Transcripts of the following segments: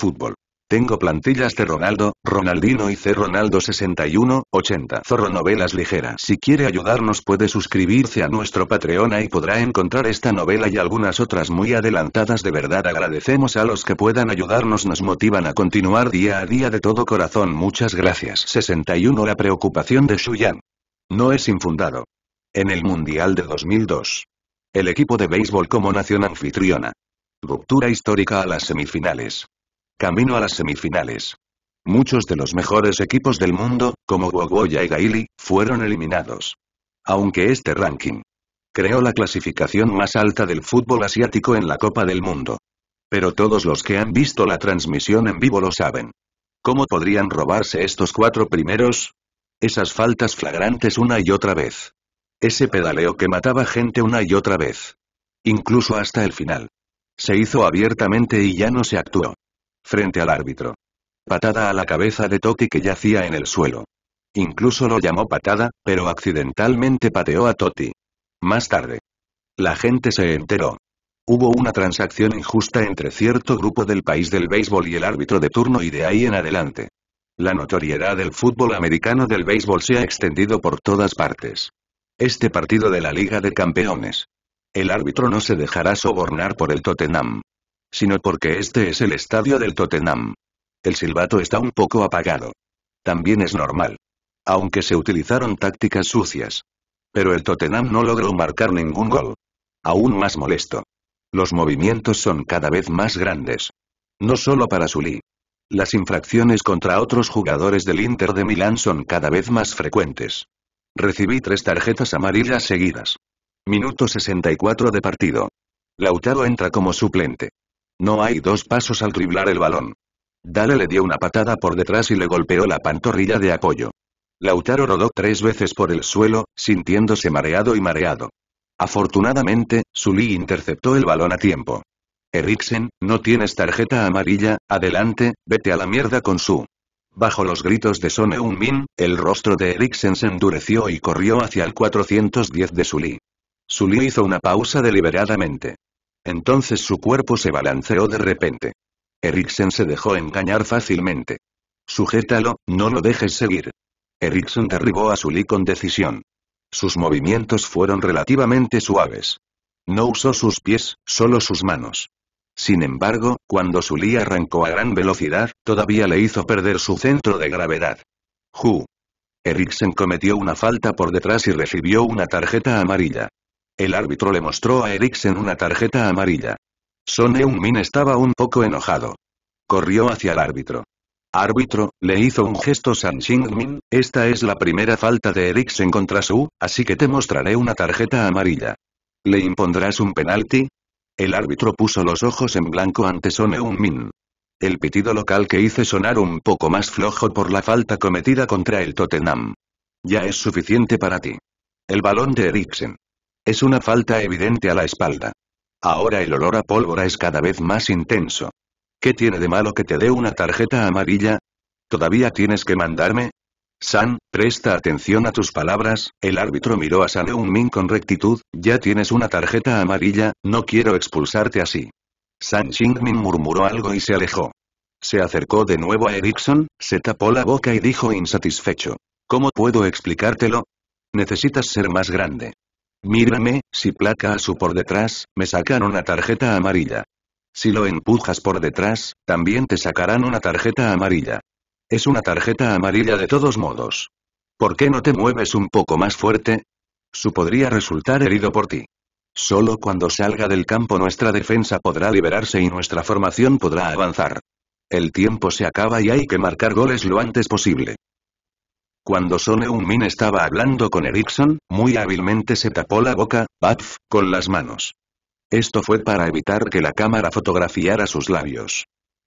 Fútbol. Tengo plantillas de Ronaldo, Ronaldino y C. Ronaldo 61, 80. Zorro Novelas Ligeras. Si quiere ayudarnos puede suscribirse a nuestro Patreon y podrá encontrar esta novela y algunas otras muy adelantadas de verdad. Agradecemos a los que puedan ayudarnos, nos motivan a continuar día a día de todo corazón. Muchas gracias. 61. La preocupación de Shuyan. No es infundado. En el Mundial de 2002. El equipo de béisbol como nación anfitriona. Ruptura histórica a las semifinales. Camino a las semifinales. Muchos de los mejores equipos del mundo, como Gogoya y Gaili, fueron eliminados. Aunque este ranking creó la clasificación más alta del fútbol asiático en la Copa del Mundo. Pero todos los que han visto la transmisión en vivo lo saben. ¿Cómo podrían robarse estos cuatro primeros? Esas faltas flagrantes una y otra vez. Ese pedaleo que mataba gente una y otra vez. Incluso hasta el final. Se hizo abiertamente y ya no se actuó frente al árbitro. Patada a la cabeza de Totti que yacía en el suelo. Incluso lo llamó patada, pero accidentalmente pateó a Toti. Más tarde. La gente se enteró. Hubo una transacción injusta entre cierto grupo del país del béisbol y el árbitro de turno y de ahí en adelante. La notoriedad del fútbol americano del béisbol se ha extendido por todas partes. Este partido de la Liga de Campeones. El árbitro no se dejará sobornar por el Tottenham sino porque este es el estadio del Tottenham. El silbato está un poco apagado. También es normal. Aunque se utilizaron tácticas sucias. Pero el Tottenham no logró marcar ningún gol. Aún más molesto. Los movimientos son cada vez más grandes. No solo para Sully. Las infracciones contra otros jugadores del Inter de Milán son cada vez más frecuentes. Recibí tres tarjetas amarillas seguidas. Minuto 64 de partido. Lautaro entra como suplente. No hay dos pasos al driblar el balón. Dale le dio una patada por detrás y le golpeó la pantorrilla de apoyo. Lautaro rodó tres veces por el suelo, sintiéndose mareado y mareado. Afortunadamente, Sully interceptó el balón a tiempo. Eriksen, no tienes tarjeta amarilla, adelante, vete a la mierda con su. Bajo los gritos de Son Heung-min, el rostro de Eriksen se endureció y corrió hacia el 410 de Sully. Sully hizo una pausa deliberadamente. Entonces su cuerpo se balanceó de repente. Eriksen se dejó engañar fácilmente. Sujétalo, no lo dejes seguir. Eriksen derribó a Sully con decisión. Sus movimientos fueron relativamente suaves. No usó sus pies, solo sus manos. Sin embargo, cuando Sully arrancó a gran velocidad, todavía le hizo perder su centro de gravedad. ¡Ju! Eriksen cometió una falta por detrás y recibió una tarjeta amarilla. El árbitro le mostró a Eriksen una tarjeta amarilla. Son Heung-min estaba un poco enojado. Corrió hacia el árbitro. Árbitro, le hizo un gesto San Xing-min, esta es la primera falta de Eriksen contra Su, así que te mostraré una tarjeta amarilla. ¿Le impondrás un penalti? El árbitro puso los ojos en blanco ante Son Heung-min. El pitido local que hice sonar un poco más flojo por la falta cometida contra el Tottenham. Ya es suficiente para ti. El balón de Eriksen. Es una falta evidente a la espalda. Ahora el olor a pólvora es cada vez más intenso. ¿Qué tiene de malo que te dé una tarjeta amarilla? ¿Todavía tienes que mandarme? San, presta atención a tus palabras, el árbitro miró a San Eunmin min con rectitud, ya tienes una tarjeta amarilla, no quiero expulsarte así. San xing min murmuró algo y se alejó. Se acercó de nuevo a Erickson, se tapó la boca y dijo insatisfecho. ¿Cómo puedo explicártelo? Necesitas ser más grande. Mírame, si placa a su por detrás, me sacan una tarjeta amarilla. Si lo empujas por detrás, también te sacarán una tarjeta amarilla. Es una tarjeta amarilla de todos modos. ¿Por qué no te mueves un poco más fuerte? Su podría resultar herido por ti. Solo cuando salga del campo nuestra defensa podrá liberarse y nuestra formación podrá avanzar. El tiempo se acaba y hay que marcar goles lo antes posible. Cuando Son Eun-min estaba hablando con Erickson, muy hábilmente se tapó la boca, batf, con las manos. Esto fue para evitar que la cámara fotografiara sus labios.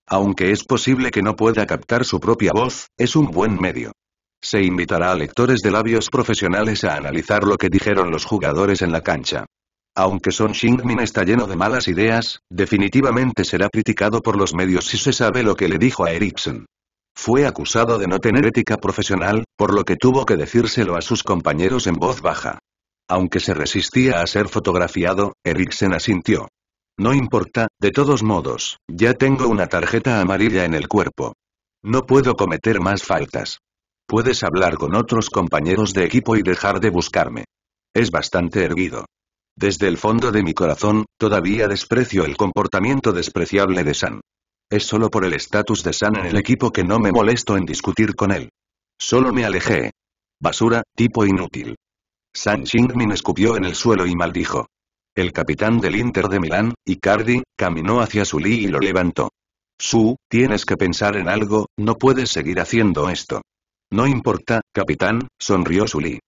Aunque es posible que no pueda captar su propia voz, es un buen medio. Se invitará a lectores de labios profesionales a analizar lo que dijeron los jugadores en la cancha. Aunque Son Heung-min está lleno de malas ideas, definitivamente será criticado por los medios si se sabe lo que le dijo a Erickson. Fue acusado de no tener ética profesional, por lo que tuvo que decírselo a sus compañeros en voz baja. Aunque se resistía a ser fotografiado, Eriksen asintió. No importa, de todos modos, ya tengo una tarjeta amarilla en el cuerpo. No puedo cometer más faltas. Puedes hablar con otros compañeros de equipo y dejar de buscarme. Es bastante erguido. Desde el fondo de mi corazón, todavía desprecio el comportamiento despreciable de San. Es solo por el estatus de San en el equipo que no me molesto en discutir con él. Solo me alejé. Basura, tipo inútil. San Xingmin escupió en el suelo y maldijo. El capitán del Inter de Milán, Icardi, caminó hacia Sulí y lo levantó. Su, tienes que pensar en algo, no puedes seguir haciendo esto. No importa, capitán, sonrió Sulí.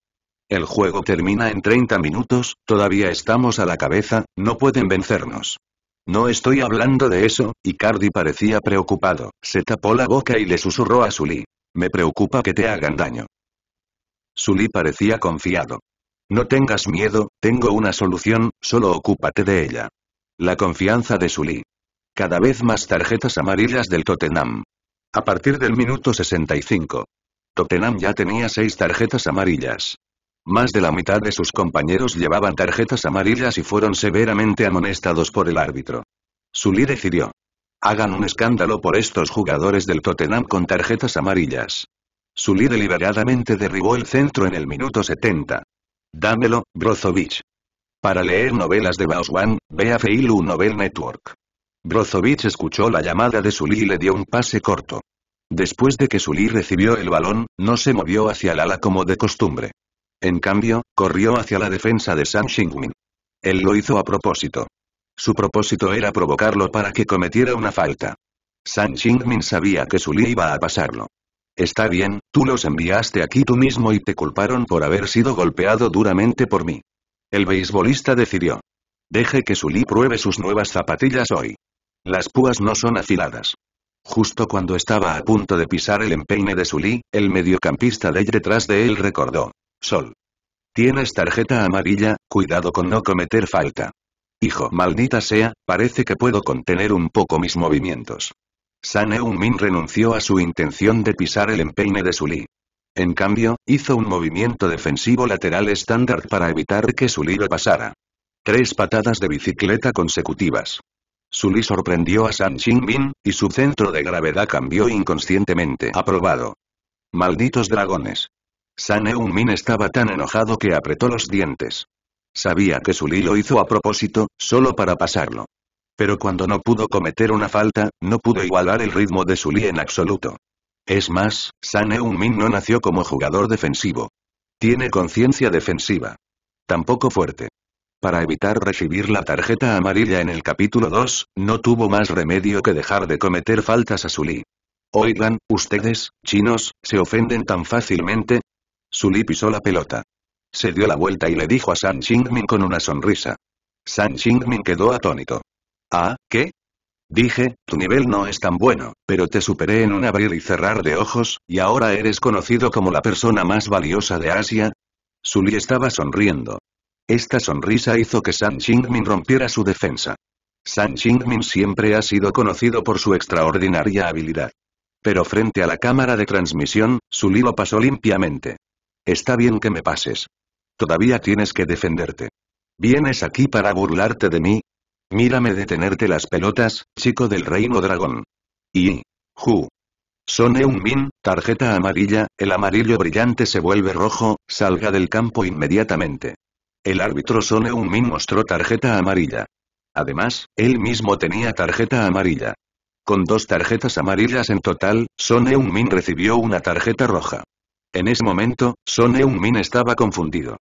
El juego termina en 30 minutos, todavía estamos a la cabeza, no pueden vencernos. No estoy hablando de eso, y Cardi parecía preocupado, se tapó la boca y le susurró a Sully. Me preocupa que te hagan daño. Sully parecía confiado. No tengas miedo, tengo una solución, solo ocúpate de ella. La confianza de Sully. Cada vez más tarjetas amarillas del Tottenham. A partir del minuto 65. Tottenham ya tenía seis tarjetas amarillas. Más de la mitad de sus compañeros llevaban tarjetas amarillas y fueron severamente amonestados por el árbitro. Sully decidió. Hagan un escándalo por estos jugadores del Tottenham con tarjetas amarillas. Sully deliberadamente derribó el centro en el minuto 70. Dámelo, Brozovic. Para leer novelas de Bauswan, ve a Feilu Novel Network. Brozovic escuchó la llamada de Sully y le dio un pase corto. Después de que Sully recibió el balón, no se movió hacia el ala como de costumbre. En cambio, corrió hacia la defensa de San Xingmin. Él lo hizo a propósito. Su propósito era provocarlo para que cometiera una falta. San Xingmin sabía que Sulí iba a pasarlo. Está bien, tú los enviaste aquí tú mismo y te culparon por haber sido golpeado duramente por mí. El beisbolista decidió. Deje que Sulí pruebe sus nuevas zapatillas hoy. Las púas no son afiladas. Justo cuando estaba a punto de pisar el empeine de Sulí, el mediocampista de detrás de él recordó. Sol. Tienes tarjeta amarilla, cuidado con no cometer falta. Hijo, maldita sea, parece que puedo contener un poco mis movimientos. San Eun-min renunció a su intención de pisar el empeine de Suli. En cambio, hizo un movimiento defensivo lateral estándar para evitar que Suli lo pasara. Tres patadas de bicicleta consecutivas. Suli sorprendió a San Min, y su centro de gravedad cambió inconscientemente. Aprobado. Malditos dragones. San Eun-min estaba tan enojado que apretó los dientes. Sabía que sulí lo hizo a propósito, solo para pasarlo. Pero cuando no pudo cometer una falta, no pudo igualar el ritmo de sulí en absoluto. Es más, San Eun-min no nació como jugador defensivo. Tiene conciencia defensiva. Tampoco fuerte. Para evitar recibir la tarjeta amarilla en el capítulo 2, no tuvo más remedio que dejar de cometer faltas a sulí Oigan, ustedes, chinos, se ofenden tan fácilmente, Suli pisó la pelota. Se dio la vuelta y le dijo a San Xingmin con una sonrisa. San Xingmin quedó atónito. ¿Ah, qué? Dije, tu nivel no es tan bueno, pero te superé en un abrir y cerrar de ojos, y ahora eres conocido como la persona más valiosa de Asia. Suli estaba sonriendo. Esta sonrisa hizo que San Xingmin rompiera su defensa. San Xingmin siempre ha sido conocido por su extraordinaria habilidad. Pero frente a la cámara de transmisión, Suli lo pasó limpiamente. Está bien que me pases. Todavía tienes que defenderte. ¿Vienes aquí para burlarte de mí? Mírame detenerte las pelotas, chico del reino dragón. Y... Ju. Son Min, tarjeta amarilla, el amarillo brillante se vuelve rojo, salga del campo inmediatamente. El árbitro Son Min mostró tarjeta amarilla. Además, él mismo tenía tarjeta amarilla. Con dos tarjetas amarillas en total, Son Min recibió una tarjeta roja. En ese momento, Son Eung min estaba confundido.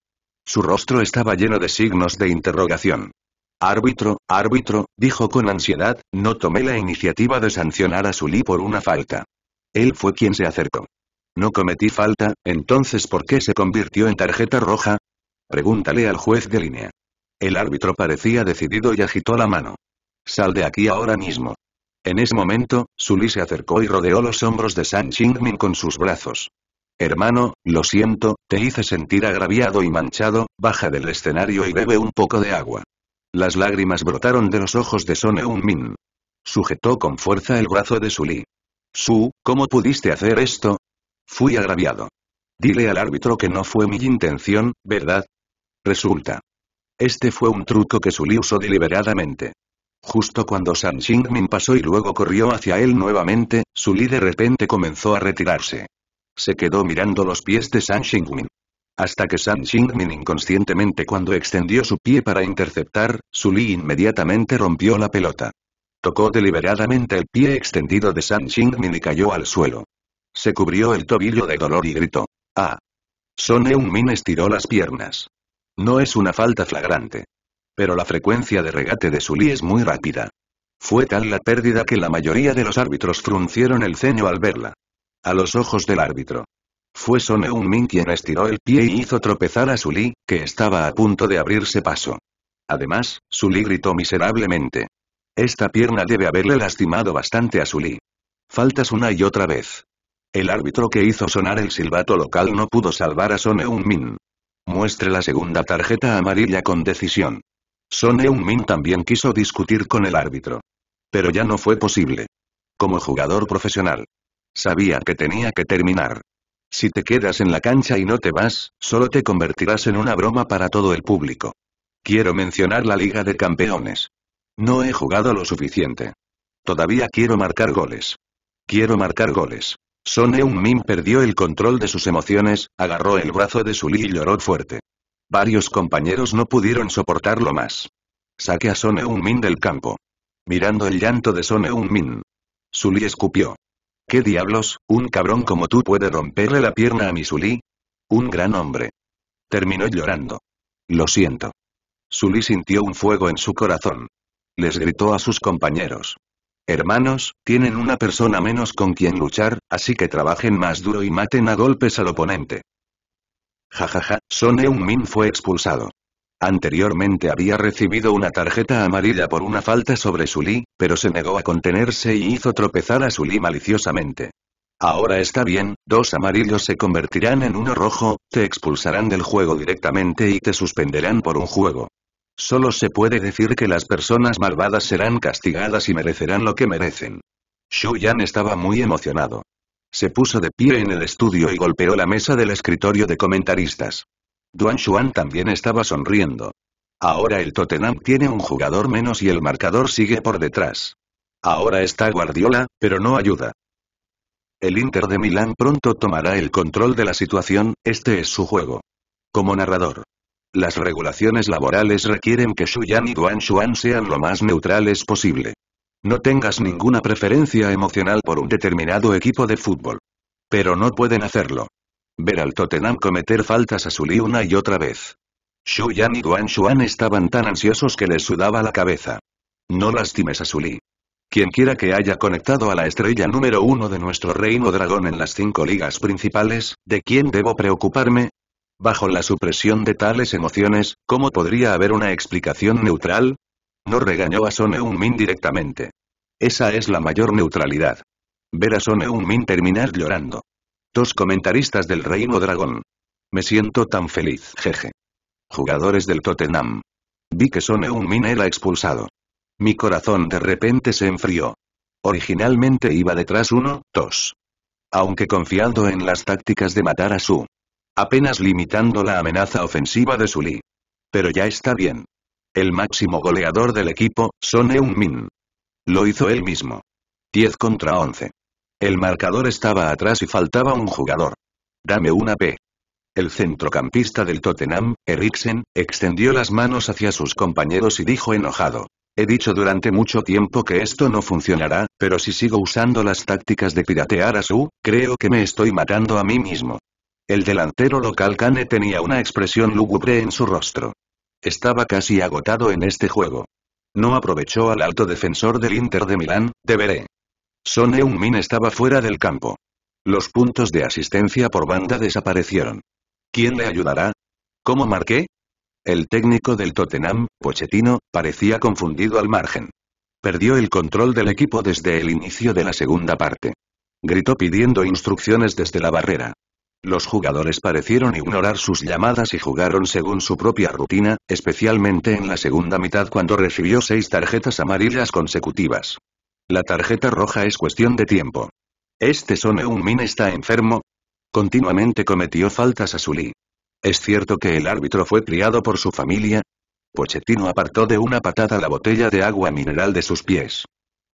Su rostro estaba lleno de signos de interrogación. Árbitro, árbitro, dijo con ansiedad, no tomé la iniciativa de sancionar a Suli por una falta. Él fue quien se acercó. No cometí falta, entonces ¿por qué se convirtió en tarjeta roja? Pregúntale al juez de línea. El árbitro parecía decidido y agitó la mano. Sal de aquí ahora mismo. En ese momento, Suli se acercó y rodeó los hombros de San Xing-min con sus brazos. Hermano, lo siento, te hice sentir agraviado y manchado, baja del escenario y bebe un poco de agua. Las lágrimas brotaron de los ojos de Son Eun-min. Sujetó con fuerza el brazo de Suli. Su, ¿cómo pudiste hacer esto? Fui agraviado. Dile al árbitro que no fue mi intención, ¿verdad? Resulta. Este fue un truco que Suli usó deliberadamente. Justo cuando San Xing-Min pasó y luego corrió hacia él nuevamente, Suli de repente comenzó a retirarse. Se quedó mirando los pies de San Xingmin. Hasta que San Xingmin inconscientemente cuando extendió su pie para interceptar, Suli inmediatamente rompió la pelota. Tocó deliberadamente el pie extendido de San Xingmin y cayó al suelo. Se cubrió el tobillo de dolor y gritó. ¡Ah! Son Heung-min estiró las piernas. No es una falta flagrante. Pero la frecuencia de regate de Suli es muy rápida. Fue tal la pérdida que la mayoría de los árbitros fruncieron el ceño al verla a los ojos del árbitro. Fue Son un min quien estiró el pie y hizo tropezar a sulí que estaba a punto de abrirse paso. Además, Suli gritó miserablemente. Esta pierna debe haberle lastimado bastante a Suli. Faltas una y otra vez. El árbitro que hizo sonar el silbato local no pudo salvar a Son un min Muestre la segunda tarjeta amarilla con decisión. Son un min también quiso discutir con el árbitro. Pero ya no fue posible. Como jugador profesional, Sabía que tenía que terminar. Si te quedas en la cancha y no te vas, solo te convertirás en una broma para todo el público. Quiero mencionar la Liga de Campeones. No he jugado lo suficiente. Todavía quiero marcar goles. Quiero marcar goles. Son Eun-min perdió el control de sus emociones, agarró el brazo de Sully y lloró fuerte. Varios compañeros no pudieron soportarlo más. Saqué a Son Eun-min del campo. Mirando el llanto de Son Eun-min. Sully escupió. ¿Qué diablos, un cabrón como tú puede romperle la pierna a mi Misuli? Un gran hombre. Terminó llorando. Lo siento. Suli sintió un fuego en su corazón. Les gritó a sus compañeros. Hermanos, tienen una persona menos con quien luchar, así que trabajen más duro y maten a golpes al oponente. Jajaja, ja, ja, Son Eun-min fue expulsado. Anteriormente había recibido una tarjeta amarilla por una falta sobre Sully, pero se negó a contenerse y hizo tropezar a Sully maliciosamente. Ahora está bien, dos amarillos se convertirán en uno rojo, te expulsarán del juego directamente y te suspenderán por un juego. Solo se puede decir que las personas malvadas serán castigadas y merecerán lo que merecen. Xu Yan estaba muy emocionado. Se puso de pie en el estudio y golpeó la mesa del escritorio de comentaristas. Duan Xuan también estaba sonriendo. Ahora el Tottenham tiene un jugador menos y el marcador sigue por detrás. Ahora está Guardiola, pero no ayuda. El Inter de Milán pronto tomará el control de la situación, este es su juego. Como narrador. Las regulaciones laborales requieren que Yan y Duan Xuan sean lo más neutrales posible. No tengas ninguna preferencia emocional por un determinado equipo de fútbol. Pero no pueden hacerlo. Ver al Tottenham cometer faltas a Sully una y otra vez. Shuyan Yan y Duan Xuan estaban tan ansiosos que les sudaba la cabeza. No lastimes a Sully. quiera que haya conectado a la estrella número uno de nuestro reino dragón en las cinco ligas principales, ¿de quién debo preocuparme? Bajo la supresión de tales emociones, ¿cómo podría haber una explicación neutral? No regañó a Son un min directamente. Esa es la mayor neutralidad. Ver a Son un min terminar llorando. Dos comentaristas del Reino Dragón. Me siento tan feliz, jeje. Jugadores del Tottenham. Vi que Son Heung-min era expulsado. Mi corazón de repente se enfrió. Originalmente iba detrás uno, dos. Aunque confiando en las tácticas de matar a Su. Apenas limitando la amenaza ofensiva de Su-Li. Pero ya está bien. El máximo goleador del equipo, Son Heung-min. Lo hizo él mismo. 10 contra 11. El marcador estaba atrás y faltaba un jugador. Dame una P. El centrocampista del Tottenham, Eriksen, extendió las manos hacia sus compañeros y dijo enojado. He dicho durante mucho tiempo que esto no funcionará, pero si sigo usando las tácticas de piratear a su, creo que me estoy matando a mí mismo. El delantero local Kane tenía una expresión lúgubre en su rostro. Estaba casi agotado en este juego. No aprovechó al alto defensor del Inter de Milán, deberé. Son Eun-min estaba fuera del campo. Los puntos de asistencia por banda desaparecieron. ¿Quién le ayudará? ¿Cómo marqué? El técnico del Tottenham, Pochettino, parecía confundido al margen. Perdió el control del equipo desde el inicio de la segunda parte. Gritó pidiendo instrucciones desde la barrera. Los jugadores parecieron ignorar sus llamadas y jugaron según su propia rutina, especialmente en la segunda mitad cuando recibió seis tarjetas amarillas consecutivas. La tarjeta roja es cuestión de tiempo. Este Son un min está enfermo. Continuamente cometió faltas a Zulí. ¿Es cierto que el árbitro fue criado por su familia? Pochettino apartó de una patada la botella de agua mineral de sus pies.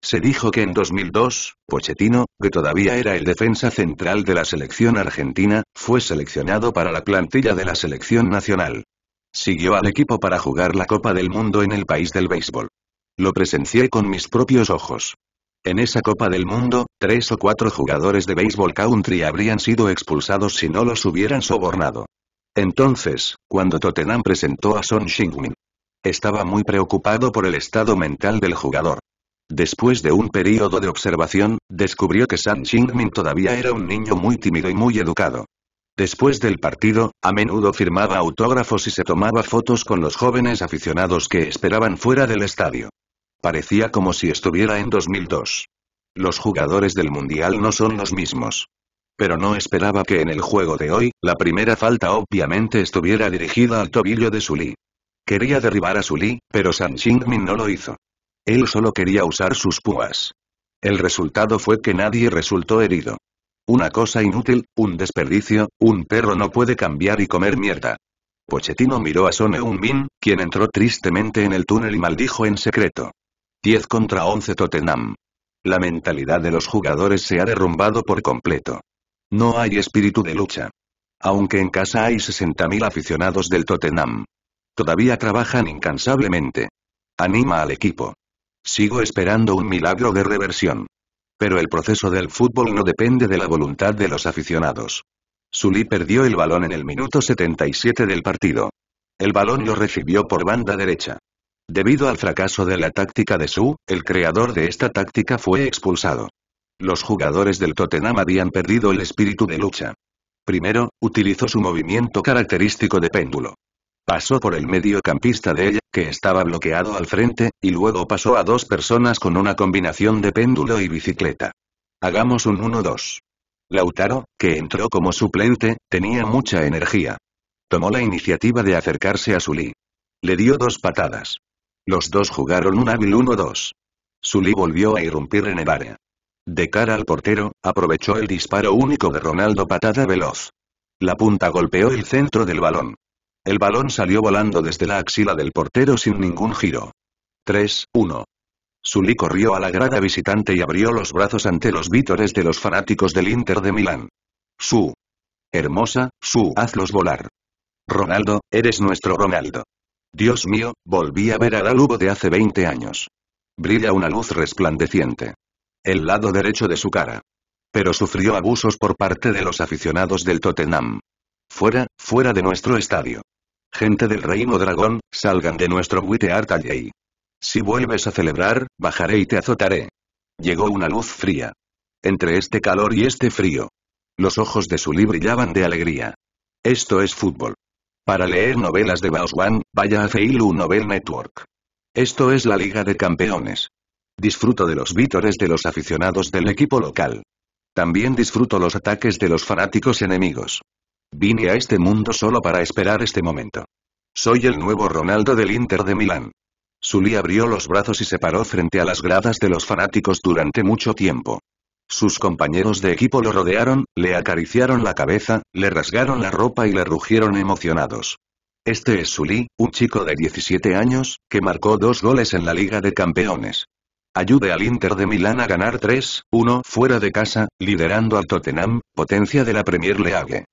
Se dijo que en 2002, Pochettino, que todavía era el defensa central de la selección argentina, fue seleccionado para la plantilla de la selección nacional. Siguió al equipo para jugar la Copa del Mundo en el país del béisbol. Lo presencié con mis propios ojos. En esa Copa del Mundo, tres o cuatro jugadores de béisbol country habrían sido expulsados si no los hubieran sobornado. Entonces, cuando Tottenham presentó a Son Xingmin, estaba muy preocupado por el estado mental del jugador. Después de un periodo de observación, descubrió que San Xingmin todavía era un niño muy tímido y muy educado. Después del partido, a menudo firmaba autógrafos y se tomaba fotos con los jóvenes aficionados que esperaban fuera del estadio. Parecía como si estuviera en 2002. Los jugadores del Mundial no son los mismos. Pero no esperaba que en el juego de hoy, la primera falta obviamente estuviera dirigida al tobillo de Sully. Quería derribar a Sully, pero San Xingmin no lo hizo. Él solo quería usar sus púas. El resultado fue que nadie resultó herido. Una cosa inútil, un desperdicio, un perro no puede cambiar y comer mierda. Pochettino miró a Son Heung-min, quien entró tristemente en el túnel y maldijo en secreto. 10 contra 11 Tottenham. La mentalidad de los jugadores se ha derrumbado por completo. No hay espíritu de lucha. Aunque en casa hay 60.000 aficionados del Tottenham. Todavía trabajan incansablemente. Anima al equipo. Sigo esperando un milagro de reversión. Pero el proceso del fútbol no depende de la voluntad de los aficionados. Sully perdió el balón en el minuto 77 del partido. El balón lo recibió por banda derecha. Debido al fracaso de la táctica de Su, el creador de esta táctica fue expulsado. Los jugadores del Tottenham habían perdido el espíritu de lucha. Primero, utilizó su movimiento característico de péndulo. Pasó por el mediocampista de ella, que estaba bloqueado al frente, y luego pasó a dos personas con una combinación de péndulo y bicicleta. Hagamos un 1-2. Lautaro, que entró como suplente, tenía mucha energía. Tomó la iniciativa de acercarse a Sulí. Le dio dos patadas. Los dos jugaron un hábil 1-2. Sully volvió a irrumpir en el área. De cara al portero, aprovechó el disparo único de Ronaldo patada veloz. La punta golpeó el centro del balón. El balón salió volando desde la axila del portero sin ningún giro. 3-1. Sully corrió a la grada visitante y abrió los brazos ante los vítores de los fanáticos del Inter de Milán. Su. Hermosa, su, hazlos volar. Ronaldo, eres nuestro Ronaldo. Dios mío, volví a ver a la de hace 20 años. Brilla una luz resplandeciente. El lado derecho de su cara. Pero sufrió abusos por parte de los aficionados del Tottenham. Fuera, fuera de nuestro estadio. Gente del reino dragón, salgan de nuestro Art Alley. Si vuelves a celebrar, bajaré y te azotaré. Llegó una luz fría. Entre este calor y este frío. Los ojos de Sully brillaban de alegría. Esto es fútbol. Para leer novelas de Baoswan, vaya a Feilu Novel Network. Esto es la Liga de Campeones. Disfruto de los vítores de los aficionados del equipo local. También disfruto los ataques de los fanáticos enemigos. Vine a este mundo solo para esperar este momento. Soy el nuevo Ronaldo del Inter de Milán. Sully abrió los brazos y se paró frente a las gradas de los fanáticos durante mucho tiempo. Sus compañeros de equipo lo rodearon, le acariciaron la cabeza, le rasgaron la ropa y le rugieron emocionados. Este es Sully, un chico de 17 años, que marcó dos goles en la Liga de Campeones. Ayude al Inter de Milán a ganar 3-1 fuera de casa, liderando al Tottenham, potencia de la Premier League.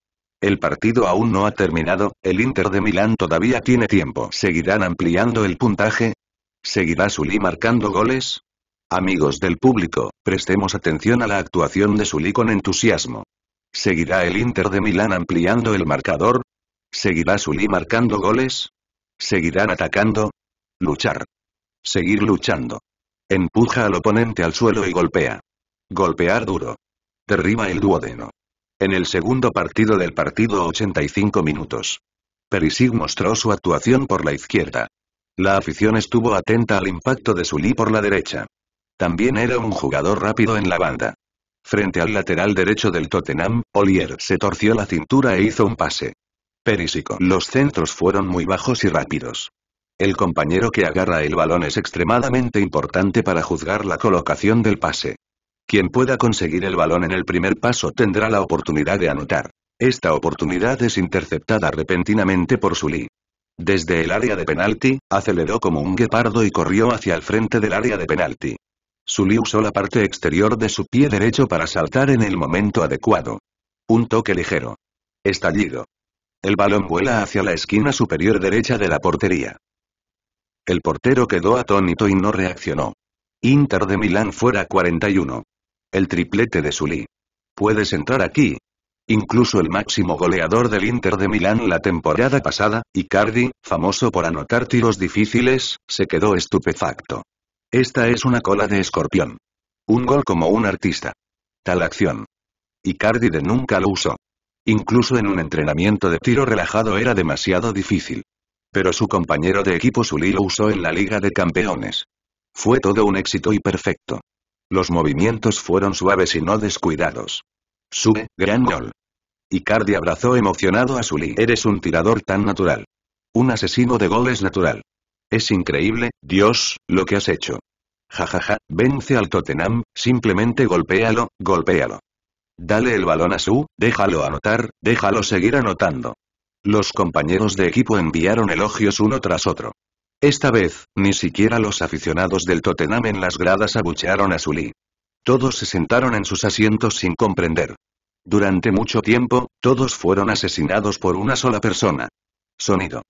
El partido aún no ha terminado, el Inter de Milán todavía tiene tiempo. ¿Seguirán ampliando el puntaje? ¿Seguirá Sully marcando goles? Amigos del público, Prestemos atención a la actuación de Sully con entusiasmo. ¿Seguirá el Inter de Milán ampliando el marcador? ¿Seguirá Sully marcando goles? ¿Seguirán atacando? Luchar. Seguir luchando. Empuja al oponente al suelo y golpea. Golpear duro. Derriba el duodeno. En el segundo partido del partido 85 minutos. Perisic mostró su actuación por la izquierda. La afición estuvo atenta al impacto de Sully por la derecha. También era un jugador rápido en la banda. Frente al lateral derecho del Tottenham, Olier se torció la cintura e hizo un pase. Perisico. Los centros fueron muy bajos y rápidos. El compañero que agarra el balón es extremadamente importante para juzgar la colocación del pase. Quien pueda conseguir el balón en el primer paso tendrá la oportunidad de anotar. Esta oportunidad es interceptada repentinamente por Sully. Desde el área de penalti, aceleró como un guepardo y corrió hacia el frente del área de penalti. Sully usó la parte exterior de su pie derecho para saltar en el momento adecuado. Un toque ligero. Estallido. El balón vuela hacia la esquina superior derecha de la portería. El portero quedó atónito y no reaccionó. Inter de Milán fuera 41. El triplete de Sully. Puedes entrar aquí. Incluso el máximo goleador del Inter de Milán la temporada pasada, Icardi, famoso por anotar tiros difíciles, se quedó estupefacto. Esta es una cola de escorpión. Un gol como un artista. Tal acción. Icardi de nunca lo usó. Incluso en un entrenamiento de tiro relajado era demasiado difícil. Pero su compañero de equipo Sully lo usó en la Liga de Campeones. Fue todo un éxito y perfecto. Los movimientos fueron suaves y no descuidados. Sube, gran gol. Icardi abrazó emocionado a Sully. Eres un tirador tan natural. Un asesino de goles natural. Es increíble, Dios, lo que has hecho. Jajaja, vence al Tottenham, simplemente golpéalo, golpéalo. Dale el balón a Su, déjalo anotar, déjalo seguir anotando. Los compañeros de equipo enviaron elogios uno tras otro. Esta vez, ni siquiera los aficionados del Tottenham en las gradas abuchearon a Sully. Todos se sentaron en sus asientos sin comprender. Durante mucho tiempo, todos fueron asesinados por una sola persona. Sonido.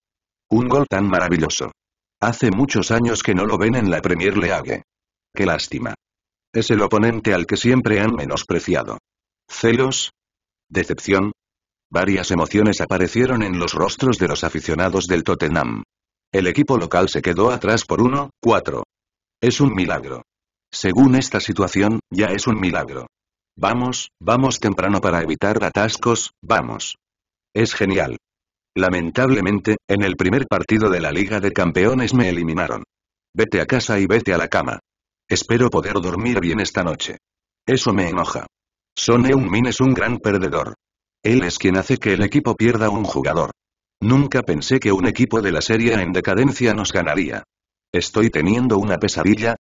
Un gol tan maravilloso. Hace muchos años que no lo ven en la Premier League. Qué lástima. Es el oponente al que siempre han menospreciado. ¿Celos? ¿Decepción? Varias emociones aparecieron en los rostros de los aficionados del Tottenham. El equipo local se quedó atrás por 1-4. Es un milagro. Según esta situación, ya es un milagro. Vamos, vamos temprano para evitar atascos, vamos. Es genial. Lamentablemente, en el primer partido de la Liga de Campeones me eliminaron. Vete a casa y vete a la cama. Espero poder dormir bien esta noche. Eso me enoja. Son Heung-Min es un gran perdedor. Él es quien hace que el equipo pierda un jugador. Nunca pensé que un equipo de la serie en decadencia nos ganaría. ¿Estoy teniendo una pesadilla?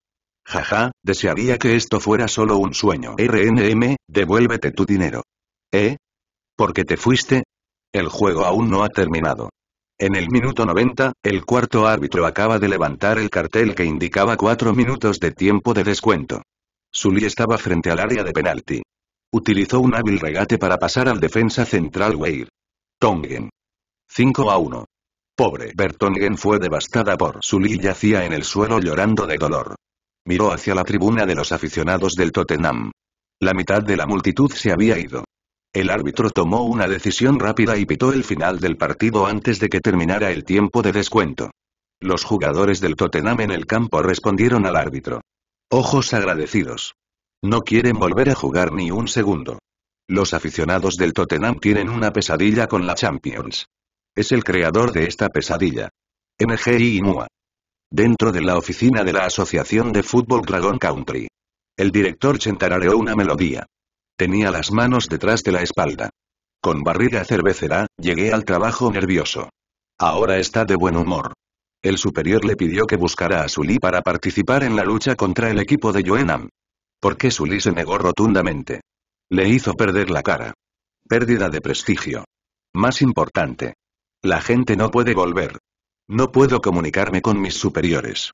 Jaja, desearía que esto fuera solo un sueño. RNM, devuélvete tu dinero. ¿Eh? ¿Por qué te fuiste? El juego aún no ha terminado. En el minuto 90, el cuarto árbitro acaba de levantar el cartel que indicaba cuatro minutos de tiempo de descuento. Sully estaba frente al área de penalti. Utilizó un hábil regate para pasar al defensa central Weir. Tongen. 5 a 1. Pobre Bertongen fue devastada por Sully y yacía en el suelo llorando de dolor. Miró hacia la tribuna de los aficionados del Tottenham. La mitad de la multitud se había ido. El árbitro tomó una decisión rápida y pitó el final del partido antes de que terminara el tiempo de descuento. Los jugadores del Tottenham en el campo respondieron al árbitro. Ojos agradecidos. No quieren volver a jugar ni un segundo. Los aficionados del Tottenham tienen una pesadilla con la Champions. Es el creador de esta pesadilla. MGI Inua. Dentro de la oficina de la Asociación de Fútbol Dragon Country. El director chentarareó una melodía. Tenía las manos detrás de la espalda. Con barriga cervecera, llegué al trabajo nervioso. Ahora está de buen humor. El superior le pidió que buscara a Sully para participar en la lucha contra el equipo de Joenam. Porque Sully se negó rotundamente. Le hizo perder la cara. Pérdida de prestigio. Más importante. La gente no puede volver. No puedo comunicarme con mis superiores.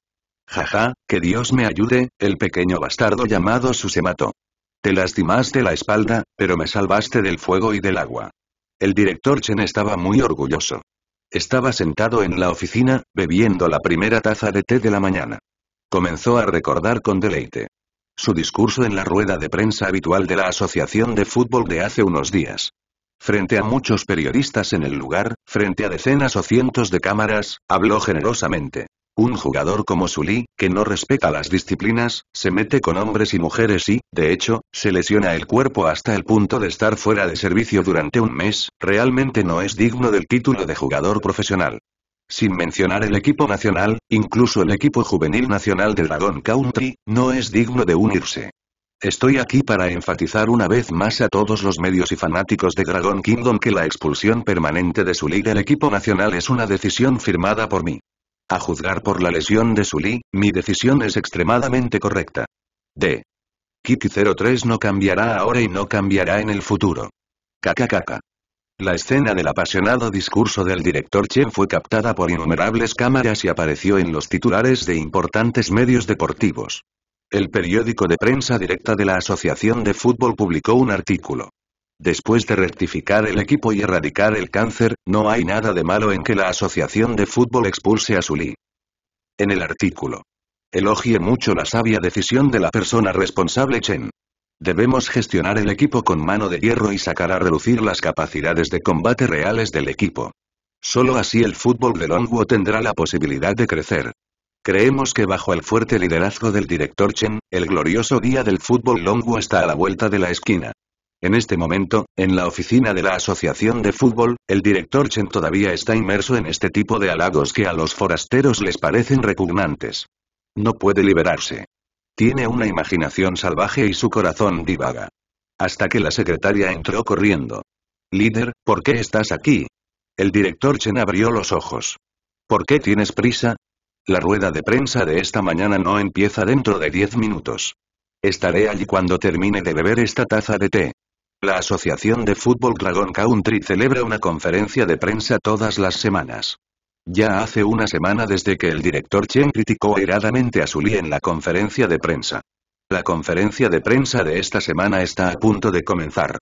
Jaja, que Dios me ayude, el pequeño bastardo llamado Susemato. Te lastimaste la espalda, pero me salvaste del fuego y del agua. El director Chen estaba muy orgulloso. Estaba sentado en la oficina, bebiendo la primera taza de té de la mañana. Comenzó a recordar con deleite. Su discurso en la rueda de prensa habitual de la Asociación de Fútbol de hace unos días. Frente a muchos periodistas en el lugar, frente a decenas o cientos de cámaras, habló generosamente. Un jugador como Sully, que no respeta las disciplinas, se mete con hombres y mujeres y, de hecho, se lesiona el cuerpo hasta el punto de estar fuera de servicio durante un mes, realmente no es digno del título de jugador profesional. Sin mencionar el equipo nacional, incluso el equipo juvenil nacional de Dragon Country, no es digno de unirse. Estoy aquí para enfatizar una vez más a todos los medios y fanáticos de Dragon Kingdom que la expulsión permanente de su del equipo nacional es una decisión firmada por mí. A juzgar por la lesión de Sully, mi decisión es extremadamente correcta. D. Kiki 03 no cambiará ahora y no cambiará en el futuro. KKKK. La escena del apasionado discurso del director Chen fue captada por innumerables cámaras y apareció en los titulares de importantes medios deportivos. El periódico de prensa directa de la Asociación de Fútbol publicó un artículo. Después de rectificar el equipo y erradicar el cáncer, no hay nada de malo en que la Asociación de Fútbol expulse a Zulí. En el artículo. Elogie mucho la sabia decisión de la persona responsable Chen. Debemos gestionar el equipo con mano de hierro y sacar a relucir las capacidades de combate reales del equipo. Solo así el fútbol de Longwo tendrá la posibilidad de crecer. Creemos que bajo el fuerte liderazgo del director Chen, el glorioso día del fútbol Longwo está a la vuelta de la esquina. En este momento, en la oficina de la Asociación de Fútbol, el director Chen todavía está inmerso en este tipo de halagos que a los forasteros les parecen repugnantes. No puede liberarse. Tiene una imaginación salvaje y su corazón divaga. Hasta que la secretaria entró corriendo. Líder, ¿por qué estás aquí? El director Chen abrió los ojos. ¿Por qué tienes prisa? La rueda de prensa de esta mañana no empieza dentro de diez minutos. Estaré allí cuando termine de beber esta taza de té. La Asociación de Fútbol Dragon Country celebra una conferencia de prensa todas las semanas. Ya hace una semana desde que el director Chen criticó airadamente a Sully en la conferencia de prensa. La conferencia de prensa de esta semana está a punto de comenzar.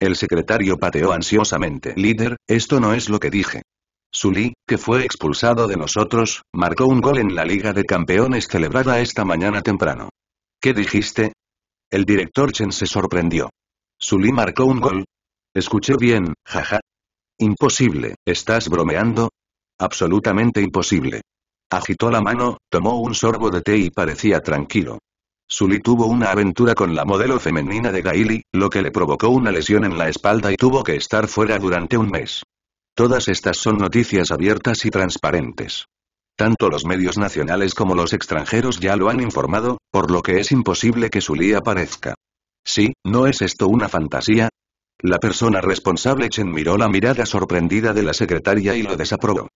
El secretario pateó ansiosamente. Líder, esto no es lo que dije. Sully, que fue expulsado de nosotros, marcó un gol en la Liga de Campeones celebrada esta mañana temprano. ¿Qué dijiste? El director Chen se sorprendió. Sully marcó un gol. Escuché bien, jaja. Imposible, ¿estás bromeando? Absolutamente imposible. Agitó la mano, tomó un sorbo de té y parecía tranquilo. Sully tuvo una aventura con la modelo femenina de Gaily, lo que le provocó una lesión en la espalda y tuvo que estar fuera durante un mes. Todas estas son noticias abiertas y transparentes. Tanto los medios nacionales como los extranjeros ya lo han informado, por lo que es imposible que Sully aparezca. Sí, ¿no es esto una fantasía? La persona responsable Chen miró la mirada sorprendida de la secretaria y lo desaprobó.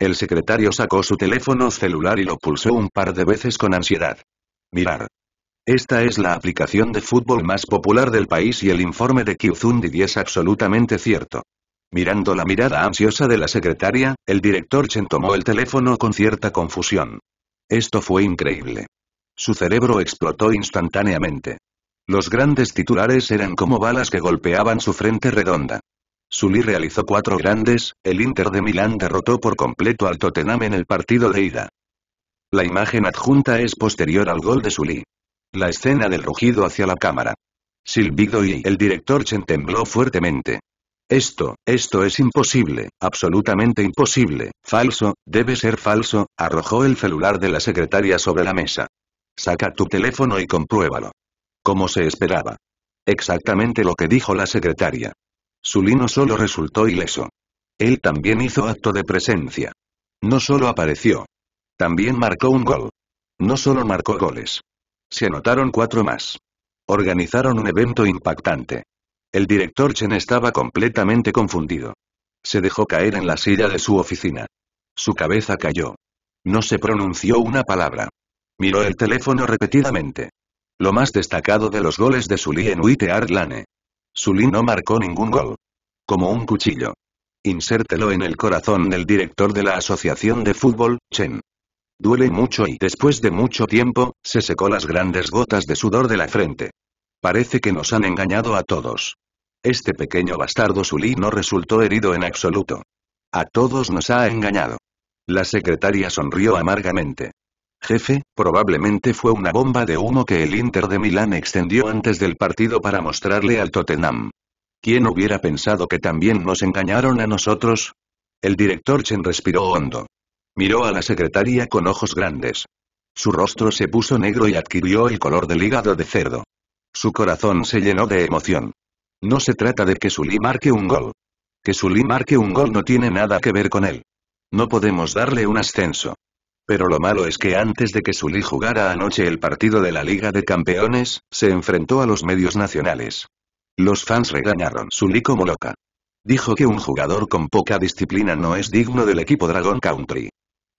El secretario sacó su teléfono celular y lo pulsó un par de veces con ansiedad. Mirar. Esta es la aplicación de fútbol más popular del país y el informe de Kyuzundi es absolutamente cierto. Mirando la mirada ansiosa de la secretaria, el director Chen tomó el teléfono con cierta confusión. Esto fue increíble. Su cerebro explotó instantáneamente. Los grandes titulares eran como balas que golpeaban su frente redonda. Sully realizó cuatro grandes, el Inter de Milán derrotó por completo al Tottenham en el partido de ida. La imagen adjunta es posterior al gol de Sully. La escena del rugido hacia la cámara. Silbido y el director Chen tembló fuertemente. Esto, esto es imposible, absolutamente imposible, falso, debe ser falso, arrojó el celular de la secretaria sobre la mesa. Saca tu teléfono y compruébalo. Como se esperaba. Exactamente lo que dijo la secretaria. Sulino solo resultó ileso. Él también hizo acto de presencia. No solo apareció. También marcó un gol. No solo marcó goles. Se anotaron cuatro más. Organizaron un evento impactante. El director Chen estaba completamente confundido. Se dejó caer en la silla de su oficina. Su cabeza cayó. No se pronunció una palabra. Miró el teléfono repetidamente. Lo más destacado de los goles de Sully en Witte Arlane. Sully no marcó ningún gol. Como un cuchillo. Insértelo en el corazón del director de la Asociación de Fútbol, Chen. Duele mucho y después de mucho tiempo, se secó las grandes gotas de sudor de la frente. Parece que nos han engañado a todos. Este pequeño bastardo Sully no resultó herido en absoluto. A todos nos ha engañado. La secretaria sonrió amargamente jefe, probablemente fue una bomba de humo que el Inter de Milán extendió antes del partido para mostrarle al Tottenham. ¿Quién hubiera pensado que también nos engañaron a nosotros? El director Chen respiró hondo. Miró a la secretaria con ojos grandes. Su rostro se puso negro y adquirió el color del hígado de cerdo. Su corazón se llenó de emoción. No se trata de que Sully marque un gol. Que Sully marque un gol no tiene nada que ver con él. No podemos darle un ascenso. Pero lo malo es que antes de que Sully jugara anoche el partido de la Liga de Campeones, se enfrentó a los medios nacionales. Los fans regañaron Sully como loca. Dijo que un jugador con poca disciplina no es digno del equipo Dragon Country.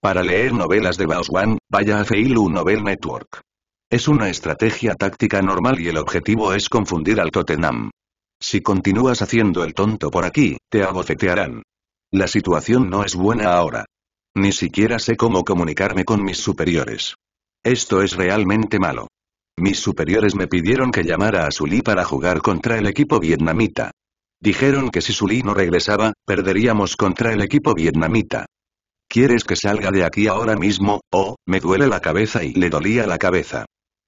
Para leer novelas de One, vaya a Feilu Novel Network. Es una estrategia táctica normal y el objetivo es confundir al Tottenham. Si continúas haciendo el tonto por aquí, te abofetearán. La situación no es buena ahora. Ni siquiera sé cómo comunicarme con mis superiores. Esto es realmente malo. Mis superiores me pidieron que llamara a Sully para jugar contra el equipo vietnamita. Dijeron que si Sully no regresaba, perderíamos contra el equipo vietnamita. ¿Quieres que salga de aquí ahora mismo? Oh, me duele la cabeza y le dolía la cabeza.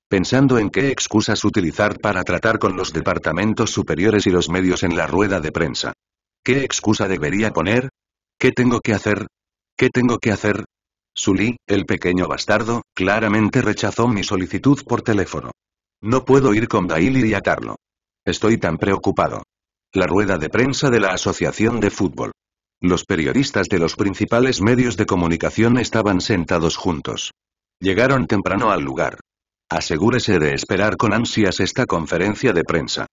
Pensando en qué excusas utilizar para tratar con los departamentos superiores y los medios en la rueda de prensa. ¿Qué excusa debería poner? ¿Qué tengo que hacer? ¿Qué tengo que hacer? Sully, el pequeño bastardo, claramente rechazó mi solicitud por teléfono. No puedo ir con Daily y atarlo. Estoy tan preocupado. La rueda de prensa de la Asociación de Fútbol. Los periodistas de los principales medios de comunicación estaban sentados juntos. Llegaron temprano al lugar. Asegúrese de esperar con ansias esta conferencia de prensa.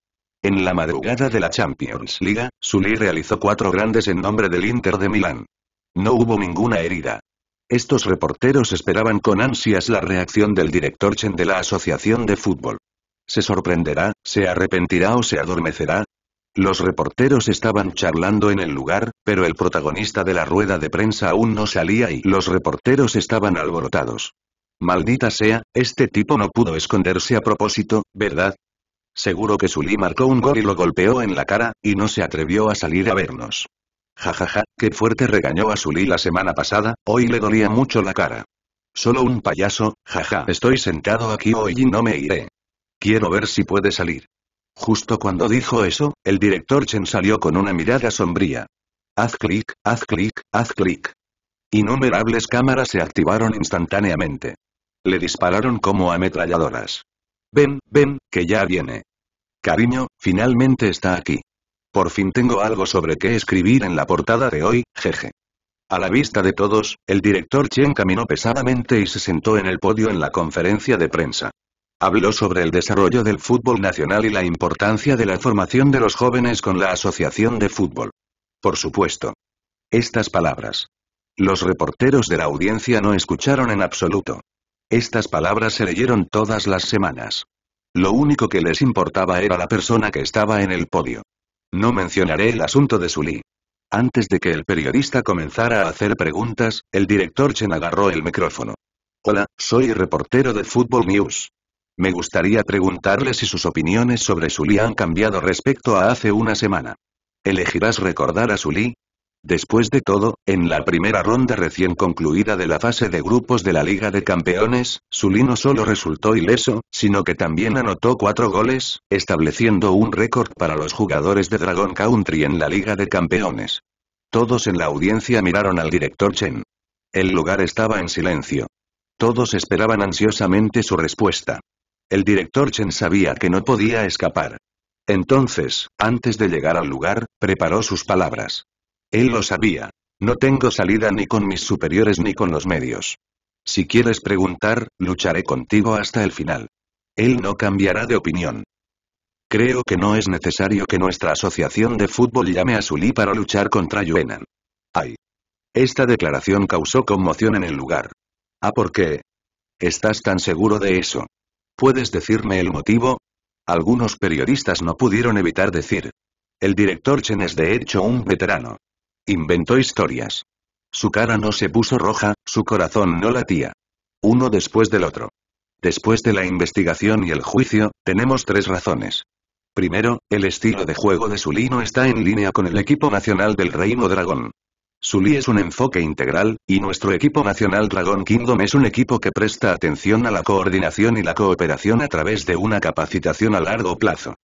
En la madrugada de la Champions League, Sully realizó cuatro grandes en nombre del Inter de Milán. No hubo ninguna herida. Estos reporteros esperaban con ansias la reacción del director Chen de la Asociación de Fútbol. ¿Se sorprenderá, se arrepentirá o se adormecerá? Los reporteros estaban charlando en el lugar, pero el protagonista de la rueda de prensa aún no salía y los reporteros estaban alborotados. Maldita sea, este tipo no pudo esconderse a propósito, ¿verdad? Seguro que Sully marcó un gol y lo golpeó en la cara, y no se atrevió a salir a vernos. Jajaja, qué fuerte regañó a Sully la semana pasada, hoy le dolía mucho la cara. Solo un payaso, jaja, estoy sentado aquí hoy y no me iré. Quiero ver si puede salir. Justo cuando dijo eso, el director Chen salió con una mirada sombría. Haz clic, haz clic, haz clic. Innumerables cámaras se activaron instantáneamente. Le dispararon como ametralladoras. Ven, ven, que ya viene. Cariño, finalmente está aquí. Por fin tengo algo sobre qué escribir en la portada de hoy, jeje. A la vista de todos, el director Chen caminó pesadamente y se sentó en el podio en la conferencia de prensa. Habló sobre el desarrollo del fútbol nacional y la importancia de la formación de los jóvenes con la Asociación de Fútbol. Por supuesto. Estas palabras. Los reporteros de la audiencia no escucharon en absoluto. Estas palabras se leyeron todas las semanas. Lo único que les importaba era la persona que estaba en el podio. No mencionaré el asunto de Sully. Antes de que el periodista comenzara a hacer preguntas, el director Chen agarró el micrófono. Hola, soy reportero de Football News. Me gustaría preguntarle si sus opiniones sobre Sully han cambiado respecto a hace una semana. ¿Elegirás recordar a Sully? Después de todo, en la primera ronda recién concluida de la fase de grupos de la Liga de Campeones, Sully no solo resultó ileso, sino que también anotó cuatro goles, estableciendo un récord para los jugadores de Dragon Country en la Liga de Campeones. Todos en la audiencia miraron al director Chen. El lugar estaba en silencio. Todos esperaban ansiosamente su respuesta. El director Chen sabía que no podía escapar. Entonces, antes de llegar al lugar, preparó sus palabras. Él lo sabía. No tengo salida ni con mis superiores ni con los medios. Si quieres preguntar, lucharé contigo hasta el final. Él no cambiará de opinión. Creo que no es necesario que nuestra asociación de fútbol llame a Sully para luchar contra Yuenan. Ay. Esta declaración causó conmoción en el lugar. ¿Ah, por qué? ¿Estás tan seguro de eso? ¿Puedes decirme el motivo? Algunos periodistas no pudieron evitar decir. El director Chen es de hecho un veterano. Inventó historias. Su cara no se puso roja, su corazón no latía. Uno después del otro. Después de la investigación y el juicio, tenemos tres razones. Primero, el estilo de juego de Sully no está en línea con el equipo nacional del Reino Dragón. Sully es un enfoque integral, y nuestro equipo nacional Dragon Kingdom es un equipo que presta atención a la coordinación y la cooperación a través de una capacitación a largo plazo.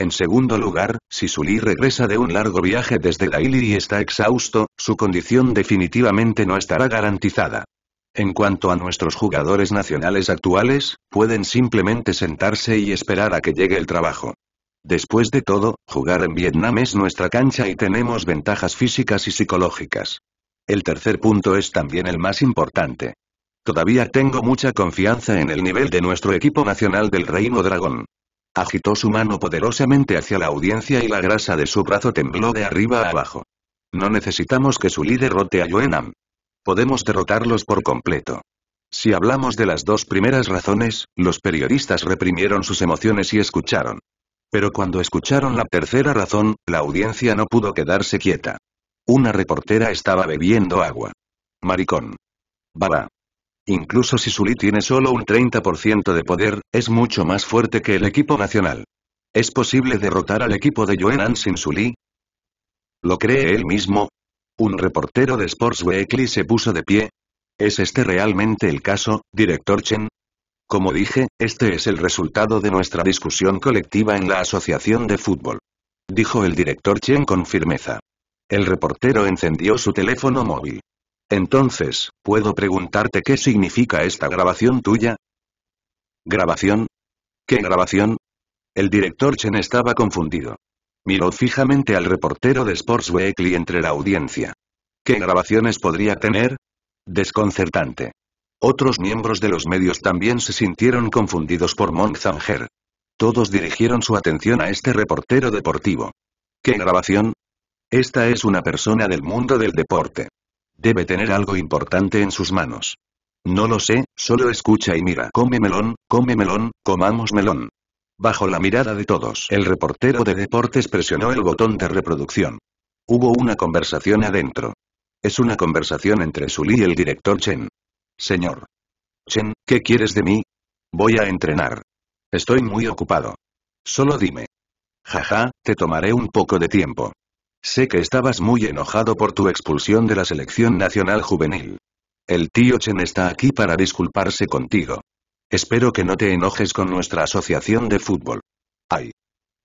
En segundo lugar, si Sully regresa de un largo viaje desde Daily y está exhausto, su condición definitivamente no estará garantizada. En cuanto a nuestros jugadores nacionales actuales, pueden simplemente sentarse y esperar a que llegue el trabajo. Después de todo, jugar en Vietnam es nuestra cancha y tenemos ventajas físicas y psicológicas. El tercer punto es también el más importante. Todavía tengo mucha confianza en el nivel de nuestro equipo nacional del Reino Dragón. Agitó su mano poderosamente hacia la audiencia y la grasa de su brazo tembló de arriba a abajo. No necesitamos que su líder rote a Yoenam. Podemos derrotarlos por completo. Si hablamos de las dos primeras razones, los periodistas reprimieron sus emociones y escucharon. Pero cuando escucharon la tercera razón, la audiencia no pudo quedarse quieta. Una reportera estaba bebiendo agua. Maricón. Baba. Incluso si Sully tiene solo un 30% de poder, es mucho más fuerte que el equipo nacional. ¿Es posible derrotar al equipo de Yuenan sin Sully? ¿Lo cree él mismo? Un reportero de Sports Weekly se puso de pie. ¿Es este realmente el caso, director Chen? Como dije, este es el resultado de nuestra discusión colectiva en la Asociación de Fútbol. Dijo el director Chen con firmeza. El reportero encendió su teléfono móvil. Entonces, ¿puedo preguntarte qué significa esta grabación tuya? ¿Grabación? ¿Qué grabación? El director Chen estaba confundido. Miró fijamente al reportero de Sports Weekly entre la audiencia. ¿Qué grabaciones podría tener? Desconcertante. Otros miembros de los medios también se sintieron confundidos por Monk Zanger. Todos dirigieron su atención a este reportero deportivo. ¿Qué grabación? Esta es una persona del mundo del deporte. Debe tener algo importante en sus manos. No lo sé, solo escucha y mira. Come melón, come melón, comamos melón. Bajo la mirada de todos, el reportero de deportes presionó el botón de reproducción. Hubo una conversación adentro. Es una conversación entre Sully y el director Chen. Señor. Chen, ¿qué quieres de mí? Voy a entrenar. Estoy muy ocupado. Solo dime. Jaja, te tomaré un poco de tiempo. Sé que estabas muy enojado por tu expulsión de la selección nacional juvenil. El tío Chen está aquí para disculparse contigo. Espero que no te enojes con nuestra asociación de fútbol. Ay.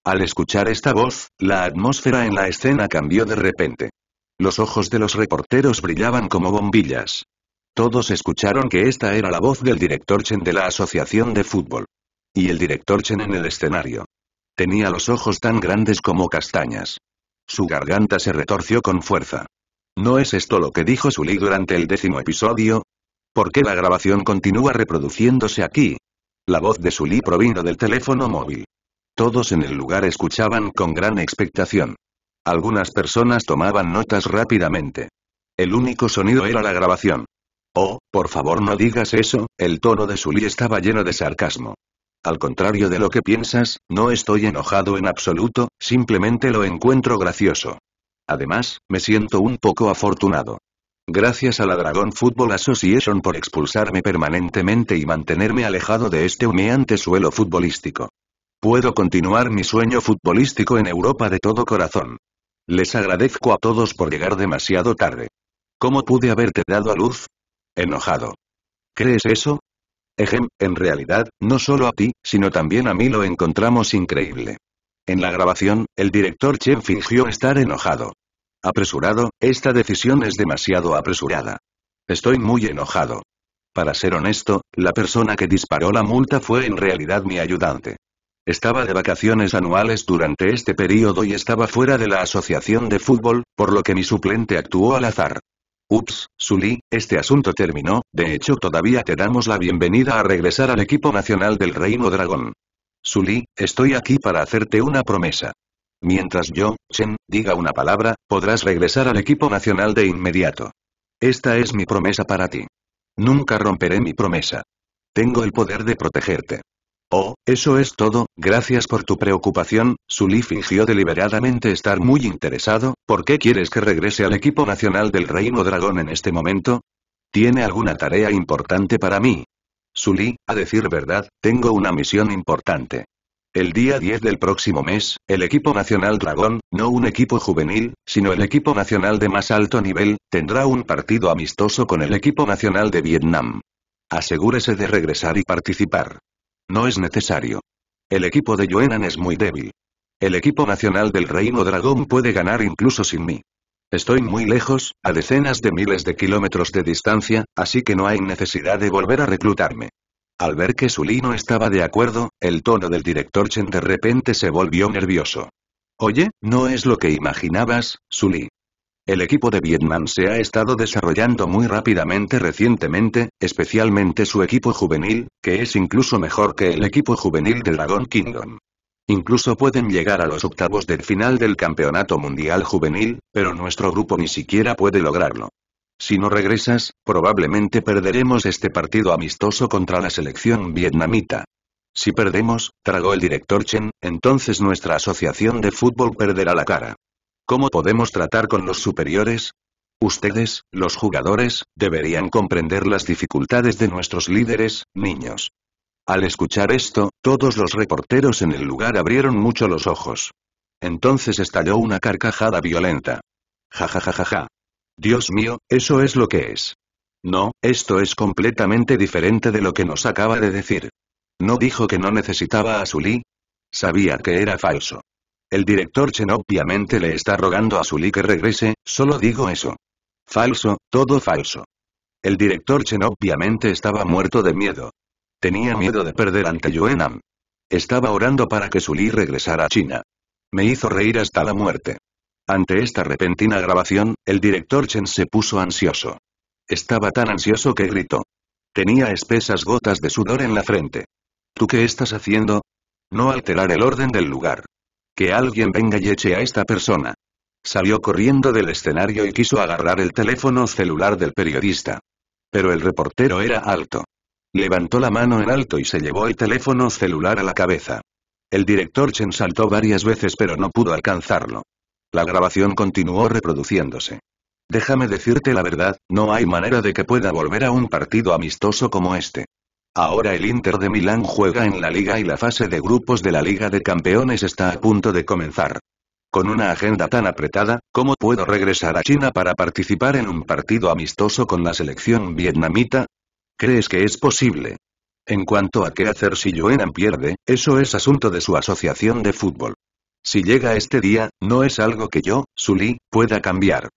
Al escuchar esta voz, la atmósfera en la escena cambió de repente. Los ojos de los reporteros brillaban como bombillas. Todos escucharon que esta era la voz del director Chen de la asociación de fútbol. Y el director Chen en el escenario. Tenía los ojos tan grandes como castañas. Su garganta se retorció con fuerza. ¿No es esto lo que dijo Sully durante el décimo episodio? ¿Por qué la grabación continúa reproduciéndose aquí? La voz de Sully provino del teléfono móvil. Todos en el lugar escuchaban con gran expectación. Algunas personas tomaban notas rápidamente. El único sonido era la grabación. Oh, por favor no digas eso, el tono de Sully estaba lleno de sarcasmo. Al contrario de lo que piensas, no estoy enojado en absoluto, simplemente lo encuentro gracioso. Además, me siento un poco afortunado. Gracias a la Dragon Football Association por expulsarme permanentemente y mantenerme alejado de este humeante suelo futbolístico. Puedo continuar mi sueño futbolístico en Europa de todo corazón. Les agradezco a todos por llegar demasiado tarde. ¿Cómo pude haberte dado a luz? Enojado. ¿Crees eso? Ejem, en realidad, no solo a ti, sino también a mí lo encontramos increíble. En la grabación, el director Chen fingió estar enojado. Apresurado, esta decisión es demasiado apresurada. Estoy muy enojado. Para ser honesto, la persona que disparó la multa fue en realidad mi ayudante. Estaba de vacaciones anuales durante este periodo y estaba fuera de la asociación de fútbol, por lo que mi suplente actuó al azar. Ups, Sully, este asunto terminó, de hecho todavía te damos la bienvenida a regresar al equipo nacional del Reino Dragón. Sully, estoy aquí para hacerte una promesa. Mientras yo, Chen, diga una palabra, podrás regresar al equipo nacional de inmediato. Esta es mi promesa para ti. Nunca romperé mi promesa. Tengo el poder de protegerte. Oh, eso es todo, gracias por tu preocupación, Sully fingió deliberadamente estar muy interesado, ¿por qué quieres que regrese al equipo nacional del Reino Dragón en este momento? ¿Tiene alguna tarea importante para mí? Sully, a decir verdad, tengo una misión importante. El día 10 del próximo mes, el equipo nacional Dragón, no un equipo juvenil, sino el equipo nacional de más alto nivel, tendrá un partido amistoso con el equipo nacional de Vietnam. Asegúrese de regresar y participar. No es necesario. El equipo de Yuenan es muy débil. El equipo nacional del Reino Dragón puede ganar incluso sin mí. Estoy muy lejos, a decenas de miles de kilómetros de distancia, así que no hay necesidad de volver a reclutarme. Al ver que Sulí no estaba de acuerdo, el tono del director Chen de repente se volvió nervioso. Oye, no es lo que imaginabas, Sulí. El equipo de Vietnam se ha estado desarrollando muy rápidamente recientemente, especialmente su equipo juvenil, que es incluso mejor que el equipo juvenil de Dragon Kingdom. Incluso pueden llegar a los octavos del final del Campeonato Mundial Juvenil, pero nuestro grupo ni siquiera puede lograrlo. Si no regresas, probablemente perderemos este partido amistoso contra la selección vietnamita. Si perdemos, tragó el director Chen, entonces nuestra asociación de fútbol perderá la cara. ¿Cómo podemos tratar con los superiores? Ustedes, los jugadores, deberían comprender las dificultades de nuestros líderes, niños. Al escuchar esto, todos los reporteros en el lugar abrieron mucho los ojos. Entonces estalló una carcajada violenta. Ja ja ja ja Dios mío, eso es lo que es. No, esto es completamente diferente de lo que nos acaba de decir. ¿No dijo que no necesitaba a Sully? Sabía que era falso. El director Chen obviamente le está rogando a Suli que regrese, solo digo eso. Falso, todo falso. El director Chen obviamente estaba muerto de miedo. Tenía miedo de perder ante Yuenam. Estaba orando para que Suli regresara a China. Me hizo reír hasta la muerte. Ante esta repentina grabación, el director Chen se puso ansioso. Estaba tan ansioso que gritó. Tenía espesas gotas de sudor en la frente. ¿Tú qué estás haciendo? No alterar el orden del lugar. Que alguien venga y eche a esta persona. Salió corriendo del escenario y quiso agarrar el teléfono celular del periodista. Pero el reportero era alto. Levantó la mano en alto y se llevó el teléfono celular a la cabeza. El director Chen saltó varias veces pero no pudo alcanzarlo. La grabación continuó reproduciéndose. Déjame decirte la verdad, no hay manera de que pueda volver a un partido amistoso como este. Ahora el Inter de Milán juega en la Liga y la fase de grupos de la Liga de Campeones está a punto de comenzar. Con una agenda tan apretada, ¿cómo puedo regresar a China para participar en un partido amistoso con la selección vietnamita? ¿Crees que es posible? En cuanto a qué hacer si Joenan pierde, eso es asunto de su asociación de fútbol. Si llega este día, no es algo que yo, Sully, pueda cambiar.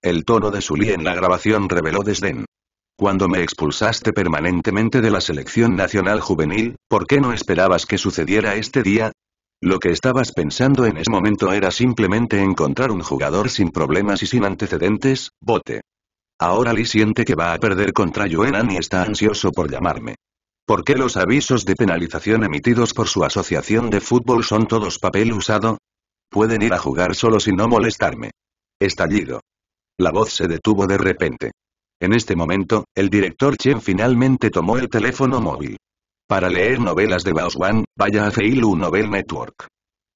El tono de Sully en la grabación reveló desdén. Cuando me expulsaste permanentemente de la selección nacional juvenil, ¿por qué no esperabas que sucediera este día? Lo que estabas pensando en ese momento era simplemente encontrar un jugador sin problemas y sin antecedentes, bote. Ahora Lee siente que va a perder contra Yuenan y está ansioso por llamarme. ¿Por qué los avisos de penalización emitidos por su asociación de fútbol son todos papel usado? Pueden ir a jugar solo si no molestarme. Estallido. La voz se detuvo de repente. En este momento, el director Chen finalmente tomó el teléfono móvil. Para leer novelas de Baoswan, vaya a Feilu Novel Network.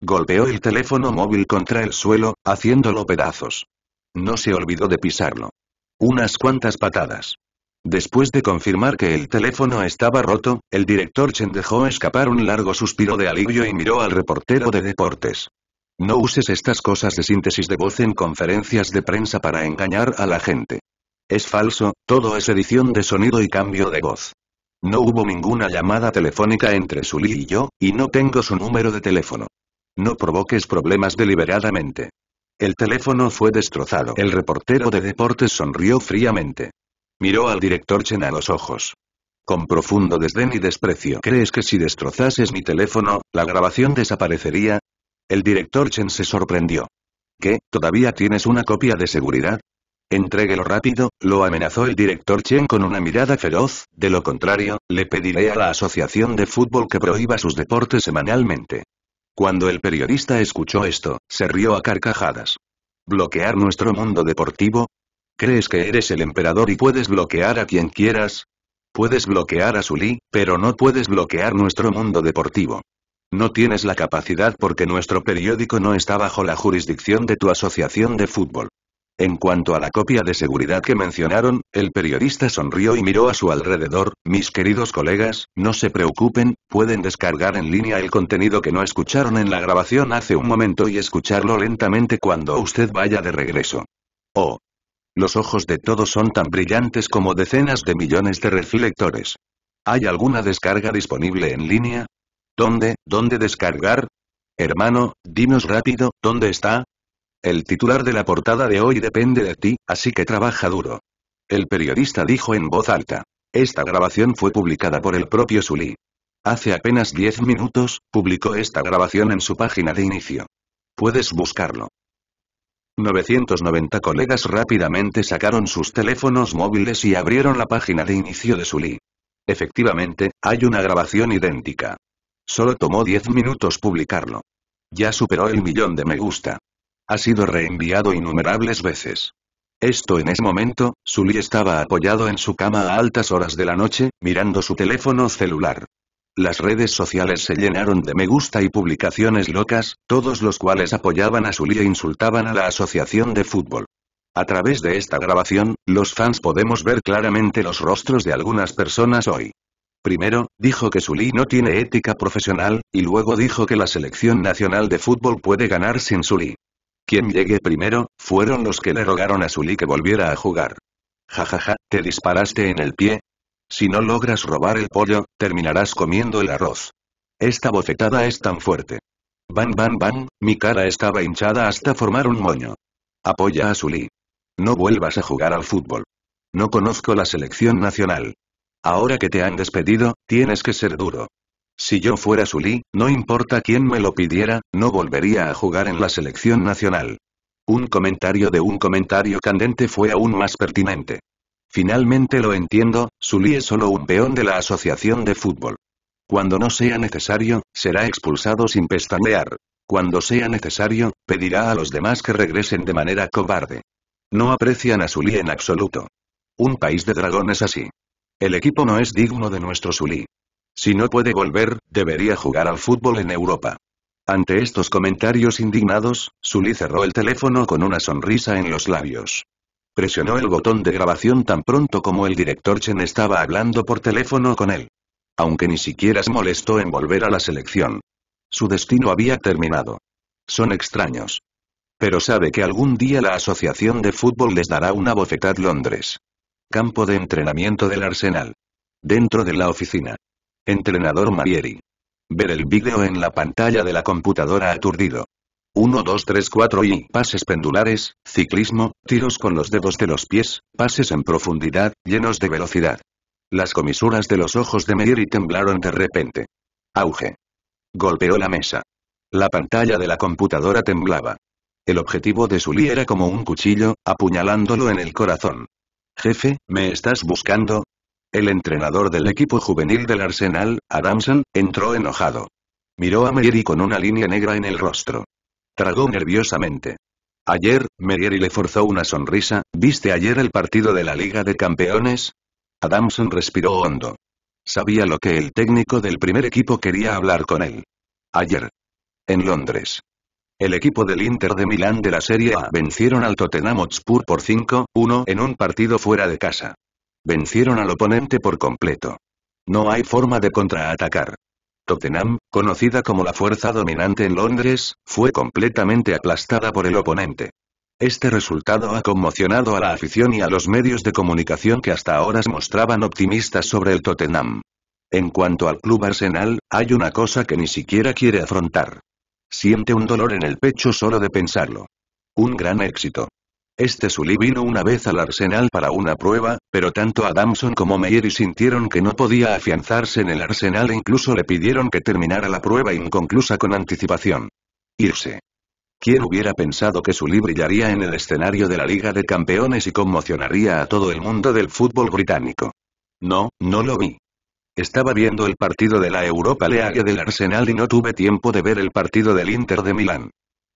Golpeó el teléfono móvil contra el suelo, haciéndolo pedazos. No se olvidó de pisarlo. Unas cuantas patadas. Después de confirmar que el teléfono estaba roto, el director Chen dejó escapar un largo suspiro de alivio y miró al reportero de deportes. No uses estas cosas de síntesis de voz en conferencias de prensa para engañar a la gente. Es falso, todo es edición de sonido y cambio de voz. No hubo ninguna llamada telefónica entre Sully y yo, y no tengo su número de teléfono. No provoques problemas deliberadamente. El teléfono fue destrozado. El reportero de deportes sonrió fríamente. Miró al director Chen a los ojos. Con profundo desdén y desprecio. ¿Crees que si destrozases mi teléfono, la grabación desaparecería? El director Chen se sorprendió. ¿Qué, todavía tienes una copia de seguridad? Entréguelo rápido, lo amenazó el director Chen con una mirada feroz, de lo contrario, le pediré a la asociación de fútbol que prohíba sus deportes semanalmente. Cuando el periodista escuchó esto, se rió a carcajadas. ¿Bloquear nuestro mundo deportivo? ¿Crees que eres el emperador y puedes bloquear a quien quieras? Puedes bloquear a sulí pero no puedes bloquear nuestro mundo deportivo. No tienes la capacidad porque nuestro periódico no está bajo la jurisdicción de tu asociación de fútbol. En cuanto a la copia de seguridad que mencionaron, el periodista sonrió y miró a su alrededor, mis queridos colegas, no se preocupen, pueden descargar en línea el contenido que no escucharon en la grabación hace un momento y escucharlo lentamente cuando usted vaya de regreso. Oh. Los ojos de todos son tan brillantes como decenas de millones de reflectores. ¿Hay alguna descarga disponible en línea? ¿Dónde, dónde descargar? Hermano, dinos rápido, ¿dónde está? El titular de la portada de hoy depende de ti, así que trabaja duro. El periodista dijo en voz alta. Esta grabación fue publicada por el propio Sully. Hace apenas 10 minutos, publicó esta grabación en su página de inicio. Puedes buscarlo. 990 colegas rápidamente sacaron sus teléfonos móviles y abrieron la página de inicio de Sully. Efectivamente, hay una grabación idéntica. Solo tomó 10 minutos publicarlo. Ya superó el millón de me gusta. Ha sido reenviado innumerables veces. Esto en ese momento, Sully estaba apoyado en su cama a altas horas de la noche, mirando su teléfono celular. Las redes sociales se llenaron de me gusta y publicaciones locas, todos los cuales apoyaban a Sully e insultaban a la Asociación de Fútbol. A través de esta grabación, los fans podemos ver claramente los rostros de algunas personas hoy. Primero, dijo que Sully no tiene ética profesional, y luego dijo que la selección nacional de fútbol puede ganar sin Sully. Quien llegue primero, fueron los que le rogaron a Suli que volviera a jugar. Jajaja, ¿te disparaste en el pie? Si no logras robar el pollo, terminarás comiendo el arroz. Esta bofetada es tan fuerte. Van, van, van, mi cara estaba hinchada hasta formar un moño. Apoya a Suli. No vuelvas a jugar al fútbol. No conozco la selección nacional. Ahora que te han despedido, tienes que ser duro. Si yo fuera Sulí, no importa quién me lo pidiera, no volvería a jugar en la selección nacional. Un comentario de un comentario candente fue aún más pertinente. Finalmente lo entiendo, Sulí es solo un peón de la Asociación de Fútbol. Cuando no sea necesario, será expulsado sin pestanear. Cuando sea necesario, pedirá a los demás que regresen de manera cobarde. No aprecian a Sulí en absoluto. Un país de dragones así. El equipo no es digno de nuestro Sulí. Si no puede volver, debería jugar al fútbol en Europa. Ante estos comentarios indignados, Sully cerró el teléfono con una sonrisa en los labios. Presionó el botón de grabación tan pronto como el director Chen estaba hablando por teléfono con él. Aunque ni siquiera se molestó en volver a la selección. Su destino había terminado. Son extraños. Pero sabe que algún día la Asociación de Fútbol les dará una bofetada Londres. Campo de entrenamiento del Arsenal. Dentro de la oficina. Entrenador Marieri. Ver el vídeo en la pantalla de la computadora aturdido. 1, 2, 3, 4 y pases pendulares, ciclismo, tiros con los dedos de los pies, pases en profundidad, llenos de velocidad. Las comisuras de los ojos de marieri temblaron de repente. Auge. Golpeó la mesa. La pantalla de la computadora temblaba. El objetivo de Sully era como un cuchillo, apuñalándolo en el corazón. Jefe, ¿me estás buscando? El entrenador del equipo juvenil del Arsenal, Adamson, entró enojado. Miró a Merieri con una línea negra en el rostro. Tragó nerviosamente. Ayer, Merieri le forzó una sonrisa, ¿viste ayer el partido de la Liga de Campeones? Adamson respiró hondo. Sabía lo que el técnico del primer equipo quería hablar con él. Ayer. En Londres. El equipo del Inter de Milán de la Serie A vencieron al Tottenham Hotspur por 5-1 en un partido fuera de casa. Vencieron al oponente por completo. No hay forma de contraatacar. Tottenham, conocida como la fuerza dominante en Londres, fue completamente aplastada por el oponente. Este resultado ha conmocionado a la afición y a los medios de comunicación que hasta ahora se mostraban optimistas sobre el Tottenham. En cuanto al club Arsenal, hay una cosa que ni siquiera quiere afrontar. Siente un dolor en el pecho solo de pensarlo. Un gran éxito. Este Sully vino una vez al Arsenal para una prueba, pero tanto Adamson como y sintieron que no podía afianzarse en el Arsenal e incluso le pidieron que terminara la prueba inconclusa con anticipación. Irse. ¿Quién hubiera pensado que Sully brillaría en el escenario de la Liga de Campeones y conmocionaría a todo el mundo del fútbol británico? No, no lo vi. Estaba viendo el partido de la Europa League del Arsenal y no tuve tiempo de ver el partido del Inter de Milán.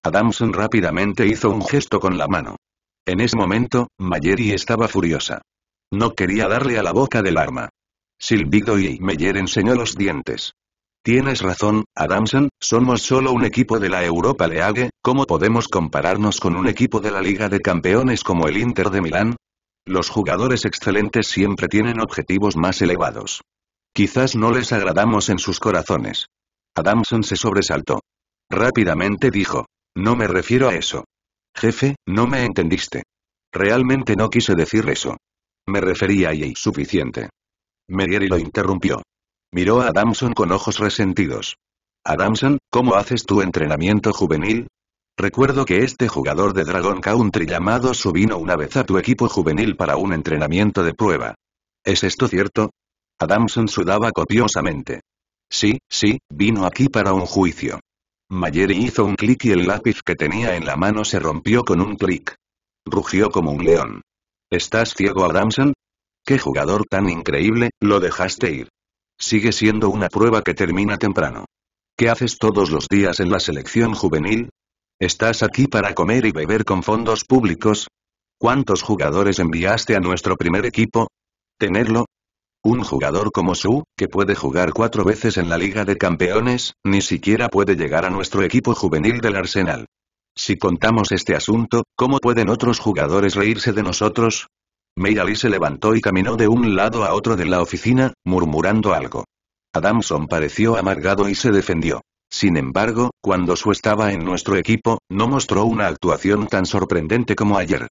Adamson rápidamente hizo un gesto con la mano. En ese momento, Mayeri estaba furiosa. No quería darle a la boca del arma. Silbido y Mayer enseñó los dientes. Tienes razón, Adamson, somos solo un equipo de la Europa League, ¿cómo podemos compararnos con un equipo de la Liga de Campeones como el Inter de Milán? Los jugadores excelentes siempre tienen objetivos más elevados. Quizás no les agradamos en sus corazones. Adamson se sobresaltó. Rápidamente dijo. No me refiero a eso. Jefe, no me entendiste. Realmente no quise decir eso. Me refería a y suficiente. Merieri lo interrumpió. Miró a Adamson con ojos resentidos. Adamson, ¿cómo haces tu entrenamiento juvenil? Recuerdo que este jugador de Dragon Country llamado Subino una vez a tu equipo juvenil para un entrenamiento de prueba. ¿Es esto cierto? Adamson sudaba copiosamente. Sí, sí, vino aquí para un juicio. Mayeri hizo un clic y el lápiz que tenía en la mano se rompió con un clic. Rugió como un león. ¿Estás ciego Adamson? ¡Qué jugador tan increíble, lo dejaste ir! Sigue siendo una prueba que termina temprano. ¿Qué haces todos los días en la selección juvenil? ¿Estás aquí para comer y beber con fondos públicos? ¿Cuántos jugadores enviaste a nuestro primer equipo? Tenerlo, un jugador como Su, que puede jugar cuatro veces en la Liga de Campeones, ni siquiera puede llegar a nuestro equipo juvenil del Arsenal. Si contamos este asunto, ¿cómo pueden otros jugadores reírse de nosotros? Ali se levantó y caminó de un lado a otro de la oficina, murmurando algo. Adamson pareció amargado y se defendió. Sin embargo, cuando Su estaba en nuestro equipo, no mostró una actuación tan sorprendente como ayer.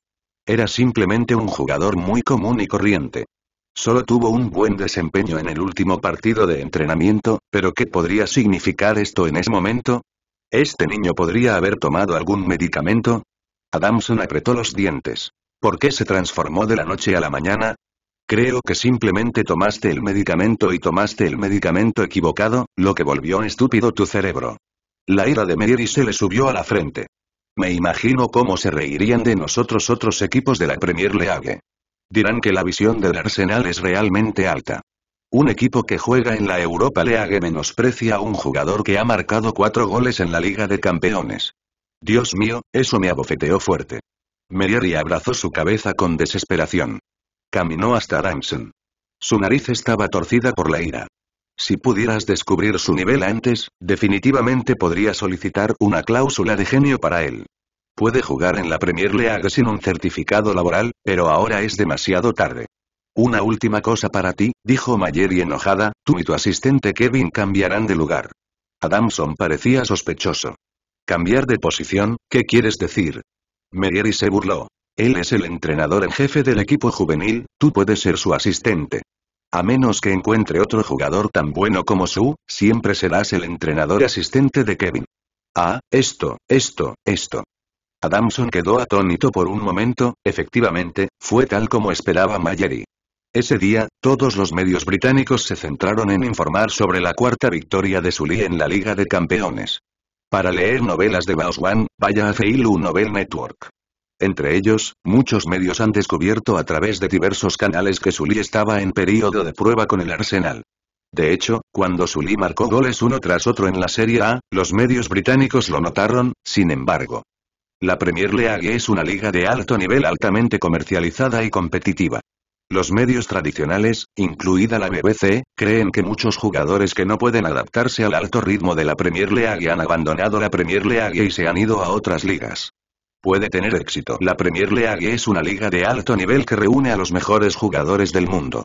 Era simplemente un jugador muy común y corriente. Solo tuvo un buen desempeño en el último partido de entrenamiento, pero ¿qué podría significar esto en ese momento? ¿Este niño podría haber tomado algún medicamento? Adamson apretó los dientes. ¿Por qué se transformó de la noche a la mañana? Creo que simplemente tomaste el medicamento y tomaste el medicamento equivocado, lo que volvió estúpido tu cerebro. La ira de Mary se le subió a la frente. Me imagino cómo se reirían de nosotros otros equipos de la Premier League. Dirán que la visión del Arsenal es realmente alta. Un equipo que juega en la Europa League menosprecia a un jugador que ha marcado cuatro goles en la Liga de Campeones. Dios mío, eso me abofeteó fuerte. Merieri abrazó su cabeza con desesperación. Caminó hasta Ramson. Su nariz estaba torcida por la ira. Si pudieras descubrir su nivel antes, definitivamente podría solicitar una cláusula de genio para él. Puede jugar en la Premier League sin un certificado laboral, pero ahora es demasiado tarde. Una última cosa para ti, dijo Mayeri enojada, tú y tu asistente Kevin cambiarán de lugar. Adamson parecía sospechoso. ¿Cambiar de posición? ¿Qué quieres decir? Mayeri se burló. Él es el entrenador en jefe del equipo juvenil, tú puedes ser su asistente. A menos que encuentre otro jugador tan bueno como Su, siempre serás el entrenador asistente de Kevin. Ah, esto, esto, esto. Adamson quedó atónito por un momento, efectivamente, fue tal como esperaba Mayeri. Ese día, todos los medios británicos se centraron en informar sobre la cuarta victoria de Sully en la Liga de Campeones. Para leer novelas de One, vaya a Feilu Novel Network. Entre ellos, muchos medios han descubierto a través de diversos canales que Sully estaba en periodo de prueba con el Arsenal. De hecho, cuando Sully marcó goles uno tras otro en la Serie A, los medios británicos lo notaron, sin embargo. La Premier League es una liga de alto nivel altamente comercializada y competitiva. Los medios tradicionales, incluida la BBC, creen que muchos jugadores que no pueden adaptarse al alto ritmo de la Premier League han abandonado la Premier League y se han ido a otras ligas. Puede tener éxito. La Premier League es una liga de alto nivel que reúne a los mejores jugadores del mundo.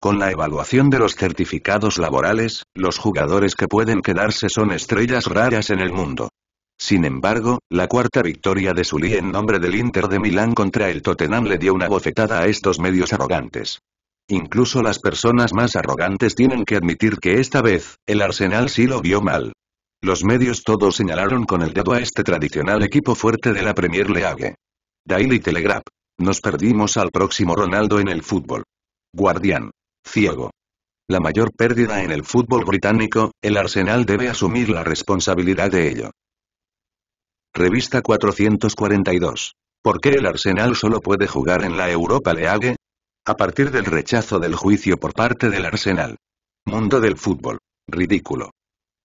Con la evaluación de los certificados laborales, los jugadores que pueden quedarse son estrellas raras en el mundo. Sin embargo, la cuarta victoria de Sully en nombre del Inter de Milán contra el Tottenham le dio una bofetada a estos medios arrogantes. Incluso las personas más arrogantes tienen que admitir que esta vez, el Arsenal sí lo vio mal. Los medios todos señalaron con el dedo a este tradicional equipo fuerte de la Premier League. Daily Telegraph. Nos perdimos al próximo Ronaldo en el fútbol. Guardián. Ciego. La mayor pérdida en el fútbol británico, el Arsenal debe asumir la responsabilidad de ello. Revista 442. ¿Por qué el Arsenal solo puede jugar en la Europa League? A partir del rechazo del juicio por parte del Arsenal. Mundo del fútbol. Ridículo.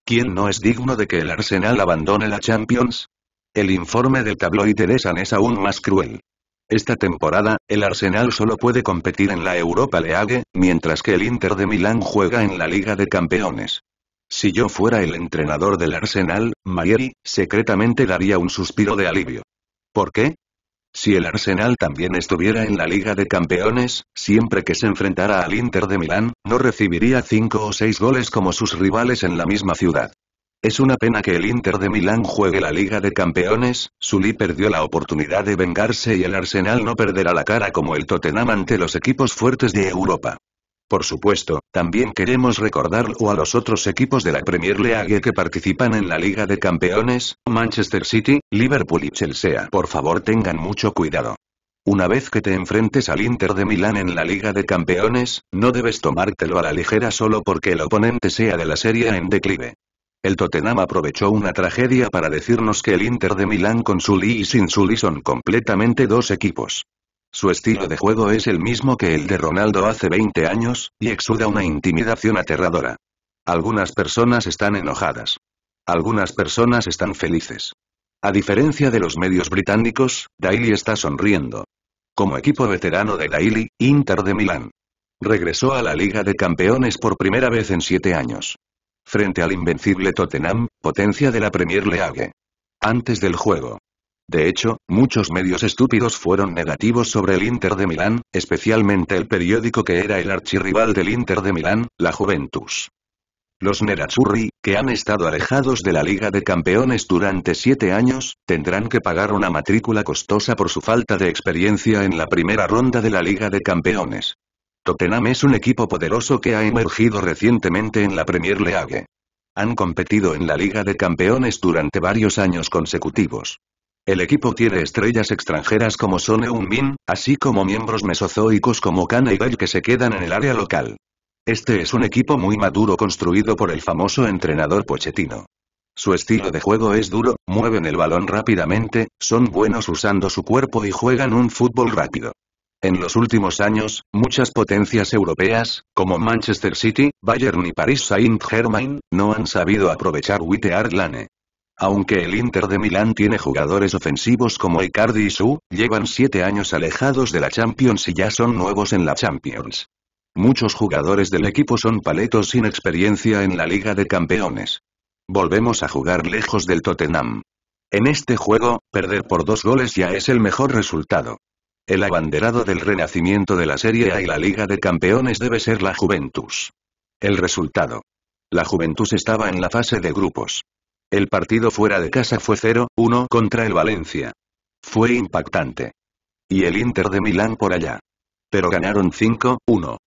¿Quién no es digno de que el Arsenal abandone la Champions? El informe del tabloide de San es aún más cruel. Esta temporada, el Arsenal solo puede competir en la Europa League, mientras que el Inter de Milán juega en la Liga de Campeones. Si yo fuera el entrenador del Arsenal, Mayeri, secretamente daría un suspiro de alivio. ¿Por qué? Si el Arsenal también estuviera en la Liga de Campeones, siempre que se enfrentara al Inter de Milán, no recibiría cinco o seis goles como sus rivales en la misma ciudad. Es una pena que el Inter de Milán juegue la Liga de Campeones, Sully perdió la oportunidad de vengarse y el Arsenal no perderá la cara como el Tottenham ante los equipos fuertes de Europa. Por supuesto, también queremos recordarlo a los otros equipos de la Premier League que participan en la Liga de Campeones, Manchester City, Liverpool y Chelsea. Por favor tengan mucho cuidado. Una vez que te enfrentes al Inter de Milán en la Liga de Campeones, no debes tomártelo a la ligera solo porque el oponente sea de la serie en declive. El Tottenham aprovechó una tragedia para decirnos que el Inter de Milán con Sully y sin Sully son completamente dos equipos. Su estilo de juego es el mismo que el de Ronaldo hace 20 años, y exuda una intimidación aterradora. Algunas personas están enojadas. Algunas personas están felices. A diferencia de los medios británicos, Daily está sonriendo. Como equipo veterano de Daily, Inter de Milán. Regresó a la Liga de Campeones por primera vez en siete años. Frente al invencible Tottenham, potencia de la Premier League. Antes del juego, de hecho, muchos medios estúpidos fueron negativos sobre el Inter de Milán, especialmente el periódico que era el archirrival del Inter de Milán, la Juventus. Los Nerazzurri, que han estado alejados de la Liga de Campeones durante siete años, tendrán que pagar una matrícula costosa por su falta de experiencia en la primera ronda de la Liga de Campeones. Tottenham es un equipo poderoso que ha emergido recientemente en la Premier League. Han competido en la Liga de Campeones durante varios años consecutivos. El equipo tiene estrellas extranjeras como Son un min así como miembros mesozoicos como Kana y Bell que se quedan en el área local. Este es un equipo muy maduro construido por el famoso entrenador Pochettino. Su estilo de juego es duro, mueven el balón rápidamente, son buenos usando su cuerpo y juegan un fútbol rápido. En los últimos años, muchas potencias europeas, como Manchester City, Bayern y Paris Saint-Germain, no han sabido aprovechar Witte Arlane. Aunque el Inter de Milán tiene jugadores ofensivos como Icardi y Su, llevan siete años alejados de la Champions y ya son nuevos en la Champions. Muchos jugadores del equipo son paletos sin experiencia en la Liga de Campeones. Volvemos a jugar lejos del Tottenham. En este juego, perder por dos goles ya es el mejor resultado. El abanderado del renacimiento de la Serie A y la Liga de Campeones debe ser la Juventus. El resultado. La Juventus estaba en la fase de grupos. El partido fuera de casa fue 0-1 contra el Valencia. Fue impactante. Y el Inter de Milán por allá. Pero ganaron 5-1.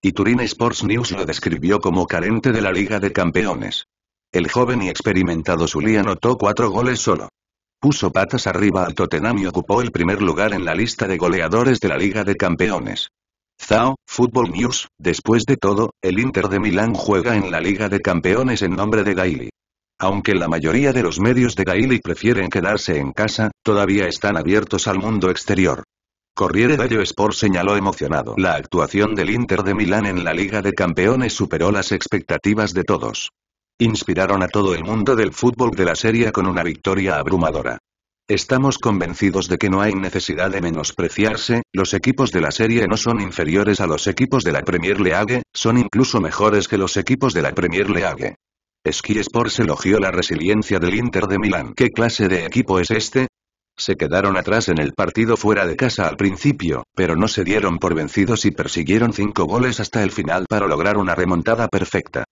Y Turin Sports News lo describió como carente de la Liga de Campeones. El joven y experimentado Zulí anotó cuatro goles solo. Puso patas arriba al Tottenham y ocupó el primer lugar en la lista de goleadores de la Liga de Campeones. Zao, Football News, después de todo, el Inter de Milán juega en la Liga de Campeones en nombre de Gaili. Aunque la mayoría de los medios de Gaili prefieren quedarse en casa, todavía están abiertos al mundo exterior. Corriere dello Sport señaló emocionado. La actuación del Inter de Milán en la Liga de Campeones superó las expectativas de todos. Inspiraron a todo el mundo del fútbol de la serie con una victoria abrumadora. Estamos convencidos de que no hay necesidad de menospreciarse, los equipos de la serie no son inferiores a los equipos de la Premier League, son incluso mejores que los equipos de la Premier League. Sky Sports elogió la resiliencia del Inter de Milán. ¿Qué clase de equipo es este? Se quedaron atrás en el partido fuera de casa al principio, pero no se dieron por vencidos y persiguieron cinco goles hasta el final para lograr una remontada perfecta.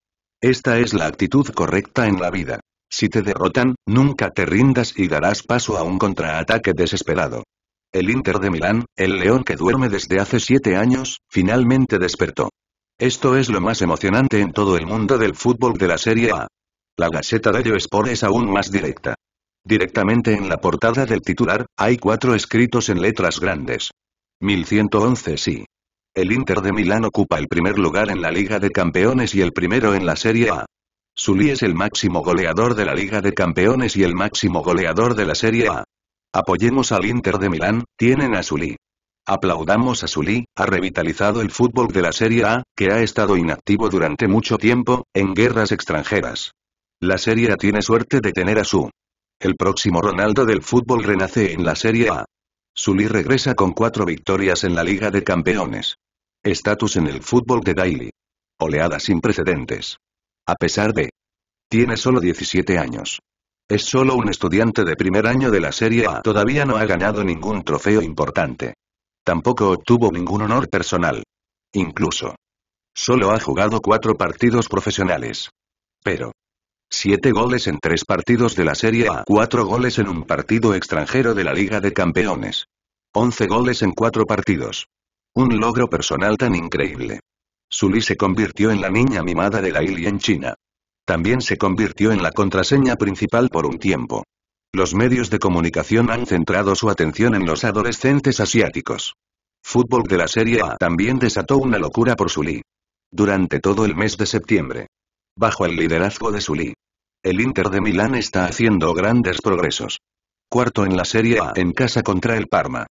Esta es la actitud correcta en la vida. Si te derrotan, nunca te rindas y darás paso a un contraataque desesperado. El Inter de Milán, el león que duerme desde hace siete años, finalmente despertó. Esto es lo más emocionante en todo el mundo del fútbol de la Serie A. La Gaceta dello Sport es aún más directa. Directamente en la portada del titular, hay cuatro escritos en letras grandes. 1111 sí. El Inter de Milán ocupa el primer lugar en la Liga de Campeones y el primero en la Serie A. Sully es el máximo goleador de la Liga de Campeones y el máximo goleador de la Serie A. Apoyemos al Inter de Milán, tienen a Sully. Aplaudamos a Sully, ha revitalizado el fútbol de la Serie A, que ha estado inactivo durante mucho tiempo, en guerras extranjeras. La Serie A tiene suerte de tener a su. El próximo Ronaldo del fútbol renace en la Serie A. Sully regresa con cuatro victorias en la Liga de Campeones. Estatus en el fútbol de Daily. Oleada sin precedentes. A pesar de... Tiene solo 17 años. Es solo un estudiante de primer año de la Serie A. Todavía no ha ganado ningún trofeo importante. Tampoco obtuvo ningún honor personal. Incluso. Solo ha jugado cuatro partidos profesionales. Pero. Siete goles en tres partidos de la Serie A. Cuatro goles en un partido extranjero de la Liga de Campeones. Once goles en cuatro partidos. Un logro personal tan increíble. Suli se convirtió en la niña mimada de la Ili e en China. También se convirtió en la contraseña principal por un tiempo. Los medios de comunicación han centrado su atención en los adolescentes asiáticos. Fútbol de la Serie A también desató una locura por Sully. Durante todo el mes de septiembre. Bajo el liderazgo de Sully. El Inter de Milán está haciendo grandes progresos. Cuarto en la Serie A en casa contra el Parma.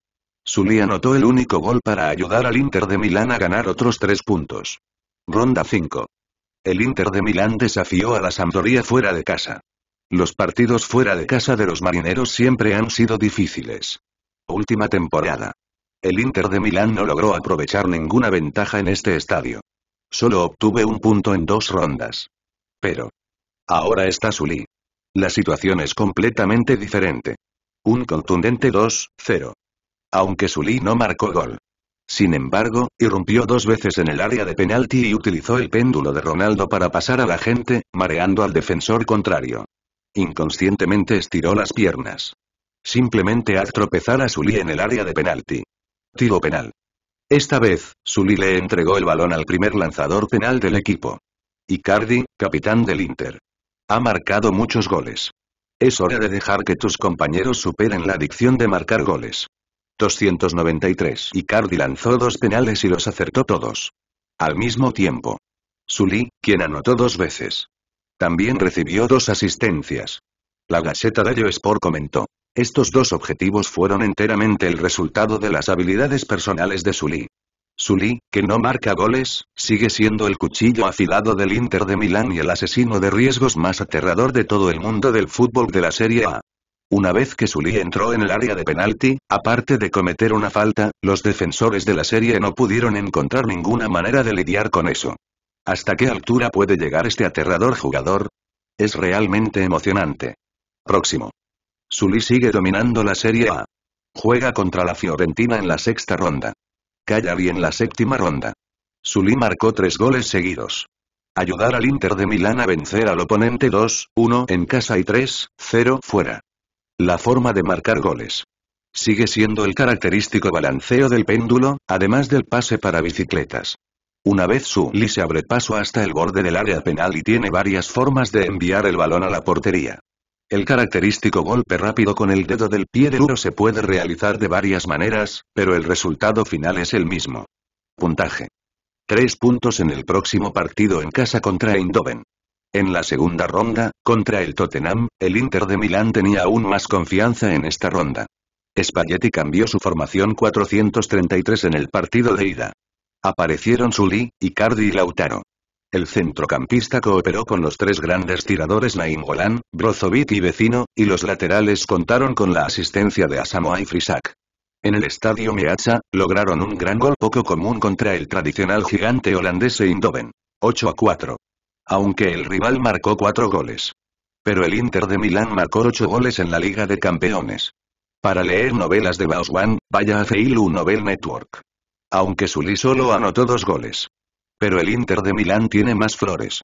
Sully anotó el único gol para ayudar al Inter de Milán a ganar otros tres puntos. Ronda 5. El Inter de Milán desafió a la Sampdoria fuera de casa. Los partidos fuera de casa de los marineros siempre han sido difíciles. Última temporada. El Inter de Milán no logró aprovechar ninguna ventaja en este estadio. Solo obtuve un punto en dos rondas. Pero. Ahora está Sully. La situación es completamente diferente. Un contundente 2-0. Aunque Sully no marcó gol. Sin embargo, irrumpió dos veces en el área de penalti y utilizó el péndulo de Ronaldo para pasar a la gente, mareando al defensor contrario. Inconscientemente estiró las piernas. Simplemente haz tropezar a Sully en el área de penalti. Tiro penal. Esta vez, Sully le entregó el balón al primer lanzador penal del equipo. Icardi, capitán del Inter. Ha marcado muchos goles. Es hora de dejar que tus compañeros superen la adicción de marcar goles. 293. Icardi lanzó dos penales y los acertó todos. Al mismo tiempo. Sully, quien anotó dos veces, también recibió dos asistencias. La Gaceta Joe Sport comentó. Estos dos objetivos fueron enteramente el resultado de las habilidades personales de Sully. Sully, que no marca goles, sigue siendo el cuchillo afilado del Inter de Milán y el asesino de riesgos más aterrador de todo el mundo del fútbol de la Serie A. Una vez que Sully entró en el área de penalti, aparte de cometer una falta, los defensores de la serie no pudieron encontrar ninguna manera de lidiar con eso. ¿Hasta qué altura puede llegar este aterrador jugador? Es realmente emocionante. Próximo. Sully sigue dominando la Serie A. Juega contra la Fiorentina en la sexta ronda. Calla en la séptima ronda. Sully marcó tres goles seguidos. Ayudar al Inter de Milán a vencer al oponente 2-1 en casa y 3-0 fuera. La forma de marcar goles. Sigue siendo el característico balanceo del péndulo, además del pase para bicicletas. Una vez su li se abre paso hasta el borde del área penal y tiene varias formas de enviar el balón a la portería. El característico golpe rápido con el dedo del pie de Luro se puede realizar de varias maneras, pero el resultado final es el mismo. Puntaje. Tres puntos en el próximo partido en casa contra Eindhoven. En la segunda ronda, contra el Tottenham, el Inter de Milán tenía aún más confianza en esta ronda. Spalletti cambió su formación 433 en el partido de ida. Aparecieron Sully, Icardi y Lautaro. El centrocampista cooperó con los tres grandes tiradores Naim Golan, Brozovic y Vecino, y los laterales contaron con la asistencia de Asamoah y Frisak. En el estadio Meacha, lograron un gran gol poco común contra el tradicional gigante holandés Eindhoven. 8 a 4. Aunque el rival marcó 4 goles. Pero el Inter de Milán marcó 8 goles en la Liga de Campeones. Para leer novelas de Bauswan, vaya a Feilu Novel Network. Aunque Sully solo anotó dos goles. Pero el Inter de Milán tiene más flores.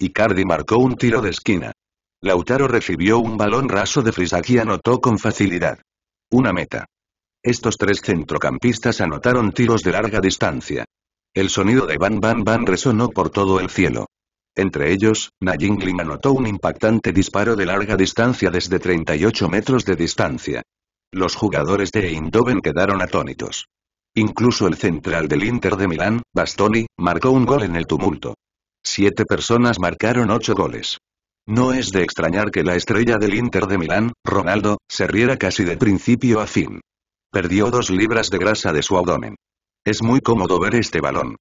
Icardi marcó un tiro de esquina. Lautaro recibió un balón raso de Frisak y anotó con facilidad. Una meta. Estos tres centrocampistas anotaron tiros de larga distancia. El sonido de Van Van Van resonó por todo el cielo. Entre ellos, Najinglin anotó un impactante disparo de larga distancia desde 38 metros de distancia. Los jugadores de Eindhoven quedaron atónitos. Incluso el central del Inter de Milán, Bastoni, marcó un gol en el tumulto. Siete personas marcaron ocho goles. No es de extrañar que la estrella del Inter de Milán, Ronaldo, se riera casi de principio a fin. Perdió dos libras de grasa de su abdomen. Es muy cómodo ver este balón.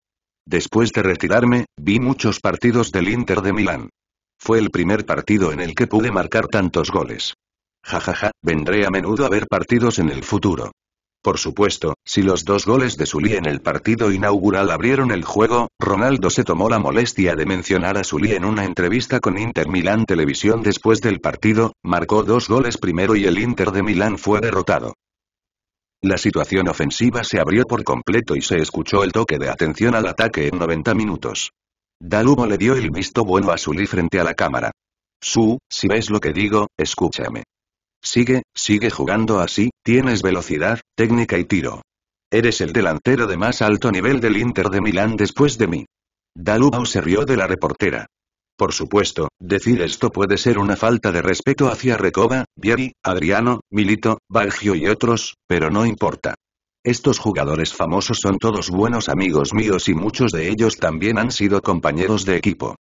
Después de retirarme, vi muchos partidos del Inter de Milán. Fue el primer partido en el que pude marcar tantos goles. Jajaja, ja, ja, vendré a menudo a ver partidos en el futuro. Por supuesto, si los dos goles de Sully en el partido inaugural abrieron el juego, Ronaldo se tomó la molestia de mencionar a Sully en una entrevista con Inter Milan Televisión después del partido, marcó dos goles primero y el Inter de Milán fue derrotado. La situación ofensiva se abrió por completo y se escuchó el toque de atención al ataque en 90 minutos. Dalumo le dio el visto bueno a Sully frente a la cámara. Su, si ves lo que digo, escúchame. Sigue, sigue jugando así, tienes velocidad, técnica y tiro. Eres el delantero de más alto nivel del Inter de Milán después de mí. Dalubau se rió de la reportera. Por supuesto, decir esto puede ser una falta de respeto hacia Recoba, Vieri, Adriano, Milito, Baggio y otros, pero no importa. Estos jugadores famosos son todos buenos amigos míos y muchos de ellos también han sido compañeros de equipo.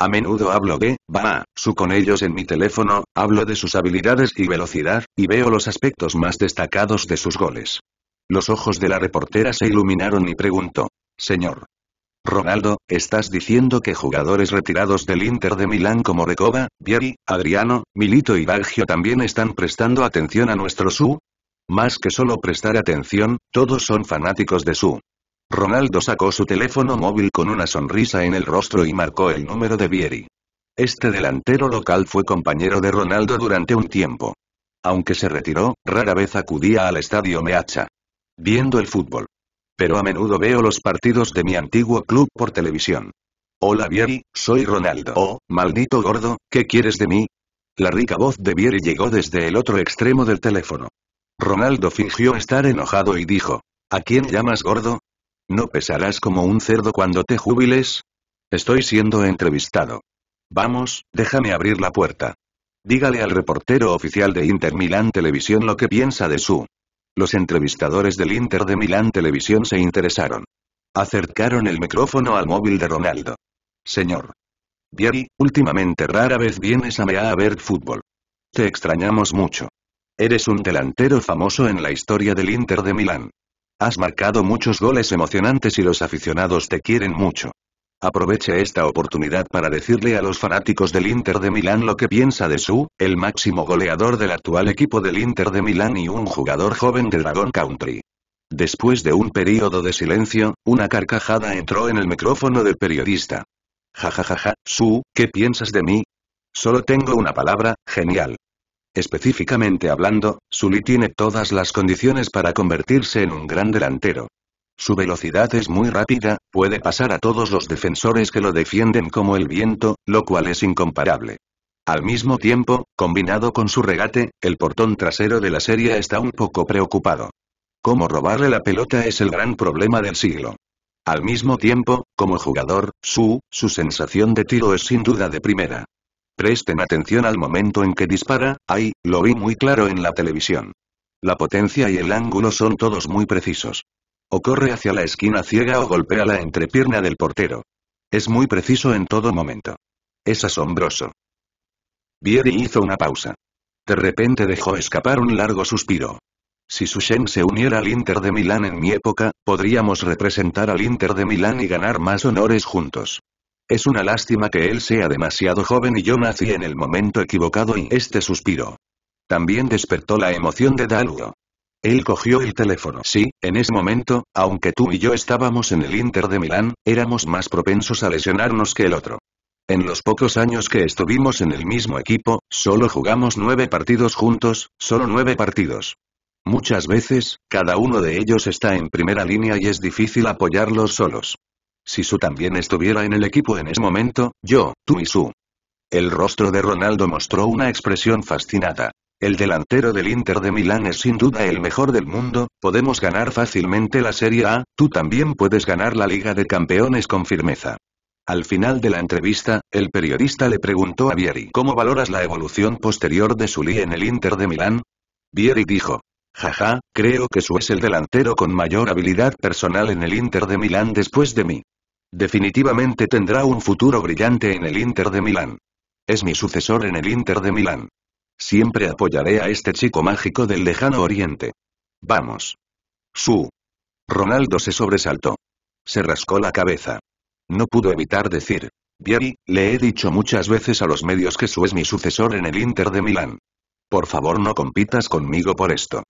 A menudo hablo de, va, su con ellos en mi teléfono, hablo de sus habilidades y velocidad, y veo los aspectos más destacados de sus goles. Los ojos de la reportera se iluminaron y preguntó, Señor. Ronaldo, ¿estás diciendo que jugadores retirados del Inter de Milán como Recoba, Vieri, Adriano, Milito y Baggio también están prestando atención a nuestro SU? Más que solo prestar atención, todos son fanáticos de SU. Ronaldo sacó su teléfono móvil con una sonrisa en el rostro y marcó el número de Vieri. Este delantero local fue compañero de Ronaldo durante un tiempo. Aunque se retiró, rara vez acudía al estadio Meacha. Viendo el fútbol. Pero a menudo veo los partidos de mi antiguo club por televisión. Hola Vieri, soy Ronaldo. Oh, maldito gordo, ¿qué quieres de mí? La rica voz de Vieri llegó desde el otro extremo del teléfono. Ronaldo fingió estar enojado y dijo, ¿A quién llamas gordo? ¿No pesarás como un cerdo cuando te jubiles? Estoy siendo entrevistado. Vamos, déjame abrir la puerta. Dígale al reportero oficial de Inter Milan Televisión lo que piensa de su. Los entrevistadores del Inter de Milán Televisión se interesaron. Acercaron el micrófono al móvil de Ronaldo. Señor. Vieri, últimamente rara vez vienes a MEA a ver fútbol. Te extrañamos mucho. Eres un delantero famoso en la historia del Inter de Milán. Has marcado muchos goles emocionantes y los aficionados te quieren mucho. Aproveche esta oportunidad para decirle a los fanáticos del Inter de Milán lo que piensa de su, el máximo goleador del actual equipo del Inter de Milán y un jugador joven de Dragon Country. Después de un periodo de silencio, una carcajada entró en el micrófono del periodista. Ja ja ja ja, Su, ¿qué piensas de mí? Solo tengo una palabra, genial. Específicamente hablando, Sully tiene todas las condiciones para convertirse en un gran delantero. Su velocidad es muy rápida, puede pasar a todos los defensores que lo defienden como el viento, lo cual es incomparable. Al mismo tiempo, combinado con su regate, el portón trasero de la serie está un poco preocupado. Cómo robarle la pelota es el gran problema del siglo. Al mismo tiempo, como jugador, su, su sensación de tiro es sin duda de primera. Presten atención al momento en que dispara, ahí, lo vi muy claro en la televisión. La potencia y el ángulo son todos muy precisos. O corre hacia la esquina ciega o golpea la entrepierna del portero. Es muy preciso en todo momento. Es asombroso. Vieri hizo una pausa. De repente dejó escapar un largo suspiro. Si Sushen se uniera al Inter de Milán en mi época, podríamos representar al Inter de Milán y ganar más honores juntos. Es una lástima que él sea demasiado joven y yo nací en el momento equivocado y este suspiro. También despertó la emoción de Dalgo. Él cogió el teléfono. Sí, en ese momento, aunque tú y yo estábamos en el Inter de Milán, éramos más propensos a lesionarnos que el otro. En los pocos años que estuvimos en el mismo equipo, solo jugamos nueve partidos juntos, solo nueve partidos. Muchas veces, cada uno de ellos está en primera línea y es difícil apoyarlos solos. Si Su también estuviera en el equipo en ese momento, yo, tú y Su. El rostro de Ronaldo mostró una expresión fascinada. El delantero del Inter de Milán es sin duda el mejor del mundo, podemos ganar fácilmente la Serie A, tú también puedes ganar la Liga de Campeones con firmeza. Al final de la entrevista, el periodista le preguntó a Vieri cómo valoras la evolución posterior de Sulí en el Inter de Milán. Vieri dijo, jaja, creo que Su es el delantero con mayor habilidad personal en el Inter de Milán después de mí. Definitivamente tendrá un futuro brillante en el Inter de Milán. Es mi sucesor en el Inter de Milán. Siempre apoyaré a este chico mágico del lejano oriente. Vamos. Su. Ronaldo se sobresaltó. Se rascó la cabeza. No pudo evitar decir. Vieri, le he dicho muchas veces a los medios que Su es mi sucesor en el Inter de Milán. Por favor no compitas conmigo por esto.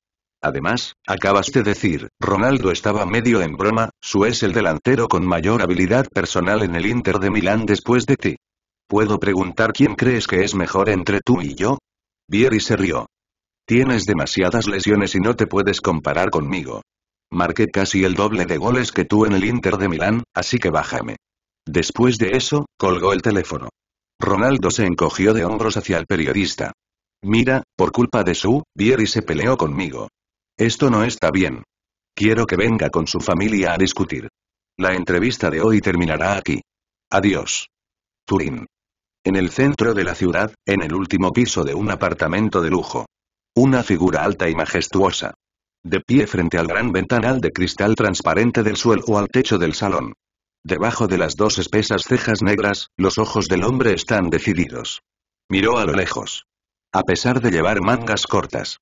Además, acabas de decir, Ronaldo estaba medio en broma, su es el delantero con mayor habilidad personal en el Inter de Milán después de ti. ¿Puedo preguntar quién crees que es mejor entre tú y yo? Vieri se rió. Tienes demasiadas lesiones y no te puedes comparar conmigo. Marqué casi el doble de goles que tú en el Inter de Milán, así que bájame. Después de eso, colgó el teléfono. Ronaldo se encogió de hombros hacia el periodista. Mira, por culpa de su, Vieri se peleó conmigo. Esto no está bien. Quiero que venga con su familia a discutir. La entrevista de hoy terminará aquí. Adiós. Turín. En el centro de la ciudad, en el último piso de un apartamento de lujo. Una figura alta y majestuosa. De pie frente al gran ventanal de cristal transparente del suelo o al techo del salón. Debajo de las dos espesas cejas negras, los ojos del hombre están decididos. Miró a lo lejos. A pesar de llevar mangas cortas,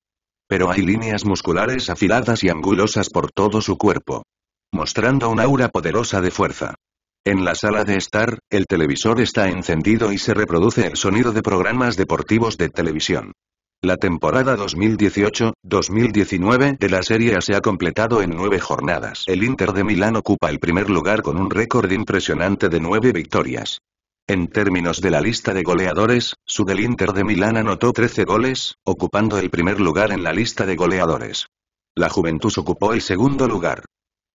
pero hay líneas musculares afiladas y angulosas por todo su cuerpo. Mostrando un aura poderosa de fuerza. En la sala de estar, el televisor está encendido y se reproduce el sonido de programas deportivos de televisión. La temporada 2018-2019 de la Serie se ha completado en nueve jornadas. El Inter de Milán ocupa el primer lugar con un récord impresionante de nueve victorias. En términos de la lista de goleadores, su del Inter de Milán anotó 13 goles, ocupando el primer lugar en la lista de goleadores. La Juventus ocupó el segundo lugar.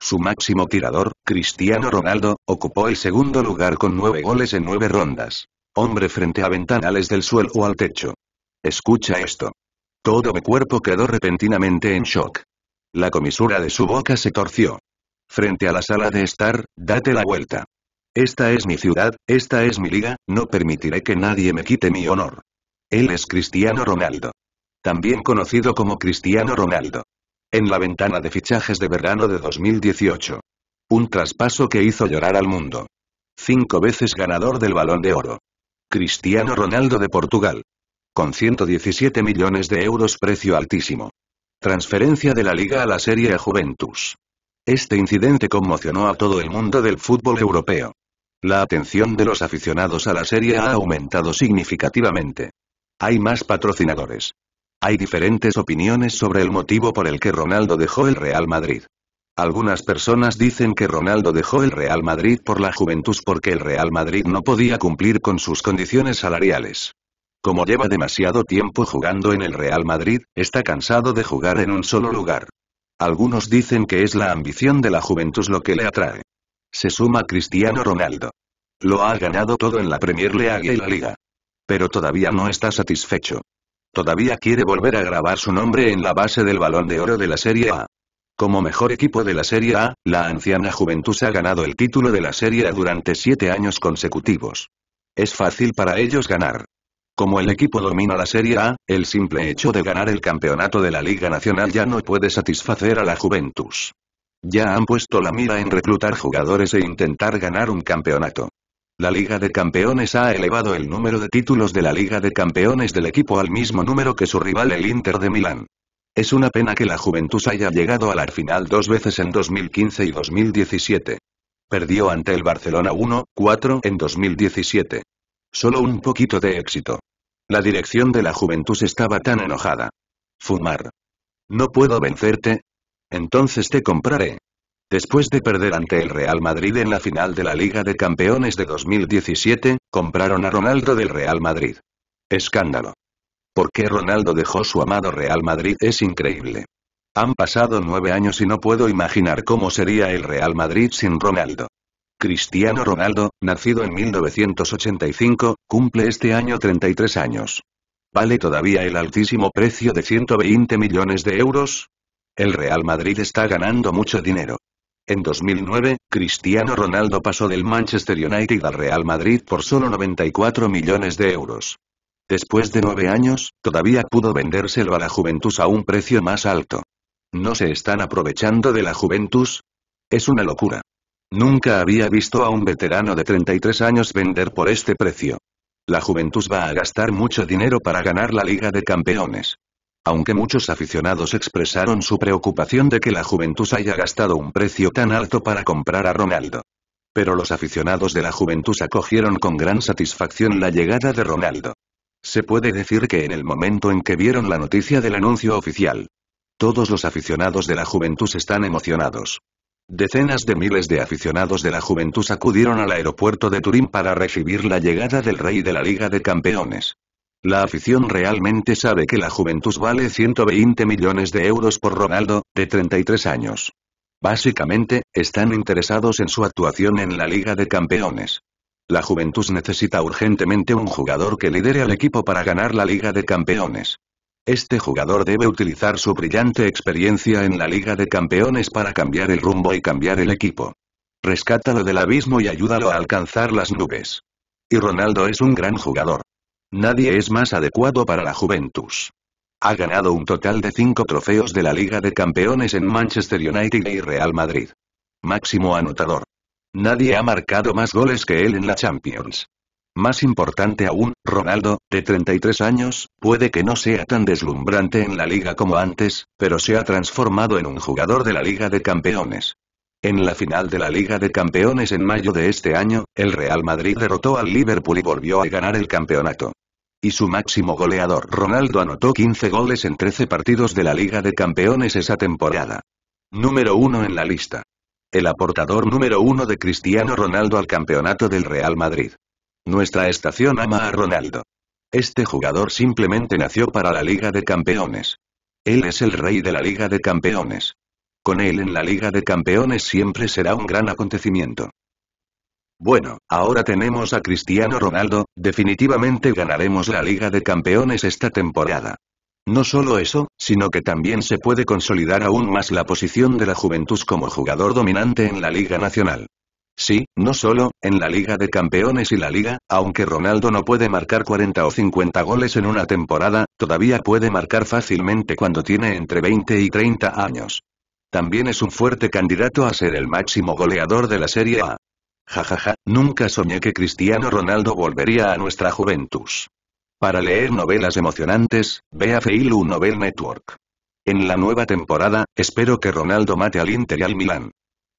Su máximo tirador, Cristiano Ronaldo, ocupó el segundo lugar con 9 goles en 9 rondas. Hombre frente a ventanales del suelo o al techo. Escucha esto. Todo mi cuerpo quedó repentinamente en shock. La comisura de su boca se torció. Frente a la sala de estar, date la vuelta. Esta es mi ciudad, esta es mi liga, no permitiré que nadie me quite mi honor. Él es Cristiano Ronaldo. También conocido como Cristiano Ronaldo. En la ventana de fichajes de verano de 2018. Un traspaso que hizo llorar al mundo. Cinco veces ganador del Balón de Oro. Cristiano Ronaldo de Portugal. Con 117 millones de euros precio altísimo. Transferencia de la Liga a la Serie A Juventus. Este incidente conmocionó a todo el mundo del fútbol europeo. La atención de los aficionados a la serie ha aumentado significativamente. Hay más patrocinadores. Hay diferentes opiniones sobre el motivo por el que Ronaldo dejó el Real Madrid. Algunas personas dicen que Ronaldo dejó el Real Madrid por la Juventus porque el Real Madrid no podía cumplir con sus condiciones salariales. Como lleva demasiado tiempo jugando en el Real Madrid, está cansado de jugar en un solo lugar. Algunos dicen que es la ambición de la Juventus lo que le atrae. Se suma Cristiano Ronaldo. Lo ha ganado todo en la Premier League y la Liga. Pero todavía no está satisfecho. Todavía quiere volver a grabar su nombre en la base del balón de oro de la Serie A. Como mejor equipo de la Serie A, la anciana Juventus ha ganado el título de la Serie A durante siete años consecutivos. Es fácil para ellos ganar. Como el equipo domina la Serie A, el simple hecho de ganar el campeonato de la Liga Nacional ya no puede satisfacer a la Juventus. Ya han puesto la mira en reclutar jugadores e intentar ganar un campeonato. La Liga de Campeones ha elevado el número de títulos de la Liga de Campeones del equipo al mismo número que su rival el Inter de Milán. Es una pena que la Juventus haya llegado a la final dos veces en 2015 y 2017. Perdió ante el Barcelona 1-4 en 2017. Solo un poquito de éxito. La dirección de la Juventus estaba tan enojada. Fumar. No puedo vencerte, entonces te compraré. Después de perder ante el Real Madrid en la final de la Liga de Campeones de 2017, compraron a Ronaldo del Real Madrid. Escándalo. ¿Por qué Ronaldo dejó su amado Real Madrid? Es increíble. Han pasado nueve años y no puedo imaginar cómo sería el Real Madrid sin Ronaldo. Cristiano Ronaldo, nacido en 1985, cumple este año 33 años. ¿Vale todavía el altísimo precio de 120 millones de euros? El Real Madrid está ganando mucho dinero. En 2009, Cristiano Ronaldo pasó del Manchester United al Real Madrid por solo 94 millones de euros. Después de nueve años, todavía pudo vendérselo a la Juventus a un precio más alto. ¿No se están aprovechando de la Juventus? Es una locura. Nunca había visto a un veterano de 33 años vender por este precio. La Juventus va a gastar mucho dinero para ganar la Liga de Campeones. Aunque muchos aficionados expresaron su preocupación de que la Juventus haya gastado un precio tan alto para comprar a Ronaldo. Pero los aficionados de la Juventus acogieron con gran satisfacción la llegada de Ronaldo. Se puede decir que en el momento en que vieron la noticia del anuncio oficial, todos los aficionados de la Juventus están emocionados. Decenas de miles de aficionados de la Juventus acudieron al aeropuerto de Turín para recibir la llegada del rey de la Liga de Campeones. La afición realmente sabe que la Juventus vale 120 millones de euros por Ronaldo, de 33 años. Básicamente, están interesados en su actuación en la Liga de Campeones. La Juventus necesita urgentemente un jugador que lidere al equipo para ganar la Liga de Campeones. Este jugador debe utilizar su brillante experiencia en la Liga de Campeones para cambiar el rumbo y cambiar el equipo. Rescátalo del abismo y ayúdalo a alcanzar las nubes. Y Ronaldo es un gran jugador. Nadie es más adecuado para la Juventus. Ha ganado un total de cinco trofeos de la Liga de Campeones en Manchester United y Real Madrid. Máximo anotador. Nadie ha marcado más goles que él en la Champions. Más importante aún, Ronaldo, de 33 años, puede que no sea tan deslumbrante en la liga como antes, pero se ha transformado en un jugador de la Liga de Campeones. En la final de la Liga de Campeones en mayo de este año, el Real Madrid derrotó al Liverpool y volvió a ganar el campeonato y su máximo goleador Ronaldo anotó 15 goles en 13 partidos de la Liga de Campeones esa temporada. Número 1 en la lista. El aportador número 1 de Cristiano Ronaldo al campeonato del Real Madrid. Nuestra estación ama a Ronaldo. Este jugador simplemente nació para la Liga de Campeones. Él es el rey de la Liga de Campeones. Con él en la Liga de Campeones siempre será un gran acontecimiento. Bueno, ahora tenemos a Cristiano Ronaldo, definitivamente ganaremos la Liga de Campeones esta temporada. No solo eso, sino que también se puede consolidar aún más la posición de la Juventud como jugador dominante en la Liga Nacional. Sí, no solo, en la Liga de Campeones y la Liga, aunque Ronaldo no puede marcar 40 o 50 goles en una temporada, todavía puede marcar fácilmente cuando tiene entre 20 y 30 años. También es un fuerte candidato a ser el máximo goleador de la Serie A. Jajaja, nunca soñé que Cristiano Ronaldo volvería a nuestra Juventus. Para leer novelas emocionantes, vea Feilu Novel Network. En la nueva temporada, espero que Ronaldo mate al Inter y al Milán.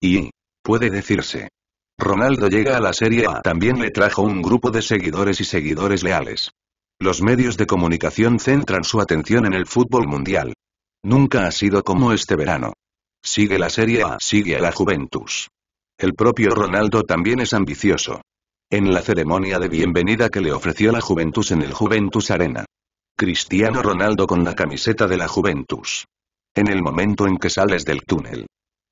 Y... puede decirse. Ronaldo llega a la Serie A. También le trajo un grupo de seguidores y seguidores leales. Los medios de comunicación centran su atención en el fútbol mundial. Nunca ha sido como este verano. Sigue la Serie A, sigue a la Juventus. El propio Ronaldo también es ambicioso. En la ceremonia de bienvenida que le ofreció la Juventus en el Juventus Arena. Cristiano Ronaldo con la camiseta de la Juventus. En el momento en que sales del túnel.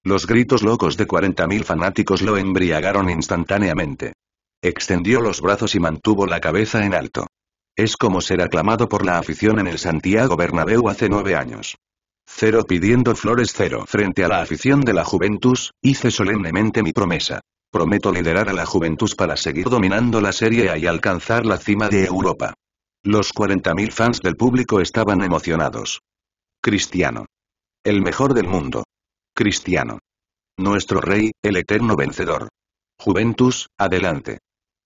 Los gritos locos de 40.000 fanáticos lo embriagaron instantáneamente. Extendió los brazos y mantuvo la cabeza en alto. Es como ser aclamado por la afición en el Santiago Bernabéu hace nueve años. Cero pidiendo flores cero. Frente a la afición de la Juventus, hice solemnemente mi promesa. Prometo liderar a la Juventus para seguir dominando la Serie A y alcanzar la cima de Europa. Los 40.000 fans del público estaban emocionados. Cristiano. El mejor del mundo. Cristiano. Nuestro rey, el eterno vencedor. Juventus, adelante.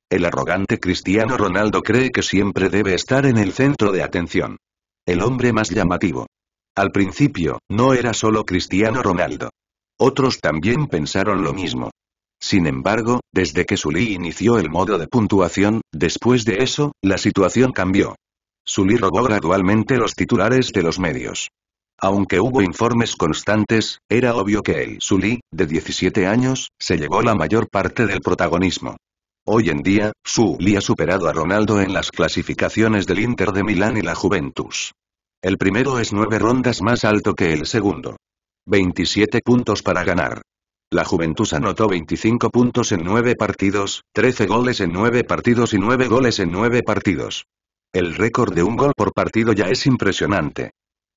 El arrogante Cristiano Ronaldo cree que siempre debe estar en el centro de atención. El hombre más llamativo. Al principio, no era solo Cristiano Ronaldo. Otros también pensaron lo mismo. Sin embargo, desde que Sully inició el modo de puntuación, después de eso, la situación cambió. Sully robó gradualmente los titulares de los medios. Aunque hubo informes constantes, era obvio que el Sully, de 17 años, se llevó la mayor parte del protagonismo. Hoy en día, Sully ha superado a Ronaldo en las clasificaciones del Inter de Milán y la Juventus. El primero es nueve rondas más alto que el segundo. 27 puntos para ganar. La Juventus anotó 25 puntos en 9 partidos, 13 goles en 9 partidos y 9 goles en 9 partidos. El récord de un gol por partido ya es impresionante.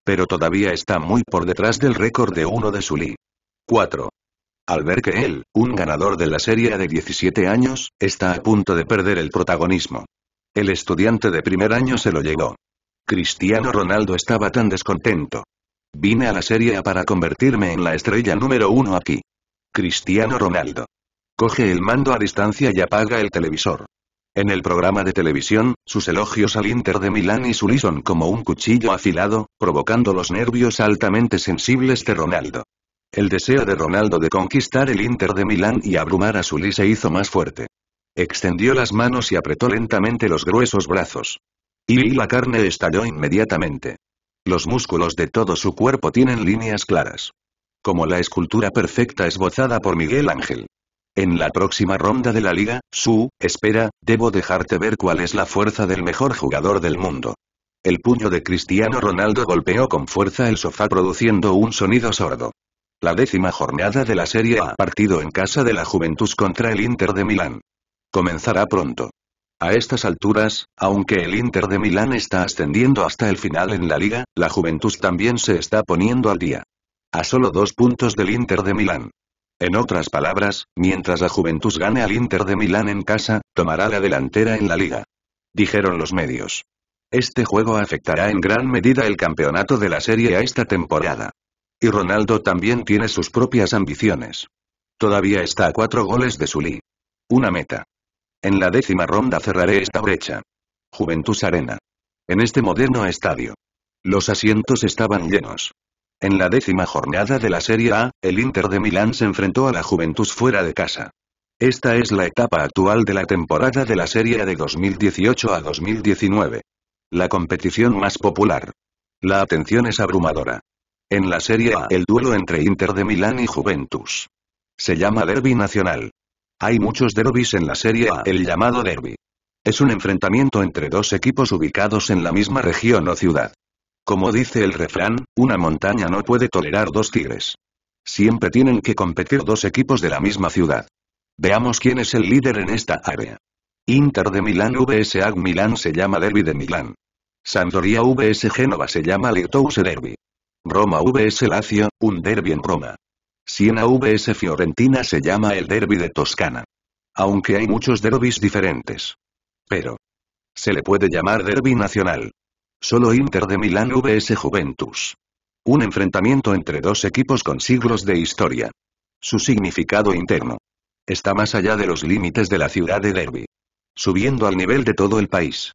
Pero todavía está muy por detrás del récord de uno de Sully. 4. Al ver que él, un ganador de la serie de 17 años, está a punto de perder el protagonismo. El estudiante de primer año se lo llevó. Cristiano Ronaldo estaba tan descontento. Vine a la Serie A para convertirme en la estrella número uno aquí. Cristiano Ronaldo. Coge el mando a distancia y apaga el televisor. En el programa de televisión, sus elogios al Inter de Milán y su son como un cuchillo afilado, provocando los nervios altamente sensibles de Ronaldo. El deseo de Ronaldo de conquistar el Inter de Milán y abrumar a Sulí se hizo más fuerte. Extendió las manos y apretó lentamente los gruesos brazos. Y la carne estalló inmediatamente. Los músculos de todo su cuerpo tienen líneas claras. Como la escultura perfecta esbozada por Miguel Ángel. En la próxima ronda de la liga, Su, espera, debo dejarte ver cuál es la fuerza del mejor jugador del mundo. El puño de Cristiano Ronaldo golpeó con fuerza el sofá produciendo un sonido sordo. La décima jornada de la Serie ha partido en casa de la Juventus contra el Inter de Milán. Comenzará pronto. A estas alturas, aunque el Inter de Milán está ascendiendo hasta el final en la liga, la Juventus también se está poniendo al día. A solo dos puntos del Inter de Milán. En otras palabras, mientras la Juventus gane al Inter de Milán en casa, tomará la delantera en la liga. Dijeron los medios. Este juego afectará en gran medida el campeonato de la Serie A esta temporada. Y Ronaldo también tiene sus propias ambiciones. Todavía está a cuatro goles de su Una meta. En la décima ronda cerraré esta brecha. Juventus Arena. En este moderno estadio. Los asientos estaban llenos. En la décima jornada de la Serie A, el Inter de Milán se enfrentó a la Juventus fuera de casa. Esta es la etapa actual de la temporada de la Serie A de 2018 a 2019. La competición más popular. La atención es abrumadora. En la Serie A, el duelo entre Inter de Milán y Juventus. Se llama Derby Nacional. Hay muchos derbis en la Serie A, el llamado derby. Es un enfrentamiento entre dos equipos ubicados en la misma región o ciudad. Como dice el refrán, una montaña no puede tolerar dos tigres. Siempre tienen que competir dos equipos de la misma ciudad. Veamos quién es el líder en esta área. Inter de Milán vs Ag Milán se llama Derby de Milán. Sampdoria VS Génova se llama Litouse Derby. Roma VS Lazio, un derby en Roma. Siena vs Fiorentina se llama el derby de Toscana. Aunque hay muchos derbis diferentes. Pero. Se le puede llamar derby nacional. Solo Inter de Milán vs Juventus. Un enfrentamiento entre dos equipos con siglos de historia. Su significado interno. Está más allá de los límites de la ciudad de Derby. Subiendo al nivel de todo el país.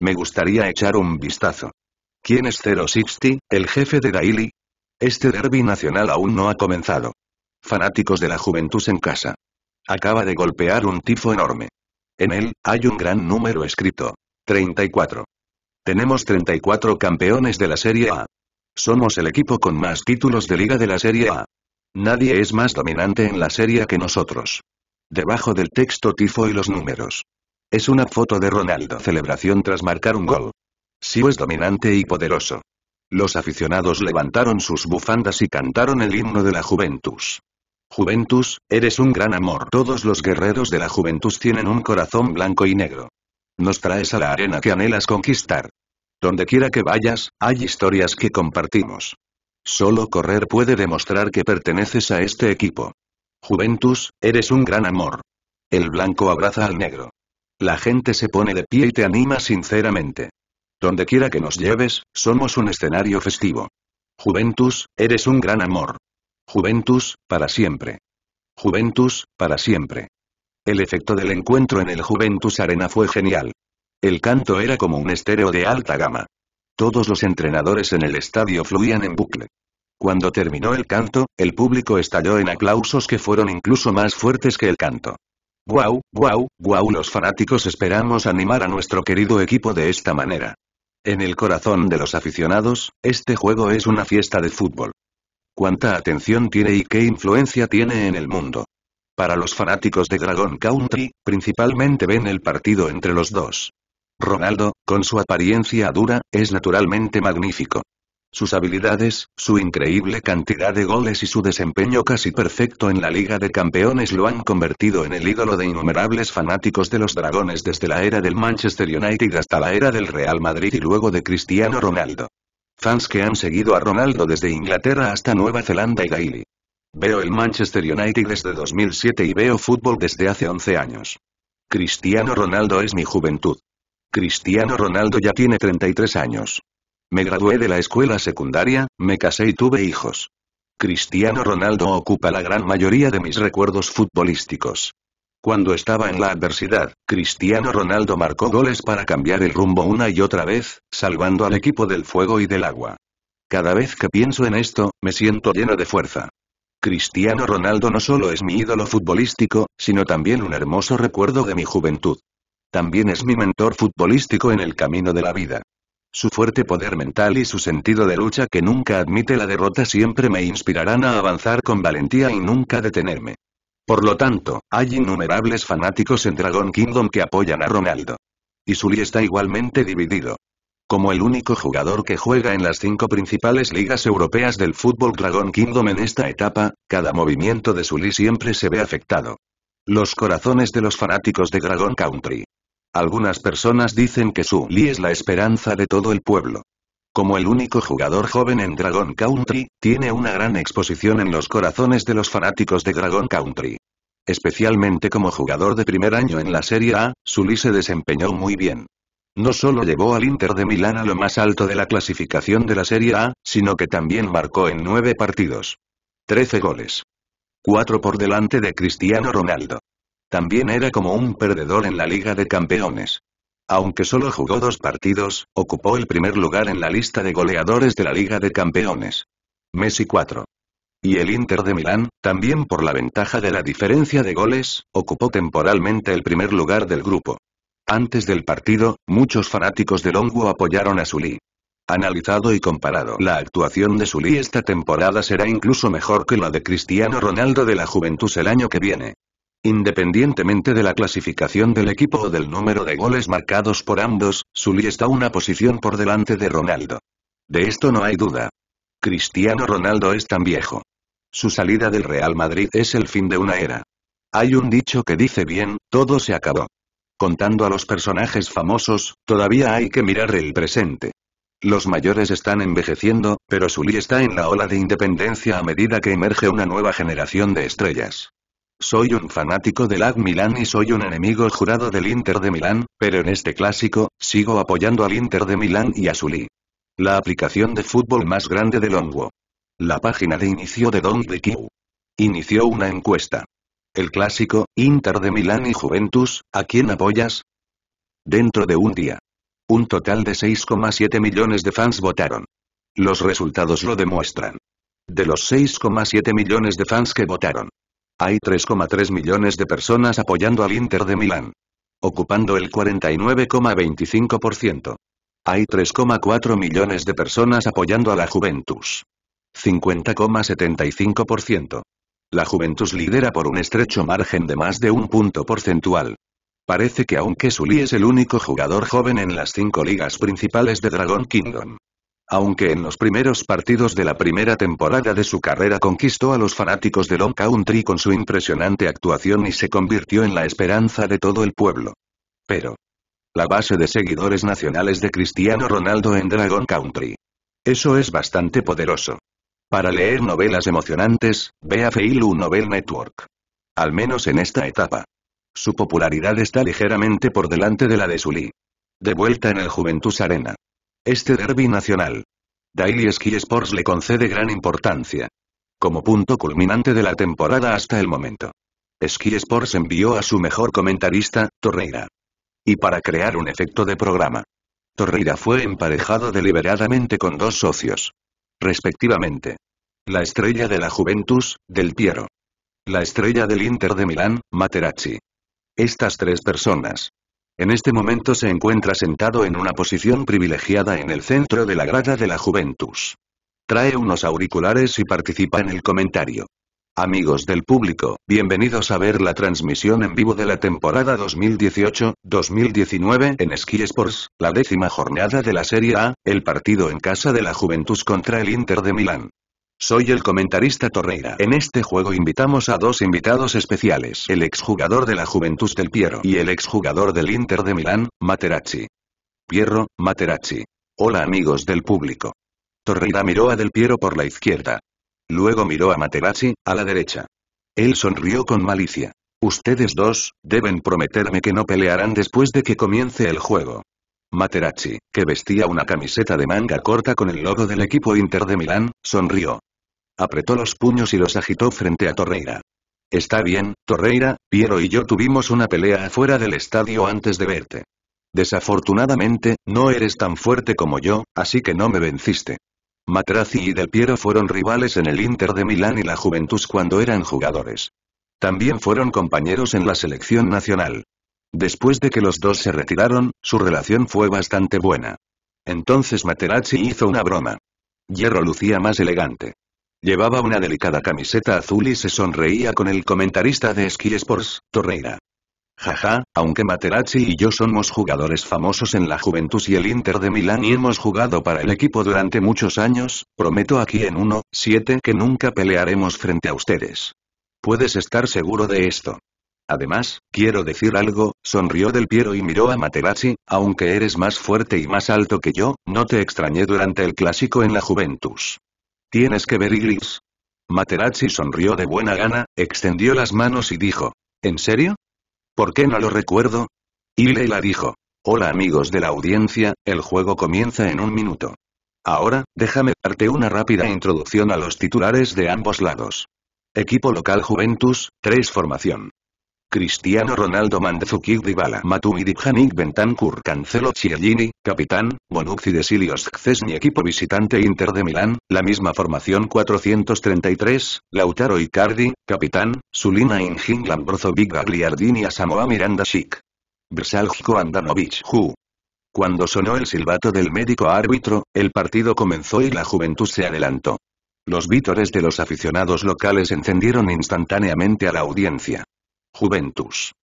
Me gustaría echar un vistazo. ¿Quién es 060, el jefe de Daily? Este derby nacional aún no ha comenzado fanáticos de la juventud en casa. Acaba de golpear un tifo enorme. En él, hay un gran número escrito. 34. Tenemos 34 campeones de la Serie A. Somos el equipo con más títulos de liga de la Serie A. Nadie es más dominante en la serie que nosotros. Debajo del texto tifo y los números. Es una foto de Ronaldo celebración tras marcar un gol. Sí es dominante y poderoso. Los aficionados levantaron sus bufandas y cantaron el himno de la Juventus. Juventus, eres un gran amor. Todos los guerreros de la Juventus tienen un corazón blanco y negro. Nos traes a la arena que anhelas conquistar. Donde quiera que vayas, hay historias que compartimos. Solo correr puede demostrar que perteneces a este equipo. Juventus, eres un gran amor. El blanco abraza al negro. La gente se pone de pie y te anima sinceramente. Donde quiera que nos lleves, somos un escenario festivo. Juventus, eres un gran amor. Juventus, para siempre. Juventus, para siempre. El efecto del encuentro en el Juventus Arena fue genial. El canto era como un estéreo de alta gama. Todos los entrenadores en el estadio fluían en bucle. Cuando terminó el canto, el público estalló en aplausos que fueron incluso más fuertes que el canto. ¡Guau, guau, guau! Los fanáticos esperamos animar a nuestro querido equipo de esta manera. En el corazón de los aficionados, este juego es una fiesta de fútbol cuánta atención tiene y qué influencia tiene en el mundo. Para los fanáticos de Dragon Country, principalmente ven el partido entre los dos. Ronaldo, con su apariencia dura, es naturalmente magnífico. Sus habilidades, su increíble cantidad de goles y su desempeño casi perfecto en la Liga de Campeones lo han convertido en el ídolo de innumerables fanáticos de los Dragones desde la era del Manchester United hasta la era del Real Madrid y luego de Cristiano Ronaldo. Fans que han seguido a Ronaldo desde Inglaterra hasta Nueva Zelanda y Gaili. Veo el Manchester United desde 2007 y veo fútbol desde hace 11 años. Cristiano Ronaldo es mi juventud. Cristiano Ronaldo ya tiene 33 años. Me gradué de la escuela secundaria, me casé y tuve hijos. Cristiano Ronaldo ocupa la gran mayoría de mis recuerdos futbolísticos. Cuando estaba en la adversidad, Cristiano Ronaldo marcó goles para cambiar el rumbo una y otra vez, salvando al equipo del fuego y del agua. Cada vez que pienso en esto, me siento lleno de fuerza. Cristiano Ronaldo no solo es mi ídolo futbolístico, sino también un hermoso recuerdo de mi juventud. También es mi mentor futbolístico en el camino de la vida. Su fuerte poder mental y su sentido de lucha que nunca admite la derrota siempre me inspirarán a avanzar con valentía y nunca detenerme. Por lo tanto, hay innumerables fanáticos en Dragon Kingdom que apoyan a Ronaldo. Y Sully está igualmente dividido. Como el único jugador que juega en las cinco principales ligas europeas del fútbol Dragon Kingdom en esta etapa, cada movimiento de Sully siempre se ve afectado. Los corazones de los fanáticos de Dragon Country. Algunas personas dicen que Sully es la esperanza de todo el pueblo como el único jugador joven en Dragon Country, tiene una gran exposición en los corazones de los fanáticos de Dragon Country. Especialmente como jugador de primer año en la Serie A, Sully se desempeñó muy bien. No solo llevó al Inter de Milán a lo más alto de la clasificación de la Serie A, sino que también marcó en nueve partidos. 13 goles. 4 por delante de Cristiano Ronaldo. También era como un perdedor en la Liga de Campeones. Aunque solo jugó dos partidos, ocupó el primer lugar en la lista de goleadores de la Liga de Campeones. Messi 4. Y el Inter de Milán, también por la ventaja de la diferencia de goles, ocupó temporalmente el primer lugar del grupo. Antes del partido, muchos fanáticos de Longo apoyaron a Sulí. Analizado y comparado, la actuación de Sulí, esta temporada será incluso mejor que la de Cristiano Ronaldo de la Juventus el año que viene. Independientemente de la clasificación del equipo o del número de goles marcados por ambos, Sully está una posición por delante de Ronaldo. De esto no hay duda. Cristiano Ronaldo es tan viejo. Su salida del Real Madrid es el fin de una era. Hay un dicho que dice bien, todo se acabó. Contando a los personajes famosos, todavía hay que mirar el presente. Los mayores están envejeciendo, pero Sully está en la ola de independencia a medida que emerge una nueva generación de estrellas. Soy un fanático del AC Milan y soy un enemigo jurado del Inter de Milán, pero en este clásico, sigo apoyando al Inter de Milán y a Zulí. La aplicación de fútbol más grande del hongo. La página de inicio de Don Q. Inició una encuesta. El clásico, Inter de Milán y Juventus, ¿a quién apoyas? Dentro de un día. Un total de 6,7 millones de fans votaron. Los resultados lo demuestran. De los 6,7 millones de fans que votaron, hay 3,3 millones de personas apoyando al Inter de Milán. Ocupando el 49,25%. Hay 3,4 millones de personas apoyando a la Juventus. 50,75%. La Juventus lidera por un estrecho margen de más de un punto porcentual. Parece que aunque Sully es el único jugador joven en las cinco ligas principales de Dragon Kingdom, aunque en los primeros partidos de la primera temporada de su carrera conquistó a los fanáticos de Long Country con su impresionante actuación y se convirtió en la esperanza de todo el pueblo. Pero. La base de seguidores nacionales de Cristiano Ronaldo en Dragon Country. Eso es bastante poderoso. Para leer novelas emocionantes, vea Feilu Novel Network. Al menos en esta etapa. Su popularidad está ligeramente por delante de la de Sully. De vuelta en el Juventus Arena este derby nacional. Daily Ski Sports le concede gran importancia. Como punto culminante de la temporada hasta el momento. Ski Sports envió a su mejor comentarista, Torreira. Y para crear un efecto de programa. Torreira fue emparejado deliberadamente con dos socios. Respectivamente. La estrella de la Juventus, Del Piero. La estrella del Inter de Milán, Materazzi. Estas tres personas, en este momento se encuentra sentado en una posición privilegiada en el centro de la grada de la Juventus. Trae unos auriculares y participa en el comentario. Amigos del público, bienvenidos a ver la transmisión en vivo de la temporada 2018-2019 en Ski Sports, la décima jornada de la Serie A, el partido en casa de la Juventus contra el Inter de Milán. Soy el comentarista Torreira. En este juego invitamos a dos invitados especiales, el exjugador de la Juventus del Piero y el exjugador del Inter de Milán, Materazzi. Piero, Materazzi. Hola amigos del público. Torreira miró a Del Piero por la izquierda. Luego miró a Materazzi, a la derecha. Él sonrió con malicia. Ustedes dos, deben prometerme que no pelearán después de que comience el juego. Materazzi, que vestía una camiseta de manga corta con el logo del equipo Inter de Milán, sonrió. Apretó los puños y los agitó frente a Torreira. Está bien, Torreira, Piero y yo tuvimos una pelea afuera del estadio antes de verte. Desafortunadamente, no eres tan fuerte como yo, así que no me venciste. Materazzi y Del Piero fueron rivales en el Inter de Milán y la Juventus cuando eran jugadores. También fueron compañeros en la selección nacional. Después de que los dos se retiraron, su relación fue bastante buena. Entonces Materazzi hizo una broma. Hierro lucía más elegante. Llevaba una delicada camiseta azul y se sonreía con el comentarista de Sky Sports, Torreira. Jaja, aunque Materazzi y yo somos jugadores famosos en la Juventus y el Inter de Milán y hemos jugado para el equipo durante muchos años, prometo aquí en 1-7 que nunca pelearemos frente a ustedes. Puedes estar seguro de esto. Además, quiero decir algo, sonrió Del Piero y miró a Materazzi, aunque eres más fuerte y más alto que yo, no te extrañé durante el clásico en la Juventus. Tienes que ver Iglis. Materazzi sonrió de buena gana, extendió las manos y dijo. ¿En serio? ¿Por qué no lo recuerdo? Y Leila dijo. Hola amigos de la audiencia, el juego comienza en un minuto. Ahora, déjame darte una rápida introducción a los titulares de ambos lados. Equipo local Juventus, 3 formación. Cristiano Ronaldo Mandzukic Dybala Matuidi Pjanic Bentancur Cancelo Chiellini, capitán, Bonucci de Silios Szczesny equipo visitante Inter de Milán, la misma formación 433, Lautaro Icardi, capitán, Sulina Injin Lambrozovic Gagliardini Samoa Miranda Chic. Versaljko, Andanovic Ju. Cuando sonó el silbato del médico árbitro, el partido comenzó y la juventud se adelantó. Los vítores de los aficionados locales encendieron instantáneamente a la audiencia. Juventus.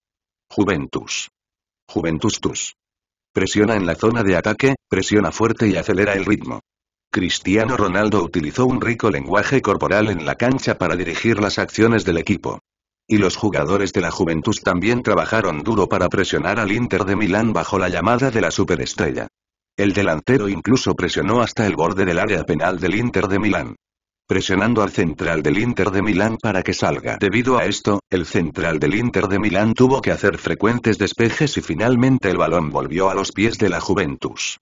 Juventus. Juventus tus. Presiona en la zona de ataque, presiona fuerte y acelera el ritmo. Cristiano Ronaldo utilizó un rico lenguaje corporal en la cancha para dirigir las acciones del equipo. Y los jugadores de la Juventus también trabajaron duro para presionar al Inter de Milán bajo la llamada de la superestrella. El delantero incluso presionó hasta el borde del área penal del Inter de Milán presionando al central del Inter de Milán para que salga. Debido a esto, el central del Inter de Milán tuvo que hacer frecuentes despejes y finalmente el balón volvió a los pies de la Juventus.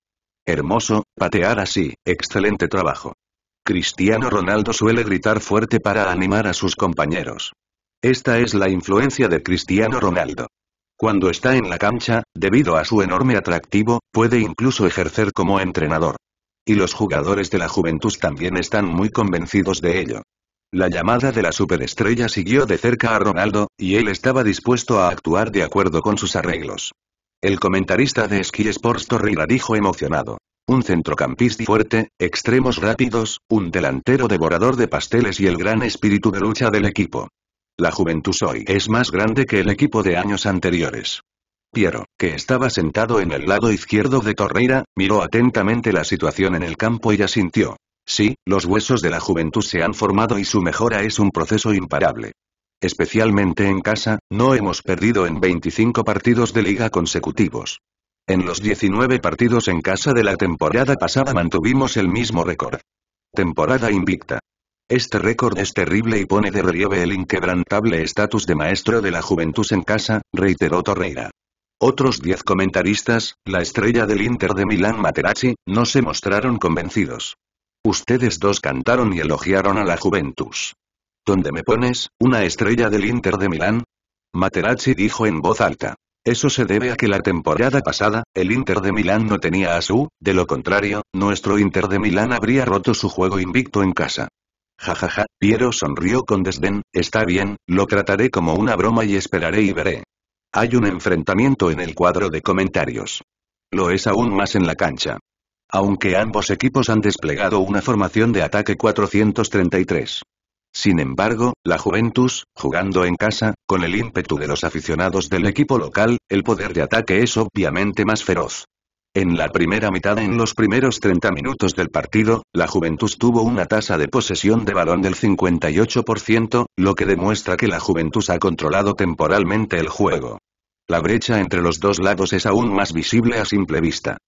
Hermoso, patear así, excelente trabajo. Cristiano Ronaldo suele gritar fuerte para animar a sus compañeros. Esta es la influencia de Cristiano Ronaldo. Cuando está en la cancha, debido a su enorme atractivo, puede incluso ejercer como entrenador. Y los jugadores de la Juventus también están muy convencidos de ello. La llamada de la superestrella siguió de cerca a Ronaldo, y él estaba dispuesto a actuar de acuerdo con sus arreglos. El comentarista de Sky Sports Torreira dijo emocionado. Un centrocampista fuerte, extremos rápidos, un delantero devorador de pasteles y el gran espíritu de lucha del equipo. La Juventus hoy es más grande que el equipo de años anteriores. Piero, que estaba sentado en el lado izquierdo de Torreira, miró atentamente la situación en el campo y asintió. Sí, los huesos de la juventud se han formado y su mejora es un proceso imparable. Especialmente en casa, no hemos perdido en 25 partidos de liga consecutivos. En los 19 partidos en casa de la temporada pasada mantuvimos el mismo récord. Temporada invicta. Este récord es terrible y pone de relieve el inquebrantable estatus de maestro de la juventud en casa, reiteró Torreira. Otros diez comentaristas, la estrella del Inter de Milán Materazzi, no se mostraron convencidos. Ustedes dos cantaron y elogiaron a la Juventus. ¿Dónde me pones, una estrella del Inter de Milán? Materazzi dijo en voz alta. Eso se debe a que la temporada pasada, el Inter de Milán no tenía a su, de lo contrario, nuestro Inter de Milán habría roto su juego invicto en casa. Jajaja, ja, ja, Piero sonrió con desdén, está bien, lo trataré como una broma y esperaré y veré. Hay un enfrentamiento en el cuadro de comentarios. Lo es aún más en la cancha. Aunque ambos equipos han desplegado una formación de ataque 433. Sin embargo, la Juventus, jugando en casa, con el ímpetu de los aficionados del equipo local, el poder de ataque es obviamente más feroz. En la primera mitad en los primeros 30 minutos del partido, la Juventus tuvo una tasa de posesión de balón del 58%, lo que demuestra que la Juventus ha controlado temporalmente el juego. La brecha entre los dos lados es aún más visible a simple vista.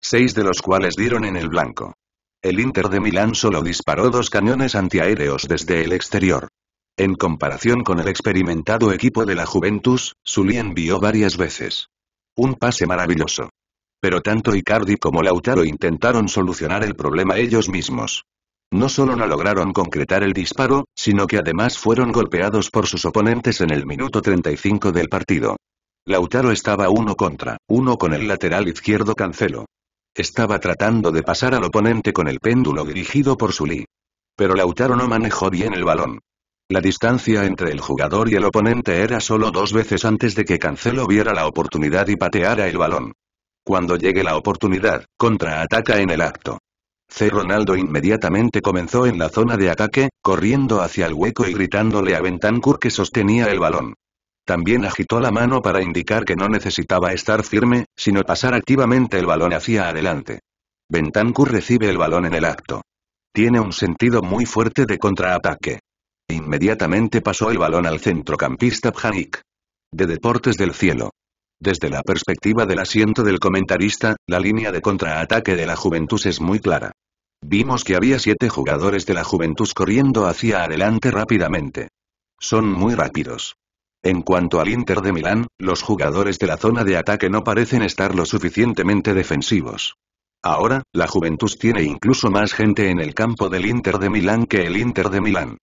Seis de los cuales dieron en el blanco. El Inter de Milán solo disparó dos cañones antiaéreos desde el exterior. En comparación con el experimentado equipo de la Juventus, Sully envió varias veces. Un pase maravilloso. Pero tanto Icardi como Lautaro intentaron solucionar el problema ellos mismos. No solo no lograron concretar el disparo, sino que además fueron golpeados por sus oponentes en el minuto 35 del partido. Lautaro estaba uno contra, uno con el lateral izquierdo Cancelo. Estaba tratando de pasar al oponente con el péndulo dirigido por Sulí, Pero Lautaro no manejó bien el balón. La distancia entre el jugador y el oponente era solo dos veces antes de que Cancelo viera la oportunidad y pateara el balón. Cuando llegue la oportunidad, contraataca en el acto. C. Ronaldo inmediatamente comenzó en la zona de ataque, corriendo hacia el hueco y gritándole a Bentancur que sostenía el balón. También agitó la mano para indicar que no necesitaba estar firme, sino pasar activamente el balón hacia adelante. Bentancur recibe el balón en el acto. Tiene un sentido muy fuerte de contraataque. Inmediatamente pasó el balón al centrocampista Pjanic. De Deportes del Cielo. Desde la perspectiva del asiento del comentarista, la línea de contraataque de la Juventus es muy clara. Vimos que había siete jugadores de la Juventus corriendo hacia adelante rápidamente. Son muy rápidos. En cuanto al Inter de Milán, los jugadores de la zona de ataque no parecen estar lo suficientemente defensivos. Ahora, la Juventus tiene incluso más gente en el campo del Inter de Milán que el Inter de Milán.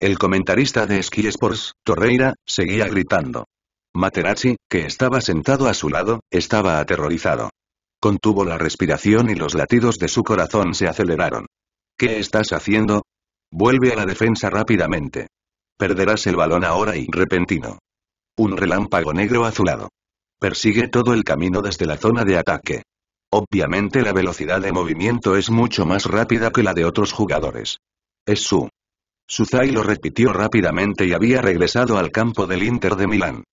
El comentarista de Ski Sports, Torreira, seguía gritando. Materazzi, que estaba sentado a su lado, estaba aterrorizado. Contuvo la respiración y los latidos de su corazón se aceleraron. ¿Qué estás haciendo? Vuelve a la defensa rápidamente. Perderás el balón ahora y repentino. Un relámpago negro azulado. Persigue todo el camino desde la zona de ataque. Obviamente la velocidad de movimiento es mucho más rápida que la de otros jugadores. Es su. Suzai lo repitió rápidamente y había regresado al campo del Inter de Milán.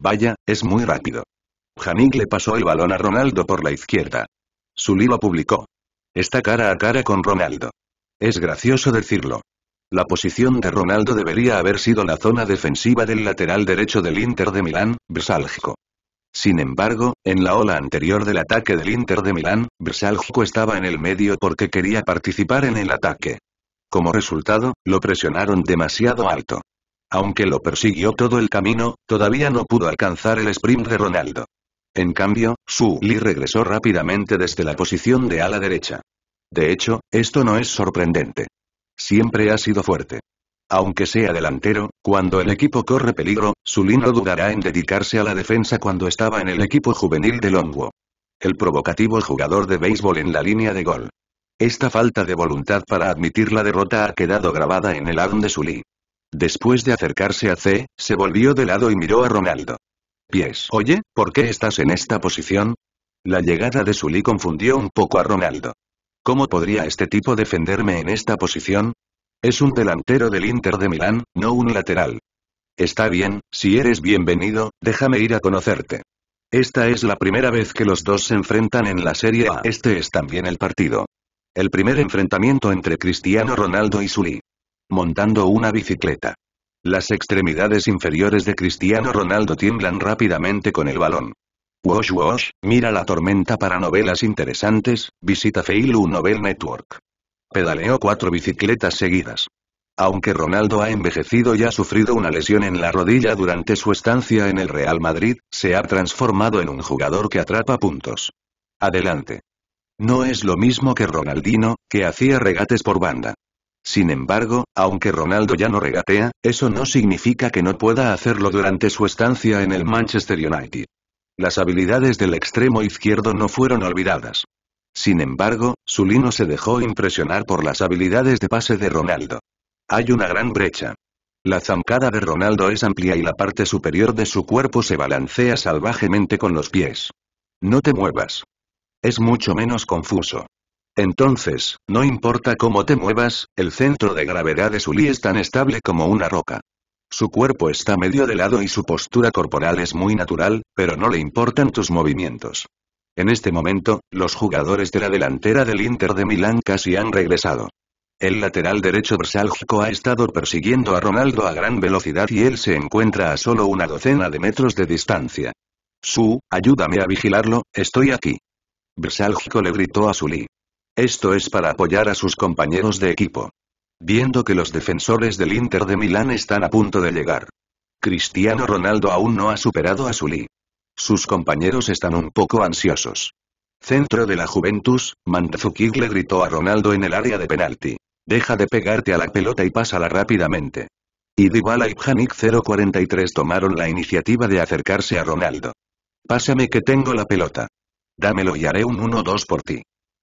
Vaya, es muy rápido. Janik le pasó el balón a Ronaldo por la izquierda. Suliva publicó. Está cara a cara con Ronaldo. Es gracioso decirlo. La posición de Ronaldo debería haber sido la zona defensiva del lateral derecho del Inter de Milán, Bersálgico. Sin embargo, en la ola anterior del ataque del Inter de Milán, Bersálgico estaba en el medio porque quería participar en el ataque. Como resultado, lo presionaron demasiado alto. Aunque lo persiguió todo el camino, todavía no pudo alcanzar el sprint de Ronaldo. En cambio, Su regresó rápidamente desde la posición de ala derecha. De hecho, esto no es sorprendente. Siempre ha sido fuerte. Aunque sea delantero, cuando el equipo corre peligro, Sulí no dudará en dedicarse a la defensa cuando estaba en el equipo juvenil de Longwo. El provocativo jugador de béisbol en la línea de gol. Esta falta de voluntad para admitir la derrota ha quedado grabada en el ADN de Sulí. Después de acercarse a C, se volvió de lado y miró a Ronaldo. Pies. Oye, ¿por qué estás en esta posición? La llegada de Sulí confundió un poco a Ronaldo. ¿Cómo podría este tipo defenderme en esta posición? Es un delantero del Inter de Milán, no un lateral. Está bien, si eres bienvenido, déjame ir a conocerte. Esta es la primera vez que los dos se enfrentan en la Serie A. Este es también el partido. El primer enfrentamiento entre Cristiano Ronaldo y Zulí. Montando una bicicleta. Las extremidades inferiores de Cristiano Ronaldo tiemblan rápidamente con el balón. Wosh Wosh, mira la tormenta para novelas interesantes, visita Failu Novel Network. Pedaleó cuatro bicicletas seguidas. Aunque Ronaldo ha envejecido y ha sufrido una lesión en la rodilla durante su estancia en el Real Madrid, se ha transformado en un jugador que atrapa puntos. Adelante. No es lo mismo que Ronaldino, que hacía regates por banda. Sin embargo, aunque Ronaldo ya no regatea, eso no significa que no pueda hacerlo durante su estancia en el Manchester United. Las habilidades del extremo izquierdo no fueron olvidadas. Sin embargo, no se dejó impresionar por las habilidades de pase de Ronaldo. Hay una gran brecha. La zancada de Ronaldo es amplia y la parte superior de su cuerpo se balancea salvajemente con los pies. No te muevas. Es mucho menos confuso. Entonces, no importa cómo te muevas, el centro de gravedad de Zulí es tan estable como una roca. Su cuerpo está medio de lado y su postura corporal es muy natural, pero no le importan tus movimientos. En este momento, los jugadores de la delantera del Inter de Milán casi han regresado. El lateral derecho bersálgico ha estado persiguiendo a Ronaldo a gran velocidad y él se encuentra a solo una docena de metros de distancia. Su, ayúdame a vigilarlo, estoy aquí. Bersálgico le gritó a Suli. Esto es para apoyar a sus compañeros de equipo viendo que los defensores del Inter de Milán están a punto de llegar. Cristiano Ronaldo aún no ha superado a Zulí. Sus compañeros están un poco ansiosos. Centro de la Juventus, Mandzukic le gritó a Ronaldo en el área de penalti. Deja de pegarte a la pelota y pásala rápidamente. Y y Pjanic 043 tomaron la iniciativa de acercarse a Ronaldo. Pásame que tengo la pelota. Dámelo y haré un 1-2 por ti.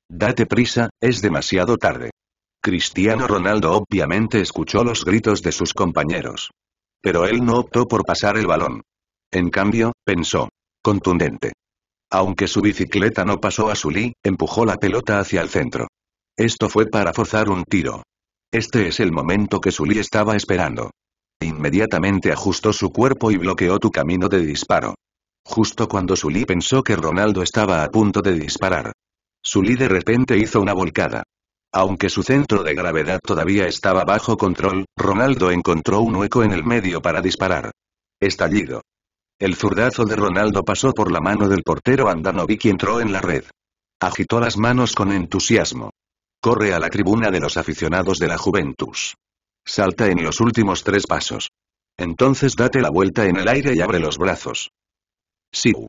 Date prisa, es demasiado tarde. Cristiano Ronaldo obviamente escuchó los gritos de sus compañeros. Pero él no optó por pasar el balón. En cambio, pensó. Contundente. Aunque su bicicleta no pasó a Sully, empujó la pelota hacia el centro. Esto fue para forzar un tiro. Este es el momento que Sulí estaba esperando. Inmediatamente ajustó su cuerpo y bloqueó tu camino de disparo. Justo cuando Sully pensó que Ronaldo estaba a punto de disparar. Sully de repente hizo una volcada. Aunque su centro de gravedad todavía estaba bajo control, Ronaldo encontró un hueco en el medio para disparar. Estallido. El zurdazo de Ronaldo pasó por la mano del portero Andanovic y entró en la red. Agitó las manos con entusiasmo. Corre a la tribuna de los aficionados de la Juventus. Salta en los últimos tres pasos. Entonces date la vuelta en el aire y abre los brazos. Siu.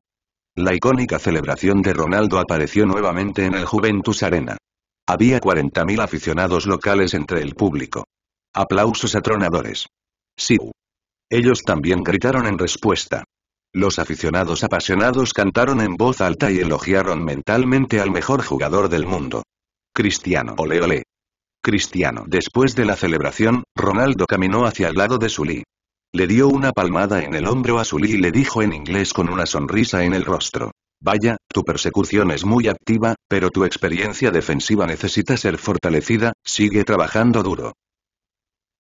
La icónica celebración de Ronaldo apareció nuevamente en el Juventus Arena. Había 40.000 aficionados locales entre el público. Aplausos atronadores. Sí. Ellos también gritaron en respuesta. Los aficionados apasionados cantaron en voz alta y elogiaron mentalmente al mejor jugador del mundo. Cristiano, ole ole. Cristiano. Después de la celebración, Ronaldo caminó hacia el lado de Sully. Le dio una palmada en el hombro a Sully y le dijo en inglés con una sonrisa en el rostro. Vaya, tu persecución es muy activa, pero tu experiencia defensiva necesita ser fortalecida, sigue trabajando duro.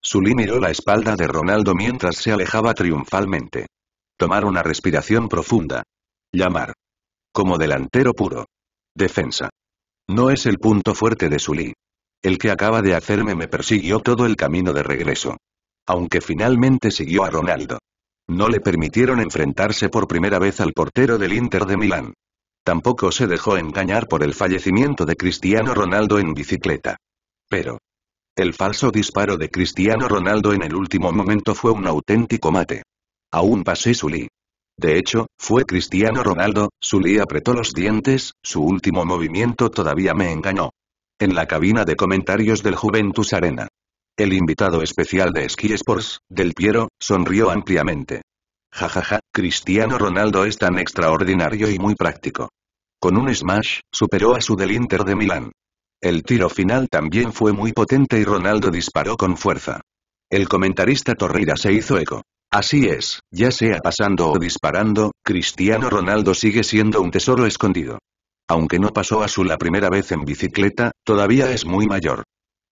Sully miró la espalda de Ronaldo mientras se alejaba triunfalmente. Tomar una respiración profunda. Llamar. Como delantero puro. Defensa. No es el punto fuerte de Sully. El que acaba de hacerme me persiguió todo el camino de regreso. Aunque finalmente siguió a Ronaldo. No le permitieron enfrentarse por primera vez al portero del Inter de Milán. Tampoco se dejó engañar por el fallecimiento de Cristiano Ronaldo en bicicleta. Pero, el falso disparo de Cristiano Ronaldo en el último momento fue un auténtico mate. Aún pasé Sully. De hecho, fue Cristiano Ronaldo, Sully apretó los dientes, su último movimiento todavía me engañó. En la cabina de comentarios del Juventus Arena. El invitado especial de Ski Sports, Del Piero, sonrió ampliamente. Jajaja, Cristiano Ronaldo es tan extraordinario y muy práctico. Con un smash, superó a su del Inter de Milán. El tiro final también fue muy potente y Ronaldo disparó con fuerza. El comentarista Torreira se hizo eco. Así es, ya sea pasando o disparando, Cristiano Ronaldo sigue siendo un tesoro escondido. Aunque no pasó a su la primera vez en bicicleta, todavía es muy mayor.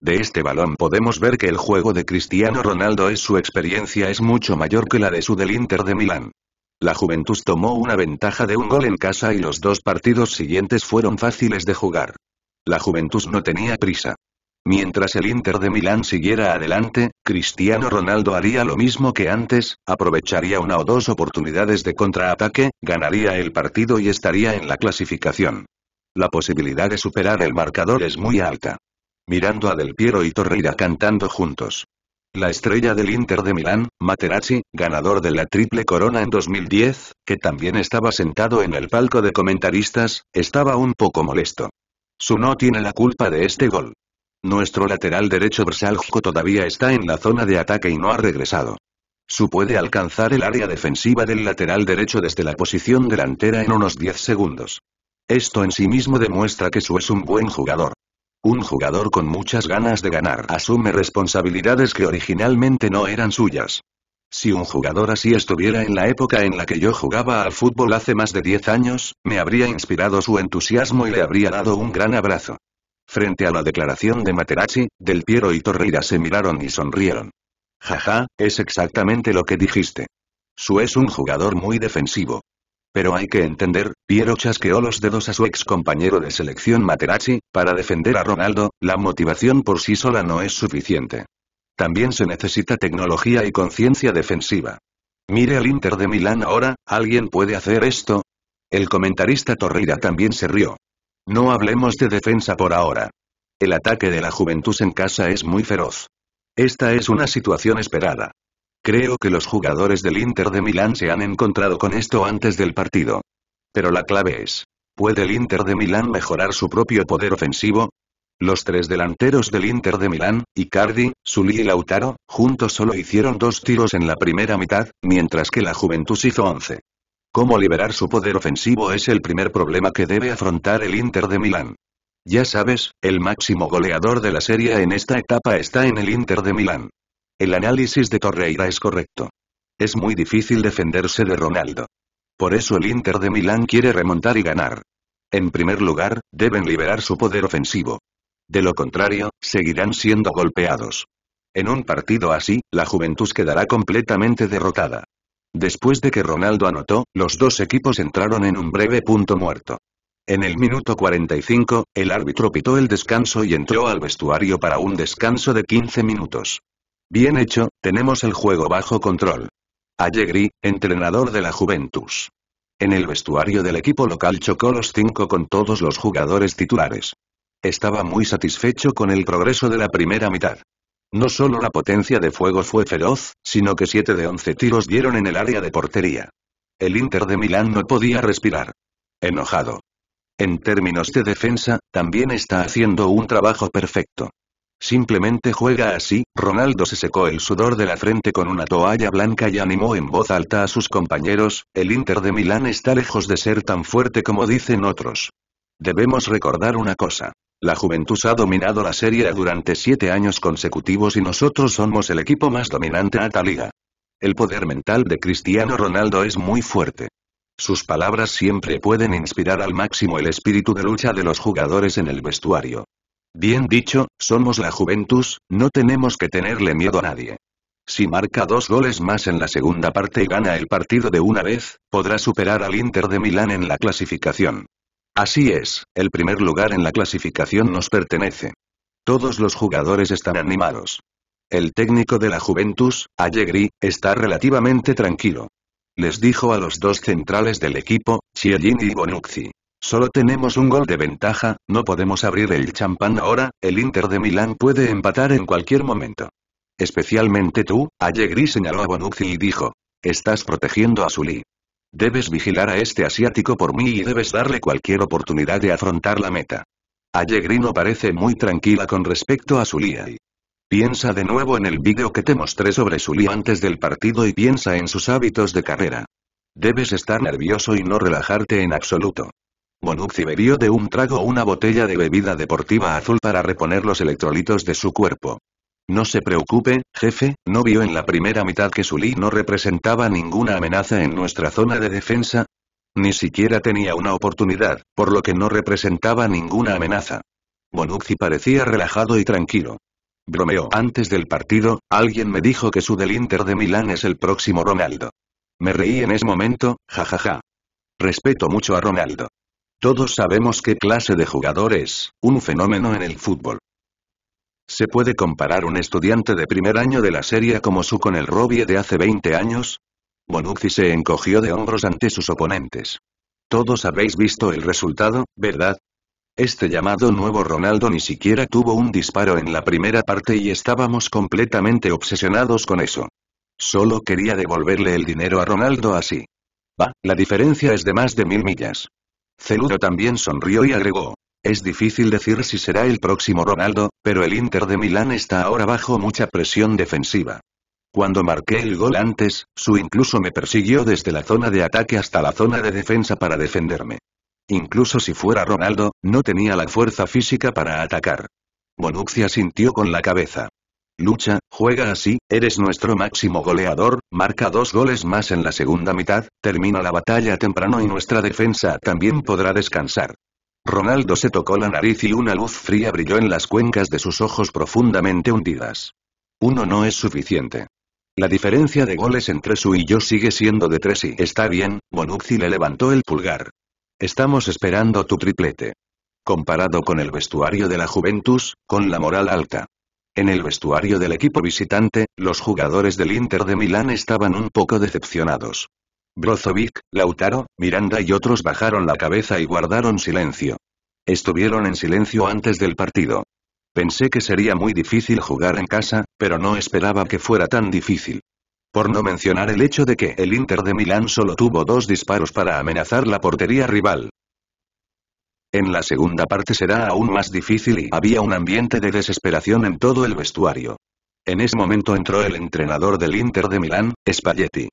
De este balón podemos ver que el juego de Cristiano Ronaldo es su experiencia es mucho mayor que la de su del Inter de Milán. La Juventus tomó una ventaja de un gol en casa y los dos partidos siguientes fueron fáciles de jugar. La Juventus no tenía prisa. Mientras el Inter de Milán siguiera adelante, Cristiano Ronaldo haría lo mismo que antes, aprovecharía una o dos oportunidades de contraataque, ganaría el partido y estaría en la clasificación. La posibilidad de superar el marcador es muy alta mirando a Del Piero y Torreira cantando juntos. La estrella del Inter de Milán, Materazzi, ganador de la Triple Corona en 2010, que también estaba sentado en el palco de comentaristas, estaba un poco molesto. Su no tiene la culpa de este gol. Nuestro lateral derecho Bersaljo todavía está en la zona de ataque y no ha regresado. Su puede alcanzar el área defensiva del lateral derecho desde la posición delantera en unos 10 segundos. Esto en sí mismo demuestra que Su es un buen jugador. Un jugador con muchas ganas de ganar asume responsabilidades que originalmente no eran suyas. Si un jugador así estuviera en la época en la que yo jugaba al fútbol hace más de 10 años, me habría inspirado su entusiasmo y le habría dado un gran abrazo. Frente a la declaración de Materazzi, Del Piero y Torreira se miraron y sonrieron. Jaja, es exactamente lo que dijiste. Su es un jugador muy defensivo. Pero hay que entender, Piero chasqueó los dedos a su ex compañero de selección Materazzi, para defender a Ronaldo, la motivación por sí sola no es suficiente. También se necesita tecnología y conciencia defensiva. Mire al Inter de Milán ahora, ¿alguien puede hacer esto? El comentarista Torreira también se rió. No hablemos de defensa por ahora. El ataque de la juventud en casa es muy feroz. Esta es una situación esperada. Creo que los jugadores del Inter de Milán se han encontrado con esto antes del partido. Pero la clave es, ¿puede el Inter de Milán mejorar su propio poder ofensivo? Los tres delanteros del Inter de Milán, Icardi, Sully y Lautaro, juntos solo hicieron dos tiros en la primera mitad, mientras que la Juventus hizo once. Cómo liberar su poder ofensivo es el primer problema que debe afrontar el Inter de Milán. Ya sabes, el máximo goleador de la serie en esta etapa está en el Inter de Milán. El análisis de Torreira es correcto. Es muy difícil defenderse de Ronaldo. Por eso el Inter de Milán quiere remontar y ganar. En primer lugar, deben liberar su poder ofensivo. De lo contrario, seguirán siendo golpeados. En un partido así, la Juventus quedará completamente derrotada. Después de que Ronaldo anotó, los dos equipos entraron en un breve punto muerto. En el minuto 45, el árbitro pitó el descanso y entró al vestuario para un descanso de 15 minutos. Bien hecho, tenemos el juego bajo control. Allegri, entrenador de la Juventus. En el vestuario del equipo local chocó los cinco con todos los jugadores titulares. Estaba muy satisfecho con el progreso de la primera mitad. No solo la potencia de fuego fue feroz, sino que 7 de 11 tiros dieron en el área de portería. El Inter de Milán no podía respirar. Enojado. En términos de defensa, también está haciendo un trabajo perfecto. Simplemente juega así, Ronaldo se secó el sudor de la frente con una toalla blanca y animó en voz alta a sus compañeros, el Inter de Milán está lejos de ser tan fuerte como dicen otros. Debemos recordar una cosa. La Juventus ha dominado la Serie durante siete años consecutivos y nosotros somos el equipo más dominante a la liga. El poder mental de Cristiano Ronaldo es muy fuerte. Sus palabras siempre pueden inspirar al máximo el espíritu de lucha de los jugadores en el vestuario. Bien dicho, somos la Juventus, no tenemos que tenerle miedo a nadie. Si marca dos goles más en la segunda parte y gana el partido de una vez, podrá superar al Inter de Milán en la clasificación. Así es, el primer lugar en la clasificación nos pertenece. Todos los jugadores están animados. El técnico de la Juventus, Allegri, está relativamente tranquilo. Les dijo a los dos centrales del equipo, Chiellini y Bonucci. Solo tenemos un gol de ventaja, no podemos abrir el champán ahora, el Inter de Milán puede empatar en cualquier momento. Especialmente tú, Allegri señaló a Bonucci y dijo. Estás protegiendo a Zulí. Debes vigilar a este asiático por mí y debes darle cualquier oportunidad de afrontar la meta. Allegri no parece muy tranquila con respecto a Zulí. Piensa de nuevo en el vídeo que te mostré sobre Zulí antes del partido y piensa en sus hábitos de carrera. Debes estar nervioso y no relajarte en absoluto. Bonucci bebió de un trago una botella de bebida deportiva azul para reponer los electrolitos de su cuerpo. No se preocupe, jefe, ¿no vio en la primera mitad que sulí no representaba ninguna amenaza en nuestra zona de defensa? Ni siquiera tenía una oportunidad, por lo que no representaba ninguna amenaza. Bonucci parecía relajado y tranquilo. Bromeó. Antes del partido, alguien me dijo que su del Inter de Milán es el próximo Ronaldo. Me reí en ese momento, jajaja. Ja, ja. Respeto mucho a Ronaldo. Todos sabemos qué clase de jugador es, un fenómeno en el fútbol. ¿Se puede comparar un estudiante de primer año de la serie como su con el Robbie de hace 20 años? Bonucci se encogió de hombros ante sus oponentes. Todos habéis visto el resultado, ¿verdad? Este llamado nuevo Ronaldo ni siquiera tuvo un disparo en la primera parte y estábamos completamente obsesionados con eso. Solo quería devolverle el dinero a Ronaldo así. Va, la diferencia es de más de mil millas. Celudo también sonrió y agregó. Es difícil decir si será el próximo Ronaldo, pero el Inter de Milán está ahora bajo mucha presión defensiva. Cuando marqué el gol antes, su incluso me persiguió desde la zona de ataque hasta la zona de defensa para defenderme. Incluso si fuera Ronaldo, no tenía la fuerza física para atacar. Bonucci sintió con la cabeza. Lucha, juega así, eres nuestro máximo goleador, marca dos goles más en la segunda mitad, termina la batalla temprano y nuestra defensa también podrá descansar. Ronaldo se tocó la nariz y una luz fría brilló en las cuencas de sus ojos profundamente hundidas. Uno no es suficiente. La diferencia de goles entre su y yo sigue siendo de tres y está bien, Bonucci le levantó el pulgar. Estamos esperando tu triplete. Comparado con el vestuario de la Juventus, con la moral alta. En el vestuario del equipo visitante, los jugadores del Inter de Milán estaban un poco decepcionados. Brozovic, Lautaro, Miranda y otros bajaron la cabeza y guardaron silencio. Estuvieron en silencio antes del partido. Pensé que sería muy difícil jugar en casa, pero no esperaba que fuera tan difícil. Por no mencionar el hecho de que el Inter de Milán solo tuvo dos disparos para amenazar la portería rival. En la segunda parte será aún más difícil y había un ambiente de desesperación en todo el vestuario. En ese momento entró el entrenador del Inter de Milán, Spalletti.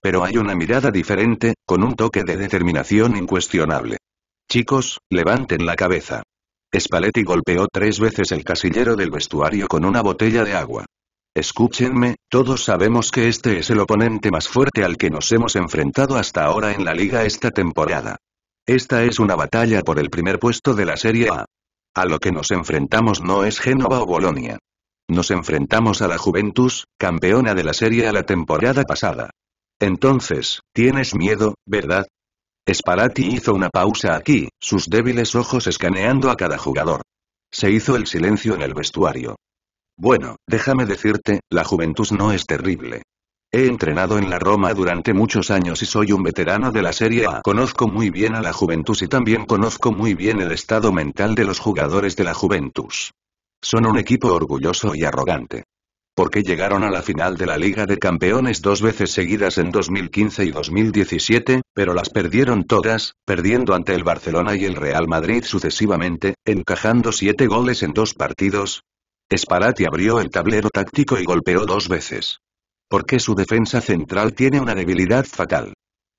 Pero hay una mirada diferente, con un toque de determinación incuestionable. Chicos, levanten la cabeza. Spalletti golpeó tres veces el casillero del vestuario con una botella de agua. Escúchenme, todos sabemos que este es el oponente más fuerte al que nos hemos enfrentado hasta ahora en la liga esta temporada. Esta es una batalla por el primer puesto de la Serie A. A lo que nos enfrentamos no es Génova o Bolonia. Nos enfrentamos a la Juventus, campeona de la Serie A la temporada pasada. Entonces, tienes miedo, ¿verdad? Sparati hizo una pausa aquí, sus débiles ojos escaneando a cada jugador. Se hizo el silencio en el vestuario. Bueno, déjame decirte, la Juventus no es terrible. He entrenado en la Roma durante muchos años y soy un veterano de la Serie A. Conozco muy bien a la Juventus y también conozco muy bien el estado mental de los jugadores de la Juventus. Son un equipo orgulloso y arrogante. Porque llegaron a la final de la Liga de Campeones dos veces seguidas en 2015 y 2017, pero las perdieron todas, perdiendo ante el Barcelona y el Real Madrid sucesivamente, encajando siete goles en dos partidos. Sparati abrió el tablero táctico y golpeó dos veces. Porque su defensa central tiene una debilidad fatal.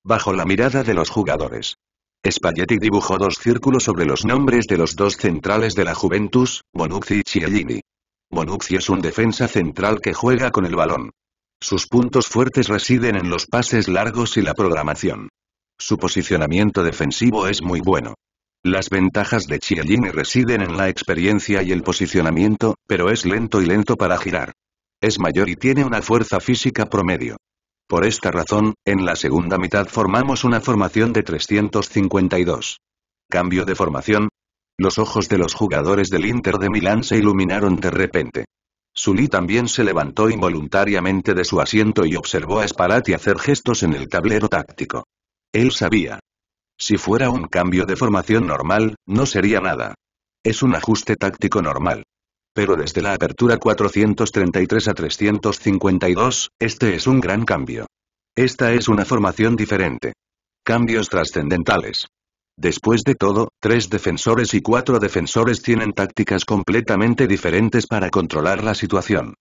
Bajo la mirada de los jugadores. Spalletti dibujó dos círculos sobre los nombres de los dos centrales de la Juventus, Bonucci y Chiellini. Bonucci es un defensa central que juega con el balón. Sus puntos fuertes residen en los pases largos y la programación. Su posicionamiento defensivo es muy bueno. Las ventajas de Chiellini residen en la experiencia y el posicionamiento, pero es lento y lento para girar es mayor y tiene una fuerza física promedio. Por esta razón, en la segunda mitad formamos una formación de 352. Cambio de formación. Los ojos de los jugadores del Inter de Milán se iluminaron de repente. Sully también se levantó involuntariamente de su asiento y observó a Spalati hacer gestos en el tablero táctico. Él sabía. Si fuera un cambio de formación normal, no sería nada. Es un ajuste táctico normal pero desde la apertura 433 a 352, este es un gran cambio. Esta es una formación diferente. Cambios trascendentales. Después de todo, tres defensores y cuatro defensores tienen tácticas completamente diferentes para controlar la situación.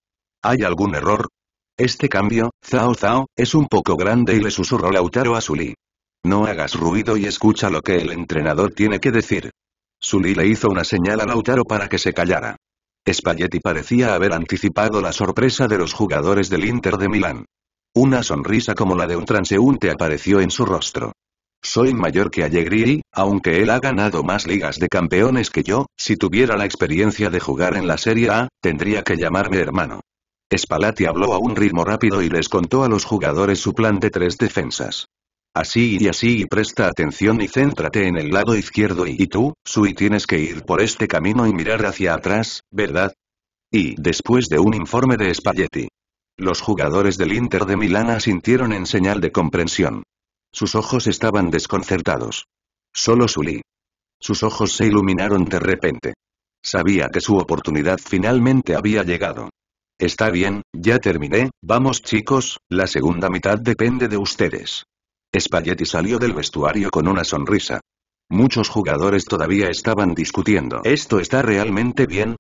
¿Hay algún error? Este cambio, Zhao Zhao, es un poco grande y le susurró Lautaro a Suli. No hagas ruido y escucha lo que el entrenador tiene que decir. Suli le hizo una señal a Lautaro para que se callara. Spalletti parecía haber anticipado la sorpresa de los jugadores del Inter de Milán. Una sonrisa como la de un transeúnte apareció en su rostro. Soy mayor que Allegri, aunque él ha ganado más ligas de campeones que yo, si tuviera la experiencia de jugar en la Serie A, tendría que llamarme hermano. Spalletti habló a un ritmo rápido y les contó a los jugadores su plan de tres defensas. Así y así y presta atención y céntrate en el lado izquierdo y, tú, Sui tienes que ir por este camino y mirar hacia atrás, ¿verdad? Y después de un informe de Spaghetti. Los jugadores del Inter de Milán sintieron en señal de comprensión. Sus ojos estaban desconcertados. Solo Sulí. Sus ojos se iluminaron de repente. Sabía que su oportunidad finalmente había llegado. Está bien, ya terminé, vamos chicos, la segunda mitad depende de ustedes. Spalletti salió del vestuario con una sonrisa. Muchos jugadores todavía estaban discutiendo. ¿Esto está realmente bien?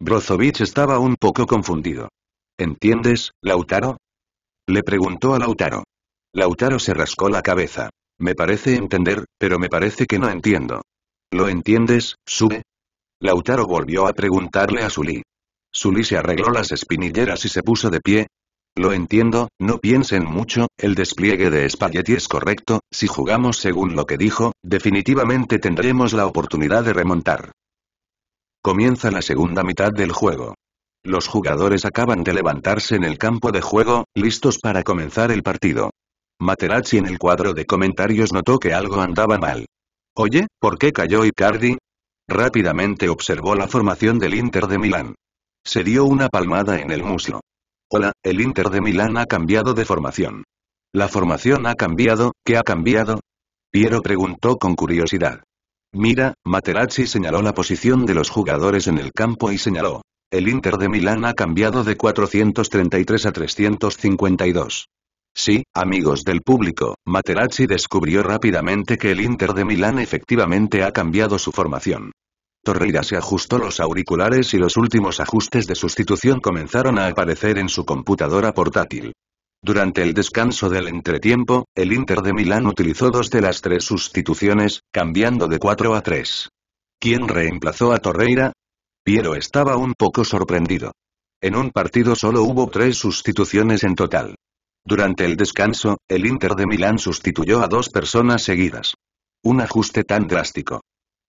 Brozovic estaba un poco confundido. ¿Entiendes, Lautaro? Le preguntó a Lautaro. Lautaro se rascó la cabeza. Me parece entender, pero me parece que no entiendo. ¿Lo entiendes, Sube? Lautaro volvió a preguntarle a Sully. Sully se arregló las espinilleras y se puso de pie, lo entiendo, no piensen mucho, el despliegue de Spaghetti es correcto, si jugamos según lo que dijo, definitivamente tendremos la oportunidad de remontar. Comienza la segunda mitad del juego. Los jugadores acaban de levantarse en el campo de juego, listos para comenzar el partido. Materazzi en el cuadro de comentarios notó que algo andaba mal. Oye, ¿por qué cayó Icardi? Rápidamente observó la formación del Inter de Milán. Se dio una palmada en el muslo. Hola, el Inter de Milán ha cambiado de formación. La formación ha cambiado, ¿qué ha cambiado? Piero preguntó con curiosidad. Mira, Materazzi señaló la posición de los jugadores en el campo y señaló. El Inter de Milán ha cambiado de 433 a 352. Sí, amigos del público, Materazzi descubrió rápidamente que el Inter de Milán efectivamente ha cambiado su formación. Torreira se ajustó los auriculares y los últimos ajustes de sustitución comenzaron a aparecer en su computadora portátil. Durante el descanso del entretiempo, el Inter de Milán utilizó dos de las tres sustituciones, cambiando de cuatro a tres. ¿Quién reemplazó a Torreira? Piero estaba un poco sorprendido. En un partido solo hubo tres sustituciones en total. Durante el descanso, el Inter de Milán sustituyó a dos personas seguidas. Un ajuste tan drástico.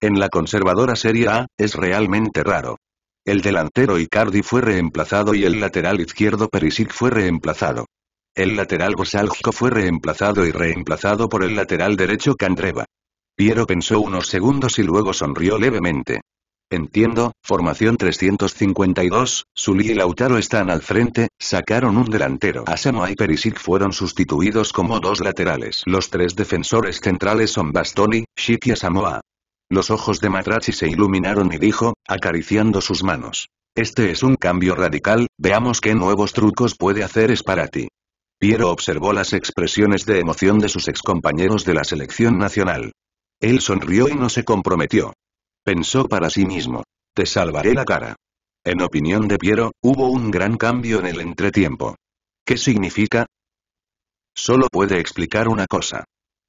En la conservadora Serie A, es realmente raro. El delantero Icardi fue reemplazado y el lateral izquierdo Perisic fue reemplazado. El lateral Gosalgico fue reemplazado y reemplazado por el lateral derecho Candreva. Piero pensó unos segundos y luego sonrió levemente. Entiendo, formación 352, Sully y Lautaro están al frente, sacaron un delantero. Asamoah y Perisic fueron sustituidos como dos laterales. Los tres defensores centrales son Bastoni, Schick y Asamoah. Los ojos de Matrachi se iluminaron y dijo, acariciando sus manos. Este es un cambio radical, veamos qué nuevos trucos puede hacer ti. Piero observó las expresiones de emoción de sus excompañeros de la selección nacional. Él sonrió y no se comprometió. Pensó para sí mismo. Te salvaré la cara. En opinión de Piero, hubo un gran cambio en el entretiempo. ¿Qué significa? Solo puede explicar una cosa.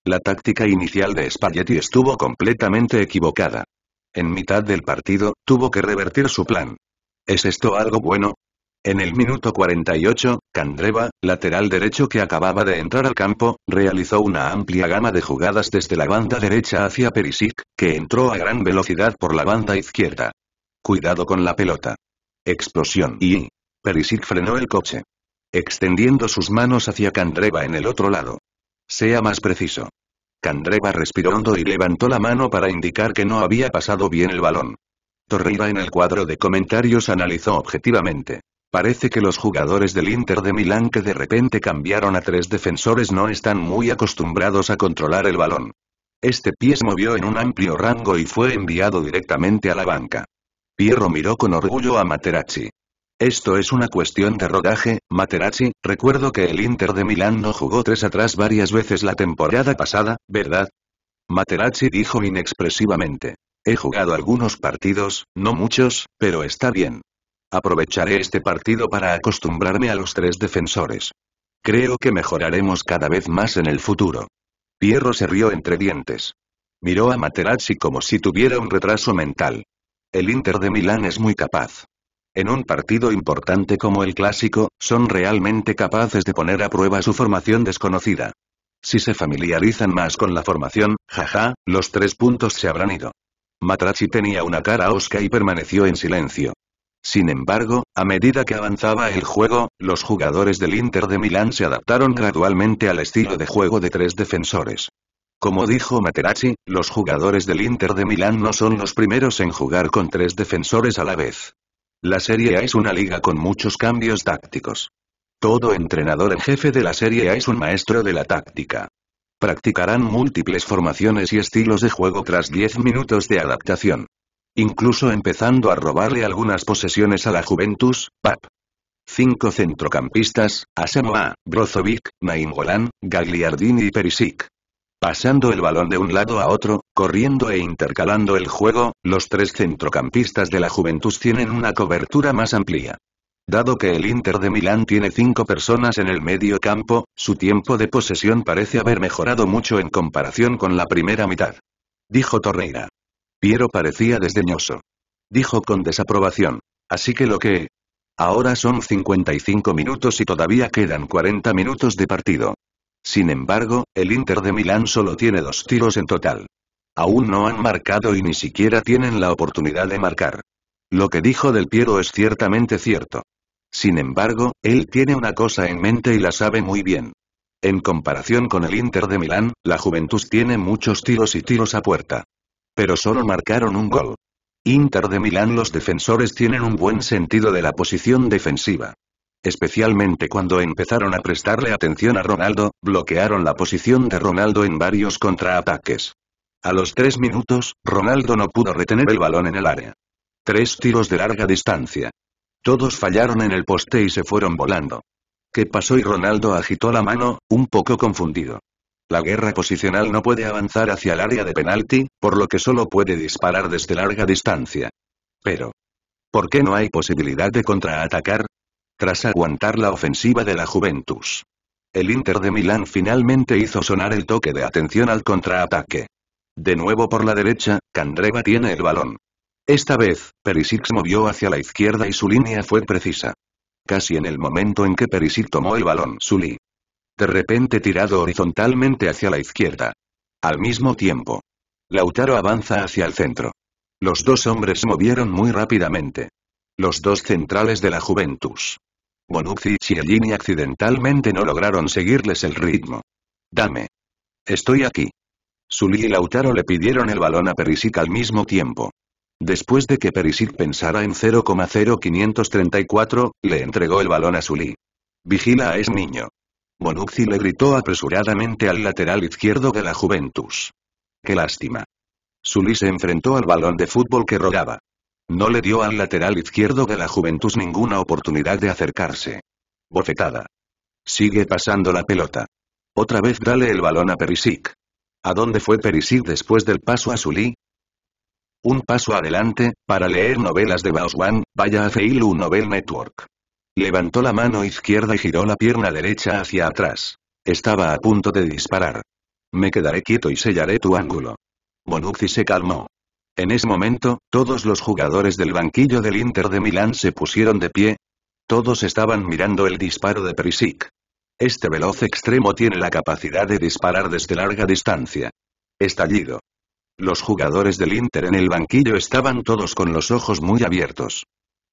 La táctica inicial de Spalletti estuvo completamente equivocada. En mitad del partido, tuvo que revertir su plan. ¿Es esto algo bueno? En el minuto 48, Candreva, lateral derecho que acababa de entrar al campo, realizó una amplia gama de jugadas desde la banda derecha hacia Perisic, que entró a gran velocidad por la banda izquierda. Cuidado con la pelota. Explosión y... Perisic frenó el coche. Extendiendo sus manos hacia Candreva en el otro lado. Sea más preciso. Candreva respiró hondo y levantó la mano para indicar que no había pasado bien el balón. Torreira en el cuadro de comentarios analizó objetivamente. Parece que los jugadores del Inter de Milán que de repente cambiaron a tres defensores no están muy acostumbrados a controlar el balón. Este pie se movió en un amplio rango y fue enviado directamente a la banca. Pierro miró con orgullo a Materazzi. Esto es una cuestión de rodaje, Materazzi, recuerdo que el Inter de Milán no jugó tres atrás varias veces la temporada pasada, ¿verdad? Materazzi dijo inexpresivamente. He jugado algunos partidos, no muchos, pero está bien. Aprovecharé este partido para acostumbrarme a los tres defensores. Creo que mejoraremos cada vez más en el futuro. Pierro se rió entre dientes. Miró a Materazzi como si tuviera un retraso mental. El Inter de Milán es muy capaz. En un partido importante como el clásico, son realmente capaces de poner a prueba su formación desconocida. Si se familiarizan más con la formación, jaja, los tres puntos se habrán ido. Matrachi tenía una cara osca y permaneció en silencio. Sin embargo, a medida que avanzaba el juego, los jugadores del Inter de Milán se adaptaron gradualmente al estilo de juego de tres defensores. Como dijo Materazzi, los jugadores del Inter de Milán no son los primeros en jugar con tres defensores a la vez. La Serie A es una liga con muchos cambios tácticos. Todo entrenador en jefe de la Serie A es un maestro de la táctica. Practicarán múltiples formaciones y estilos de juego tras 10 minutos de adaptación. Incluso empezando a robarle algunas posesiones a la Juventus, PAP. Cinco centrocampistas, Asamoah, Brozovic, Golan, Gagliardini y Perisic. Pasando el balón de un lado a otro, corriendo e intercalando el juego, los tres centrocampistas de la Juventus tienen una cobertura más amplia. Dado que el Inter de Milán tiene cinco personas en el medio campo, su tiempo de posesión parece haber mejorado mucho en comparación con la primera mitad. Dijo Torreira. Piero parecía desdeñoso. Dijo con desaprobación. Así que lo que... Ahora son 55 minutos y todavía quedan 40 minutos de partido. Sin embargo, el Inter de Milán solo tiene dos tiros en total. Aún no han marcado y ni siquiera tienen la oportunidad de marcar. Lo que dijo Del Piero es ciertamente cierto. Sin embargo, él tiene una cosa en mente y la sabe muy bien. En comparación con el Inter de Milán, la Juventus tiene muchos tiros y tiros a puerta. Pero solo marcaron un gol. Inter de Milán los defensores tienen un buen sentido de la posición defensiva. Especialmente cuando empezaron a prestarle atención a Ronaldo, bloquearon la posición de Ronaldo en varios contraataques. A los tres minutos, Ronaldo no pudo retener el balón en el área. Tres tiros de larga distancia. Todos fallaron en el poste y se fueron volando. ¿Qué pasó? Y Ronaldo agitó la mano, un poco confundido. La guerra posicional no puede avanzar hacia el área de penalti, por lo que solo puede disparar desde larga distancia. Pero. ¿Por qué no hay posibilidad de contraatacar? tras aguantar la ofensiva de la Juventus. El Inter de Milán finalmente hizo sonar el toque de atención al contraataque. De nuevo por la derecha, Candreva tiene el balón. Esta vez, Perisic movió hacia la izquierda y su línea fue precisa. Casi en el momento en que Perisic tomó el balón, Sully. De repente tirado horizontalmente hacia la izquierda. Al mismo tiempo. Lautaro avanza hacia el centro. Los dos hombres movieron muy rápidamente. Los dos centrales de la Juventus. Bonucci y Chiellini accidentalmente no lograron seguirles el ritmo. Dame. Estoy aquí. Sully y Lautaro le pidieron el balón a Perisic al mismo tiempo. Después de que Perisic pensara en 0,0534, le entregó el balón a Sully. Vigila a ese niño. Bonucci le gritó apresuradamente al lateral izquierdo de la Juventus. ¡Qué lástima! Sully se enfrentó al balón de fútbol que rodaba. No le dio al lateral izquierdo de la Juventus ninguna oportunidad de acercarse. Bofetada. Sigue pasando la pelota. Otra vez dale el balón a Perisic. ¿A dónde fue Perisic después del paso a Zulí? Un paso adelante, para leer novelas de Bauswan, vaya a Feilu Novel Network. Levantó la mano izquierda y giró la pierna derecha hacia atrás. Estaba a punto de disparar. Me quedaré quieto y sellaré tu ángulo. Bonucci se calmó. En ese momento, todos los jugadores del banquillo del Inter de Milán se pusieron de pie. Todos estaban mirando el disparo de Perisic. Este veloz extremo tiene la capacidad de disparar desde larga distancia. Estallido. Los jugadores del Inter en el banquillo estaban todos con los ojos muy abiertos.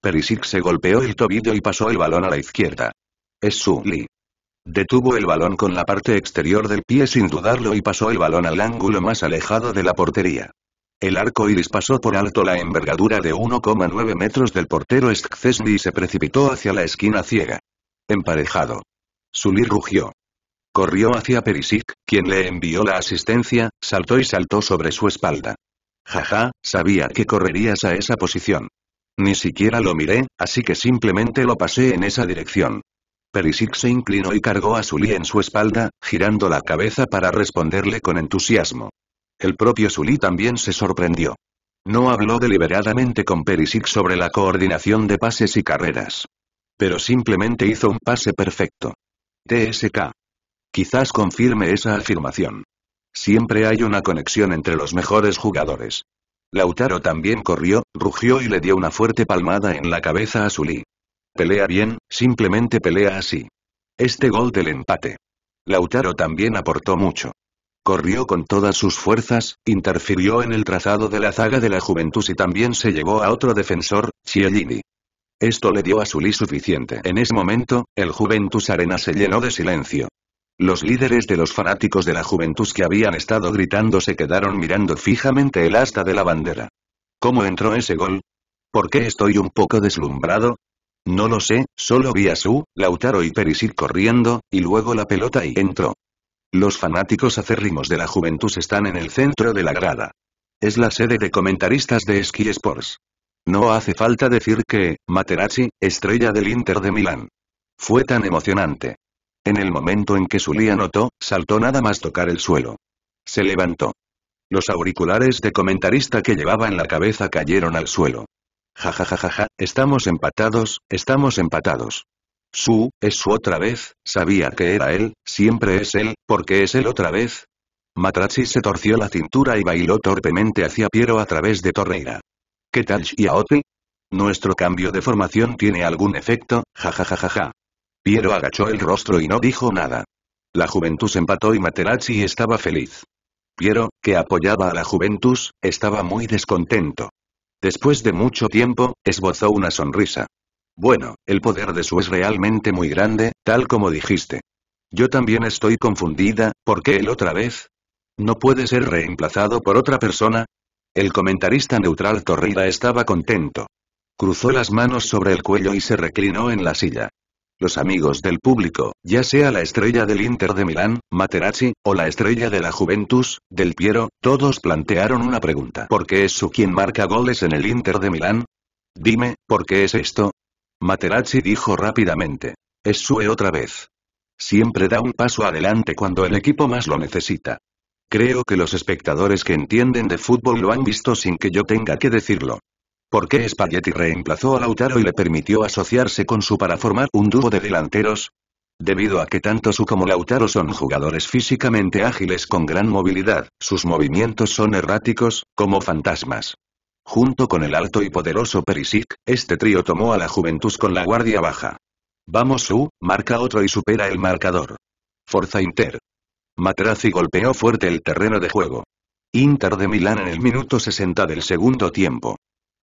Perisic se golpeó el tobillo y pasó el balón a la izquierda. Es li Detuvo el balón con la parte exterior del pie sin dudarlo y pasó el balón al ángulo más alejado de la portería. El arco iris pasó por alto la envergadura de 1,9 metros del portero Skcesny y se precipitó hacia la esquina ciega. Emparejado. Sulir rugió. Corrió hacia Perisic, quien le envió la asistencia, saltó y saltó sobre su espalda. Jaja, sabía que correrías a esa posición. Ni siquiera lo miré, así que simplemente lo pasé en esa dirección. Perisic se inclinó y cargó a Sully en su espalda, girando la cabeza para responderle con entusiasmo. El propio Sully también se sorprendió. No habló deliberadamente con Perisic sobre la coordinación de pases y carreras. Pero simplemente hizo un pase perfecto. TSK. Quizás confirme esa afirmación. Siempre hay una conexión entre los mejores jugadores. Lautaro también corrió, rugió y le dio una fuerte palmada en la cabeza a Sully. Pelea bien, simplemente pelea así. Este gol del empate. Lautaro también aportó mucho. Corrió con todas sus fuerzas, interfirió en el trazado de la zaga de la Juventus y también se llevó a otro defensor, Chiellini. Esto le dio a Suli suficiente. En ese momento, el Juventus Arena se llenó de silencio. Los líderes de los fanáticos de la Juventus que habían estado gritando se quedaron mirando fijamente el asta de la bandera. ¿Cómo entró ese gol? ¿Por qué estoy un poco deslumbrado? No lo sé, solo vi a Su, Lautaro y Perisic corriendo, y luego la pelota y entró. Los fanáticos acérrimos de la juventud están en el centro de la grada. Es la sede de comentaristas de Ski Sports. No hace falta decir que, Materazzi, estrella del Inter de Milán. Fue tan emocionante. En el momento en que Zulia notó, saltó nada más tocar el suelo. Se levantó. Los auriculares de comentarista que llevaba en la cabeza cayeron al suelo. Ja ja ja ja ja, estamos empatados, estamos empatados. Su, es su otra vez, sabía que era él, siempre es él, porque es él otra vez. Matrachi se torció la cintura y bailó torpemente hacia Piero a través de Torreira. ¿Qué tal Chiaote? Nuestro cambio de formación tiene algún efecto, jajajajaja. Piero agachó el rostro y no dijo nada. La Juventus empató y Materazzi estaba feliz. Piero, que apoyaba a la Juventus, estaba muy descontento. Después de mucho tiempo, esbozó una sonrisa. Bueno, el poder de su es realmente muy grande, tal como dijiste. Yo también estoy confundida, ¿por qué él otra vez? ¿No puede ser reemplazado por otra persona? El comentarista neutral Torrida estaba contento. Cruzó las manos sobre el cuello y se reclinó en la silla. Los amigos del público, ya sea la estrella del Inter de Milán, Materazzi, o la estrella de la Juventus, Del Piero, todos plantearon una pregunta. ¿Por qué es su quien marca goles en el Inter de Milán? Dime, ¿por qué es esto? Materazzi dijo rápidamente. Es Sue otra vez. Siempre da un paso adelante cuando el equipo más lo necesita. Creo que los espectadores que entienden de fútbol lo han visto sin que yo tenga que decirlo. ¿Por qué Spalletti reemplazó a Lautaro y le permitió asociarse con su para formar un dúo de delanteros? Debido a que tanto su como Lautaro son jugadores físicamente ágiles con gran movilidad, sus movimientos son erráticos, como fantasmas. Junto con el alto y poderoso Perisic, este trío tomó a la Juventus con la guardia baja. Vamos Su, marca otro y supera el marcador. Forza Inter. Materazzi golpeó fuerte el terreno de juego. Inter de Milán en el minuto 60 del segundo tiempo.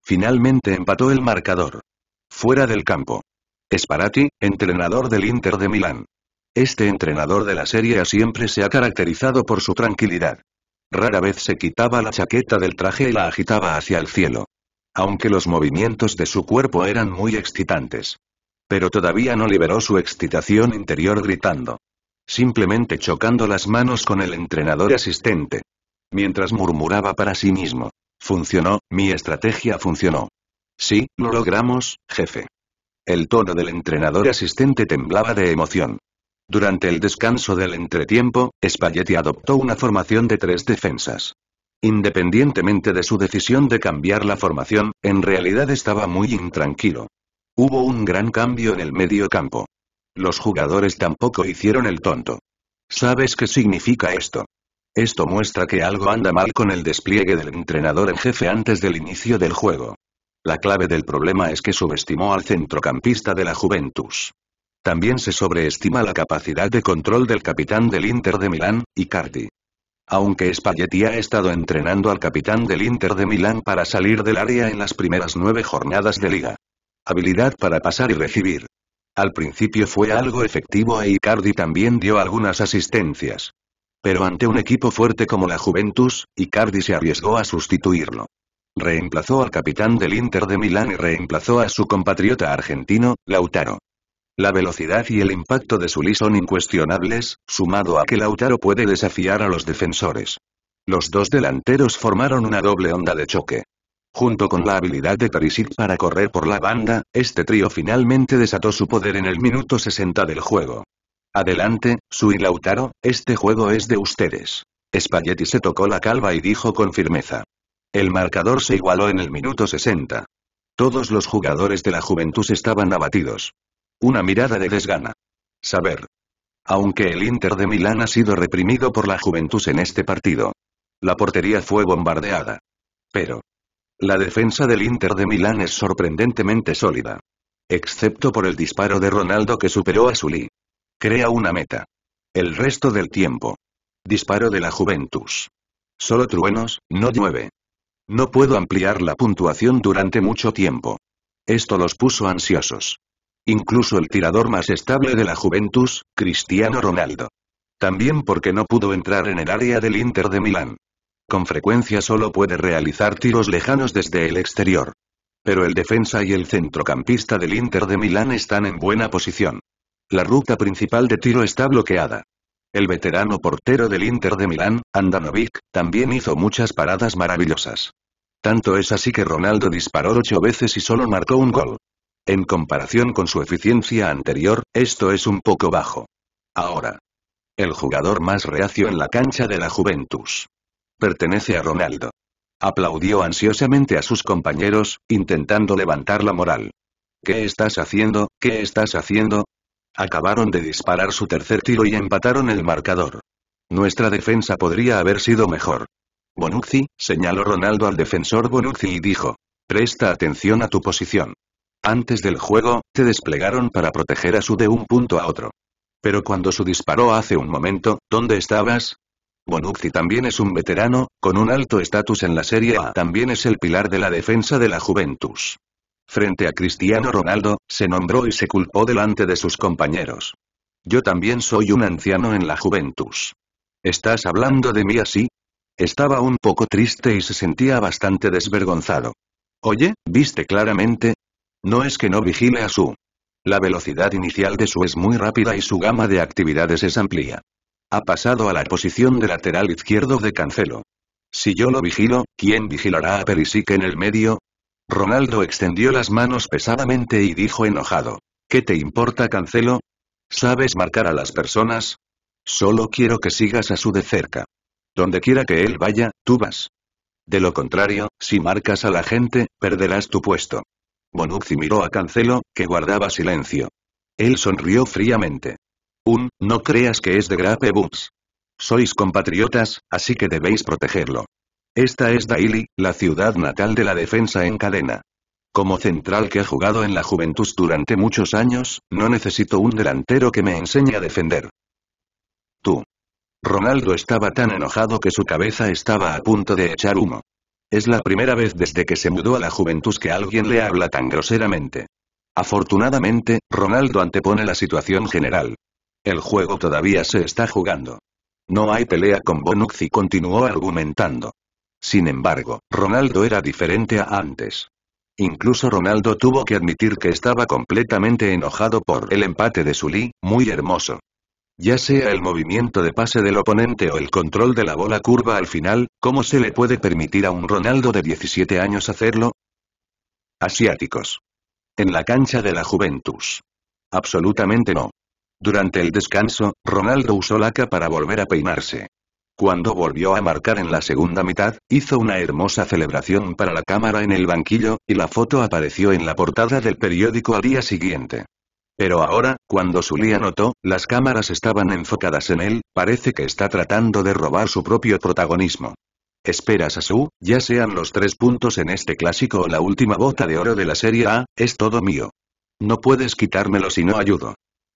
Finalmente empató el marcador. Fuera del campo. Sparati, entrenador del Inter de Milán. Este entrenador de la Serie A siempre se ha caracterizado por su tranquilidad. Rara vez se quitaba la chaqueta del traje y la agitaba hacia el cielo. Aunque los movimientos de su cuerpo eran muy excitantes. Pero todavía no liberó su excitación interior gritando. Simplemente chocando las manos con el entrenador asistente. Mientras murmuraba para sí mismo. Funcionó, mi estrategia funcionó. Sí, lo logramos, jefe. El tono del entrenador asistente temblaba de emoción. Durante el descanso del entretiempo, Spalletti adoptó una formación de tres defensas. Independientemente de su decisión de cambiar la formación, en realidad estaba muy intranquilo. Hubo un gran cambio en el medio campo. Los jugadores tampoco hicieron el tonto. ¿Sabes qué significa esto? Esto muestra que algo anda mal con el despliegue del entrenador en jefe antes del inicio del juego. La clave del problema es que subestimó al centrocampista de la Juventus. También se sobreestima la capacidad de control del capitán del Inter de Milán, Icardi. Aunque Spalletti ha estado entrenando al capitán del Inter de Milán para salir del área en las primeras nueve jornadas de liga. Habilidad para pasar y recibir. Al principio fue algo efectivo e Icardi también dio algunas asistencias. Pero ante un equipo fuerte como la Juventus, Icardi se arriesgó a sustituirlo. Reemplazó al capitán del Inter de Milán y reemplazó a su compatriota argentino, Lautaro. La velocidad y el impacto de Sully son incuestionables, sumado a que Lautaro puede desafiar a los defensores. Los dos delanteros formaron una doble onda de choque. Junto con la habilidad de Perisic para correr por la banda, este trío finalmente desató su poder en el minuto 60 del juego. Adelante, su Lautaro, este juego es de ustedes. Spaghetti se tocó la calva y dijo con firmeza. El marcador se igualó en el minuto 60. Todos los jugadores de la juventud estaban abatidos. Una mirada de desgana. Saber. Aunque el Inter de Milán ha sido reprimido por la Juventus en este partido. La portería fue bombardeada. Pero. La defensa del Inter de Milán es sorprendentemente sólida. Excepto por el disparo de Ronaldo que superó a Zulí. Crea una meta. El resto del tiempo. Disparo de la Juventus. Solo truenos, no llueve. No puedo ampliar la puntuación durante mucho tiempo. Esto los puso ansiosos. Incluso el tirador más estable de la Juventus, Cristiano Ronaldo. También porque no pudo entrar en el área del Inter de Milán. Con frecuencia solo puede realizar tiros lejanos desde el exterior. Pero el defensa y el centrocampista del Inter de Milán están en buena posición. La ruta principal de tiro está bloqueada. El veterano portero del Inter de Milán, Andanovic, también hizo muchas paradas maravillosas. Tanto es así que Ronaldo disparó ocho veces y solo marcó un gol. En comparación con su eficiencia anterior, esto es un poco bajo. Ahora. El jugador más reacio en la cancha de la Juventus. Pertenece a Ronaldo. Aplaudió ansiosamente a sus compañeros, intentando levantar la moral. ¿Qué estás haciendo? ¿Qué estás haciendo? Acabaron de disparar su tercer tiro y empataron el marcador. Nuestra defensa podría haber sido mejor. Bonucci, señaló Ronaldo al defensor Bonucci y dijo. Presta atención a tu posición. Antes del juego, te desplegaron para proteger a Su de un punto a otro. Pero cuando Su disparó hace un momento, ¿dónde estabas? Bonucci también es un veterano, con un alto estatus en la Serie A. También es el pilar de la defensa de la Juventus. Frente a Cristiano Ronaldo, se nombró y se culpó delante de sus compañeros. Yo también soy un anciano en la Juventus. ¿Estás hablando de mí así? Estaba un poco triste y se sentía bastante desvergonzado. Oye, viste claramente, no es que no vigile a Su. La velocidad inicial de Su es muy rápida y su gama de actividades es amplia. Ha pasado a la posición de lateral izquierdo de Cancelo. Si yo lo vigilo, ¿quién vigilará a Perisic en el medio? Ronaldo extendió las manos pesadamente y dijo enojado. ¿Qué te importa Cancelo? ¿Sabes marcar a las personas? Solo quiero que sigas a su de cerca. Donde quiera que él vaya, tú vas. De lo contrario, si marcas a la gente, perderás tu puesto. Bonucci miró a Cancelo, que guardaba silencio. Él sonrió fríamente. Un, no creas que es de Grape Sois compatriotas, así que debéis protegerlo. Esta es Daily, la ciudad natal de la defensa en cadena. Como central que ha jugado en la juventud durante muchos años, no necesito un delantero que me enseñe a defender. Tú. Ronaldo estaba tan enojado que su cabeza estaba a punto de echar humo. Es la primera vez desde que se mudó a la juventud que alguien le habla tan groseramente. Afortunadamente, Ronaldo antepone la situación general. El juego todavía se está jugando. No hay pelea con Bonucci continuó argumentando. Sin embargo, Ronaldo era diferente a antes. Incluso Ronaldo tuvo que admitir que estaba completamente enojado por el empate de Sully, muy hermoso. Ya sea el movimiento de pase del oponente o el control de la bola curva al final, ¿cómo se le puede permitir a un Ronaldo de 17 años hacerlo? Asiáticos. En la cancha de la Juventus. Absolutamente no. Durante el descanso, Ronaldo usó laca para volver a peinarse. Cuando volvió a marcar en la segunda mitad, hizo una hermosa celebración para la cámara en el banquillo, y la foto apareció en la portada del periódico al día siguiente. Pero ahora, cuando Zulia notó, las cámaras estaban enfocadas en él, parece que está tratando de robar su propio protagonismo. Esperas a su, ya sean los tres puntos en este clásico o la última bota de oro de la Serie A, es todo mío. No puedes quitármelo si no ayudo.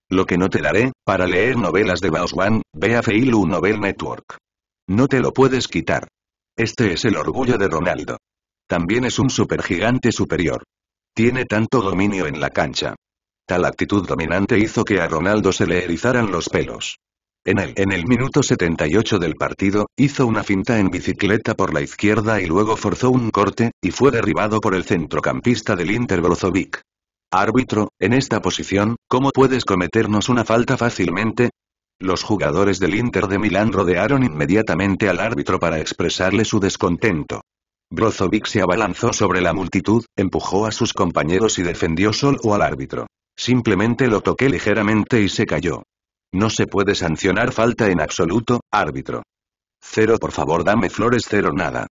Lo que no te daré, para leer novelas de Baoswan, ve a Feilu Novel Network. No te lo puedes quitar. Este es el orgullo de Ronaldo. También es un supergigante superior. Tiene tanto dominio en la cancha. Tal actitud dominante hizo que a Ronaldo se le erizaran los pelos. En el, minuto 78 del partido, hizo una finta en bicicleta por la izquierda y luego forzó un corte, y fue derribado por el centrocampista del Inter Brozovic. Árbitro, en esta posición, ¿cómo puedes cometernos una falta fácilmente? Los jugadores del Inter de Milán rodearon inmediatamente al árbitro para expresarle su descontento. Brozovic se abalanzó sobre la multitud, empujó a sus compañeros y defendió solo al árbitro. Simplemente lo toqué ligeramente y se cayó. No se puede sancionar falta en absoluto, árbitro. Cero por favor dame flores cero nada.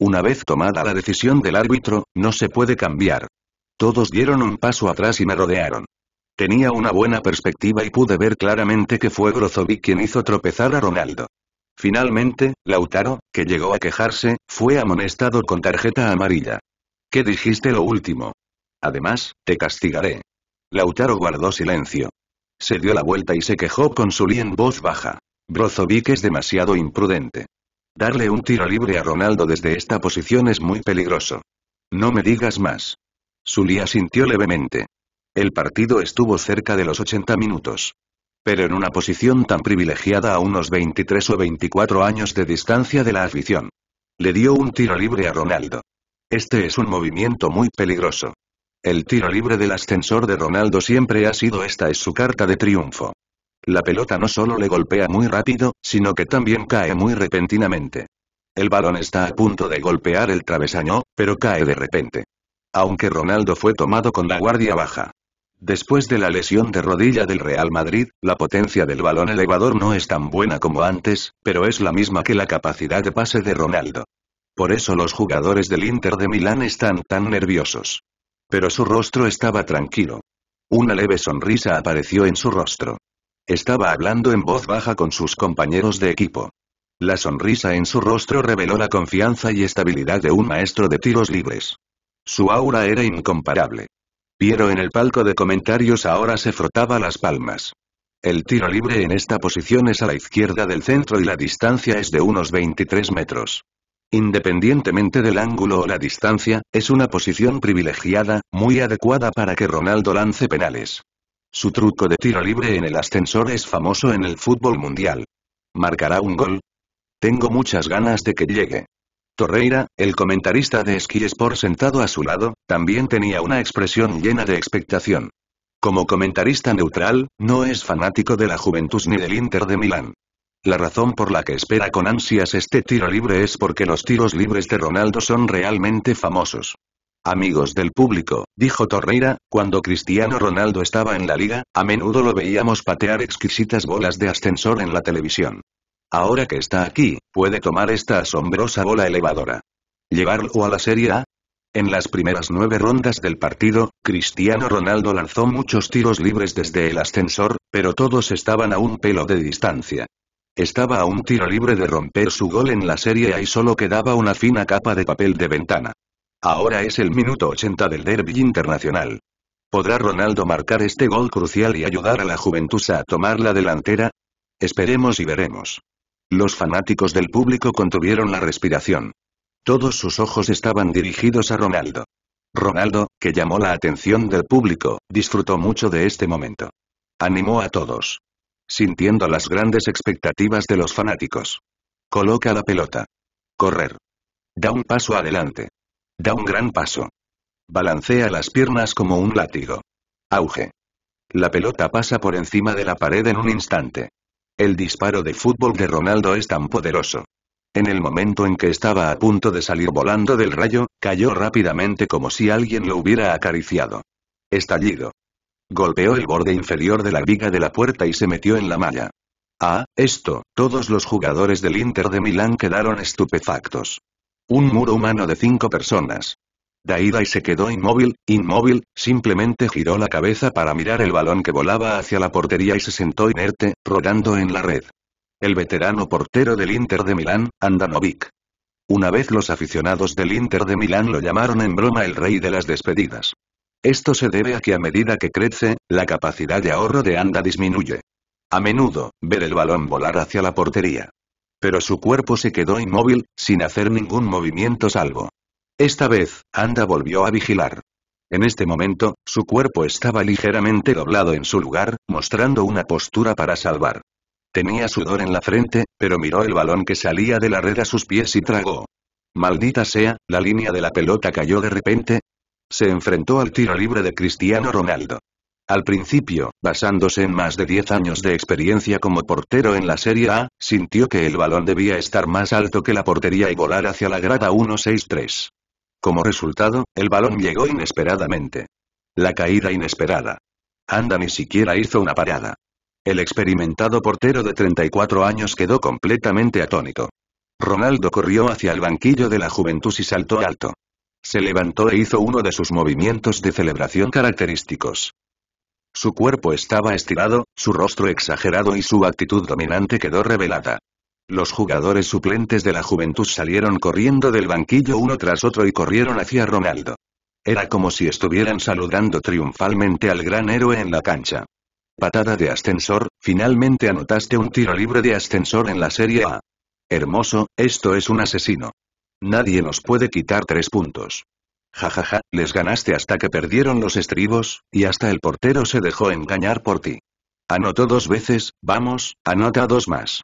Una vez tomada la decisión del árbitro, no se puede cambiar. Todos dieron un paso atrás y me rodearon. Tenía una buena perspectiva y pude ver claramente que fue Grozovic quien hizo tropezar a Ronaldo. Finalmente, Lautaro, que llegó a quejarse, fue amonestado con tarjeta amarilla. ¿Qué dijiste lo último? Además, te castigaré. Lautaro guardó silencio. Se dio la vuelta y se quejó con Sully en voz baja. Brozovic es demasiado imprudente. Darle un tiro libre a Ronaldo desde esta posición es muy peligroso. No me digas más. Sully asintió levemente. El partido estuvo cerca de los 80 minutos. Pero en una posición tan privilegiada a unos 23 o 24 años de distancia de la afición. Le dio un tiro libre a Ronaldo. Este es un movimiento muy peligroso. El tiro libre del ascensor de Ronaldo siempre ha sido esta es su carta de triunfo. La pelota no solo le golpea muy rápido, sino que también cae muy repentinamente. El balón está a punto de golpear el travesaño, pero cae de repente. Aunque Ronaldo fue tomado con la guardia baja. Después de la lesión de rodilla del Real Madrid, la potencia del balón elevador no es tan buena como antes, pero es la misma que la capacidad de pase de Ronaldo. Por eso los jugadores del Inter de Milán están tan nerviosos. Pero su rostro estaba tranquilo. Una leve sonrisa apareció en su rostro. Estaba hablando en voz baja con sus compañeros de equipo. La sonrisa en su rostro reveló la confianza y estabilidad de un maestro de tiros libres. Su aura era incomparable. Piero en el palco de comentarios ahora se frotaba las palmas. El tiro libre en esta posición es a la izquierda del centro y la distancia es de unos 23 metros. Independientemente del ángulo o la distancia, es una posición privilegiada, muy adecuada para que Ronaldo lance penales. Su truco de tiro libre en el ascensor es famoso en el fútbol mundial. ¿Marcará un gol? Tengo muchas ganas de que llegue. Torreira, el comentarista de Sky Sport sentado a su lado, también tenía una expresión llena de expectación. Como comentarista neutral, no es fanático de la Juventus ni del Inter de Milán. La razón por la que espera con ansias este tiro libre es porque los tiros libres de Ronaldo son realmente famosos. Amigos del público, dijo Torreira, cuando Cristiano Ronaldo estaba en la liga, a menudo lo veíamos patear exquisitas bolas de ascensor en la televisión. Ahora que está aquí, puede tomar esta asombrosa bola elevadora. ¿Llevarlo a la Serie A? En las primeras nueve rondas del partido, Cristiano Ronaldo lanzó muchos tiros libres desde el ascensor, pero todos estaban a un pelo de distancia. Estaba a un tiro libre de romper su gol en la Serie A y solo quedaba una fina capa de papel de ventana. Ahora es el minuto 80 del derby internacional. ¿Podrá Ronaldo marcar este gol crucial y ayudar a la Juventus a tomar la delantera? Esperemos y veremos. Los fanáticos del público contuvieron la respiración. Todos sus ojos estaban dirigidos a Ronaldo. Ronaldo, que llamó la atención del público, disfrutó mucho de este momento. Animó a todos sintiendo las grandes expectativas de los fanáticos. Coloca la pelota. Correr. Da un paso adelante. Da un gran paso. Balancea las piernas como un látigo. Auge. La pelota pasa por encima de la pared en un instante. El disparo de fútbol de Ronaldo es tan poderoso. En el momento en que estaba a punto de salir volando del rayo, cayó rápidamente como si alguien lo hubiera acariciado. Estallido. Golpeó el borde inferior de la viga de la puerta y se metió en la malla. Ah, esto, todos los jugadores del Inter de Milán quedaron estupefactos. Un muro humano de cinco personas. Daida y se quedó inmóvil, inmóvil, simplemente giró la cabeza para mirar el balón que volaba hacia la portería y se sentó inerte, rodando en la red. El veterano portero del Inter de Milán, Andanovic. Una vez los aficionados del Inter de Milán lo llamaron en broma el rey de las despedidas. Esto se debe a que a medida que crece, la capacidad de ahorro de Anda disminuye. A menudo, ver el balón volar hacia la portería. Pero su cuerpo se quedó inmóvil, sin hacer ningún movimiento salvo. Esta vez, Anda volvió a vigilar. En este momento, su cuerpo estaba ligeramente doblado en su lugar, mostrando una postura para salvar. Tenía sudor en la frente, pero miró el balón que salía de la red a sus pies y tragó. Maldita sea, la línea de la pelota cayó de repente, se enfrentó al tiro libre de Cristiano Ronaldo. Al principio, basándose en más de 10 años de experiencia como portero en la Serie A, sintió que el balón debía estar más alto que la portería y volar hacia la grada 163. Como resultado, el balón llegó inesperadamente. La caída inesperada. Anda ni siquiera hizo una parada. El experimentado portero de 34 años quedó completamente atónito. Ronaldo corrió hacia el banquillo de la Juventus y saltó alto. Se levantó e hizo uno de sus movimientos de celebración característicos. Su cuerpo estaba estirado, su rostro exagerado y su actitud dominante quedó revelada. Los jugadores suplentes de la juventud salieron corriendo del banquillo uno tras otro y corrieron hacia Ronaldo. Era como si estuvieran saludando triunfalmente al gran héroe en la cancha. Patada de ascensor, finalmente anotaste un tiro libre de ascensor en la Serie A. Hermoso, esto es un asesino. Nadie nos puede quitar tres puntos. Jajaja, ja, ja, les ganaste hasta que perdieron los estribos, y hasta el portero se dejó engañar por ti. Anotó dos veces, vamos, anota dos más.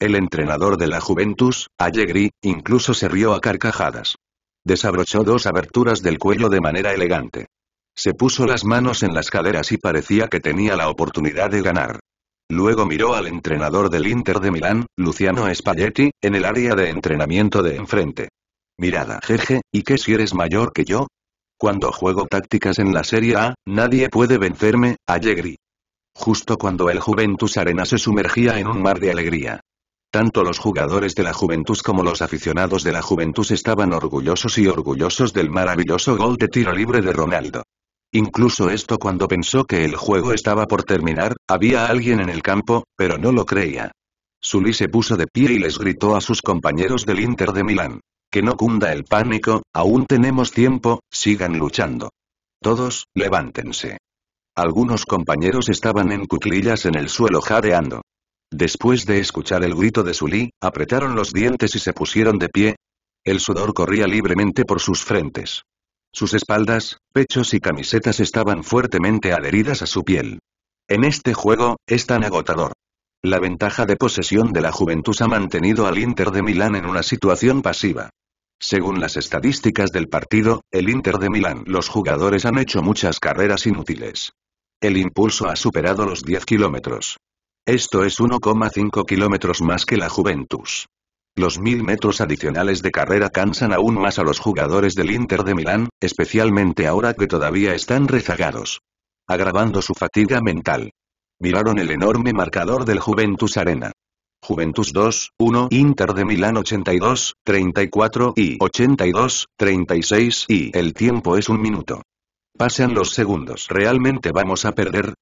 El entrenador de la Juventus, Allegri, incluso se rió a carcajadas. Desabrochó dos aberturas del cuello de manera elegante. Se puso las manos en las caderas y parecía que tenía la oportunidad de ganar. Luego miró al entrenador del Inter de Milán, Luciano Spalletti, en el área de entrenamiento de enfrente. Mirada jeje, ¿y qué si eres mayor que yo? Cuando juego tácticas en la Serie A, nadie puede vencerme, Allegri. Justo cuando el Juventus Arena se sumergía en un mar de alegría. Tanto los jugadores de la Juventus como los aficionados de la Juventus estaban orgullosos y orgullosos del maravilloso gol de tiro libre de Ronaldo. Incluso esto cuando pensó que el juego estaba por terminar, había alguien en el campo, pero no lo creía. Sully se puso de pie y les gritó a sus compañeros del Inter de Milán. Que no cunda el pánico, aún tenemos tiempo, sigan luchando. Todos, levántense. Algunos compañeros estaban en cuclillas en el suelo jadeando. Después de escuchar el grito de Sulí, apretaron los dientes y se pusieron de pie. El sudor corría libremente por sus frentes. Sus espaldas, pechos y camisetas estaban fuertemente adheridas a su piel. En este juego, es tan agotador. La ventaja de posesión de la juventud ha mantenido al Inter de Milán en una situación pasiva. Según las estadísticas del partido, el Inter de Milán los jugadores han hecho muchas carreras inútiles. El impulso ha superado los 10 kilómetros. Esto es 1,5 kilómetros más que la Juventus. Los mil metros adicionales de carrera cansan aún más a los jugadores del Inter de Milán, especialmente ahora que todavía están rezagados. Agravando su fatiga mental. Miraron el enorme marcador del Juventus Arena. Juventus 2, 1 Inter de Milán 82, 34 y 82, 36 y el tiempo es un minuto. Pasan los segundos. ¿Realmente vamos a perder?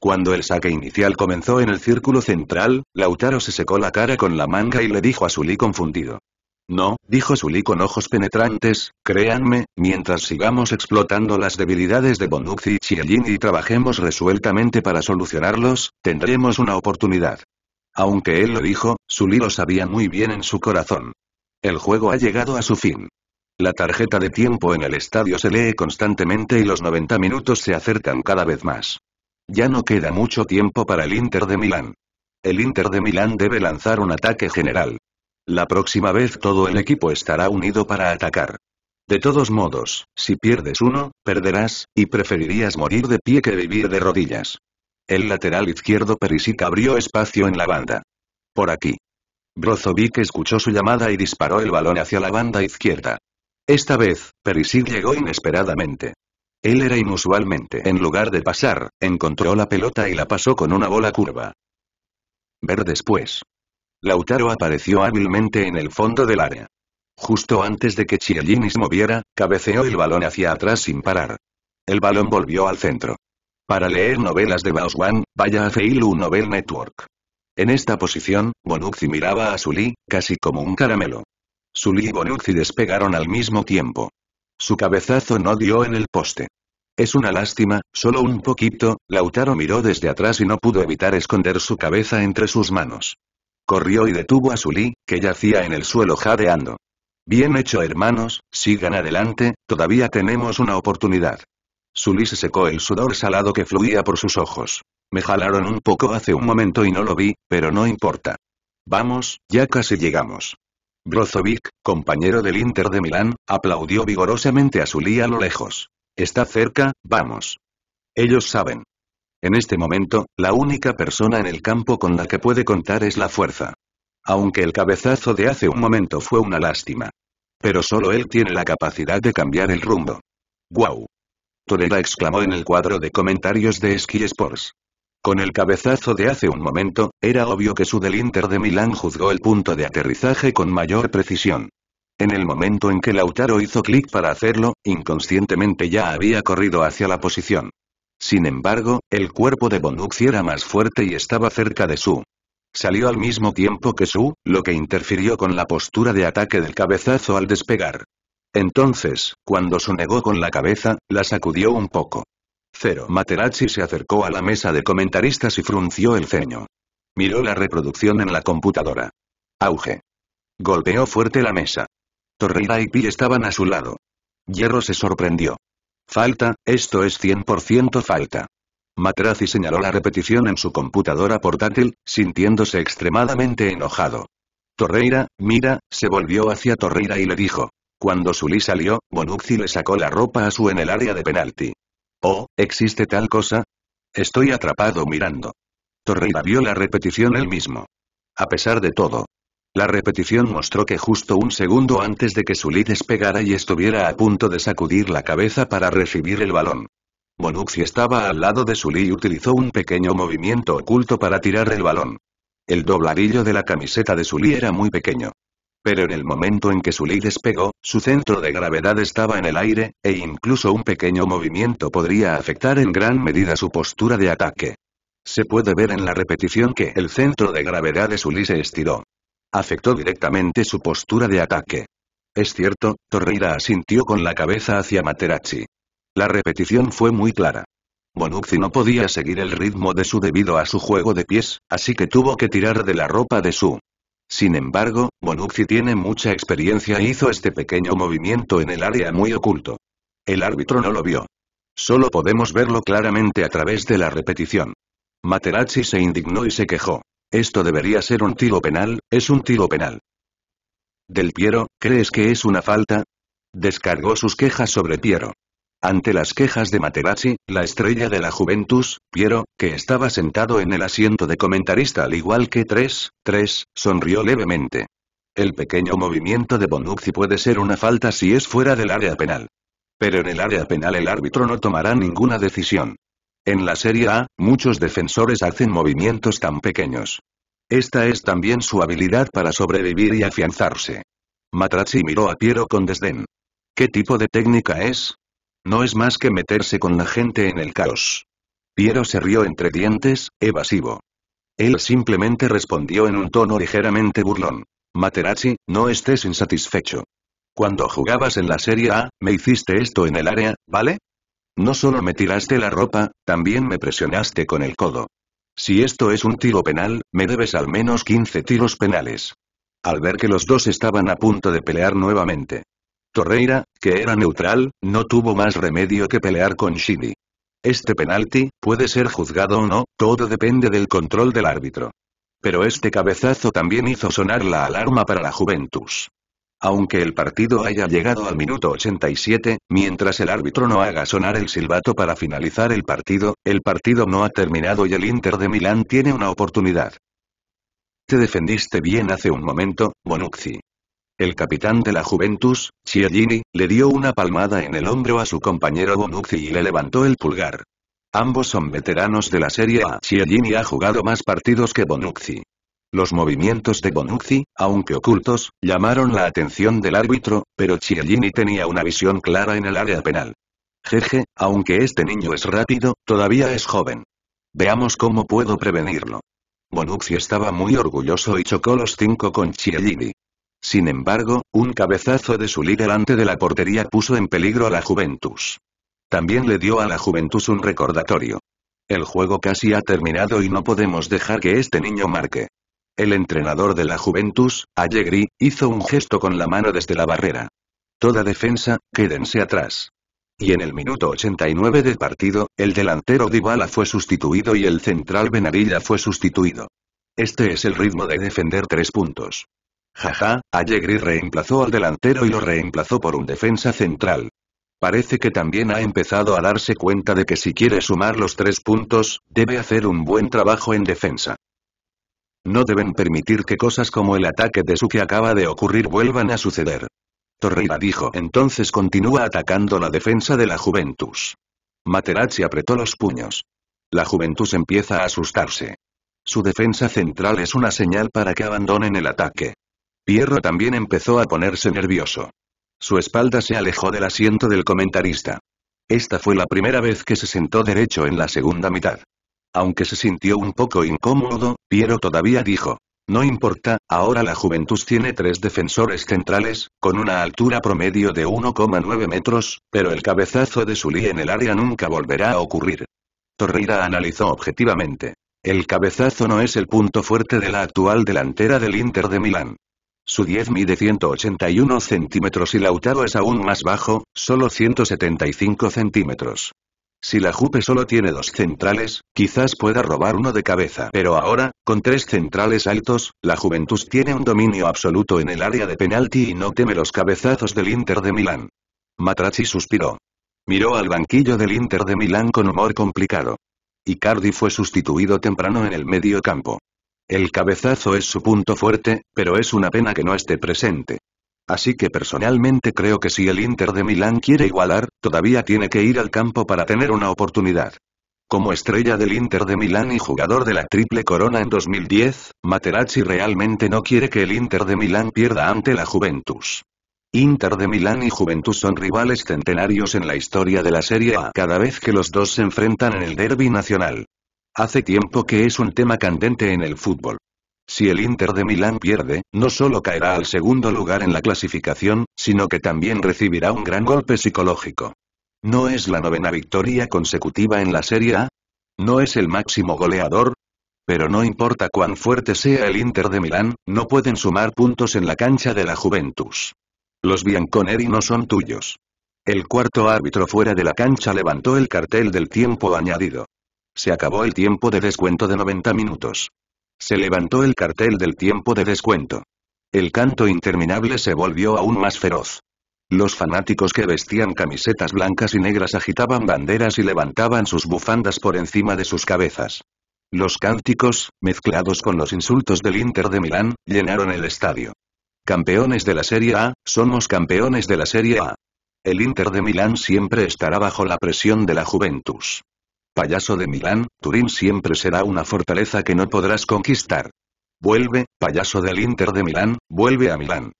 Cuando el saque inicial comenzó en el círculo central, Lautaro se secó la cara con la manga y le dijo a Sully confundido. No, dijo Sully con ojos penetrantes, créanme, mientras sigamos explotando las debilidades de Bonucci y Chiellini y trabajemos resueltamente para solucionarlos, tendremos una oportunidad. Aunque él lo dijo, Sully lo sabía muy bien en su corazón. El juego ha llegado a su fin. La tarjeta de tiempo en el estadio se lee constantemente y los 90 minutos se acercan cada vez más. Ya no queda mucho tiempo para el Inter de Milán. El Inter de Milán debe lanzar un ataque general. La próxima vez todo el equipo estará unido para atacar. De todos modos, si pierdes uno, perderás, y preferirías morir de pie que vivir de rodillas. El lateral izquierdo Perisic abrió espacio en la banda. Por aquí. Brozovic escuchó su llamada y disparó el balón hacia la banda izquierda. Esta vez, Perisic llegó inesperadamente. Él era inusualmente. En lugar de pasar, encontró la pelota y la pasó con una bola curva. Ver después. Lautaro apareció hábilmente en el fondo del área. Justo antes de que se moviera, cabeceó el balón hacia atrás sin parar. El balón volvió al centro. Para leer novelas de Baoswan, vaya a Feilu Novel Network. En esta posición, Bonucci miraba a Sully, casi como un caramelo. Sully y Bonucci despegaron al mismo tiempo. Su cabezazo no dio en el poste. Es una lástima, solo un poquito, Lautaro miró desde atrás y no pudo evitar esconder su cabeza entre sus manos. Corrió y detuvo a Sully, que yacía en el suelo jadeando. Bien hecho hermanos, sigan adelante, todavía tenemos una oportunidad. Sully se secó el sudor salado que fluía por sus ojos. Me jalaron un poco hace un momento y no lo vi, pero no importa. Vamos, ya casi llegamos. Brozovic, compañero del Inter de Milán, aplaudió vigorosamente a Sully a lo lejos. Está cerca, vamos. Ellos saben. En este momento, la única persona en el campo con la que puede contar es la fuerza. Aunque el cabezazo de hace un momento fue una lástima. Pero solo él tiene la capacidad de cambiar el rumbo. ¡Guau! Toreda exclamó en el cuadro de comentarios de Ski Sports. Con el cabezazo de hace un momento, era obvio que su del Inter de Milán juzgó el punto de aterrizaje con mayor precisión. En el momento en que Lautaro hizo clic para hacerlo, inconscientemente ya había corrido hacia la posición. Sin embargo, el cuerpo de Bonucci era más fuerte y estaba cerca de su. Salió al mismo tiempo que su, lo que interfirió con la postura de ataque del cabezazo al despegar. Entonces, cuando sonegó con la cabeza, la sacudió un poco. Cero Materazzi se acercó a la mesa de comentaristas y frunció el ceño. Miró la reproducción en la computadora. Auge. Golpeó fuerte la mesa. Torreira y Pi estaban a su lado. Hierro se sorprendió. Falta, esto es 100% falta. Materazzi señaló la repetición en su computadora portátil, sintiéndose extremadamente enojado. Torreira, mira, se volvió hacia Torreira y le dijo. Cuando Sully salió, Bonucci le sacó la ropa a su en el área de penalti. Oh, ¿existe tal cosa? Estoy atrapado mirando. Torreira vio la repetición él mismo. A pesar de todo. La repetición mostró que justo un segundo antes de que Sully despegara y estuviera a punto de sacudir la cabeza para recibir el balón. Bonucci estaba al lado de Sully y utilizó un pequeño movimiento oculto para tirar el balón. El dobladillo de la camiseta de Sully era muy pequeño. Pero en el momento en que Sully despegó, su centro de gravedad estaba en el aire, e incluso un pequeño movimiento podría afectar en gran medida su postura de ataque. Se puede ver en la repetición que el centro de gravedad de Sully se estiró. Afectó directamente su postura de ataque. Es cierto, Torreira asintió con la cabeza hacia Materazzi. La repetición fue muy clara. Bonucci no podía seguir el ritmo de su debido a su juego de pies, así que tuvo que tirar de la ropa de su sin embargo, Bonucci tiene mucha experiencia e hizo este pequeño movimiento en el área muy oculto. El árbitro no lo vio. Solo podemos verlo claramente a través de la repetición. Materazzi se indignó y se quejó. Esto debería ser un tiro penal, es un tiro penal. Del Piero, ¿crees que es una falta? Descargó sus quejas sobre Piero. Ante las quejas de Materazzi, la estrella de la Juventus, Piero, que estaba sentado en el asiento de comentarista al igual que 3-3, sonrió levemente. El pequeño movimiento de Bonucci puede ser una falta si es fuera del área penal. Pero en el área penal el árbitro no tomará ninguna decisión. En la Serie A, muchos defensores hacen movimientos tan pequeños. Esta es también su habilidad para sobrevivir y afianzarse. Materazzi miró a Piero con desdén. ¿Qué tipo de técnica es? No es más que meterse con la gente en el caos. Piero se rió entre dientes, evasivo. Él simplemente respondió en un tono ligeramente burlón. Materazzi, no estés insatisfecho. Cuando jugabas en la Serie A, me hiciste esto en el área, ¿vale? No solo me tiraste la ropa, también me presionaste con el codo. Si esto es un tiro penal, me debes al menos 15 tiros penales. Al ver que los dos estaban a punto de pelear nuevamente, Torreira, que era neutral, no tuvo más remedio que pelear con Shidi. Este penalti, puede ser juzgado o no, todo depende del control del árbitro. Pero este cabezazo también hizo sonar la alarma para la Juventus. Aunque el partido haya llegado al minuto 87, mientras el árbitro no haga sonar el silbato para finalizar el partido, el partido no ha terminado y el Inter de Milán tiene una oportunidad. Te defendiste bien hace un momento, Bonucci. El capitán de la Juventus, Chiellini, le dio una palmada en el hombro a su compañero Bonucci y le levantó el pulgar. Ambos son veteranos de la Serie A. Chiellini ha jugado más partidos que Bonucci. Los movimientos de Bonucci, aunque ocultos, llamaron la atención del árbitro, pero Chiellini tenía una visión clara en el área penal. Jeje, aunque este niño es rápido, todavía es joven. Veamos cómo puedo prevenirlo. Bonucci estaba muy orgulloso y chocó los cinco con Chiellini. Sin embargo, un cabezazo de su líder ante de la portería puso en peligro a la Juventus. También le dio a la Juventus un recordatorio. El juego casi ha terminado y no podemos dejar que este niño marque. El entrenador de la Juventus, Allegri, hizo un gesto con la mano desde la barrera. Toda defensa, quédense atrás. Y en el minuto 89 del partido, el delantero Dybala fue sustituido y el central Benadilla fue sustituido. Este es el ritmo de defender tres puntos. Jaja, Allegri reemplazó al delantero y lo reemplazó por un defensa central. Parece que también ha empezado a darse cuenta de que si quiere sumar los tres puntos, debe hacer un buen trabajo en defensa. No deben permitir que cosas como el ataque de su que acaba de ocurrir vuelvan a suceder. Torreira dijo entonces continúa atacando la defensa de la Juventus. Materazzi apretó los puños. La Juventus empieza a asustarse. Su defensa central es una señal para que abandonen el ataque. Pierro también empezó a ponerse nervioso. Su espalda se alejó del asiento del comentarista. Esta fue la primera vez que se sentó derecho en la segunda mitad. Aunque se sintió un poco incómodo, Piero todavía dijo. No importa, ahora la Juventus tiene tres defensores centrales, con una altura promedio de 1,9 metros, pero el cabezazo de Sulí en el área nunca volverá a ocurrir. Torreira analizó objetivamente. El cabezazo no es el punto fuerte de la actual delantera del Inter de Milán. Su 10 mide 181 centímetros y Lautaro es aún más bajo, solo 175 centímetros. Si la Jupe solo tiene dos centrales, quizás pueda robar uno de cabeza. Pero ahora, con tres centrales altos, la Juventus tiene un dominio absoluto en el área de penalti y no teme los cabezazos del Inter de Milán. Matrachi suspiró. Miró al banquillo del Inter de Milán con humor complicado. Icardi fue sustituido temprano en el medio campo. El cabezazo es su punto fuerte, pero es una pena que no esté presente. Así que personalmente creo que si el Inter de Milán quiere igualar, todavía tiene que ir al campo para tener una oportunidad. Como estrella del Inter de Milán y jugador de la Triple Corona en 2010, Materazzi realmente no quiere que el Inter de Milán pierda ante la Juventus. Inter de Milán y Juventus son rivales centenarios en la historia de la Serie A cada vez que los dos se enfrentan en el derby nacional. Hace tiempo que es un tema candente en el fútbol. Si el Inter de Milán pierde, no solo caerá al segundo lugar en la clasificación, sino que también recibirá un gran golpe psicológico. ¿No es la novena victoria consecutiva en la Serie A? ¿No es el máximo goleador? Pero no importa cuán fuerte sea el Inter de Milán, no pueden sumar puntos en la cancha de la Juventus. Los Bianconeri no son tuyos. El cuarto árbitro fuera de la cancha levantó el cartel del tiempo añadido. Se acabó el tiempo de descuento de 90 minutos. Se levantó el cartel del tiempo de descuento. El canto interminable se volvió aún más feroz. Los fanáticos que vestían camisetas blancas y negras agitaban banderas y levantaban sus bufandas por encima de sus cabezas. Los cánticos, mezclados con los insultos del Inter de Milán, llenaron el estadio. Campeones de la Serie A, somos campeones de la Serie A. El Inter de Milán siempre estará bajo la presión de la Juventus. Payaso de Milán, Turín siempre será una fortaleza que no podrás conquistar. Vuelve, payaso del Inter de Milán, vuelve a Milán.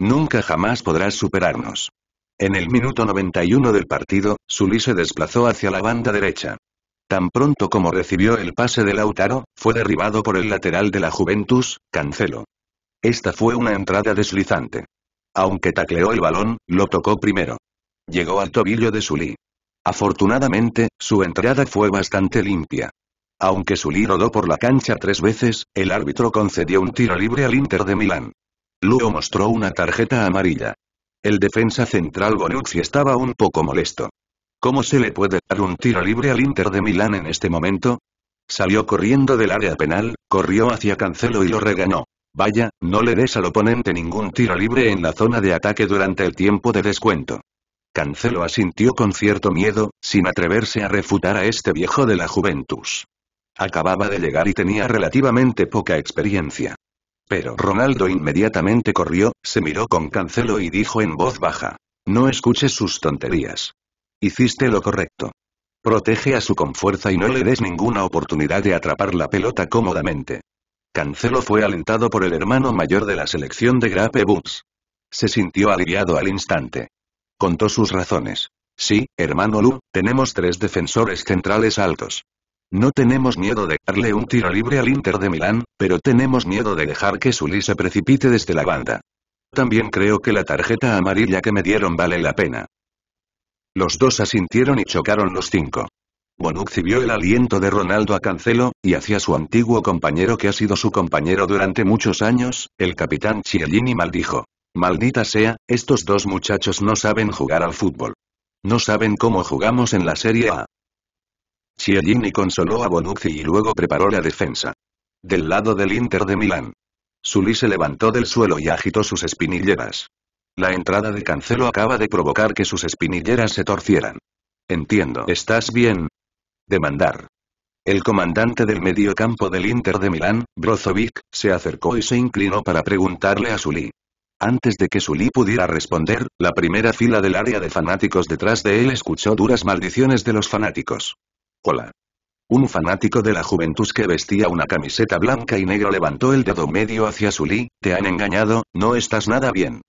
Nunca jamás podrás superarnos. En el minuto 91 del partido, Sully se desplazó hacia la banda derecha. Tan pronto como recibió el pase de Lautaro, fue derribado por el lateral de la Juventus, Cancelo. Esta fue una entrada deslizante. Aunque tacleó el balón, lo tocó primero. Llegó al tobillo de Sully. Afortunadamente, su entrada fue bastante limpia. Aunque Sully rodó por la cancha tres veces, el árbitro concedió un tiro libre al Inter de Milán. Luego mostró una tarjeta amarilla. El defensa central Bonucci estaba un poco molesto. ¿Cómo se le puede dar un tiro libre al Inter de Milán en este momento? Salió corriendo del área penal, corrió hacia Cancelo y lo regañó. Vaya, no le des al oponente ningún tiro libre en la zona de ataque durante el tiempo de descuento. Cancelo asintió con cierto miedo, sin atreverse a refutar a este viejo de la Juventus. Acababa de llegar y tenía relativamente poca experiencia. Pero Ronaldo inmediatamente corrió, se miró con Cancelo y dijo en voz baja. No escuches sus tonterías. Hiciste lo correcto. Protege a su con fuerza y no le des ninguna oportunidad de atrapar la pelota cómodamente. Cancelo fue alentado por el hermano mayor de la selección de Grape Boots. Se sintió aliviado al instante. Contó sus razones. Sí, hermano Lu, tenemos tres defensores centrales altos. No tenemos miedo de darle un tiro libre al Inter de Milán, pero tenemos miedo de dejar que Suli se precipite desde la banda. También creo que la tarjeta amarilla que me dieron vale la pena. Los dos asintieron y chocaron los cinco. Bonucci vio el aliento de Ronaldo a Cancelo, y hacia su antiguo compañero que ha sido su compañero durante muchos años, el capitán Chiellini maldijo. Maldita sea, estos dos muchachos no saben jugar al fútbol. No saben cómo jugamos en la Serie A. Chiellini consoló a Bonucci y luego preparó la defensa. Del lado del Inter de Milán. Sully se levantó del suelo y agitó sus espinilleras. La entrada de Cancelo acaba de provocar que sus espinilleras se torcieran. Entiendo. ¿Estás bien? Demandar. El comandante del mediocampo del Inter de Milán, Brozovic, se acercó y se inclinó para preguntarle a Sully. Antes de que Sulí pudiera responder, la primera fila del área de fanáticos detrás de él escuchó duras maldiciones de los fanáticos. Hola. Un fanático de la juventud que vestía una camiseta blanca y negra levantó el dedo medio hacia Sulí. te han engañado, no estás nada bien.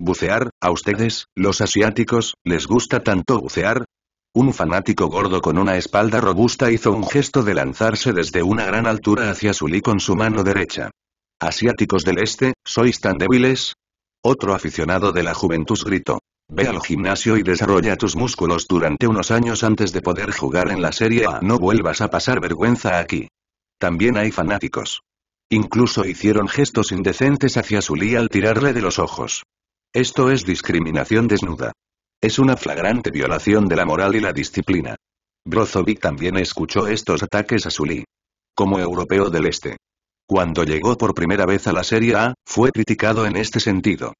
Bucear, a ustedes, los asiáticos, les gusta tanto bucear, un fanático gordo con una espalda robusta hizo un gesto de lanzarse desde una gran altura hacia Sulí con su mano derecha. Asiáticos del Este, sois tan débiles, otro aficionado de la juventud gritó. Ve al gimnasio y desarrolla tus músculos durante unos años antes de poder jugar en la Serie A. No vuelvas a pasar vergüenza aquí. También hay fanáticos. Incluso hicieron gestos indecentes hacia Sully al tirarle de los ojos. Esto es discriminación desnuda. Es una flagrante violación de la moral y la disciplina. Brozovic también escuchó estos ataques a Sully. Como europeo del Este, cuando llegó por primera vez a la Serie A, fue criticado en este sentido.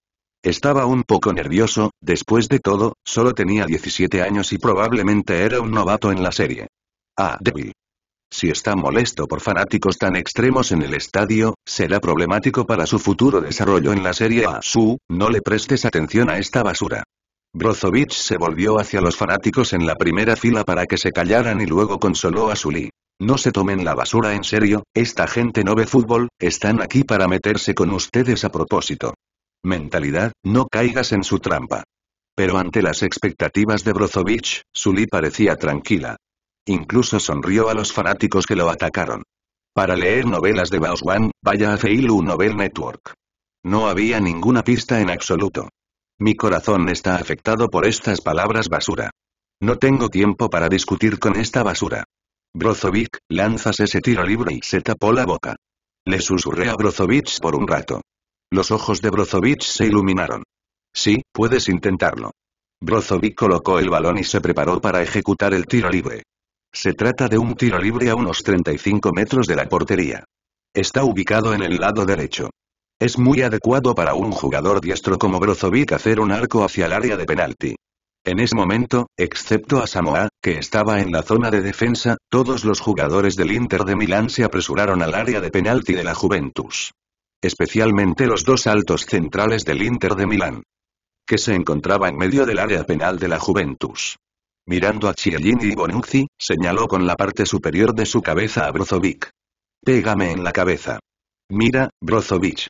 Estaba un poco nervioso, después de todo, solo tenía 17 años y probablemente era un novato en la serie. A ah, débil. Si está molesto por fanáticos tan extremos en el estadio, será problemático para su futuro desarrollo en la Serie A. Su, no le prestes atención a esta basura. Brozovic se volvió hacia los fanáticos en la primera fila para que se callaran y luego consoló a Sully. No se tomen la basura en serio, esta gente no ve fútbol, están aquí para meterse con ustedes a propósito. Mentalidad, no caigas en su trampa. Pero ante las expectativas de Brozovich, Sully parecía tranquila. Incluso sonrió a los fanáticos que lo atacaron. Para leer novelas de Baoswan, vaya a Feilu Novel Network. No había ninguna pista en absoluto. Mi corazón está afectado por estas palabras basura. No tengo tiempo para discutir con esta basura. Brozovic, lanzas ese tiro libre y se tapó la boca. Le susurré a Brozovic por un rato. Los ojos de Brozovic se iluminaron. Sí, puedes intentarlo. Brozovic colocó el balón y se preparó para ejecutar el tiro libre. Se trata de un tiro libre a unos 35 metros de la portería. Está ubicado en el lado derecho. Es muy adecuado para un jugador diestro como Brozovic hacer un arco hacia el área de penalti. En ese momento, excepto a Samoa, que estaba en la zona de defensa, todos los jugadores del Inter de Milán se apresuraron al área de penalti de la Juventus. Especialmente los dos altos centrales del Inter de Milán. Que se encontraba en medio del área penal de la Juventus. Mirando a Chiellini y Bonucci, señaló con la parte superior de su cabeza a Brozovic. Pégame en la cabeza. Mira, Brozovic.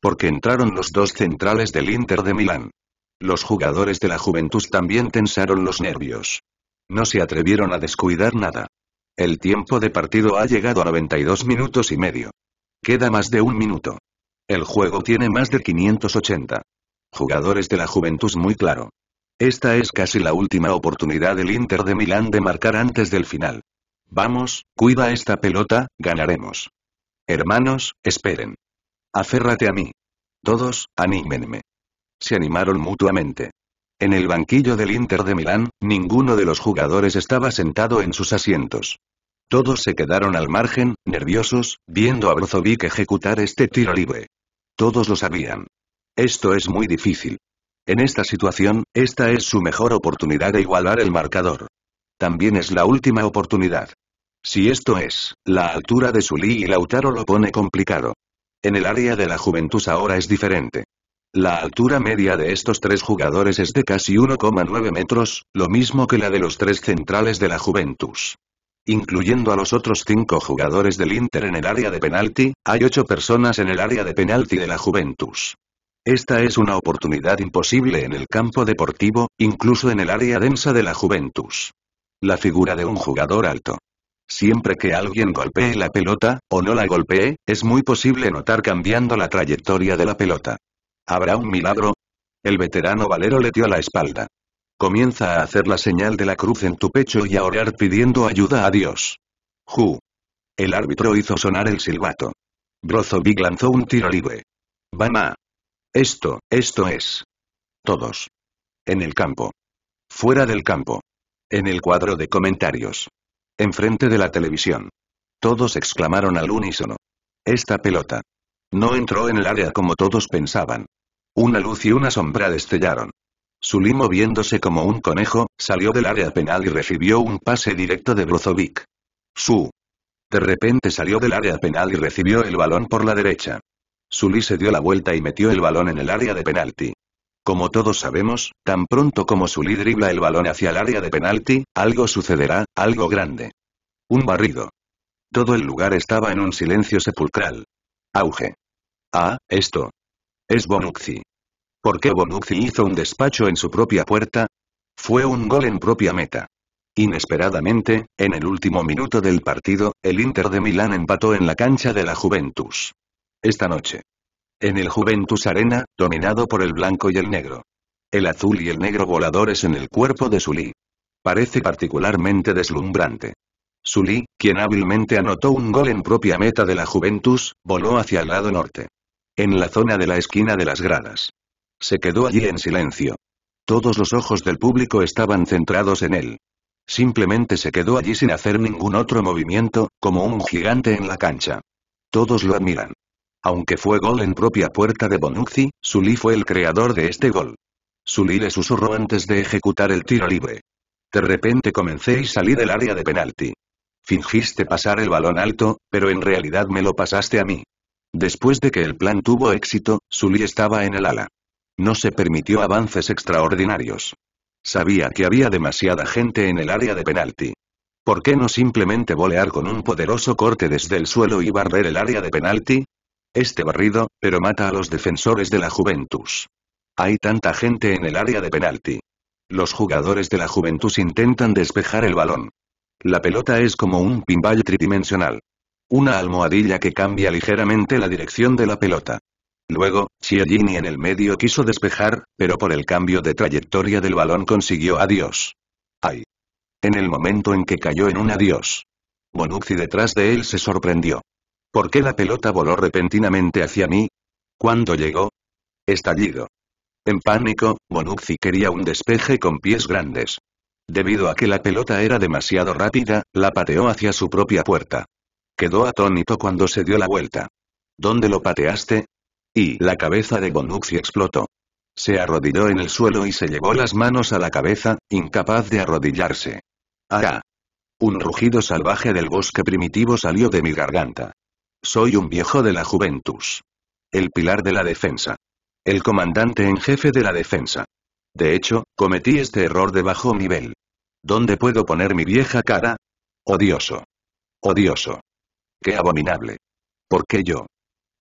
Porque entraron los dos centrales del Inter de Milán. Los jugadores de la Juventus también tensaron los nervios. No se atrevieron a descuidar nada. El tiempo de partido ha llegado a 92 minutos y medio. Queda más de un minuto. El juego tiene más de 580. Jugadores de la Juventus muy claro. Esta es casi la última oportunidad del Inter de Milán de marcar antes del final. Vamos, cuida esta pelota, ganaremos. Hermanos, esperen. Aférrate a mí. Todos, anímenme. Se animaron mutuamente. En el banquillo del Inter de Milán, ninguno de los jugadores estaba sentado en sus asientos. Todos se quedaron al margen, nerviosos, viendo a Brozovic ejecutar este tiro libre. Todos lo sabían. Esto es muy difícil. En esta situación, esta es su mejor oportunidad de igualar el marcador. También es la última oportunidad. Si esto es, la altura de Sulley y Lautaro lo pone complicado. En el área de la Juventus ahora es diferente. La altura media de estos tres jugadores es de casi 1,9 metros, lo mismo que la de los tres centrales de la Juventus. Incluyendo a los otros cinco jugadores del Inter en el área de penalti, hay ocho personas en el área de penalti de la Juventus. Esta es una oportunidad imposible en el campo deportivo, incluso en el área densa de la Juventus. La figura de un jugador alto. Siempre que alguien golpee la pelota, o no la golpee, es muy posible notar cambiando la trayectoria de la pelota. ¿Habrá un milagro? El veterano valero le dio la espalda. Comienza a hacer la señal de la cruz en tu pecho y a orar pidiendo ayuda a Dios. ¡Ju! El árbitro hizo sonar el silbato. Brozovic lanzó un tiro libre. ¡Bama! Esto, esto es. Todos. En el campo. Fuera del campo. En el cuadro de comentarios. Enfrente de la televisión. Todos exclamaron al unísono. Esta pelota. No entró en el área como todos pensaban. Una luz y una sombra destellaron. Sully moviéndose como un conejo, salió del área penal y recibió un pase directo de Brozovic. Su. De repente salió del área penal y recibió el balón por la derecha. Sully se dio la vuelta y metió el balón en el área de penalti. Como todos sabemos, tan pronto como Sully dribla el balón hacia el área de penalti, algo sucederá, algo grande. Un barrido. Todo el lugar estaba en un silencio sepulcral. Auge. Ah, esto. Es Bonucci. ¿Por qué Bonucci hizo un despacho en su propia puerta? Fue un gol en propia meta. Inesperadamente, en el último minuto del partido, el Inter de Milán empató en la cancha de la Juventus. Esta noche. En el Juventus Arena, dominado por el blanco y el negro. El azul y el negro voladores en el cuerpo de Sully. Parece particularmente deslumbrante. Sully, quien hábilmente anotó un gol en propia meta de la Juventus, voló hacia el lado norte. En la zona de la esquina de las gradas. Se quedó allí en silencio. Todos los ojos del público estaban centrados en él. Simplemente se quedó allí sin hacer ningún otro movimiento, como un gigante en la cancha. Todos lo admiran. Aunque fue gol en propia puerta de Bonucci, Sully fue el creador de este gol. Sully le susurró antes de ejecutar el tiro libre. De repente comencé y salí del área de penalti. Fingiste pasar el balón alto, pero en realidad me lo pasaste a mí. Después de que el plan tuvo éxito, Sully estaba en el ala. No se permitió avances extraordinarios. Sabía que había demasiada gente en el área de penalti. ¿Por qué no simplemente volear con un poderoso corte desde el suelo y barrer el área de penalti? Este barrido, pero mata a los defensores de la Juventus. Hay tanta gente en el área de penalti. Los jugadores de la Juventus intentan despejar el balón. La pelota es como un pinball tridimensional. Una almohadilla que cambia ligeramente la dirección de la pelota. Luego, Chiellini en el medio quiso despejar, pero por el cambio de trayectoria del balón consiguió adiós. ¡Ay! En el momento en que cayó en un adiós. Bonucci detrás de él se sorprendió. ¿Por qué la pelota voló repentinamente hacia mí? ¿Cuándo llegó? Estallido. En pánico, Bonucci quería un despeje con pies grandes. Debido a que la pelota era demasiado rápida, la pateó hacia su propia puerta. Quedó atónito cuando se dio la vuelta. ¿Dónde lo pateaste? Y la cabeza de Bonucci explotó. Se arrodilló en el suelo y se llevó las manos a la cabeza, incapaz de arrodillarse. Ah. Un rugido salvaje del bosque primitivo salió de mi garganta. Soy un viejo de la Juventus. El pilar de la defensa. El comandante en jefe de la defensa. De hecho, cometí este error de bajo nivel. ¿Dónde puedo poner mi vieja cara? Odioso. Odioso. ¡Qué abominable! ¿Por qué yo?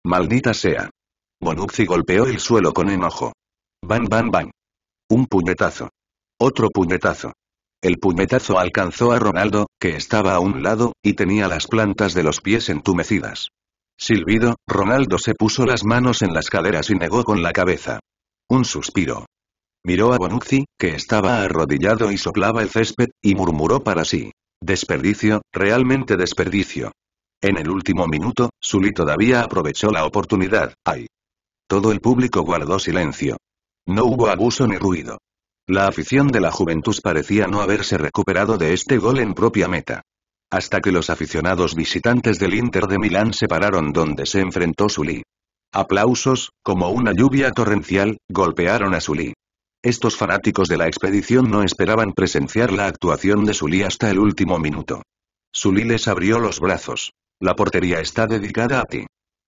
¡Maldita sea! Bonucci golpeó el suelo con enojo. ¡Bam, bam, bam! Un puñetazo. Otro puñetazo. El puñetazo alcanzó a Ronaldo, que estaba a un lado, y tenía las plantas de los pies entumecidas. Silbido, Ronaldo se puso las manos en las caderas y negó con la cabeza. Un suspiro. Miró a Bonucci, que estaba arrodillado y soplaba el césped, y murmuró para sí. Desperdicio, realmente desperdicio. En el último minuto, Sully todavía aprovechó la oportunidad. ¡Ay! Todo el público guardó silencio. No hubo abuso ni ruido. La afición de la Juventus parecía no haberse recuperado de este gol en propia meta. Hasta que los aficionados visitantes del Inter de Milán se pararon donde se enfrentó Sully. Aplausos, como una lluvia torrencial, golpearon a Sully. Estos fanáticos de la expedición no esperaban presenciar la actuación de Sully hasta el último minuto. Sully les abrió los brazos. La portería está dedicada a ti.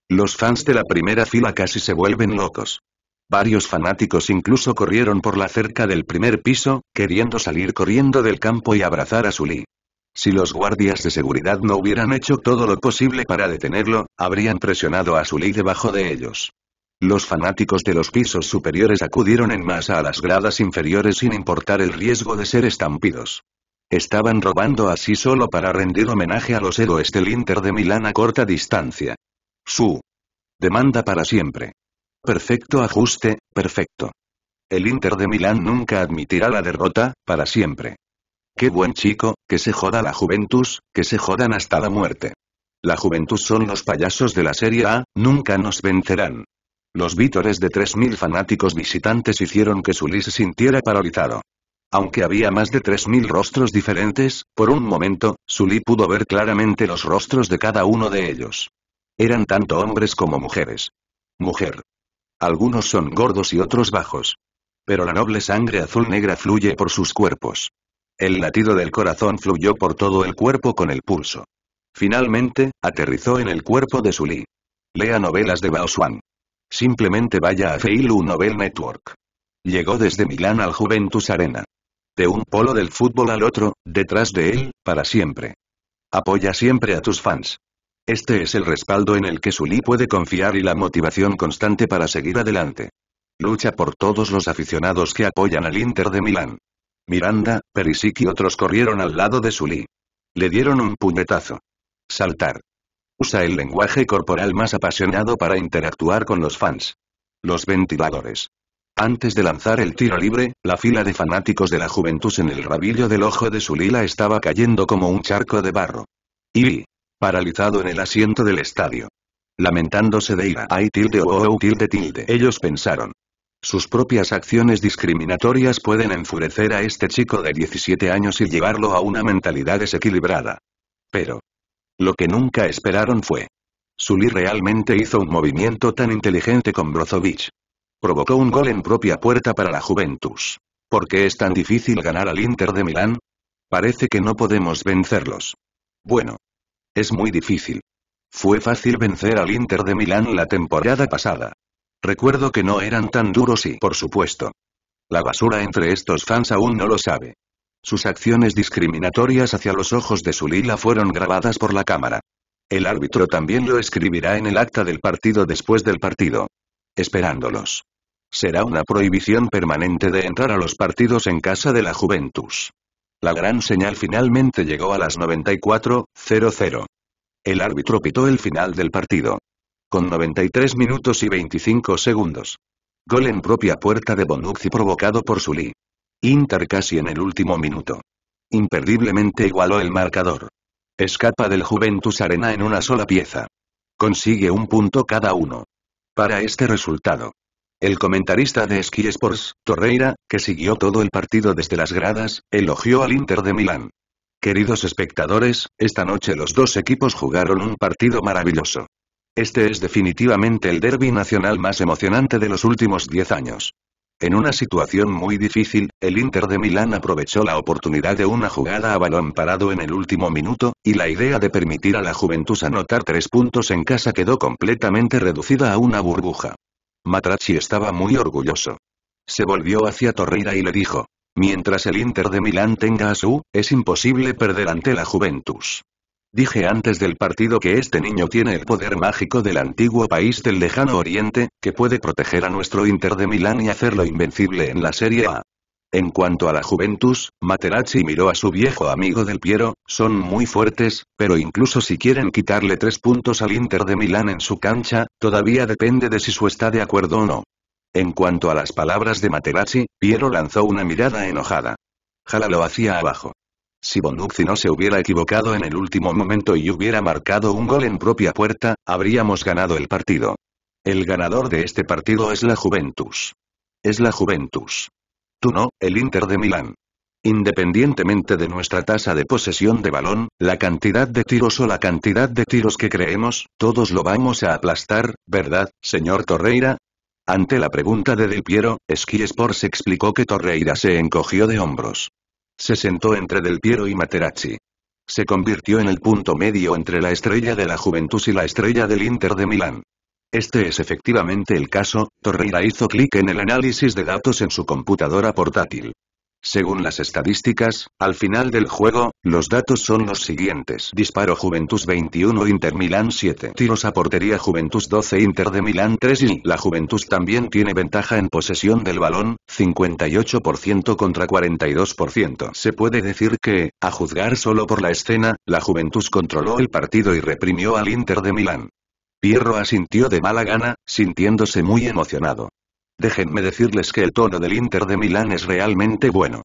Los fans de la primera fila casi se vuelven locos. Varios fanáticos incluso corrieron por la cerca del primer piso, queriendo salir corriendo del campo y abrazar a Sully. Si los guardias de seguridad no hubieran hecho todo lo posible para detenerlo, habrían presionado a Sully debajo de ellos. Los fanáticos de los pisos superiores acudieron en masa a las gradas inferiores sin importar el riesgo de ser estampidos. Estaban robando así solo para rendir homenaje a los héroes del Inter de Milán a corta distancia. Su demanda para siempre. Perfecto ajuste, perfecto. El Inter de Milán nunca admitirá la derrota, para siempre. Qué buen chico, que se joda la Juventus, que se jodan hasta la muerte. La Juventus son los payasos de la Serie A, nunca nos vencerán. Los vítores de 3.000 fanáticos visitantes hicieron que Sulis se sintiera paralizado. Aunque había más de 3.000 rostros diferentes, por un momento, Sully pudo ver claramente los rostros de cada uno de ellos. Eran tanto hombres como mujeres. Mujer. Algunos son gordos y otros bajos. Pero la noble sangre azul-negra fluye por sus cuerpos. El latido del corazón fluyó por todo el cuerpo con el pulso. Finalmente, aterrizó en el cuerpo de Sully. Lea novelas de Baoswan. Simplemente vaya a Feilu Novel Network. Llegó desde Milán al Juventus Arena de un polo del fútbol al otro, detrás de él, para siempre. Apoya siempre a tus fans. Este es el respaldo en el que Sully puede confiar y la motivación constante para seguir adelante. Lucha por todos los aficionados que apoyan al Inter de Milán. Miranda, Perisic y otros corrieron al lado de Sully. Le dieron un puñetazo. Saltar. Usa el lenguaje corporal más apasionado para interactuar con los fans. Los ventiladores. Antes de lanzar el tiro libre, la fila de fanáticos de la juventud en el rabillo del ojo de Sulila estaba cayendo como un charco de barro. Y paralizado en el asiento del estadio. Lamentándose de ira, Ay tilde o oh, oh, tilde tilde, ellos pensaron. Sus propias acciones discriminatorias pueden enfurecer a este chico de 17 años y llevarlo a una mentalidad desequilibrada. Pero. Lo que nunca esperaron fue. Sully realmente hizo un movimiento tan inteligente con Brozovich provocó un gol en propia puerta para la Juventus. ¿Por qué es tan difícil ganar al Inter de Milán? Parece que no podemos vencerlos. Bueno. Es muy difícil. Fue fácil vencer al Inter de Milán la temporada pasada. Recuerdo que no eran tan duros y, por supuesto, la basura entre estos fans aún no lo sabe. Sus acciones discriminatorias hacia los ojos de Sulila fueron grabadas por la cámara. El árbitro también lo escribirá en el acta del partido después del partido. Esperándolos será una prohibición permanente de entrar a los partidos en casa de la Juventus. La gran señal finalmente llegó a las 94.00. El árbitro pitó el final del partido. Con 93 minutos y 25 segundos. Gol en propia puerta de Bonucci provocado por Sully. Inter casi en el último minuto. Imperdiblemente igualó el marcador. Escapa del Juventus Arena en una sola pieza. Consigue un punto cada uno. Para este resultado, el comentarista de Sky Sports, Torreira, que siguió todo el partido desde las gradas, elogió al Inter de Milán. Queridos espectadores, esta noche los dos equipos jugaron un partido maravilloso. Este es definitivamente el derby nacional más emocionante de los últimos 10 años. En una situación muy difícil, el Inter de Milán aprovechó la oportunidad de una jugada a balón parado en el último minuto, y la idea de permitir a la juventud anotar tres puntos en casa quedó completamente reducida a una burbuja. Matrachi estaba muy orgulloso. Se volvió hacia Torreira y le dijo. Mientras el Inter de Milán tenga a su, es imposible perder ante la Juventus. Dije antes del partido que este niño tiene el poder mágico del antiguo país del lejano oriente, que puede proteger a nuestro Inter de Milán y hacerlo invencible en la Serie A. En cuanto a la Juventus, Materazzi miró a su viejo amigo Del Piero, son muy fuertes, pero incluso si quieren quitarle tres puntos al Inter de Milán en su cancha, todavía depende de si su está de acuerdo o no. En cuanto a las palabras de Materazzi, Piero lanzó una mirada enojada. Jala lo hacía abajo. Si Bonucci no se hubiera equivocado en el último momento y hubiera marcado un gol en propia puerta, habríamos ganado el partido. El ganador de este partido es la Juventus. Es la Juventus tú no, el Inter de Milán. Independientemente de nuestra tasa de posesión de balón, la cantidad de tiros o la cantidad de tiros que creemos, todos lo vamos a aplastar, ¿verdad, señor Torreira? Ante la pregunta de Del Piero, Ski Sports explicó que Torreira se encogió de hombros. Se sentó entre Del Piero y Materazzi. Se convirtió en el punto medio entre la estrella de la Juventus y la estrella del Inter de Milán. Este es efectivamente el caso, Torreira hizo clic en el análisis de datos en su computadora portátil. Según las estadísticas, al final del juego, los datos son los siguientes. Disparo Juventus 21 Inter Milán 7. Tiros a portería Juventus 12 Inter de Milán 3 y la Juventus también tiene ventaja en posesión del balón, 58% contra 42%. Se puede decir que, a juzgar solo por la escena, la Juventus controló el partido y reprimió al Inter de Milán. Pierro asintió de mala gana, sintiéndose muy emocionado. Déjenme decirles que el tono del Inter de Milán es realmente bueno.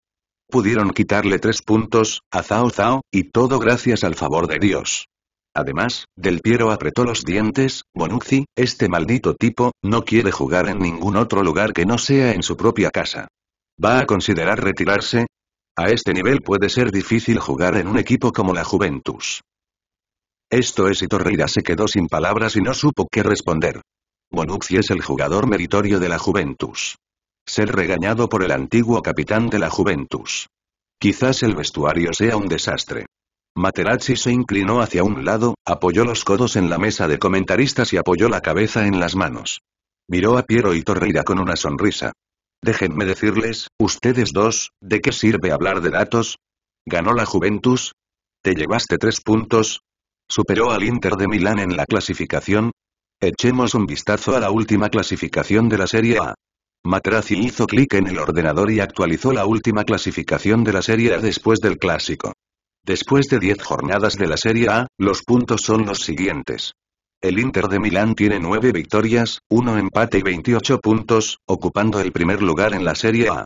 Pudieron quitarle tres puntos, a Zao Zao, y todo gracias al favor de Dios. Además, Del Piero apretó los dientes, Bonucci, este maldito tipo, no quiere jugar en ningún otro lugar que no sea en su propia casa. ¿Va a considerar retirarse? A este nivel puede ser difícil jugar en un equipo como la Juventus. Esto es y Torreira se quedó sin palabras y no supo qué responder. Bonucci es el jugador meritorio de la Juventus. Ser regañado por el antiguo capitán de la Juventus. Quizás el vestuario sea un desastre. Materazzi se inclinó hacia un lado, apoyó los codos en la mesa de comentaristas y apoyó la cabeza en las manos. Miró a Piero y Torreira con una sonrisa. Déjenme decirles, ustedes dos, ¿de qué sirve hablar de datos? ¿Ganó la Juventus? ¿Te llevaste tres puntos? Superó al Inter de Milán en la clasificación. Echemos un vistazo a la última clasificación de la Serie A. Matrazi hizo clic en el ordenador y actualizó la última clasificación de la Serie A después del clásico. Después de 10 jornadas de la Serie A, los puntos son los siguientes. El Inter de Milán tiene 9 victorias, 1 empate y 28 puntos, ocupando el primer lugar en la Serie A.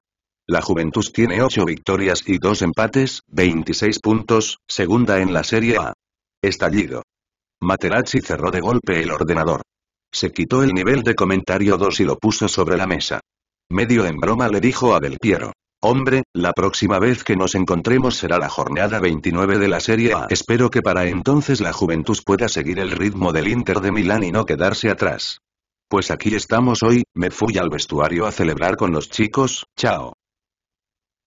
La Juventus tiene 8 victorias y 2 empates, 26 puntos, segunda en la Serie A. Estallido. Materazzi cerró de golpe el ordenador. Se quitó el nivel de comentario 2 y lo puso sobre la mesa. Medio en broma le dijo a Del Piero. Hombre, la próxima vez que nos encontremos será la jornada 29 de la Serie A. Espero que para entonces la Juventus pueda seguir el ritmo del Inter de Milán y no quedarse atrás. Pues aquí estamos hoy, me fui al vestuario a celebrar con los chicos, chao.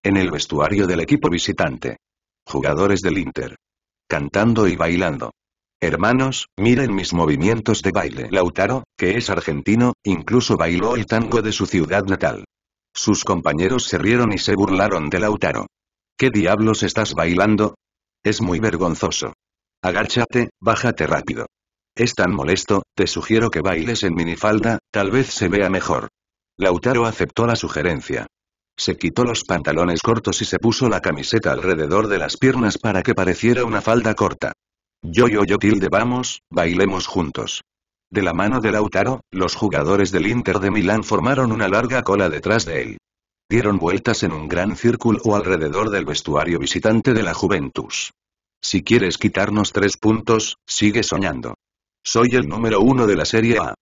En el vestuario del equipo visitante. Jugadores del Inter cantando y bailando. Hermanos, miren mis movimientos de baile. Lautaro, que es argentino, incluso bailó el tango de su ciudad natal. Sus compañeros se rieron y se burlaron de Lautaro. ¿Qué diablos estás bailando? Es muy vergonzoso. Agáchate, bájate rápido. Es tan molesto, te sugiero que bailes en minifalda, tal vez se vea mejor. Lautaro aceptó la sugerencia. Se quitó los pantalones cortos y se puso la camiseta alrededor de las piernas para que pareciera una falda corta. Yo yo yo tilde vamos, bailemos juntos. De la mano de Lautaro, los jugadores del Inter de Milán formaron una larga cola detrás de él. Dieron vueltas en un gran círculo o alrededor del vestuario visitante de la Juventus. Si quieres quitarnos tres puntos, sigue soñando. Soy el número uno de la Serie A.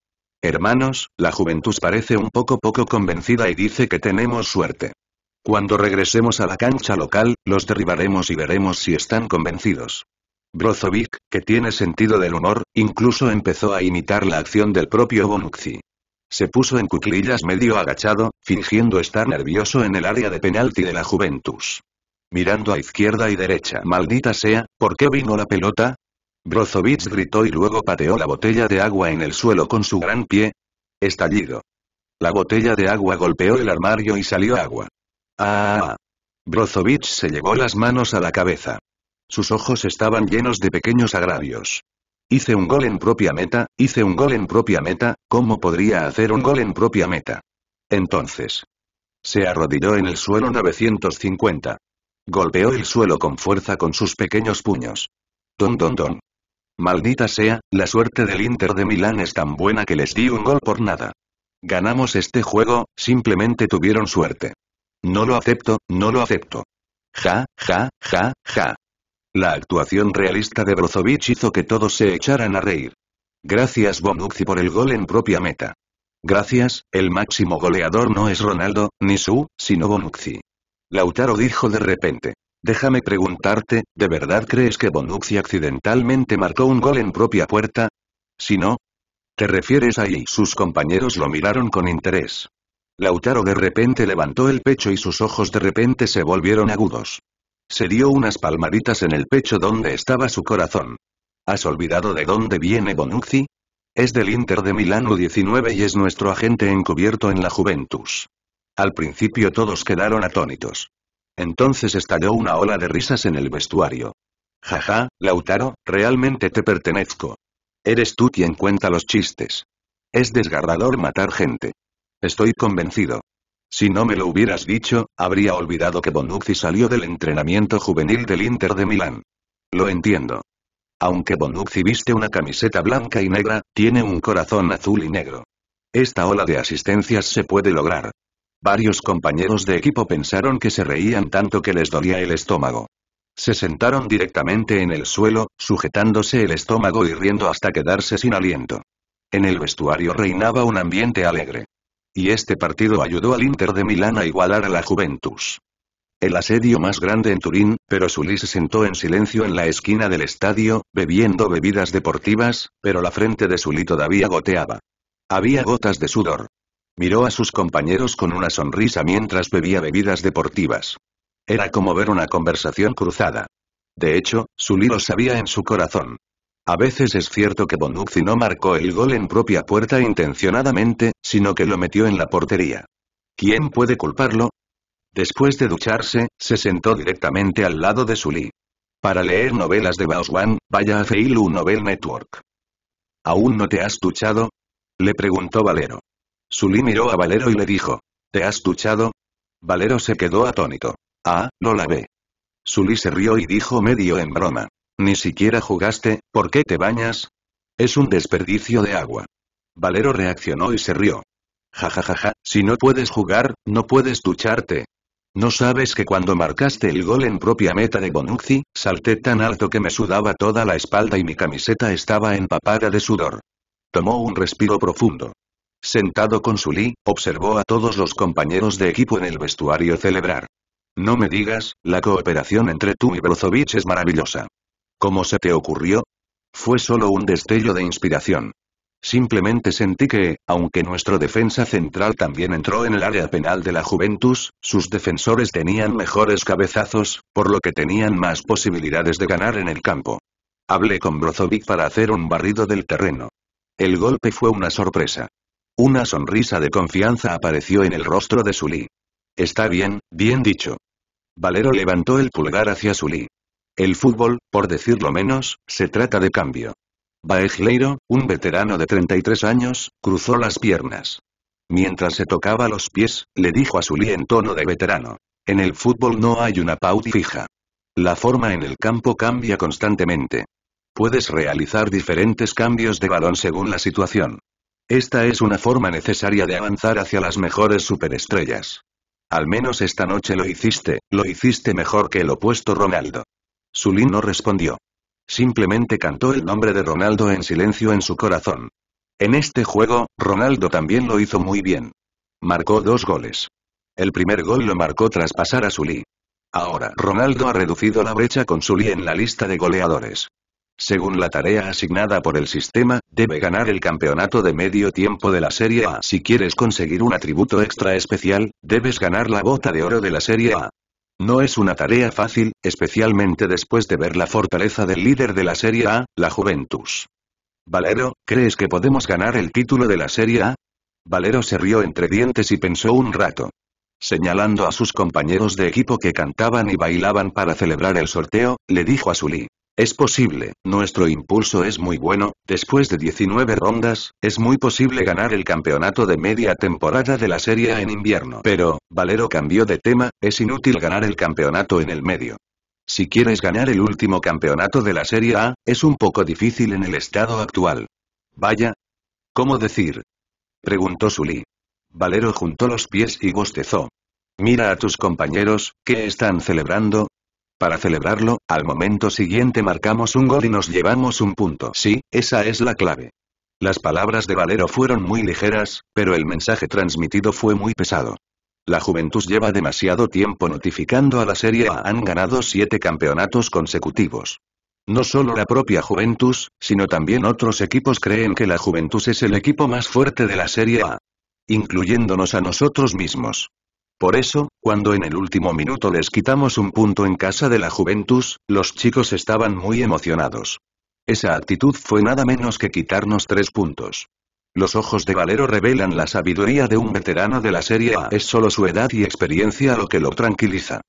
Hermanos, la juventud parece un poco poco convencida y dice que tenemos suerte. Cuando regresemos a la cancha local, los derribaremos y veremos si están convencidos. Brozovic, que tiene sentido del humor, incluso empezó a imitar la acción del propio Bonucci. Se puso en cuclillas medio agachado, fingiendo estar nervioso en el área de penalti de la Juventus. Mirando a izquierda y derecha. Maldita sea, ¿por qué vino la pelota? Brozovich gritó y luego pateó la botella de agua en el suelo con su gran pie. Estallido. La botella de agua golpeó el armario y salió agua. ¡Ah! Brozovich se llevó las manos a la cabeza. Sus ojos estaban llenos de pequeños agravios. Hice un gol en propia meta, hice un gol en propia meta, ¿cómo podría hacer un gol en propia meta? Entonces. Se arrodilló en el suelo 950. Golpeó el suelo con fuerza con sus pequeños puños. Don don don. Maldita sea, la suerte del Inter de Milán es tan buena que les di un gol por nada. Ganamos este juego, simplemente tuvieron suerte. No lo acepto, no lo acepto. Ja, ja, ja, ja. La actuación realista de Brozovic hizo que todos se echaran a reír. Gracias Bonucci por el gol en propia meta. Gracias, el máximo goleador no es Ronaldo, ni su, sino Bonucci. Lautaro dijo de repente. Déjame preguntarte, ¿de verdad crees que Bonucci accidentalmente marcó un gol en propia puerta? Si no, ¿te refieres a sus compañeros lo miraron con interés? Lautaro de repente levantó el pecho y sus ojos de repente se volvieron agudos. Se dio unas palmaditas en el pecho donde estaba su corazón. ¿Has olvidado de dónde viene Bonucci? Es del Inter de Milán 19 y es nuestro agente encubierto en la Juventus. Al principio todos quedaron atónitos. Entonces estalló una ola de risas en el vestuario. Jaja, Lautaro, realmente te pertenezco. Eres tú quien cuenta los chistes. Es desgarrador matar gente. Estoy convencido. Si no me lo hubieras dicho, habría olvidado que Bonucci salió del entrenamiento juvenil del Inter de Milán. Lo entiendo. Aunque Bonucci viste una camiseta blanca y negra, tiene un corazón azul y negro. Esta ola de asistencias se puede lograr. Varios compañeros de equipo pensaron que se reían tanto que les dolía el estómago. Se sentaron directamente en el suelo, sujetándose el estómago y riendo hasta quedarse sin aliento. En el vestuario reinaba un ambiente alegre. Y este partido ayudó al Inter de Milán a igualar a la Juventus. El asedio más grande en Turín, pero Sully se sentó en silencio en la esquina del estadio, bebiendo bebidas deportivas, pero la frente de Sully todavía goteaba. Había gotas de sudor. Miró a sus compañeros con una sonrisa mientras bebía bebidas deportivas. Era como ver una conversación cruzada. De hecho, Sully lo sabía en su corazón. A veces es cierto que Bonucci no marcó el gol en propia puerta intencionadamente, sino que lo metió en la portería. ¿Quién puede culparlo? Después de ducharse, se sentó directamente al lado de Sully. Para leer novelas de Bauswan, vaya a Feilu Novel Network. ¿Aún no te has duchado? Le preguntó Valero. Sully miró a Valero y le dijo. ¿Te has duchado? Valero se quedó atónito. Ah, lo lavé. Sully se rió y dijo medio en broma. Ni siquiera jugaste, ¿por qué te bañas? Es un desperdicio de agua. Valero reaccionó y se rió. Ja ja ja ja, si no puedes jugar, no puedes ducharte. ¿No sabes que cuando marcaste el gol en propia meta de Bonucci, salté tan alto que me sudaba toda la espalda y mi camiseta estaba empapada de sudor? Tomó un respiro profundo. Sentado con su observó a todos los compañeros de equipo en el vestuario celebrar. No me digas, la cooperación entre tú y Brozovic es maravillosa. ¿Cómo se te ocurrió? Fue solo un destello de inspiración. Simplemente sentí que, aunque nuestro defensa central también entró en el área penal de la Juventus, sus defensores tenían mejores cabezazos, por lo que tenían más posibilidades de ganar en el campo. Hablé con Brozovic para hacer un barrido del terreno. El golpe fue una sorpresa. Una sonrisa de confianza apareció en el rostro de Sully. Está bien, bien dicho. Valero levantó el pulgar hacia Sully. El fútbol, por decirlo menos, se trata de cambio. Baegleiro, un veterano de 33 años, cruzó las piernas. Mientras se tocaba los pies, le dijo a Sully en tono de veterano. En el fútbol no hay una pauta fija. La forma en el campo cambia constantemente. Puedes realizar diferentes cambios de balón según la situación. Esta es una forma necesaria de avanzar hacia las mejores superestrellas. Al menos esta noche lo hiciste, lo hiciste mejor que el opuesto Ronaldo. Sully no respondió. Simplemente cantó el nombre de Ronaldo en silencio en su corazón. En este juego, Ronaldo también lo hizo muy bien. Marcó dos goles. El primer gol lo marcó tras pasar a Sully. Ahora, Ronaldo ha reducido la brecha con Sully en la lista de goleadores. Según la tarea asignada por el sistema, debe ganar el campeonato de medio tiempo de la Serie A. Si quieres conseguir un atributo extra especial, debes ganar la bota de oro de la Serie A. No es una tarea fácil, especialmente después de ver la fortaleza del líder de la Serie A, la Juventus. Valero, ¿crees que podemos ganar el título de la Serie A? Valero se rió entre dientes y pensó un rato. Señalando a sus compañeros de equipo que cantaban y bailaban para celebrar el sorteo, le dijo a Sully. Es posible, nuestro impulso es muy bueno, después de 19 rondas, es muy posible ganar el campeonato de media temporada de la Serie A en invierno. Pero, Valero cambió de tema, es inútil ganar el campeonato en el medio. Si quieres ganar el último campeonato de la Serie A, es un poco difícil en el estado actual. Vaya. ¿Cómo decir? Preguntó Sully. Valero juntó los pies y bostezó. Mira a tus compañeros, ¿qué están celebrando? Para celebrarlo, al momento siguiente marcamos un gol y nos llevamos un punto. Sí, esa es la clave. Las palabras de Valero fueron muy ligeras, pero el mensaje transmitido fue muy pesado. La Juventus lleva demasiado tiempo notificando a la Serie A han ganado siete campeonatos consecutivos. No solo la propia Juventus, sino también otros equipos creen que la Juventus es el equipo más fuerte de la Serie A. Incluyéndonos a nosotros mismos. Por eso, cuando en el último minuto les quitamos un punto en casa de la Juventus, los chicos estaban muy emocionados. Esa actitud fue nada menos que quitarnos tres puntos. Los ojos de Valero revelan la sabiduría de un veterano de la Serie A. Es solo su edad y experiencia lo que lo tranquiliza.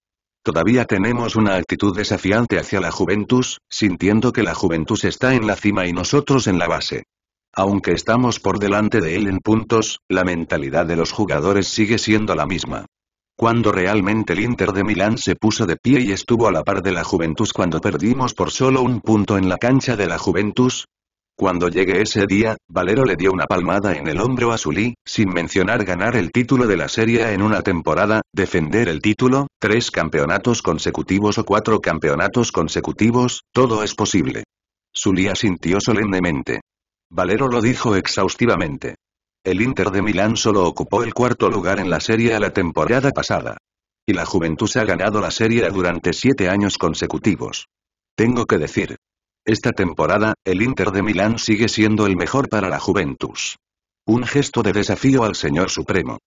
Todavía tenemos una actitud desafiante hacia la Juventus, sintiendo que la Juventus está en la cima y nosotros en la base. Aunque estamos por delante de él en puntos, la mentalidad de los jugadores sigue siendo la misma. Cuando realmente el Inter de Milán se puso de pie y estuvo a la par de la Juventus cuando perdimos por solo un punto en la cancha de la Juventus. Cuando llegue ese día, Valero le dio una palmada en el hombro a Zulí, sin mencionar ganar el título de la Serie en una temporada, defender el título, tres campeonatos consecutivos o cuatro campeonatos consecutivos, todo es posible. Zulí asintió solemnemente. Valero lo dijo exhaustivamente. El Inter de Milán solo ocupó el cuarto lugar en la Serie A la temporada pasada. Y la Juventus ha ganado la Serie durante siete años consecutivos. Tengo que decir. Esta temporada, el Inter de Milán sigue siendo el mejor para la Juventus. Un gesto de desafío al señor supremo.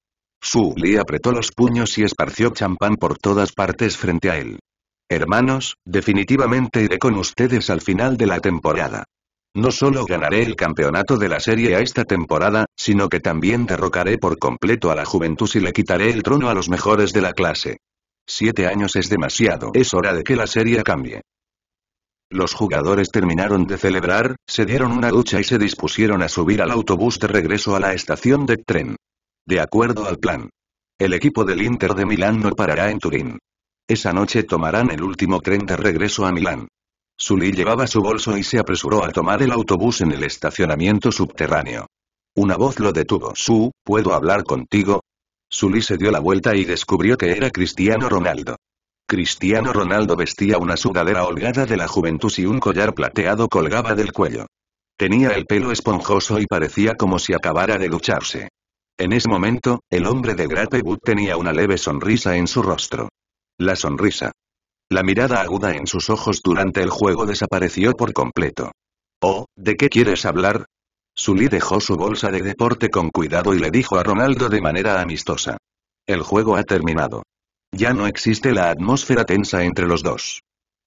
Li apretó los puños y esparció champán por todas partes frente a él. Hermanos, definitivamente iré con ustedes al final de la temporada. No solo ganaré el campeonato de la Serie A esta temporada, sino que también derrocaré por completo a la juventud y le quitaré el trono a los mejores de la clase. Siete años es demasiado, es hora de que la Serie cambie. Los jugadores terminaron de celebrar, se dieron una ducha y se dispusieron a subir al autobús de regreso a la estación de tren. De acuerdo al plan. El equipo del Inter de Milán no parará en Turín. Esa noche tomarán el último tren de regreso a Milán. Sully llevaba su bolso y se apresuró a tomar el autobús en el estacionamiento subterráneo. Una voz lo detuvo. Su, ¿puedo hablar contigo? Sully se dio la vuelta y descubrió que era Cristiano Ronaldo. Cristiano Ronaldo vestía una sudadera holgada de la juventud y un collar plateado colgaba del cuello. Tenía el pelo esponjoso y parecía como si acabara de lucharse. En ese momento, el hombre de Grapewood tenía una leve sonrisa en su rostro. La sonrisa la mirada aguda en sus ojos durante el juego desapareció por completo. Oh, ¿de qué quieres hablar? Sully dejó su bolsa de deporte con cuidado y le dijo a Ronaldo de manera amistosa. El juego ha terminado. Ya no existe la atmósfera tensa entre los dos.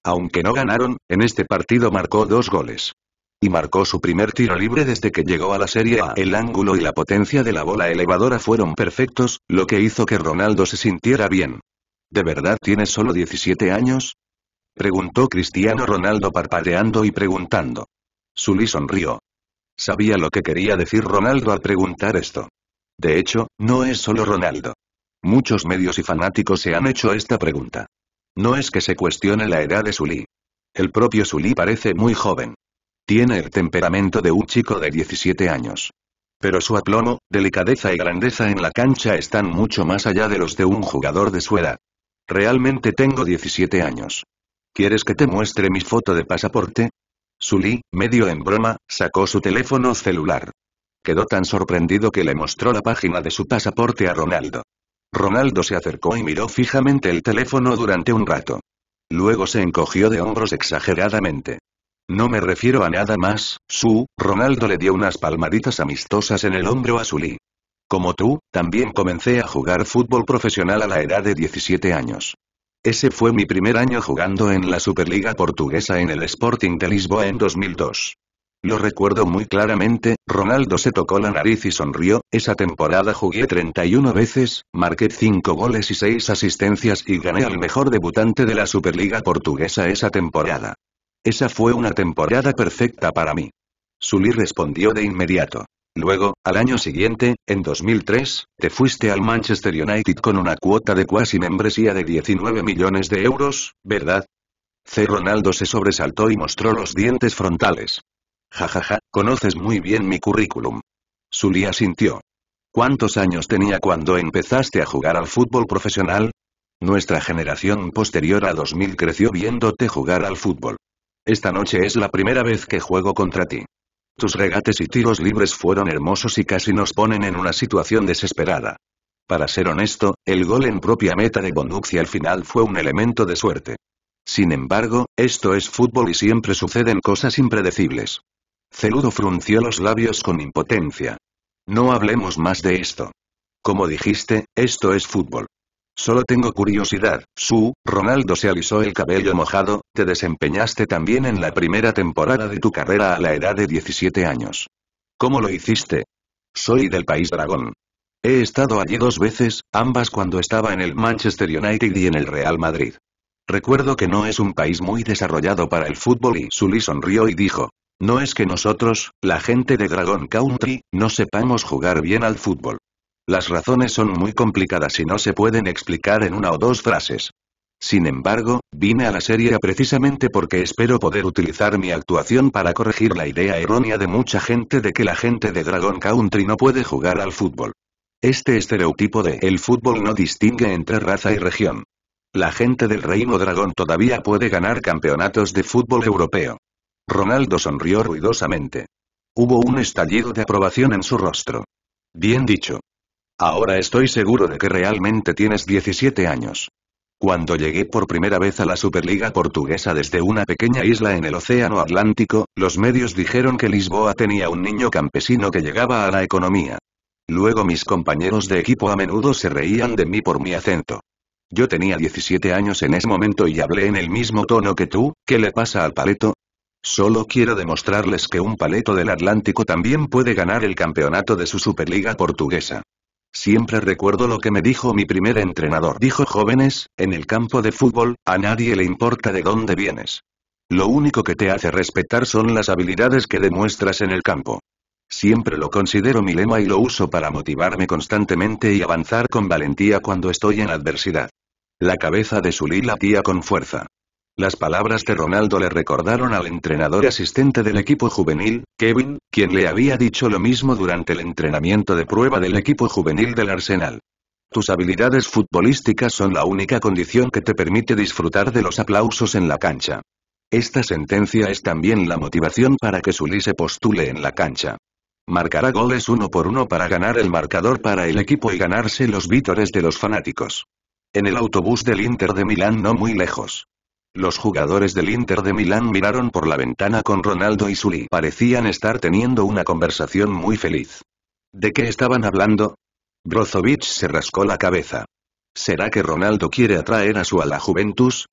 Aunque no ganaron, en este partido marcó dos goles. Y marcó su primer tiro libre desde que llegó a la Serie A. El ángulo y la potencia de la bola elevadora fueron perfectos, lo que hizo que Ronaldo se sintiera bien. ¿De verdad tiene solo 17 años? Preguntó Cristiano Ronaldo parpadeando y preguntando. Sully sonrió. Sabía lo que quería decir Ronaldo al preguntar esto. De hecho, no es solo Ronaldo. Muchos medios y fanáticos se han hecho esta pregunta. No es que se cuestione la edad de Sully. El propio Sully parece muy joven. Tiene el temperamento de un chico de 17 años. Pero su aplomo, delicadeza y grandeza en la cancha están mucho más allá de los de un jugador de su edad. Realmente tengo 17 años. ¿Quieres que te muestre mi foto de pasaporte? Sully, medio en broma, sacó su teléfono celular. Quedó tan sorprendido que le mostró la página de su pasaporte a Ronaldo. Ronaldo se acercó y miró fijamente el teléfono durante un rato. Luego se encogió de hombros exageradamente. No me refiero a nada más, su, Ronaldo le dio unas palmaditas amistosas en el hombro a Sully. Como tú, también comencé a jugar fútbol profesional a la edad de 17 años. Ese fue mi primer año jugando en la Superliga Portuguesa en el Sporting de Lisboa en 2002. Lo recuerdo muy claramente, Ronaldo se tocó la nariz y sonrió, esa temporada jugué 31 veces, marqué 5 goles y 6 asistencias y gané al mejor debutante de la Superliga portuguesa esa temporada. Esa fue una temporada perfecta para mí. Sully respondió de inmediato. Luego, al año siguiente, en 2003, te fuiste al Manchester United con una cuota de cuasi membresía de 19 millones de euros, ¿verdad? C. Ronaldo se sobresaltó y mostró los dientes frontales. Jajaja, ja, ja, conoces muy bien mi currículum. Zulia sintió. ¿Cuántos años tenía cuando empezaste a jugar al fútbol profesional? Nuestra generación posterior a 2000 creció viéndote jugar al fútbol. Esta noche es la primera vez que juego contra ti. Tus regates y tiros libres fueron hermosos y casi nos ponen en una situación desesperada. Para ser honesto, el gol en propia meta de Bonucci al final fue un elemento de suerte. Sin embargo, esto es fútbol y siempre suceden cosas impredecibles. Celudo frunció los labios con impotencia. No hablemos más de esto. Como dijiste, esto es fútbol. Solo tengo curiosidad, Su, Ronaldo se alisó el cabello mojado, te desempeñaste también en la primera temporada de tu carrera a la edad de 17 años. ¿Cómo lo hiciste? Soy del país dragón. He estado allí dos veces, ambas cuando estaba en el Manchester United y en el Real Madrid. Recuerdo que no es un país muy desarrollado para el fútbol y Sully sonrió y dijo, no es que nosotros, la gente de Dragon Country, no sepamos jugar bien al fútbol. Las razones son muy complicadas y no se pueden explicar en una o dos frases. Sin embargo, vine a la serie precisamente porque espero poder utilizar mi actuación para corregir la idea errónea de mucha gente de que la gente de Dragon Country no puede jugar al fútbol. Este estereotipo de el fútbol no distingue entre raza y región. La gente del Reino Dragón todavía puede ganar campeonatos de fútbol europeo. Ronaldo sonrió ruidosamente. Hubo un estallido de aprobación en su rostro. Bien dicho. Ahora estoy seguro de que realmente tienes 17 años. Cuando llegué por primera vez a la Superliga Portuguesa desde una pequeña isla en el Océano Atlántico, los medios dijeron que Lisboa tenía un niño campesino que llegaba a la economía. Luego mis compañeros de equipo a menudo se reían de mí por mi acento. Yo tenía 17 años en ese momento y hablé en el mismo tono que tú, ¿qué le pasa al paleto? Solo quiero demostrarles que un paleto del Atlántico también puede ganar el campeonato de su Superliga portuguesa. Siempre recuerdo lo que me dijo mi primer entrenador. Dijo jóvenes, en el campo de fútbol, a nadie le importa de dónde vienes. Lo único que te hace respetar son las habilidades que demuestras en el campo. Siempre lo considero mi lema y lo uso para motivarme constantemente y avanzar con valentía cuando estoy en adversidad. La cabeza de zulí latía con fuerza. Las palabras de Ronaldo le recordaron al entrenador asistente del equipo juvenil, Kevin, quien le había dicho lo mismo durante el entrenamiento de prueba del equipo juvenil del Arsenal. Tus habilidades futbolísticas son la única condición que te permite disfrutar de los aplausos en la cancha. Esta sentencia es también la motivación para que Sully se postule en la cancha. Marcará goles uno por uno para ganar el marcador para el equipo y ganarse los vítores de los fanáticos. En el autobús del Inter de Milán no muy lejos. Los jugadores del Inter de Milán miraron por la ventana con Ronaldo y Sully. Parecían estar teniendo una conversación muy feliz. ¿De qué estaban hablando? Brozovic se rascó la cabeza. ¿Será que Ronaldo quiere atraer a su a la Juventus?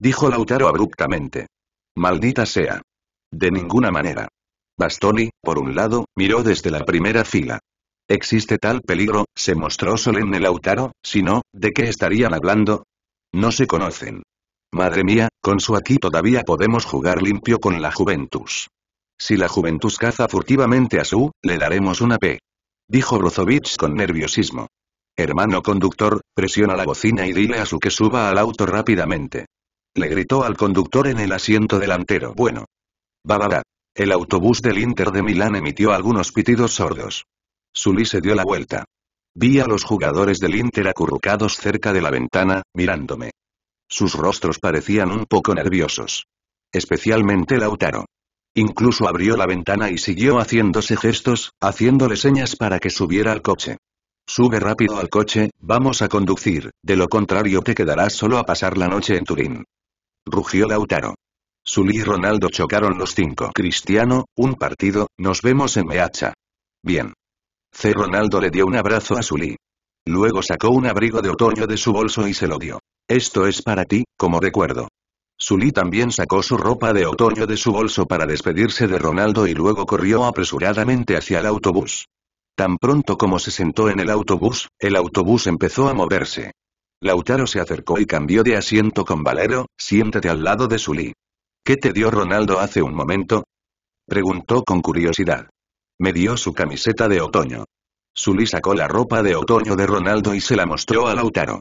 Dijo Lautaro abruptamente. Maldita sea. De ninguna manera. Bastoni, por un lado, miró desde la primera fila. ¿Existe tal peligro? Se mostró solemne Lautaro, si no, ¿de qué estarían hablando? No se conocen. Madre mía, con su aquí todavía podemos jugar limpio con la Juventus. Si la Juventus caza furtivamente a su, le daremos una P. Dijo Brozovic con nerviosismo. Hermano conductor, presiona la bocina y dile a su que suba al auto rápidamente. Le gritó al conductor en el asiento delantero. Bueno. Bababa. El autobús del Inter de Milán emitió algunos pitidos sordos. Suli se dio la vuelta. Vi a los jugadores del Inter acurrucados cerca de la ventana, mirándome. Sus rostros parecían un poco nerviosos. Especialmente Lautaro. Incluso abrió la ventana y siguió haciéndose gestos, haciéndole señas para que subiera al coche. Sube rápido al coche, vamos a conducir, de lo contrario te quedarás solo a pasar la noche en Turín. Rugió Lautaro. Sully y Ronaldo chocaron los cinco. Cristiano, un partido, nos vemos en Meacha. Bien. C. Ronaldo le dio un abrazo a Sully. Luego sacó un abrigo de otoño de su bolso y se lo dio. Esto es para ti, como recuerdo. Sully también sacó su ropa de otoño de su bolso para despedirse de Ronaldo y luego corrió apresuradamente hacia el autobús. Tan pronto como se sentó en el autobús, el autobús empezó a moverse. Lautaro se acercó y cambió de asiento con Valero, siéntate al lado de Sully. ¿Qué te dio Ronaldo hace un momento? Preguntó con curiosidad. Me dio su camiseta de otoño. Sully sacó la ropa de otoño de Ronaldo y se la mostró a Lautaro.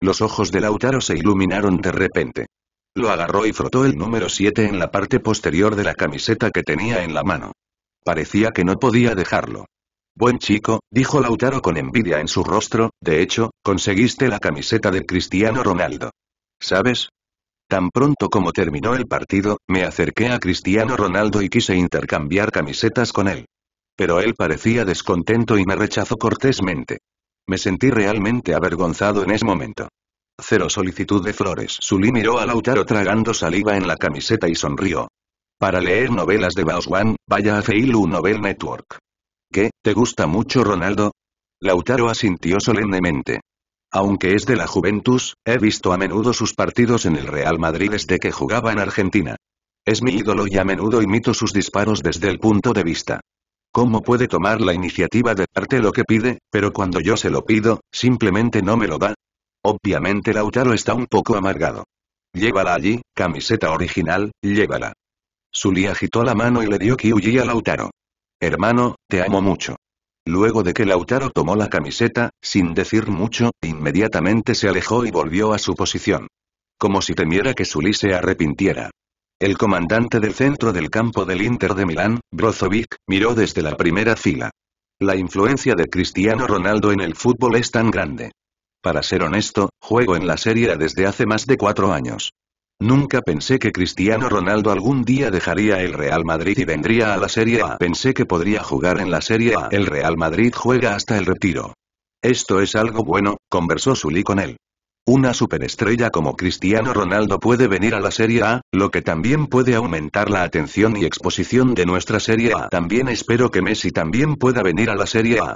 Los ojos de Lautaro se iluminaron de repente. Lo agarró y frotó el número 7 en la parte posterior de la camiseta que tenía en la mano. Parecía que no podía dejarlo. Buen chico, dijo Lautaro con envidia en su rostro, de hecho, conseguiste la camiseta de Cristiano Ronaldo. ¿Sabes? Tan pronto como terminó el partido, me acerqué a Cristiano Ronaldo y quise intercambiar camisetas con él. Pero él parecía descontento y me rechazó cortésmente. Me sentí realmente avergonzado en ese momento. Cero solicitud de flores. Sully miró a Lautaro tragando saliva en la camiseta y sonrió. Para leer novelas de Baoswan, vaya a Feilu Novel Network. ¿Qué, te gusta mucho Ronaldo? Lautaro asintió solemnemente. Aunque es de la Juventus, he visto a menudo sus partidos en el Real Madrid desde que jugaba en Argentina. Es mi ídolo y a menudo imito sus disparos desde el punto de vista cómo puede tomar la iniciativa de darte lo que pide, pero cuando yo se lo pido, simplemente no me lo da. Obviamente Lautaro está un poco amargado. Llévala allí, camiseta original, llévala. Suli agitó la mano y le dio Kyuji a Lautaro. Hermano, te amo mucho. Luego de que Lautaro tomó la camiseta, sin decir mucho, inmediatamente se alejó y volvió a su posición. Como si temiera que Suli se arrepintiera. El comandante del centro del campo del Inter de Milán, Brozovic, miró desde la primera fila. La influencia de Cristiano Ronaldo en el fútbol es tan grande. Para ser honesto, juego en la Serie A desde hace más de cuatro años. Nunca pensé que Cristiano Ronaldo algún día dejaría el Real Madrid y vendría a la Serie A. Pensé que podría jugar en la Serie A. El Real Madrid juega hasta el retiro. Esto es algo bueno, conversó Sully con él. Una superestrella como Cristiano Ronaldo puede venir a la Serie A, lo que también puede aumentar la atención y exposición de nuestra Serie A. También espero que Messi también pueda venir a la Serie A.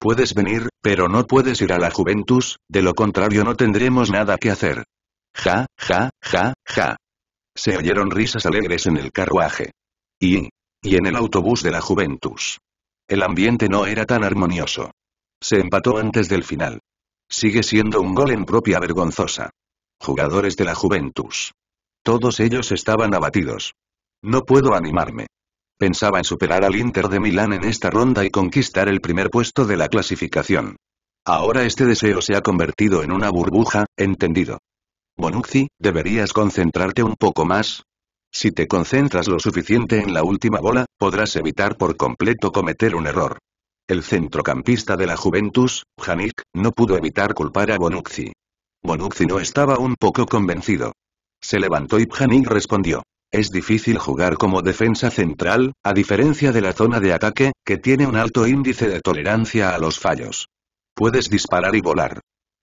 Puedes venir, pero no puedes ir a la Juventus, de lo contrario no tendremos nada que hacer. Ja, ja, ja, ja. Se oyeron risas alegres en el carruaje. Y... y en el autobús de la Juventus. El ambiente no era tan armonioso. Se empató antes del final. Sigue siendo un gol en propia vergonzosa. Jugadores de la Juventus. Todos ellos estaban abatidos. No puedo animarme. Pensaba en superar al Inter de Milán en esta ronda y conquistar el primer puesto de la clasificación. Ahora este deseo se ha convertido en una burbuja, entendido. Bonucci, deberías concentrarte un poco más. Si te concentras lo suficiente en la última bola, podrás evitar por completo cometer un error. El centrocampista de la Juventus, Janik, no pudo evitar culpar a Bonucci. Bonucci no estaba un poco convencido. Se levantó y Janik respondió. Es difícil jugar como defensa central, a diferencia de la zona de ataque, que tiene un alto índice de tolerancia a los fallos. Puedes disparar y volar.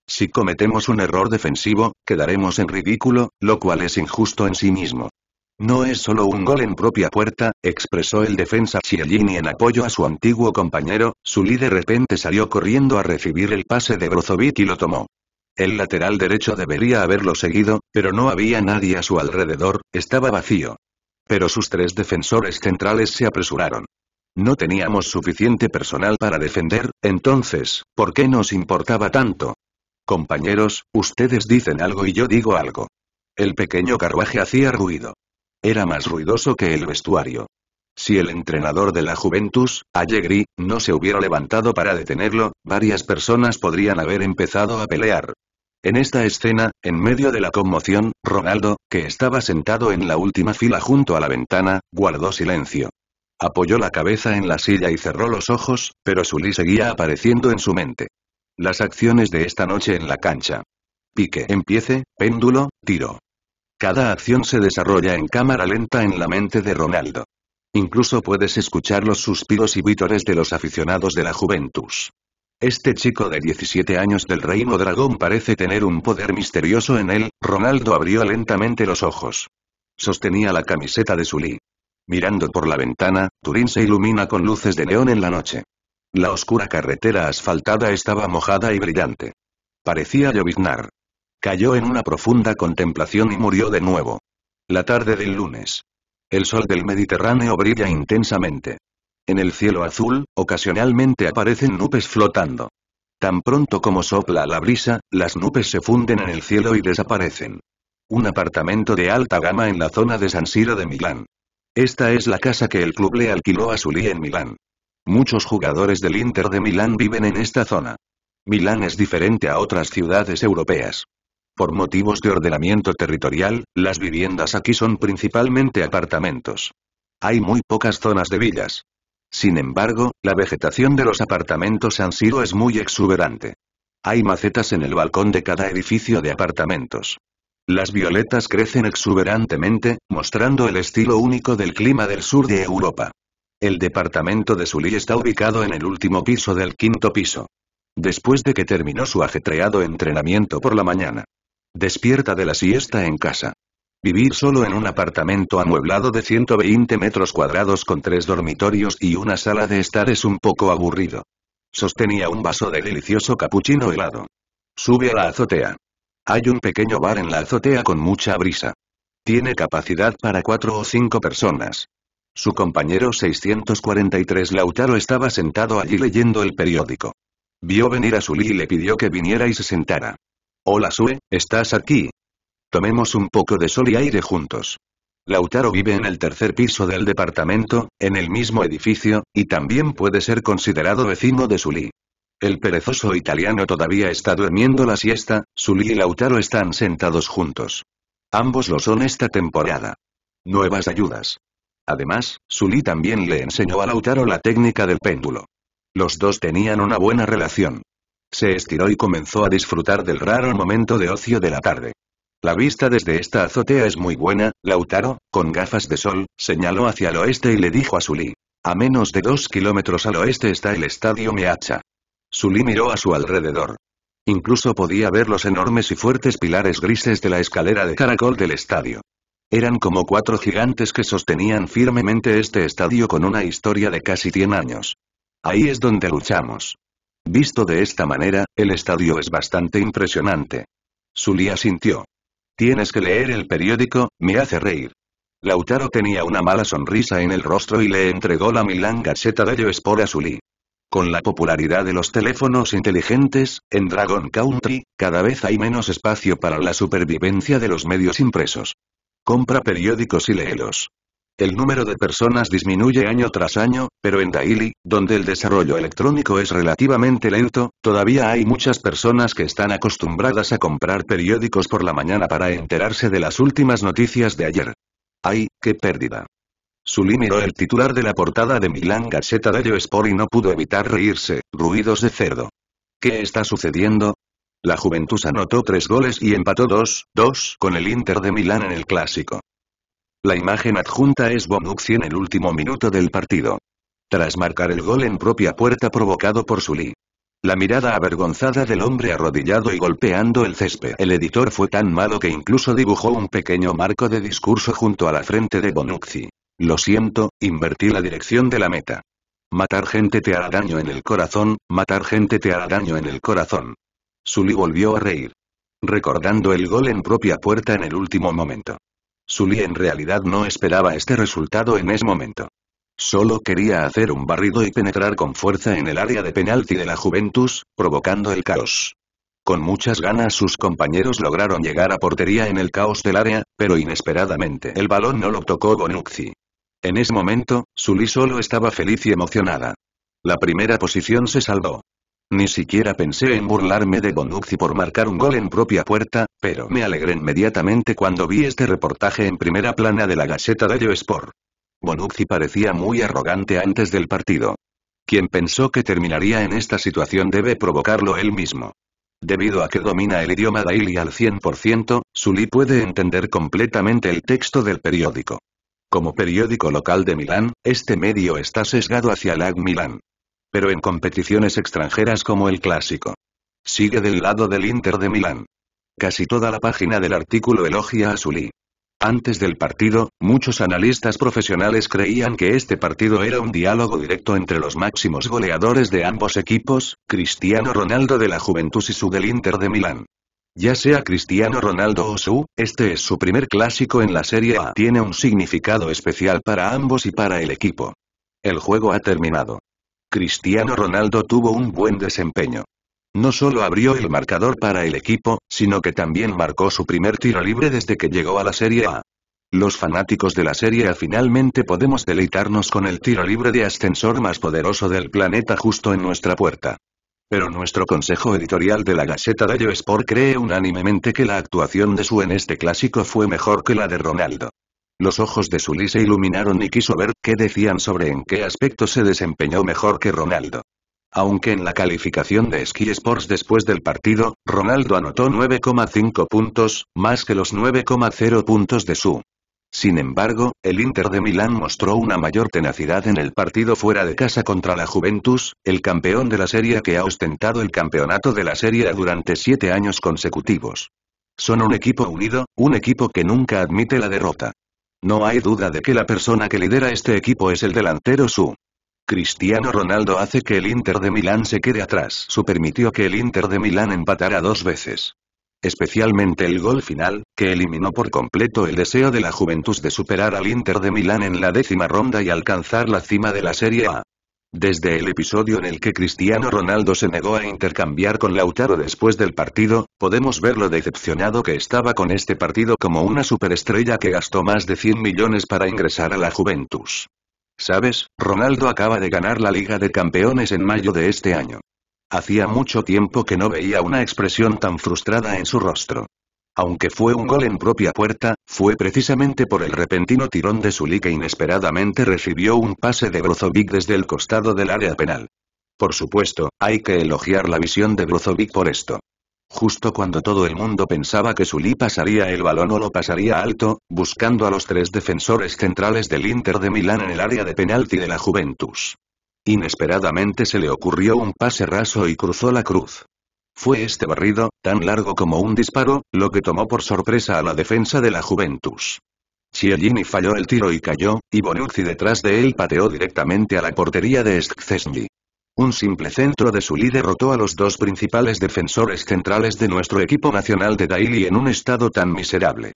Si cometemos un error defensivo, quedaremos en ridículo, lo cual es injusto en sí mismo. No es solo un gol en propia puerta, expresó el defensa Chiellini en apoyo a su antiguo compañero, su de repente salió corriendo a recibir el pase de Brozovic y lo tomó. El lateral derecho debería haberlo seguido, pero no había nadie a su alrededor, estaba vacío. Pero sus tres defensores centrales se apresuraron. No teníamos suficiente personal para defender, entonces, ¿por qué nos importaba tanto? Compañeros, ustedes dicen algo y yo digo algo. El pequeño carruaje hacía ruido. Era más ruidoso que el vestuario. Si el entrenador de la Juventus, Allegri, no se hubiera levantado para detenerlo, varias personas podrían haber empezado a pelear. En esta escena, en medio de la conmoción, Ronaldo, que estaba sentado en la última fila junto a la ventana, guardó silencio. Apoyó la cabeza en la silla y cerró los ojos, pero Sully seguía apareciendo en su mente. Las acciones de esta noche en la cancha. Pique, empiece, péndulo, tiro. Cada acción se desarrolla en cámara lenta en la mente de Ronaldo. Incluso puedes escuchar los suspiros y vítores de los aficionados de la Juventus. Este chico de 17 años del Reino Dragón parece tener un poder misterioso en él, Ronaldo abrió lentamente los ojos. Sostenía la camiseta de Sully. Mirando por la ventana, Turín se ilumina con luces de león en la noche. La oscura carretera asfaltada estaba mojada y brillante. Parecía lloviznar. Cayó en una profunda contemplación y murió de nuevo. La tarde del lunes. El sol del Mediterráneo brilla intensamente. En el cielo azul, ocasionalmente aparecen nubes flotando. Tan pronto como sopla la brisa, las nubes se funden en el cielo y desaparecen. Un apartamento de alta gama en la zona de San Siro de Milán. Esta es la casa que el club le alquiló a Zulí en Milán. Muchos jugadores del Inter de Milán viven en esta zona. Milán es diferente a otras ciudades europeas. Por motivos de ordenamiento territorial, las viviendas aquí son principalmente apartamentos. Hay muy pocas zonas de villas. Sin embargo, la vegetación de los apartamentos han sido es muy exuberante. Hay macetas en el balcón de cada edificio de apartamentos. Las violetas crecen exuberantemente, mostrando el estilo único del clima del sur de Europa. El departamento de Sully está ubicado en el último piso del quinto piso. Después de que terminó su ajetreado entrenamiento por la mañana, Despierta de la siesta en casa. Vivir solo en un apartamento amueblado de 120 metros cuadrados con tres dormitorios y una sala de estar es un poco aburrido. Sostenía un vaso de delicioso capuchino helado. Sube a la azotea. Hay un pequeño bar en la azotea con mucha brisa. Tiene capacidad para cuatro o cinco personas. Su compañero 643 Lautaro estaba sentado allí leyendo el periódico. Vio venir a Sully y le pidió que viniera y se sentara. Hola Sue, ¿estás aquí? Tomemos un poco de sol y aire juntos. Lautaro vive en el tercer piso del departamento, en el mismo edificio, y también puede ser considerado vecino de Sully. El perezoso italiano todavía está durmiendo la siesta, Sully y Lautaro están sentados juntos. Ambos lo son esta temporada. Nuevas ayudas. Además, Sully también le enseñó a Lautaro la técnica del péndulo. Los dos tenían una buena relación. Se estiró y comenzó a disfrutar del raro momento de ocio de la tarde. La vista desde esta azotea es muy buena, Lautaro, con gafas de sol, señaló hacia el oeste y le dijo a Sulí: A menos de dos kilómetros al oeste está el estadio Meacha. Sulí miró a su alrededor. Incluso podía ver los enormes y fuertes pilares grises de la escalera de caracol del estadio. Eran como cuatro gigantes que sostenían firmemente este estadio con una historia de casi 100 años. Ahí es donde luchamos. Visto de esta manera, el estadio es bastante impresionante. Sully asintió. Tienes que leer el periódico, me hace reír. Lautaro tenía una mala sonrisa en el rostro y le entregó la Milan Gazzetta de Sport a Zulí. Con la popularidad de los teléfonos inteligentes, en Dragon Country, cada vez hay menos espacio para la supervivencia de los medios impresos. Compra periódicos y léelos. El número de personas disminuye año tras año, pero en Daily, donde el desarrollo electrónico es relativamente lento, todavía hay muchas personas que están acostumbradas a comprar periódicos por la mañana para enterarse de las últimas noticias de ayer. ¡Ay, qué pérdida! miró el titular de la portada de Milán Gazzetta dello Sport y no pudo evitar reírse, ruidos de cerdo. ¿Qué está sucediendo? La Juventus anotó tres goles y empató 2-2 con el Inter de Milán en el clásico. La imagen adjunta es Bonucci en el último minuto del partido. Tras marcar el gol en propia puerta provocado por Sully. La mirada avergonzada del hombre arrodillado y golpeando el césped. El editor fue tan malo que incluso dibujó un pequeño marco de discurso junto a la frente de Bonucci. Lo siento, invertí la dirección de la meta. Matar gente te hará daño en el corazón, matar gente te hará daño en el corazón. Sully volvió a reír. Recordando el gol en propia puerta en el último momento. Sully en realidad no esperaba este resultado en ese momento. Solo quería hacer un barrido y penetrar con fuerza en el área de penalti de la Juventus, provocando el caos. Con muchas ganas sus compañeros lograron llegar a portería en el caos del área, pero inesperadamente el balón no lo tocó Bonucci. En ese momento, Sully solo estaba feliz y emocionada. La primera posición se salvó. Ni siquiera pensé en burlarme de Bonucci por marcar un gol en propia puerta, pero me alegré inmediatamente cuando vi este reportaje en primera plana de la Gaceta de Sport. Bonucci parecía muy arrogante antes del partido. Quien pensó que terminaría en esta situación debe provocarlo él mismo. Debido a que domina el idioma Daily al 100%, Suli puede entender completamente el texto del periódico. Como periódico local de Milán, este medio está sesgado hacia el AC Milán pero en competiciones extranjeras como el clásico. Sigue del lado del Inter de Milán. Casi toda la página del artículo elogia a Zulí. Antes del partido, muchos analistas profesionales creían que este partido era un diálogo directo entre los máximos goleadores de ambos equipos, Cristiano Ronaldo de la Juventus y su del Inter de Milán. Ya sea Cristiano Ronaldo o su, este es su primer clásico en la Serie A. Tiene un significado especial para ambos y para el equipo. El juego ha terminado. Cristiano Ronaldo tuvo un buen desempeño. No solo abrió el marcador para el equipo, sino que también marcó su primer tiro libre desde que llegó a la Serie A. Los fanáticos de la Serie A finalmente podemos deleitarnos con el tiro libre de ascensor más poderoso del planeta justo en nuestra puerta. Pero nuestro consejo editorial de la Gaceta de Sport cree unánimemente que la actuación de su en este clásico fue mejor que la de Ronaldo. Los ojos de Sully se iluminaron y quiso ver qué decían sobre en qué aspecto se desempeñó mejor que Ronaldo. Aunque en la calificación de Ski Sports después del partido, Ronaldo anotó 9,5 puntos, más que los 9,0 puntos de su. Sin embargo, el Inter de Milán mostró una mayor tenacidad en el partido fuera de casa contra la Juventus, el campeón de la Serie que ha ostentado el campeonato de la Serie durante siete años consecutivos. Son un equipo unido, un equipo que nunca admite la derrota. No hay duda de que la persona que lidera este equipo es el delantero Su. Cristiano Ronaldo hace que el Inter de Milán se quede atrás. Su permitió que el Inter de Milán empatara dos veces. Especialmente el gol final, que eliminó por completo el deseo de la Juventus de superar al Inter de Milán en la décima ronda y alcanzar la cima de la Serie A. Desde el episodio en el que Cristiano Ronaldo se negó a intercambiar con Lautaro después del partido, podemos ver lo decepcionado que estaba con este partido como una superestrella que gastó más de 100 millones para ingresar a la Juventus. ¿Sabes? Ronaldo acaba de ganar la Liga de Campeones en mayo de este año. Hacía mucho tiempo que no veía una expresión tan frustrada en su rostro. Aunque fue un gol en propia puerta, fue precisamente por el repentino tirón de Sully que inesperadamente recibió un pase de Brozovic desde el costado del área penal. Por supuesto, hay que elogiar la visión de Brozovic por esto. Justo cuando todo el mundo pensaba que Sully pasaría el balón o lo pasaría alto, buscando a los tres defensores centrales del Inter de Milán en el área de penalti de la Juventus. Inesperadamente se le ocurrió un pase raso y cruzó la cruz. Fue este barrido, tan largo como un disparo, lo que tomó por sorpresa a la defensa de la Juventus. Chiellini falló el tiro y cayó, y Bonucci detrás de él pateó directamente a la portería de Szczesny. Un simple centro de su derrotó a los dos principales defensores centrales de nuestro equipo nacional de Daily en un estado tan miserable.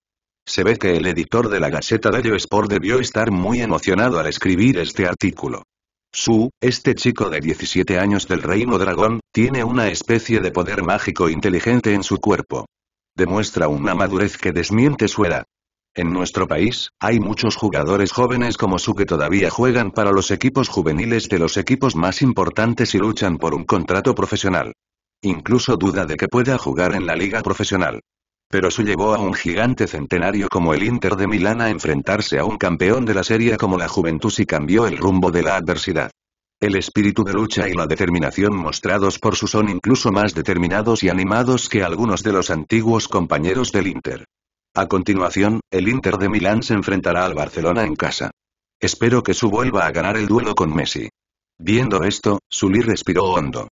Se ve que el editor de la Gaceta Dello Sport debió estar muy emocionado al escribir este artículo. Su, este chico de 17 años del reino dragón, tiene una especie de poder mágico inteligente en su cuerpo. Demuestra una madurez que desmiente su edad. En nuestro país, hay muchos jugadores jóvenes como su que todavía juegan para los equipos juveniles de los equipos más importantes y luchan por un contrato profesional. Incluso duda de que pueda jugar en la liga profesional. Pero su llevó a un gigante centenario como el Inter de Milán a enfrentarse a un campeón de la serie como la Juventus y cambió el rumbo de la adversidad. El espíritu de lucha y la determinación mostrados por su son incluso más determinados y animados que algunos de los antiguos compañeros del Inter. A continuación, el Inter de Milán se enfrentará al Barcelona en casa. Espero que su vuelva a ganar el duelo con Messi. Viendo esto, Sully respiró hondo.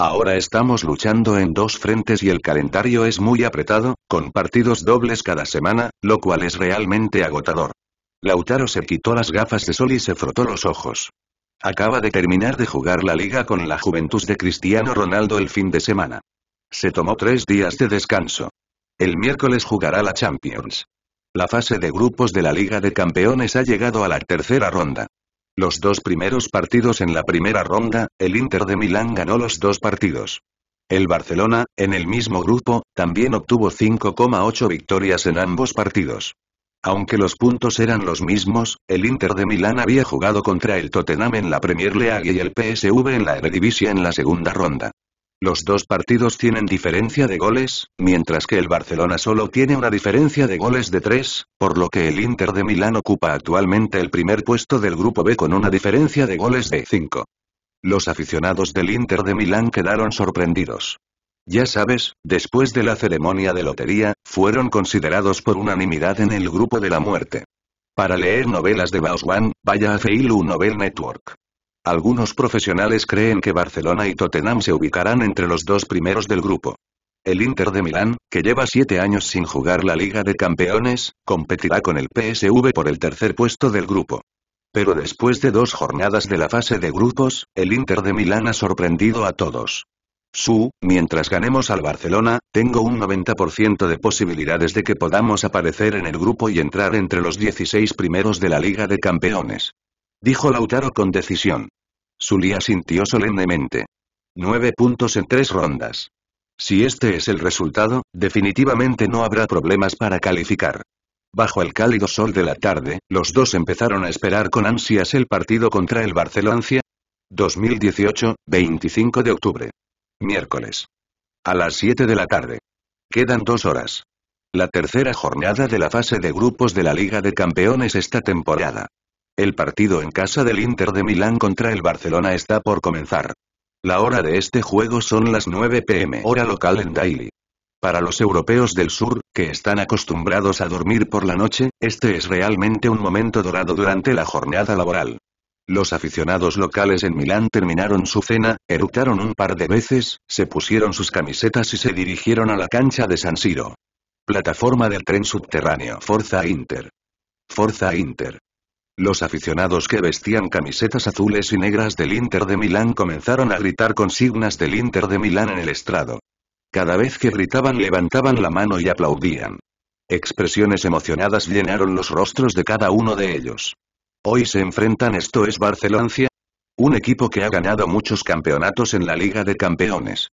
Ahora estamos luchando en dos frentes y el calendario es muy apretado, con partidos dobles cada semana, lo cual es realmente agotador. Lautaro se quitó las gafas de sol y se frotó los ojos. Acaba de terminar de jugar la liga con la Juventus de Cristiano Ronaldo el fin de semana. Se tomó tres días de descanso. El miércoles jugará la Champions. La fase de grupos de la Liga de Campeones ha llegado a la tercera ronda los dos primeros partidos en la primera ronda, el Inter de Milán ganó los dos partidos. El Barcelona, en el mismo grupo, también obtuvo 5,8 victorias en ambos partidos. Aunque los puntos eran los mismos, el Inter de Milán había jugado contra el Tottenham en la Premier League y el PSV en la Eredivisie en la segunda ronda. Los dos partidos tienen diferencia de goles, mientras que el Barcelona solo tiene una diferencia de goles de 3, por lo que el Inter de Milán ocupa actualmente el primer puesto del grupo B con una diferencia de goles de 5. Los aficionados del Inter de Milán quedaron sorprendidos. Ya sabes, después de la ceremonia de lotería, fueron considerados por unanimidad en el grupo de la muerte. Para leer novelas de Bauswan, vaya a Feilu Novel Network. Algunos profesionales creen que Barcelona y Tottenham se ubicarán entre los dos primeros del grupo. El Inter de Milán, que lleva siete años sin jugar la Liga de Campeones, competirá con el PSV por el tercer puesto del grupo. Pero después de dos jornadas de la fase de grupos, el Inter de Milán ha sorprendido a todos. Su, mientras ganemos al Barcelona, tengo un 90% de posibilidades de que podamos aparecer en el grupo y entrar entre los 16 primeros de la Liga de Campeones. Dijo Lautaro con decisión. Zulia sintió solemnemente. Nueve puntos en tres rondas. Si este es el resultado, definitivamente no habrá problemas para calificar. Bajo el cálido sol de la tarde, los dos empezaron a esperar con ansias el partido contra el Barcelona. 2018, 25 de octubre. Miércoles. A las 7 de la tarde. Quedan dos horas. La tercera jornada de la fase de grupos de la Liga de Campeones esta temporada. El partido en casa del Inter de Milán contra el Barcelona está por comenzar. La hora de este juego son las 9 pm hora local en Daily. Para los europeos del sur, que están acostumbrados a dormir por la noche, este es realmente un momento dorado durante la jornada laboral. Los aficionados locales en Milán terminaron su cena, eructaron un par de veces, se pusieron sus camisetas y se dirigieron a la cancha de San Siro. Plataforma del tren subterráneo Forza Inter. Forza Inter. Los aficionados que vestían camisetas azules y negras del Inter de Milán comenzaron a gritar consignas del Inter de Milán en el estrado. Cada vez que gritaban levantaban la mano y aplaudían. Expresiones emocionadas llenaron los rostros de cada uno de ellos. Hoy se enfrentan esto es Barcelona, un equipo que ha ganado muchos campeonatos en la Liga de Campeones.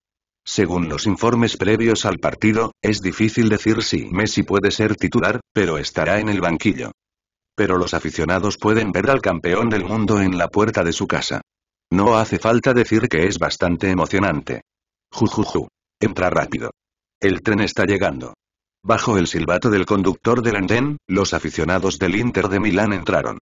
Según los informes previos al partido, es difícil decir si Messi puede ser titular, pero estará en el banquillo. Pero los aficionados pueden ver al campeón del mundo en la puerta de su casa. No hace falta decir que es bastante emocionante. Jujuju. Entra rápido. El tren está llegando. Bajo el silbato del conductor del andén, los aficionados del Inter de Milán entraron.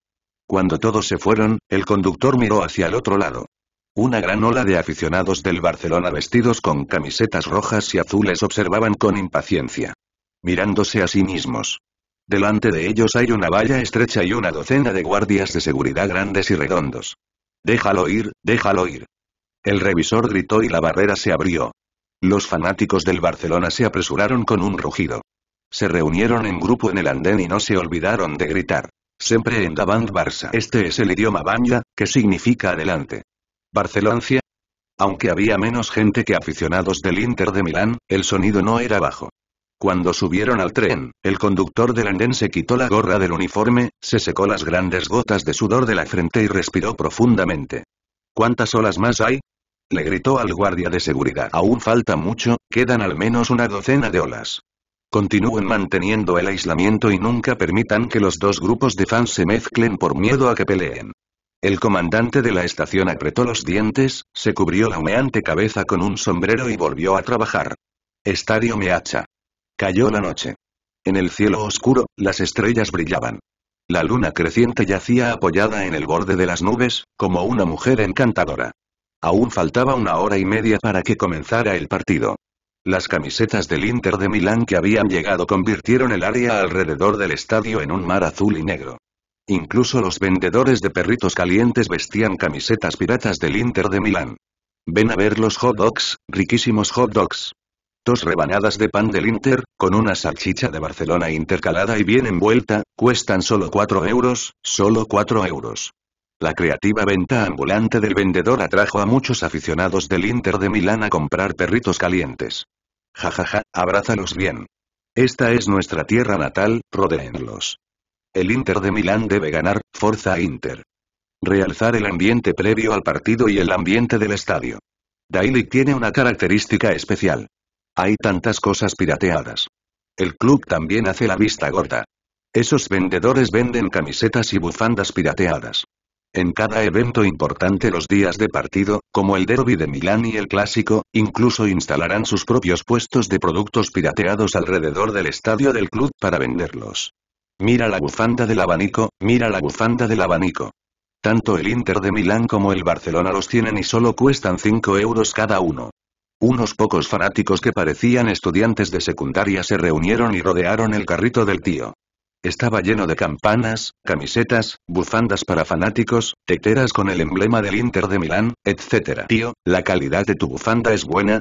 Cuando todos se fueron, el conductor miró hacia el otro lado. Una gran ola de aficionados del Barcelona vestidos con camisetas rojas y azules observaban con impaciencia. Mirándose a sí mismos. Delante de ellos hay una valla estrecha y una docena de guardias de seguridad grandes y redondos. Déjalo ir, déjalo ir. El revisor gritó y la barrera se abrió. Los fanáticos del Barcelona se apresuraron con un rugido. Se reunieron en grupo en el andén y no se olvidaron de gritar. Siempre en Davant Barça. Este es el idioma Banya, que significa adelante. Barceloncia. Aunque había menos gente que aficionados del Inter de Milán, el sonido no era bajo. Cuando subieron al tren, el conductor del andén se quitó la gorra del uniforme, se secó las grandes gotas de sudor de la frente y respiró profundamente. ¿Cuántas olas más hay? Le gritó al guardia de seguridad. Aún falta mucho, quedan al menos una docena de olas. Continúen manteniendo el aislamiento y nunca permitan que los dos grupos de fans se mezclen por miedo a que peleen. El comandante de la estación apretó los dientes, se cubrió la humeante cabeza con un sombrero y volvió a trabajar. Estadio Meacha. Cayó la noche. En el cielo oscuro, las estrellas brillaban. La luna creciente yacía apoyada en el borde de las nubes, como una mujer encantadora. Aún faltaba una hora y media para que comenzara el partido. Las camisetas del Inter de Milán que habían llegado convirtieron el área alrededor del estadio en un mar azul y negro. Incluso los vendedores de perritos calientes vestían camisetas piratas del Inter de Milán. Ven a ver los hot dogs, riquísimos hot dogs dos rebanadas de pan del Inter, con una salchicha de Barcelona intercalada y bien envuelta, cuestan solo 4 euros, solo 4 euros. La creativa venta ambulante del vendedor atrajo a muchos aficionados del Inter de Milán a comprar perritos calientes. Jajaja, ja, ja, abrázalos bien. Esta es nuestra tierra natal, rodeenlos. El Inter de Milán debe ganar, Forza Inter. Realzar el ambiente previo al partido y el ambiente del estadio. Daily tiene una característica especial. Hay tantas cosas pirateadas. El club también hace la vista gorda. Esos vendedores venden camisetas y bufandas pirateadas. En cada evento importante los días de partido, como el Derby de Milán y el Clásico, incluso instalarán sus propios puestos de productos pirateados alrededor del estadio del club para venderlos. Mira la bufanda del abanico, mira la bufanda del abanico. Tanto el Inter de Milán como el Barcelona los tienen y solo cuestan 5 euros cada uno. Unos pocos fanáticos que parecían estudiantes de secundaria se reunieron y rodearon el carrito del tío. Estaba lleno de campanas, camisetas, bufandas para fanáticos, teteras con el emblema del Inter de Milán, etc. Tío, ¿la calidad de tu bufanda es buena?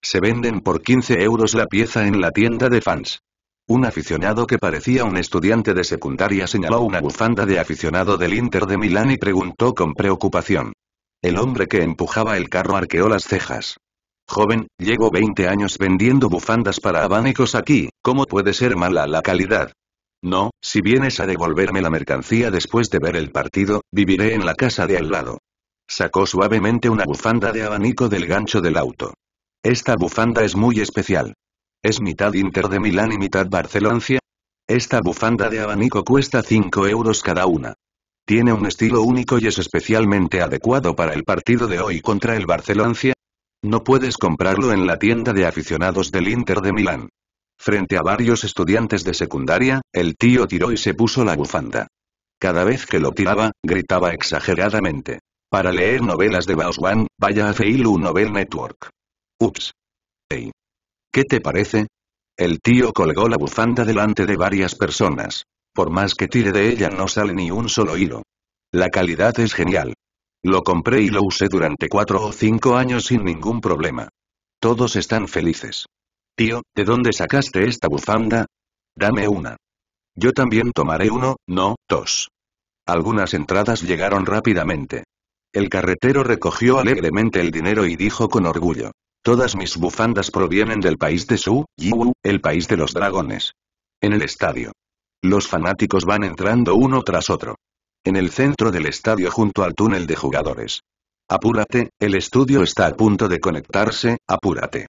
Se venden por 15 euros la pieza en la tienda de fans. Un aficionado que parecía un estudiante de secundaria señaló una bufanda de aficionado del Inter de Milán y preguntó con preocupación. El hombre que empujaba el carro arqueó las cejas. Joven, llevo 20 años vendiendo bufandas para abanicos aquí, ¿cómo puede ser mala la calidad? No, si vienes a devolverme la mercancía después de ver el partido, viviré en la casa de al lado. Sacó suavemente una bufanda de abanico del gancho del auto. Esta bufanda es muy especial. Es mitad Inter de Milán y mitad Barcelona. Esta bufanda de abanico cuesta 5 euros cada una. Tiene un estilo único y es especialmente adecuado para el partido de hoy contra el Barceloncia, no puedes comprarlo en la tienda de aficionados del Inter de Milán. Frente a varios estudiantes de secundaria, el tío tiró y se puso la bufanda. Cada vez que lo tiraba, gritaba exageradamente. Para leer novelas de one vaya a Feilu Novel Network. Ups. Hey. ¿Qué te parece? El tío colgó la bufanda delante de varias personas. Por más que tire de ella no sale ni un solo hilo. La calidad es genial. Lo compré y lo usé durante cuatro o cinco años sin ningún problema. Todos están felices. Tío, ¿de dónde sacaste esta bufanda? Dame una. Yo también tomaré uno, no, dos. Algunas entradas llegaron rápidamente. El carretero recogió alegremente el dinero y dijo con orgullo. Todas mis bufandas provienen del país de Su, Yiwu, el país de los dragones. En el estadio. Los fanáticos van entrando uno tras otro. En el centro del estadio junto al túnel de jugadores. Apúrate, el estudio está a punto de conectarse, apúrate.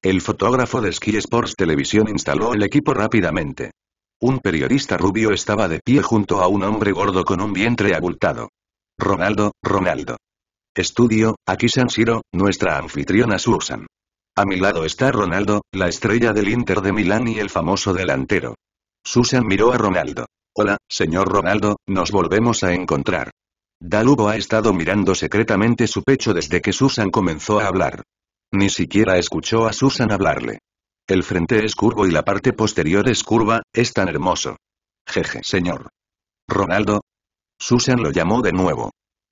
El fotógrafo de Ski Sports Televisión instaló el equipo rápidamente. Un periodista rubio estaba de pie junto a un hombre gordo con un vientre abultado. Ronaldo, Ronaldo. Estudio, aquí San Siro, nuestra anfitriona Susan. A mi lado está Ronaldo, la estrella del Inter de Milán y el famoso delantero. Susan miró a Ronaldo. Hola, señor Ronaldo, nos volvemos a encontrar. Dalubo ha estado mirando secretamente su pecho desde que Susan comenzó a hablar. Ni siquiera escuchó a Susan hablarle. El frente es curvo y la parte posterior es curva, es tan hermoso. Jeje, señor. Ronaldo. Susan lo llamó de nuevo.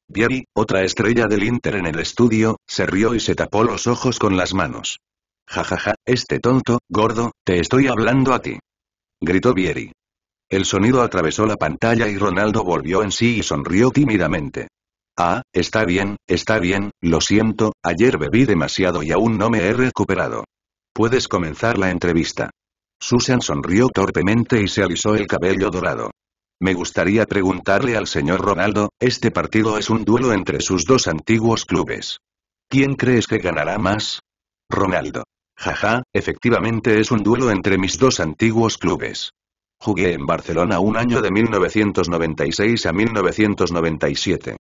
Vieri, otra estrella del Inter en el estudio, se rió y se tapó los ojos con las manos. «Ja ja, ja, este tonto, gordo, te estoy hablando a ti. Gritó Vieri. El sonido atravesó la pantalla y Ronaldo volvió en sí y sonrió tímidamente. Ah, está bien, está bien, lo siento, ayer bebí demasiado y aún no me he recuperado. Puedes comenzar la entrevista. Susan sonrió torpemente y se alisó el cabello dorado. Me gustaría preguntarle al señor Ronaldo, este partido es un duelo entre sus dos antiguos clubes. ¿Quién crees que ganará más? Ronaldo. Jaja, efectivamente es un duelo entre mis dos antiguos clubes. Jugué en Barcelona un año de 1996 a 1997.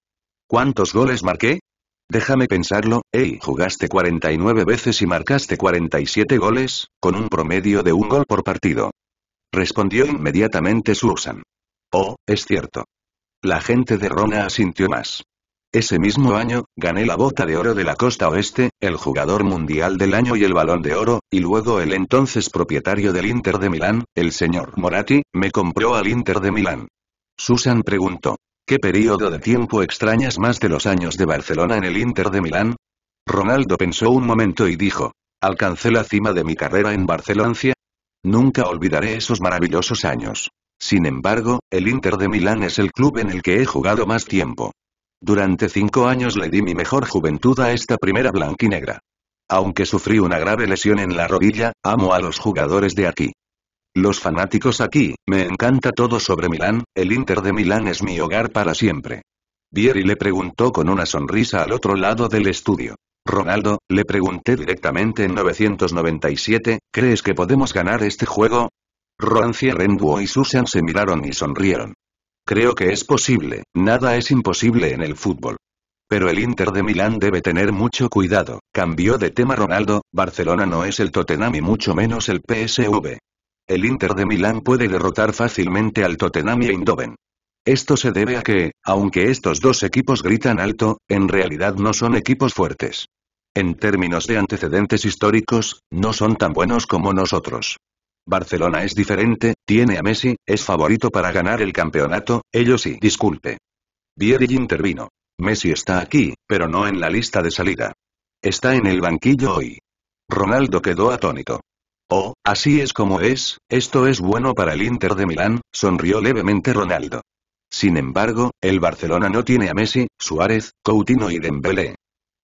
¿Cuántos goles marqué? Déjame pensarlo, hey, jugaste 49 veces y marcaste 47 goles, con un promedio de un gol por partido. Respondió inmediatamente Susan. Oh, es cierto. La gente de Rona asintió más. Ese mismo año, gané la Bota de Oro de la Costa Oeste, el Jugador Mundial del Año y el Balón de Oro, y luego el entonces propietario del Inter de Milán, el señor Moratti, me compró al Inter de Milán. Susan preguntó, ¿qué periodo de tiempo extrañas más de los años de Barcelona en el Inter de Milán? Ronaldo pensó un momento y dijo, alcancé la cima de mi carrera en Barcelona. Nunca olvidaré esos maravillosos años. Sin embargo, el Inter de Milán es el club en el que he jugado más tiempo. Durante cinco años le di mi mejor juventud a esta primera blanquinegra. Aunque sufrí una grave lesión en la rodilla, amo a los jugadores de aquí. Los fanáticos aquí, me encanta todo sobre Milán, el Inter de Milán es mi hogar para siempre. Vieri le preguntó con una sonrisa al otro lado del estudio. Ronaldo, le pregunté directamente en 997, ¿crees que podemos ganar este juego? Roan Renduo y Susan se miraron y sonrieron. Creo que es posible, nada es imposible en el fútbol. Pero el Inter de Milán debe tener mucho cuidado. Cambió de tema Ronaldo, Barcelona no es el Tottenham y mucho menos el PSV. El Inter de Milán puede derrotar fácilmente al Tottenham y Eindhoven. Esto se debe a que, aunque estos dos equipos gritan alto, en realidad no son equipos fuertes. En términos de antecedentes históricos, no son tan buenos como nosotros. Barcelona es diferente, tiene a Messi, es favorito para ganar el campeonato, ellos sí. Disculpe. Vieri intervino. Messi está aquí, pero no en la lista de salida. Está en el banquillo hoy. Ronaldo quedó atónito. Oh, así es como es, esto es bueno para el Inter de Milán, sonrió levemente Ronaldo. Sin embargo, el Barcelona no tiene a Messi, Suárez, Coutinho y Dembélé.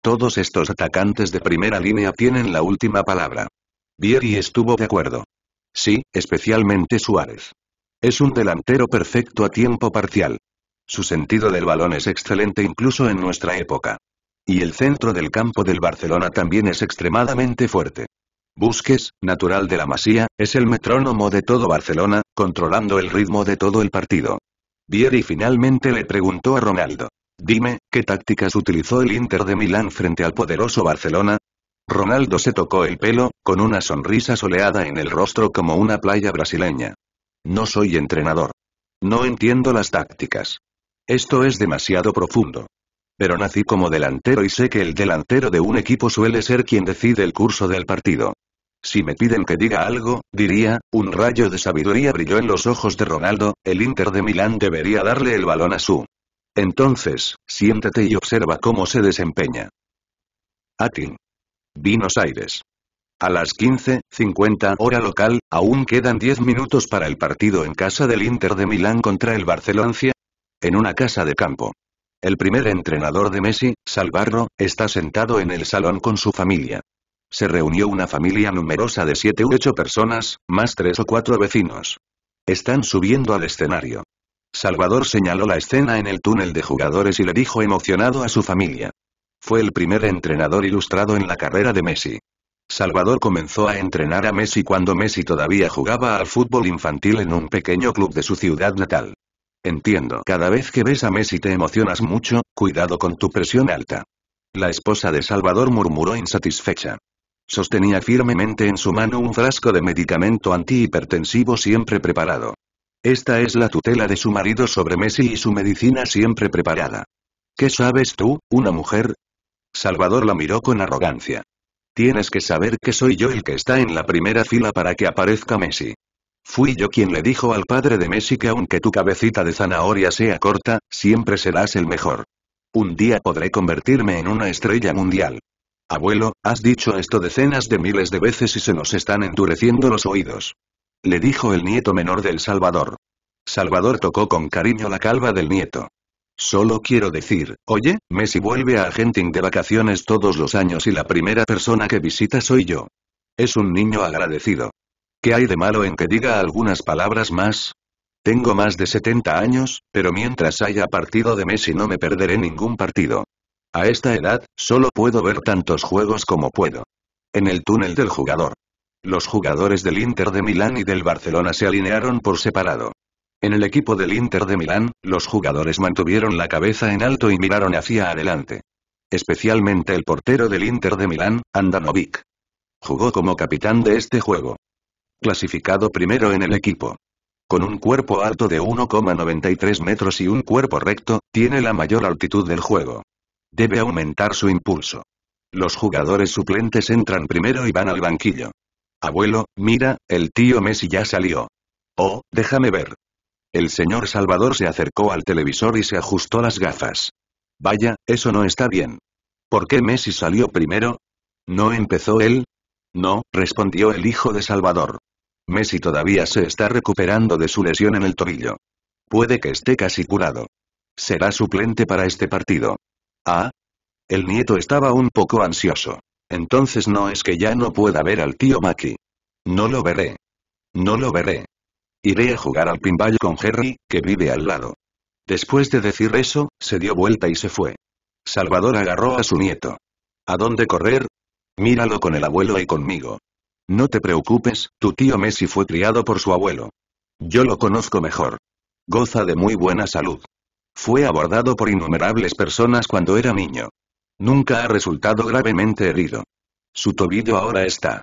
Todos estos atacantes de primera línea tienen la última palabra. Vieri estuvo de acuerdo. Sí, especialmente Suárez. Es un delantero perfecto a tiempo parcial. Su sentido del balón es excelente incluso en nuestra época. Y el centro del campo del Barcelona también es extremadamente fuerte. Busques, natural de la Masía, es el metrónomo de todo Barcelona, controlando el ritmo de todo el partido. Vieri finalmente le preguntó a Ronaldo. Dime, ¿qué tácticas utilizó el Inter de Milán frente al poderoso Barcelona? Ronaldo se tocó el pelo, con una sonrisa soleada en el rostro como una playa brasileña. No soy entrenador. No entiendo las tácticas. Esto es demasiado profundo. Pero nací como delantero y sé que el delantero de un equipo suele ser quien decide el curso del partido. Si me piden que diga algo, diría, un rayo de sabiduría brilló en los ojos de Ronaldo, el Inter de Milán debería darle el balón a su. Entonces, siéntate y observa cómo se desempeña. Atin. Buenos Aires. A las 15.50 hora local, aún quedan 10 minutos para el partido en casa del Inter de Milán contra el Barcelona. En una casa de campo. El primer entrenador de Messi, Salvarro, está sentado en el salón con su familia. Se reunió una familia numerosa de 7 u 8 personas, más 3 o 4 vecinos. Están subiendo al escenario. Salvador señaló la escena en el túnel de jugadores y le dijo emocionado a su familia. Fue el primer entrenador ilustrado en la carrera de Messi. Salvador comenzó a entrenar a Messi cuando Messi todavía jugaba al fútbol infantil en un pequeño club de su ciudad natal. Entiendo, cada vez que ves a Messi te emocionas mucho, cuidado con tu presión alta. La esposa de Salvador murmuró insatisfecha. Sostenía firmemente en su mano un frasco de medicamento antihipertensivo siempre preparado. Esta es la tutela de su marido sobre Messi y su medicina siempre preparada. ¿Qué sabes tú, una mujer, Salvador la miró con arrogancia. Tienes que saber que soy yo el que está en la primera fila para que aparezca Messi. Fui yo quien le dijo al padre de Messi que aunque tu cabecita de zanahoria sea corta, siempre serás el mejor. Un día podré convertirme en una estrella mundial. Abuelo, has dicho esto decenas de miles de veces y se nos están endureciendo los oídos. Le dijo el nieto menor del Salvador. Salvador tocó con cariño la calva del nieto. Solo quiero decir, oye, Messi vuelve a Argentina de vacaciones todos los años y la primera persona que visita soy yo. Es un niño agradecido. ¿Qué hay de malo en que diga algunas palabras más? Tengo más de 70 años, pero mientras haya partido de Messi no me perderé ningún partido. A esta edad, solo puedo ver tantos juegos como puedo. En el túnel del jugador. Los jugadores del Inter de Milán y del Barcelona se alinearon por separado. En el equipo del Inter de Milán, los jugadores mantuvieron la cabeza en alto y miraron hacia adelante. Especialmente el portero del Inter de Milán, Andanovic. Jugó como capitán de este juego. Clasificado primero en el equipo. Con un cuerpo alto de 1,93 metros y un cuerpo recto, tiene la mayor altitud del juego. Debe aumentar su impulso. Los jugadores suplentes entran primero y van al banquillo. Abuelo, mira, el tío Messi ya salió. Oh, déjame ver. El señor Salvador se acercó al televisor y se ajustó las gafas. Vaya, eso no está bien. ¿Por qué Messi salió primero? ¿No empezó él? No, respondió el hijo de Salvador. Messi todavía se está recuperando de su lesión en el tobillo. Puede que esté casi curado. Será suplente para este partido. Ah. El nieto estaba un poco ansioso. Entonces no es que ya no pueda ver al tío Maki. No lo veré. No lo veré. Iré a jugar al pinball con Jerry, que vive al lado. Después de decir eso, se dio vuelta y se fue. Salvador agarró a su nieto. ¿A dónde correr? Míralo con el abuelo y conmigo. No te preocupes, tu tío Messi fue criado por su abuelo. Yo lo conozco mejor. Goza de muy buena salud. Fue abordado por innumerables personas cuando era niño. Nunca ha resultado gravemente herido. Su tobillo ahora está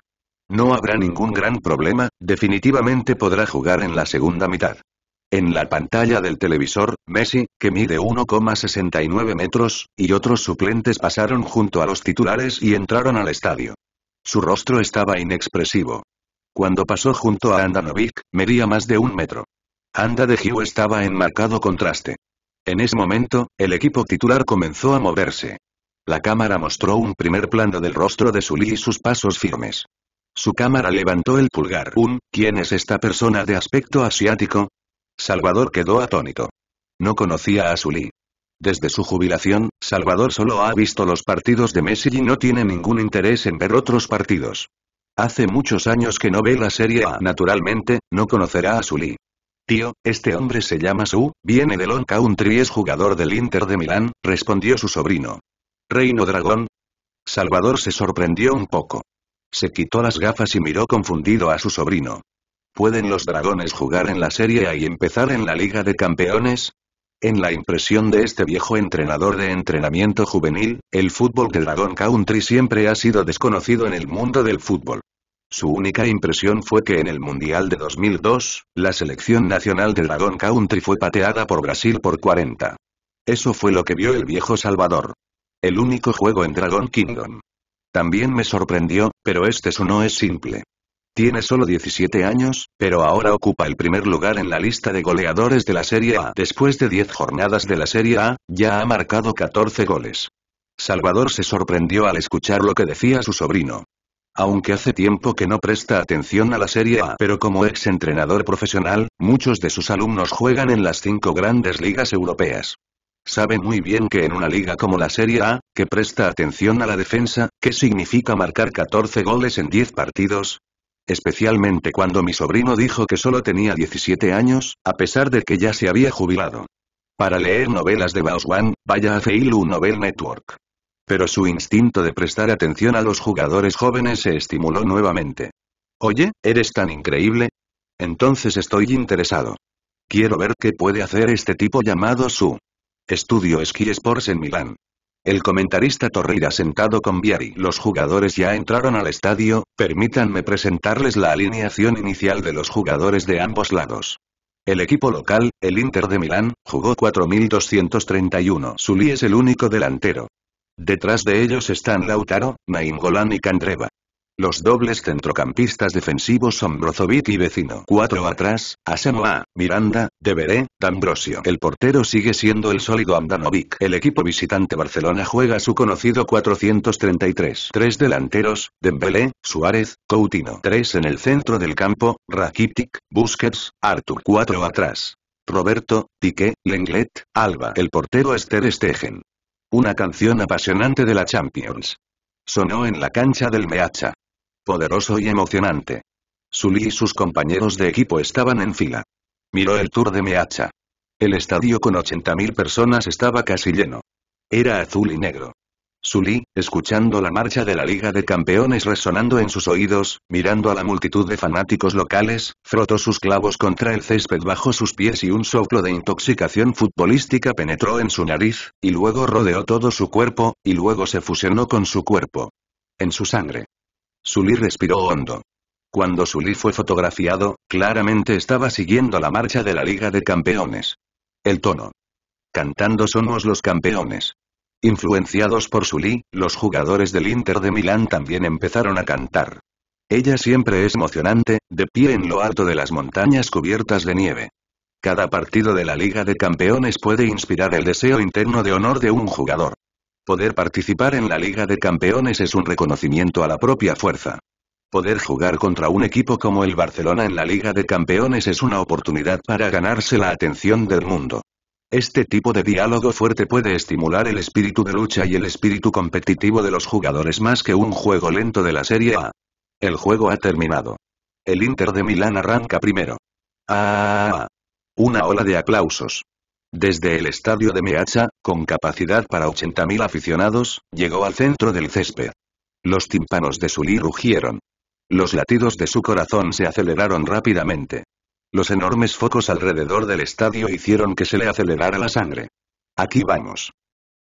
no habrá ningún gran problema, definitivamente podrá jugar en la segunda mitad. En la pantalla del televisor, Messi, que mide 1,69 metros, y otros suplentes pasaron junto a los titulares y entraron al estadio. Su rostro estaba inexpresivo. Cuando pasó junto a Andanovic, medía más de un metro. Anda de Hugh estaba en marcado contraste. En ese momento, el equipo titular comenzó a moverse. La cámara mostró un primer plano del rostro de Sully y sus pasos firmes. Su cámara levantó el pulgar. Un, ¿quién es esta persona de aspecto asiático? Salvador quedó atónito. No conocía a Sully. Desde su jubilación, Salvador solo ha visto los partidos de Messi y no tiene ningún interés en ver otros partidos. Hace muchos años que no ve la Serie A. Naturalmente, no conocerá a Sully. Tío, este hombre se llama Su, viene de Long Country y es jugador del Inter de Milán, respondió su sobrino. Reino Dragón. Salvador se sorprendió un poco. Se quitó las gafas y miró confundido a su sobrino. ¿Pueden los dragones jugar en la Serie A y empezar en la Liga de Campeones? En la impresión de este viejo entrenador de entrenamiento juvenil, el fútbol de Dragon Country siempre ha sido desconocido en el mundo del fútbol. Su única impresión fue que en el Mundial de 2002, la selección nacional de Dragon Country fue pateada por Brasil por 40. Eso fue lo que vio el viejo Salvador. El único juego en Dragon Kingdom también me sorprendió, pero este su no es simple. Tiene solo 17 años, pero ahora ocupa el primer lugar en la lista de goleadores de la Serie A. Después de 10 jornadas de la Serie A, ya ha marcado 14 goles. Salvador se sorprendió al escuchar lo que decía su sobrino. Aunque hace tiempo que no presta atención a la Serie A, pero como ex entrenador profesional, muchos de sus alumnos juegan en las cinco grandes ligas europeas. Sabe muy bien que en una liga como la Serie A, que presta atención a la defensa, ¿qué significa marcar 14 goles en 10 partidos? Especialmente cuando mi sobrino dijo que solo tenía 17 años, a pesar de que ya se había jubilado. Para leer novelas de one vaya a Feilu Novel Network. Pero su instinto de prestar atención a los jugadores jóvenes se estimuló nuevamente. Oye, eres tan increíble. Entonces estoy interesado. Quiero ver qué puede hacer este tipo llamado Su. Estudio Ski Sports en Milán. El comentarista Torreira sentado con Viari. Los jugadores ya entraron al estadio, permítanme presentarles la alineación inicial de los jugadores de ambos lados. El equipo local, el Inter de Milán, jugó 4.231. Zulí es el único delantero. Detrás de ellos están Lautaro, Naingolan y Candreva. Los dobles centrocampistas defensivos son Brozovic y Vecino. Cuatro atrás, Asamoah, Miranda, Deberé, D'Ambrosio. El portero sigue siendo el sólido Andanovic. El equipo visitante Barcelona juega su conocido 433. Tres delanteros, Dembélé, Suárez, Coutinho. Tres en el centro del campo, Rakitic, Busquets, Artur. Cuatro atrás. Roberto, Piqué, Lenglet, Alba. El portero Ter Stegen. Una canción apasionante de la Champions. Sonó en la cancha del Meacha poderoso y emocionante. Sully y sus compañeros de equipo estaban en fila. Miró el Tour de Meacha. El estadio con 80.000 personas estaba casi lleno. Era azul y negro. Sully, escuchando la marcha de la Liga de Campeones resonando en sus oídos, mirando a la multitud de fanáticos locales, frotó sus clavos contra el césped bajo sus pies y un soplo de intoxicación futbolística penetró en su nariz, y luego rodeó todo su cuerpo, y luego se fusionó con su cuerpo. En su sangre. Sully respiró hondo. Cuando Sully fue fotografiado, claramente estaba siguiendo la marcha de la Liga de Campeones. El tono. Cantando somos los campeones. Influenciados por Sully, los jugadores del Inter de Milán también empezaron a cantar. Ella siempre es emocionante, de pie en lo alto de las montañas cubiertas de nieve. Cada partido de la Liga de Campeones puede inspirar el deseo interno de honor de un jugador. Poder participar en la Liga de Campeones es un reconocimiento a la propia fuerza. Poder jugar contra un equipo como el Barcelona en la Liga de Campeones es una oportunidad para ganarse la atención del mundo. Este tipo de diálogo fuerte puede estimular el espíritu de lucha y el espíritu competitivo de los jugadores más que un juego lento de la Serie A. El juego ha terminado. El Inter de Milán arranca primero. Ah, una ola de aplausos. Desde el estadio de Meacha, con capacidad para 80.000 aficionados, llegó al centro del césped. Los tímpanos de Sully rugieron. Los latidos de su corazón se aceleraron rápidamente. Los enormes focos alrededor del estadio hicieron que se le acelerara la sangre. Aquí vamos.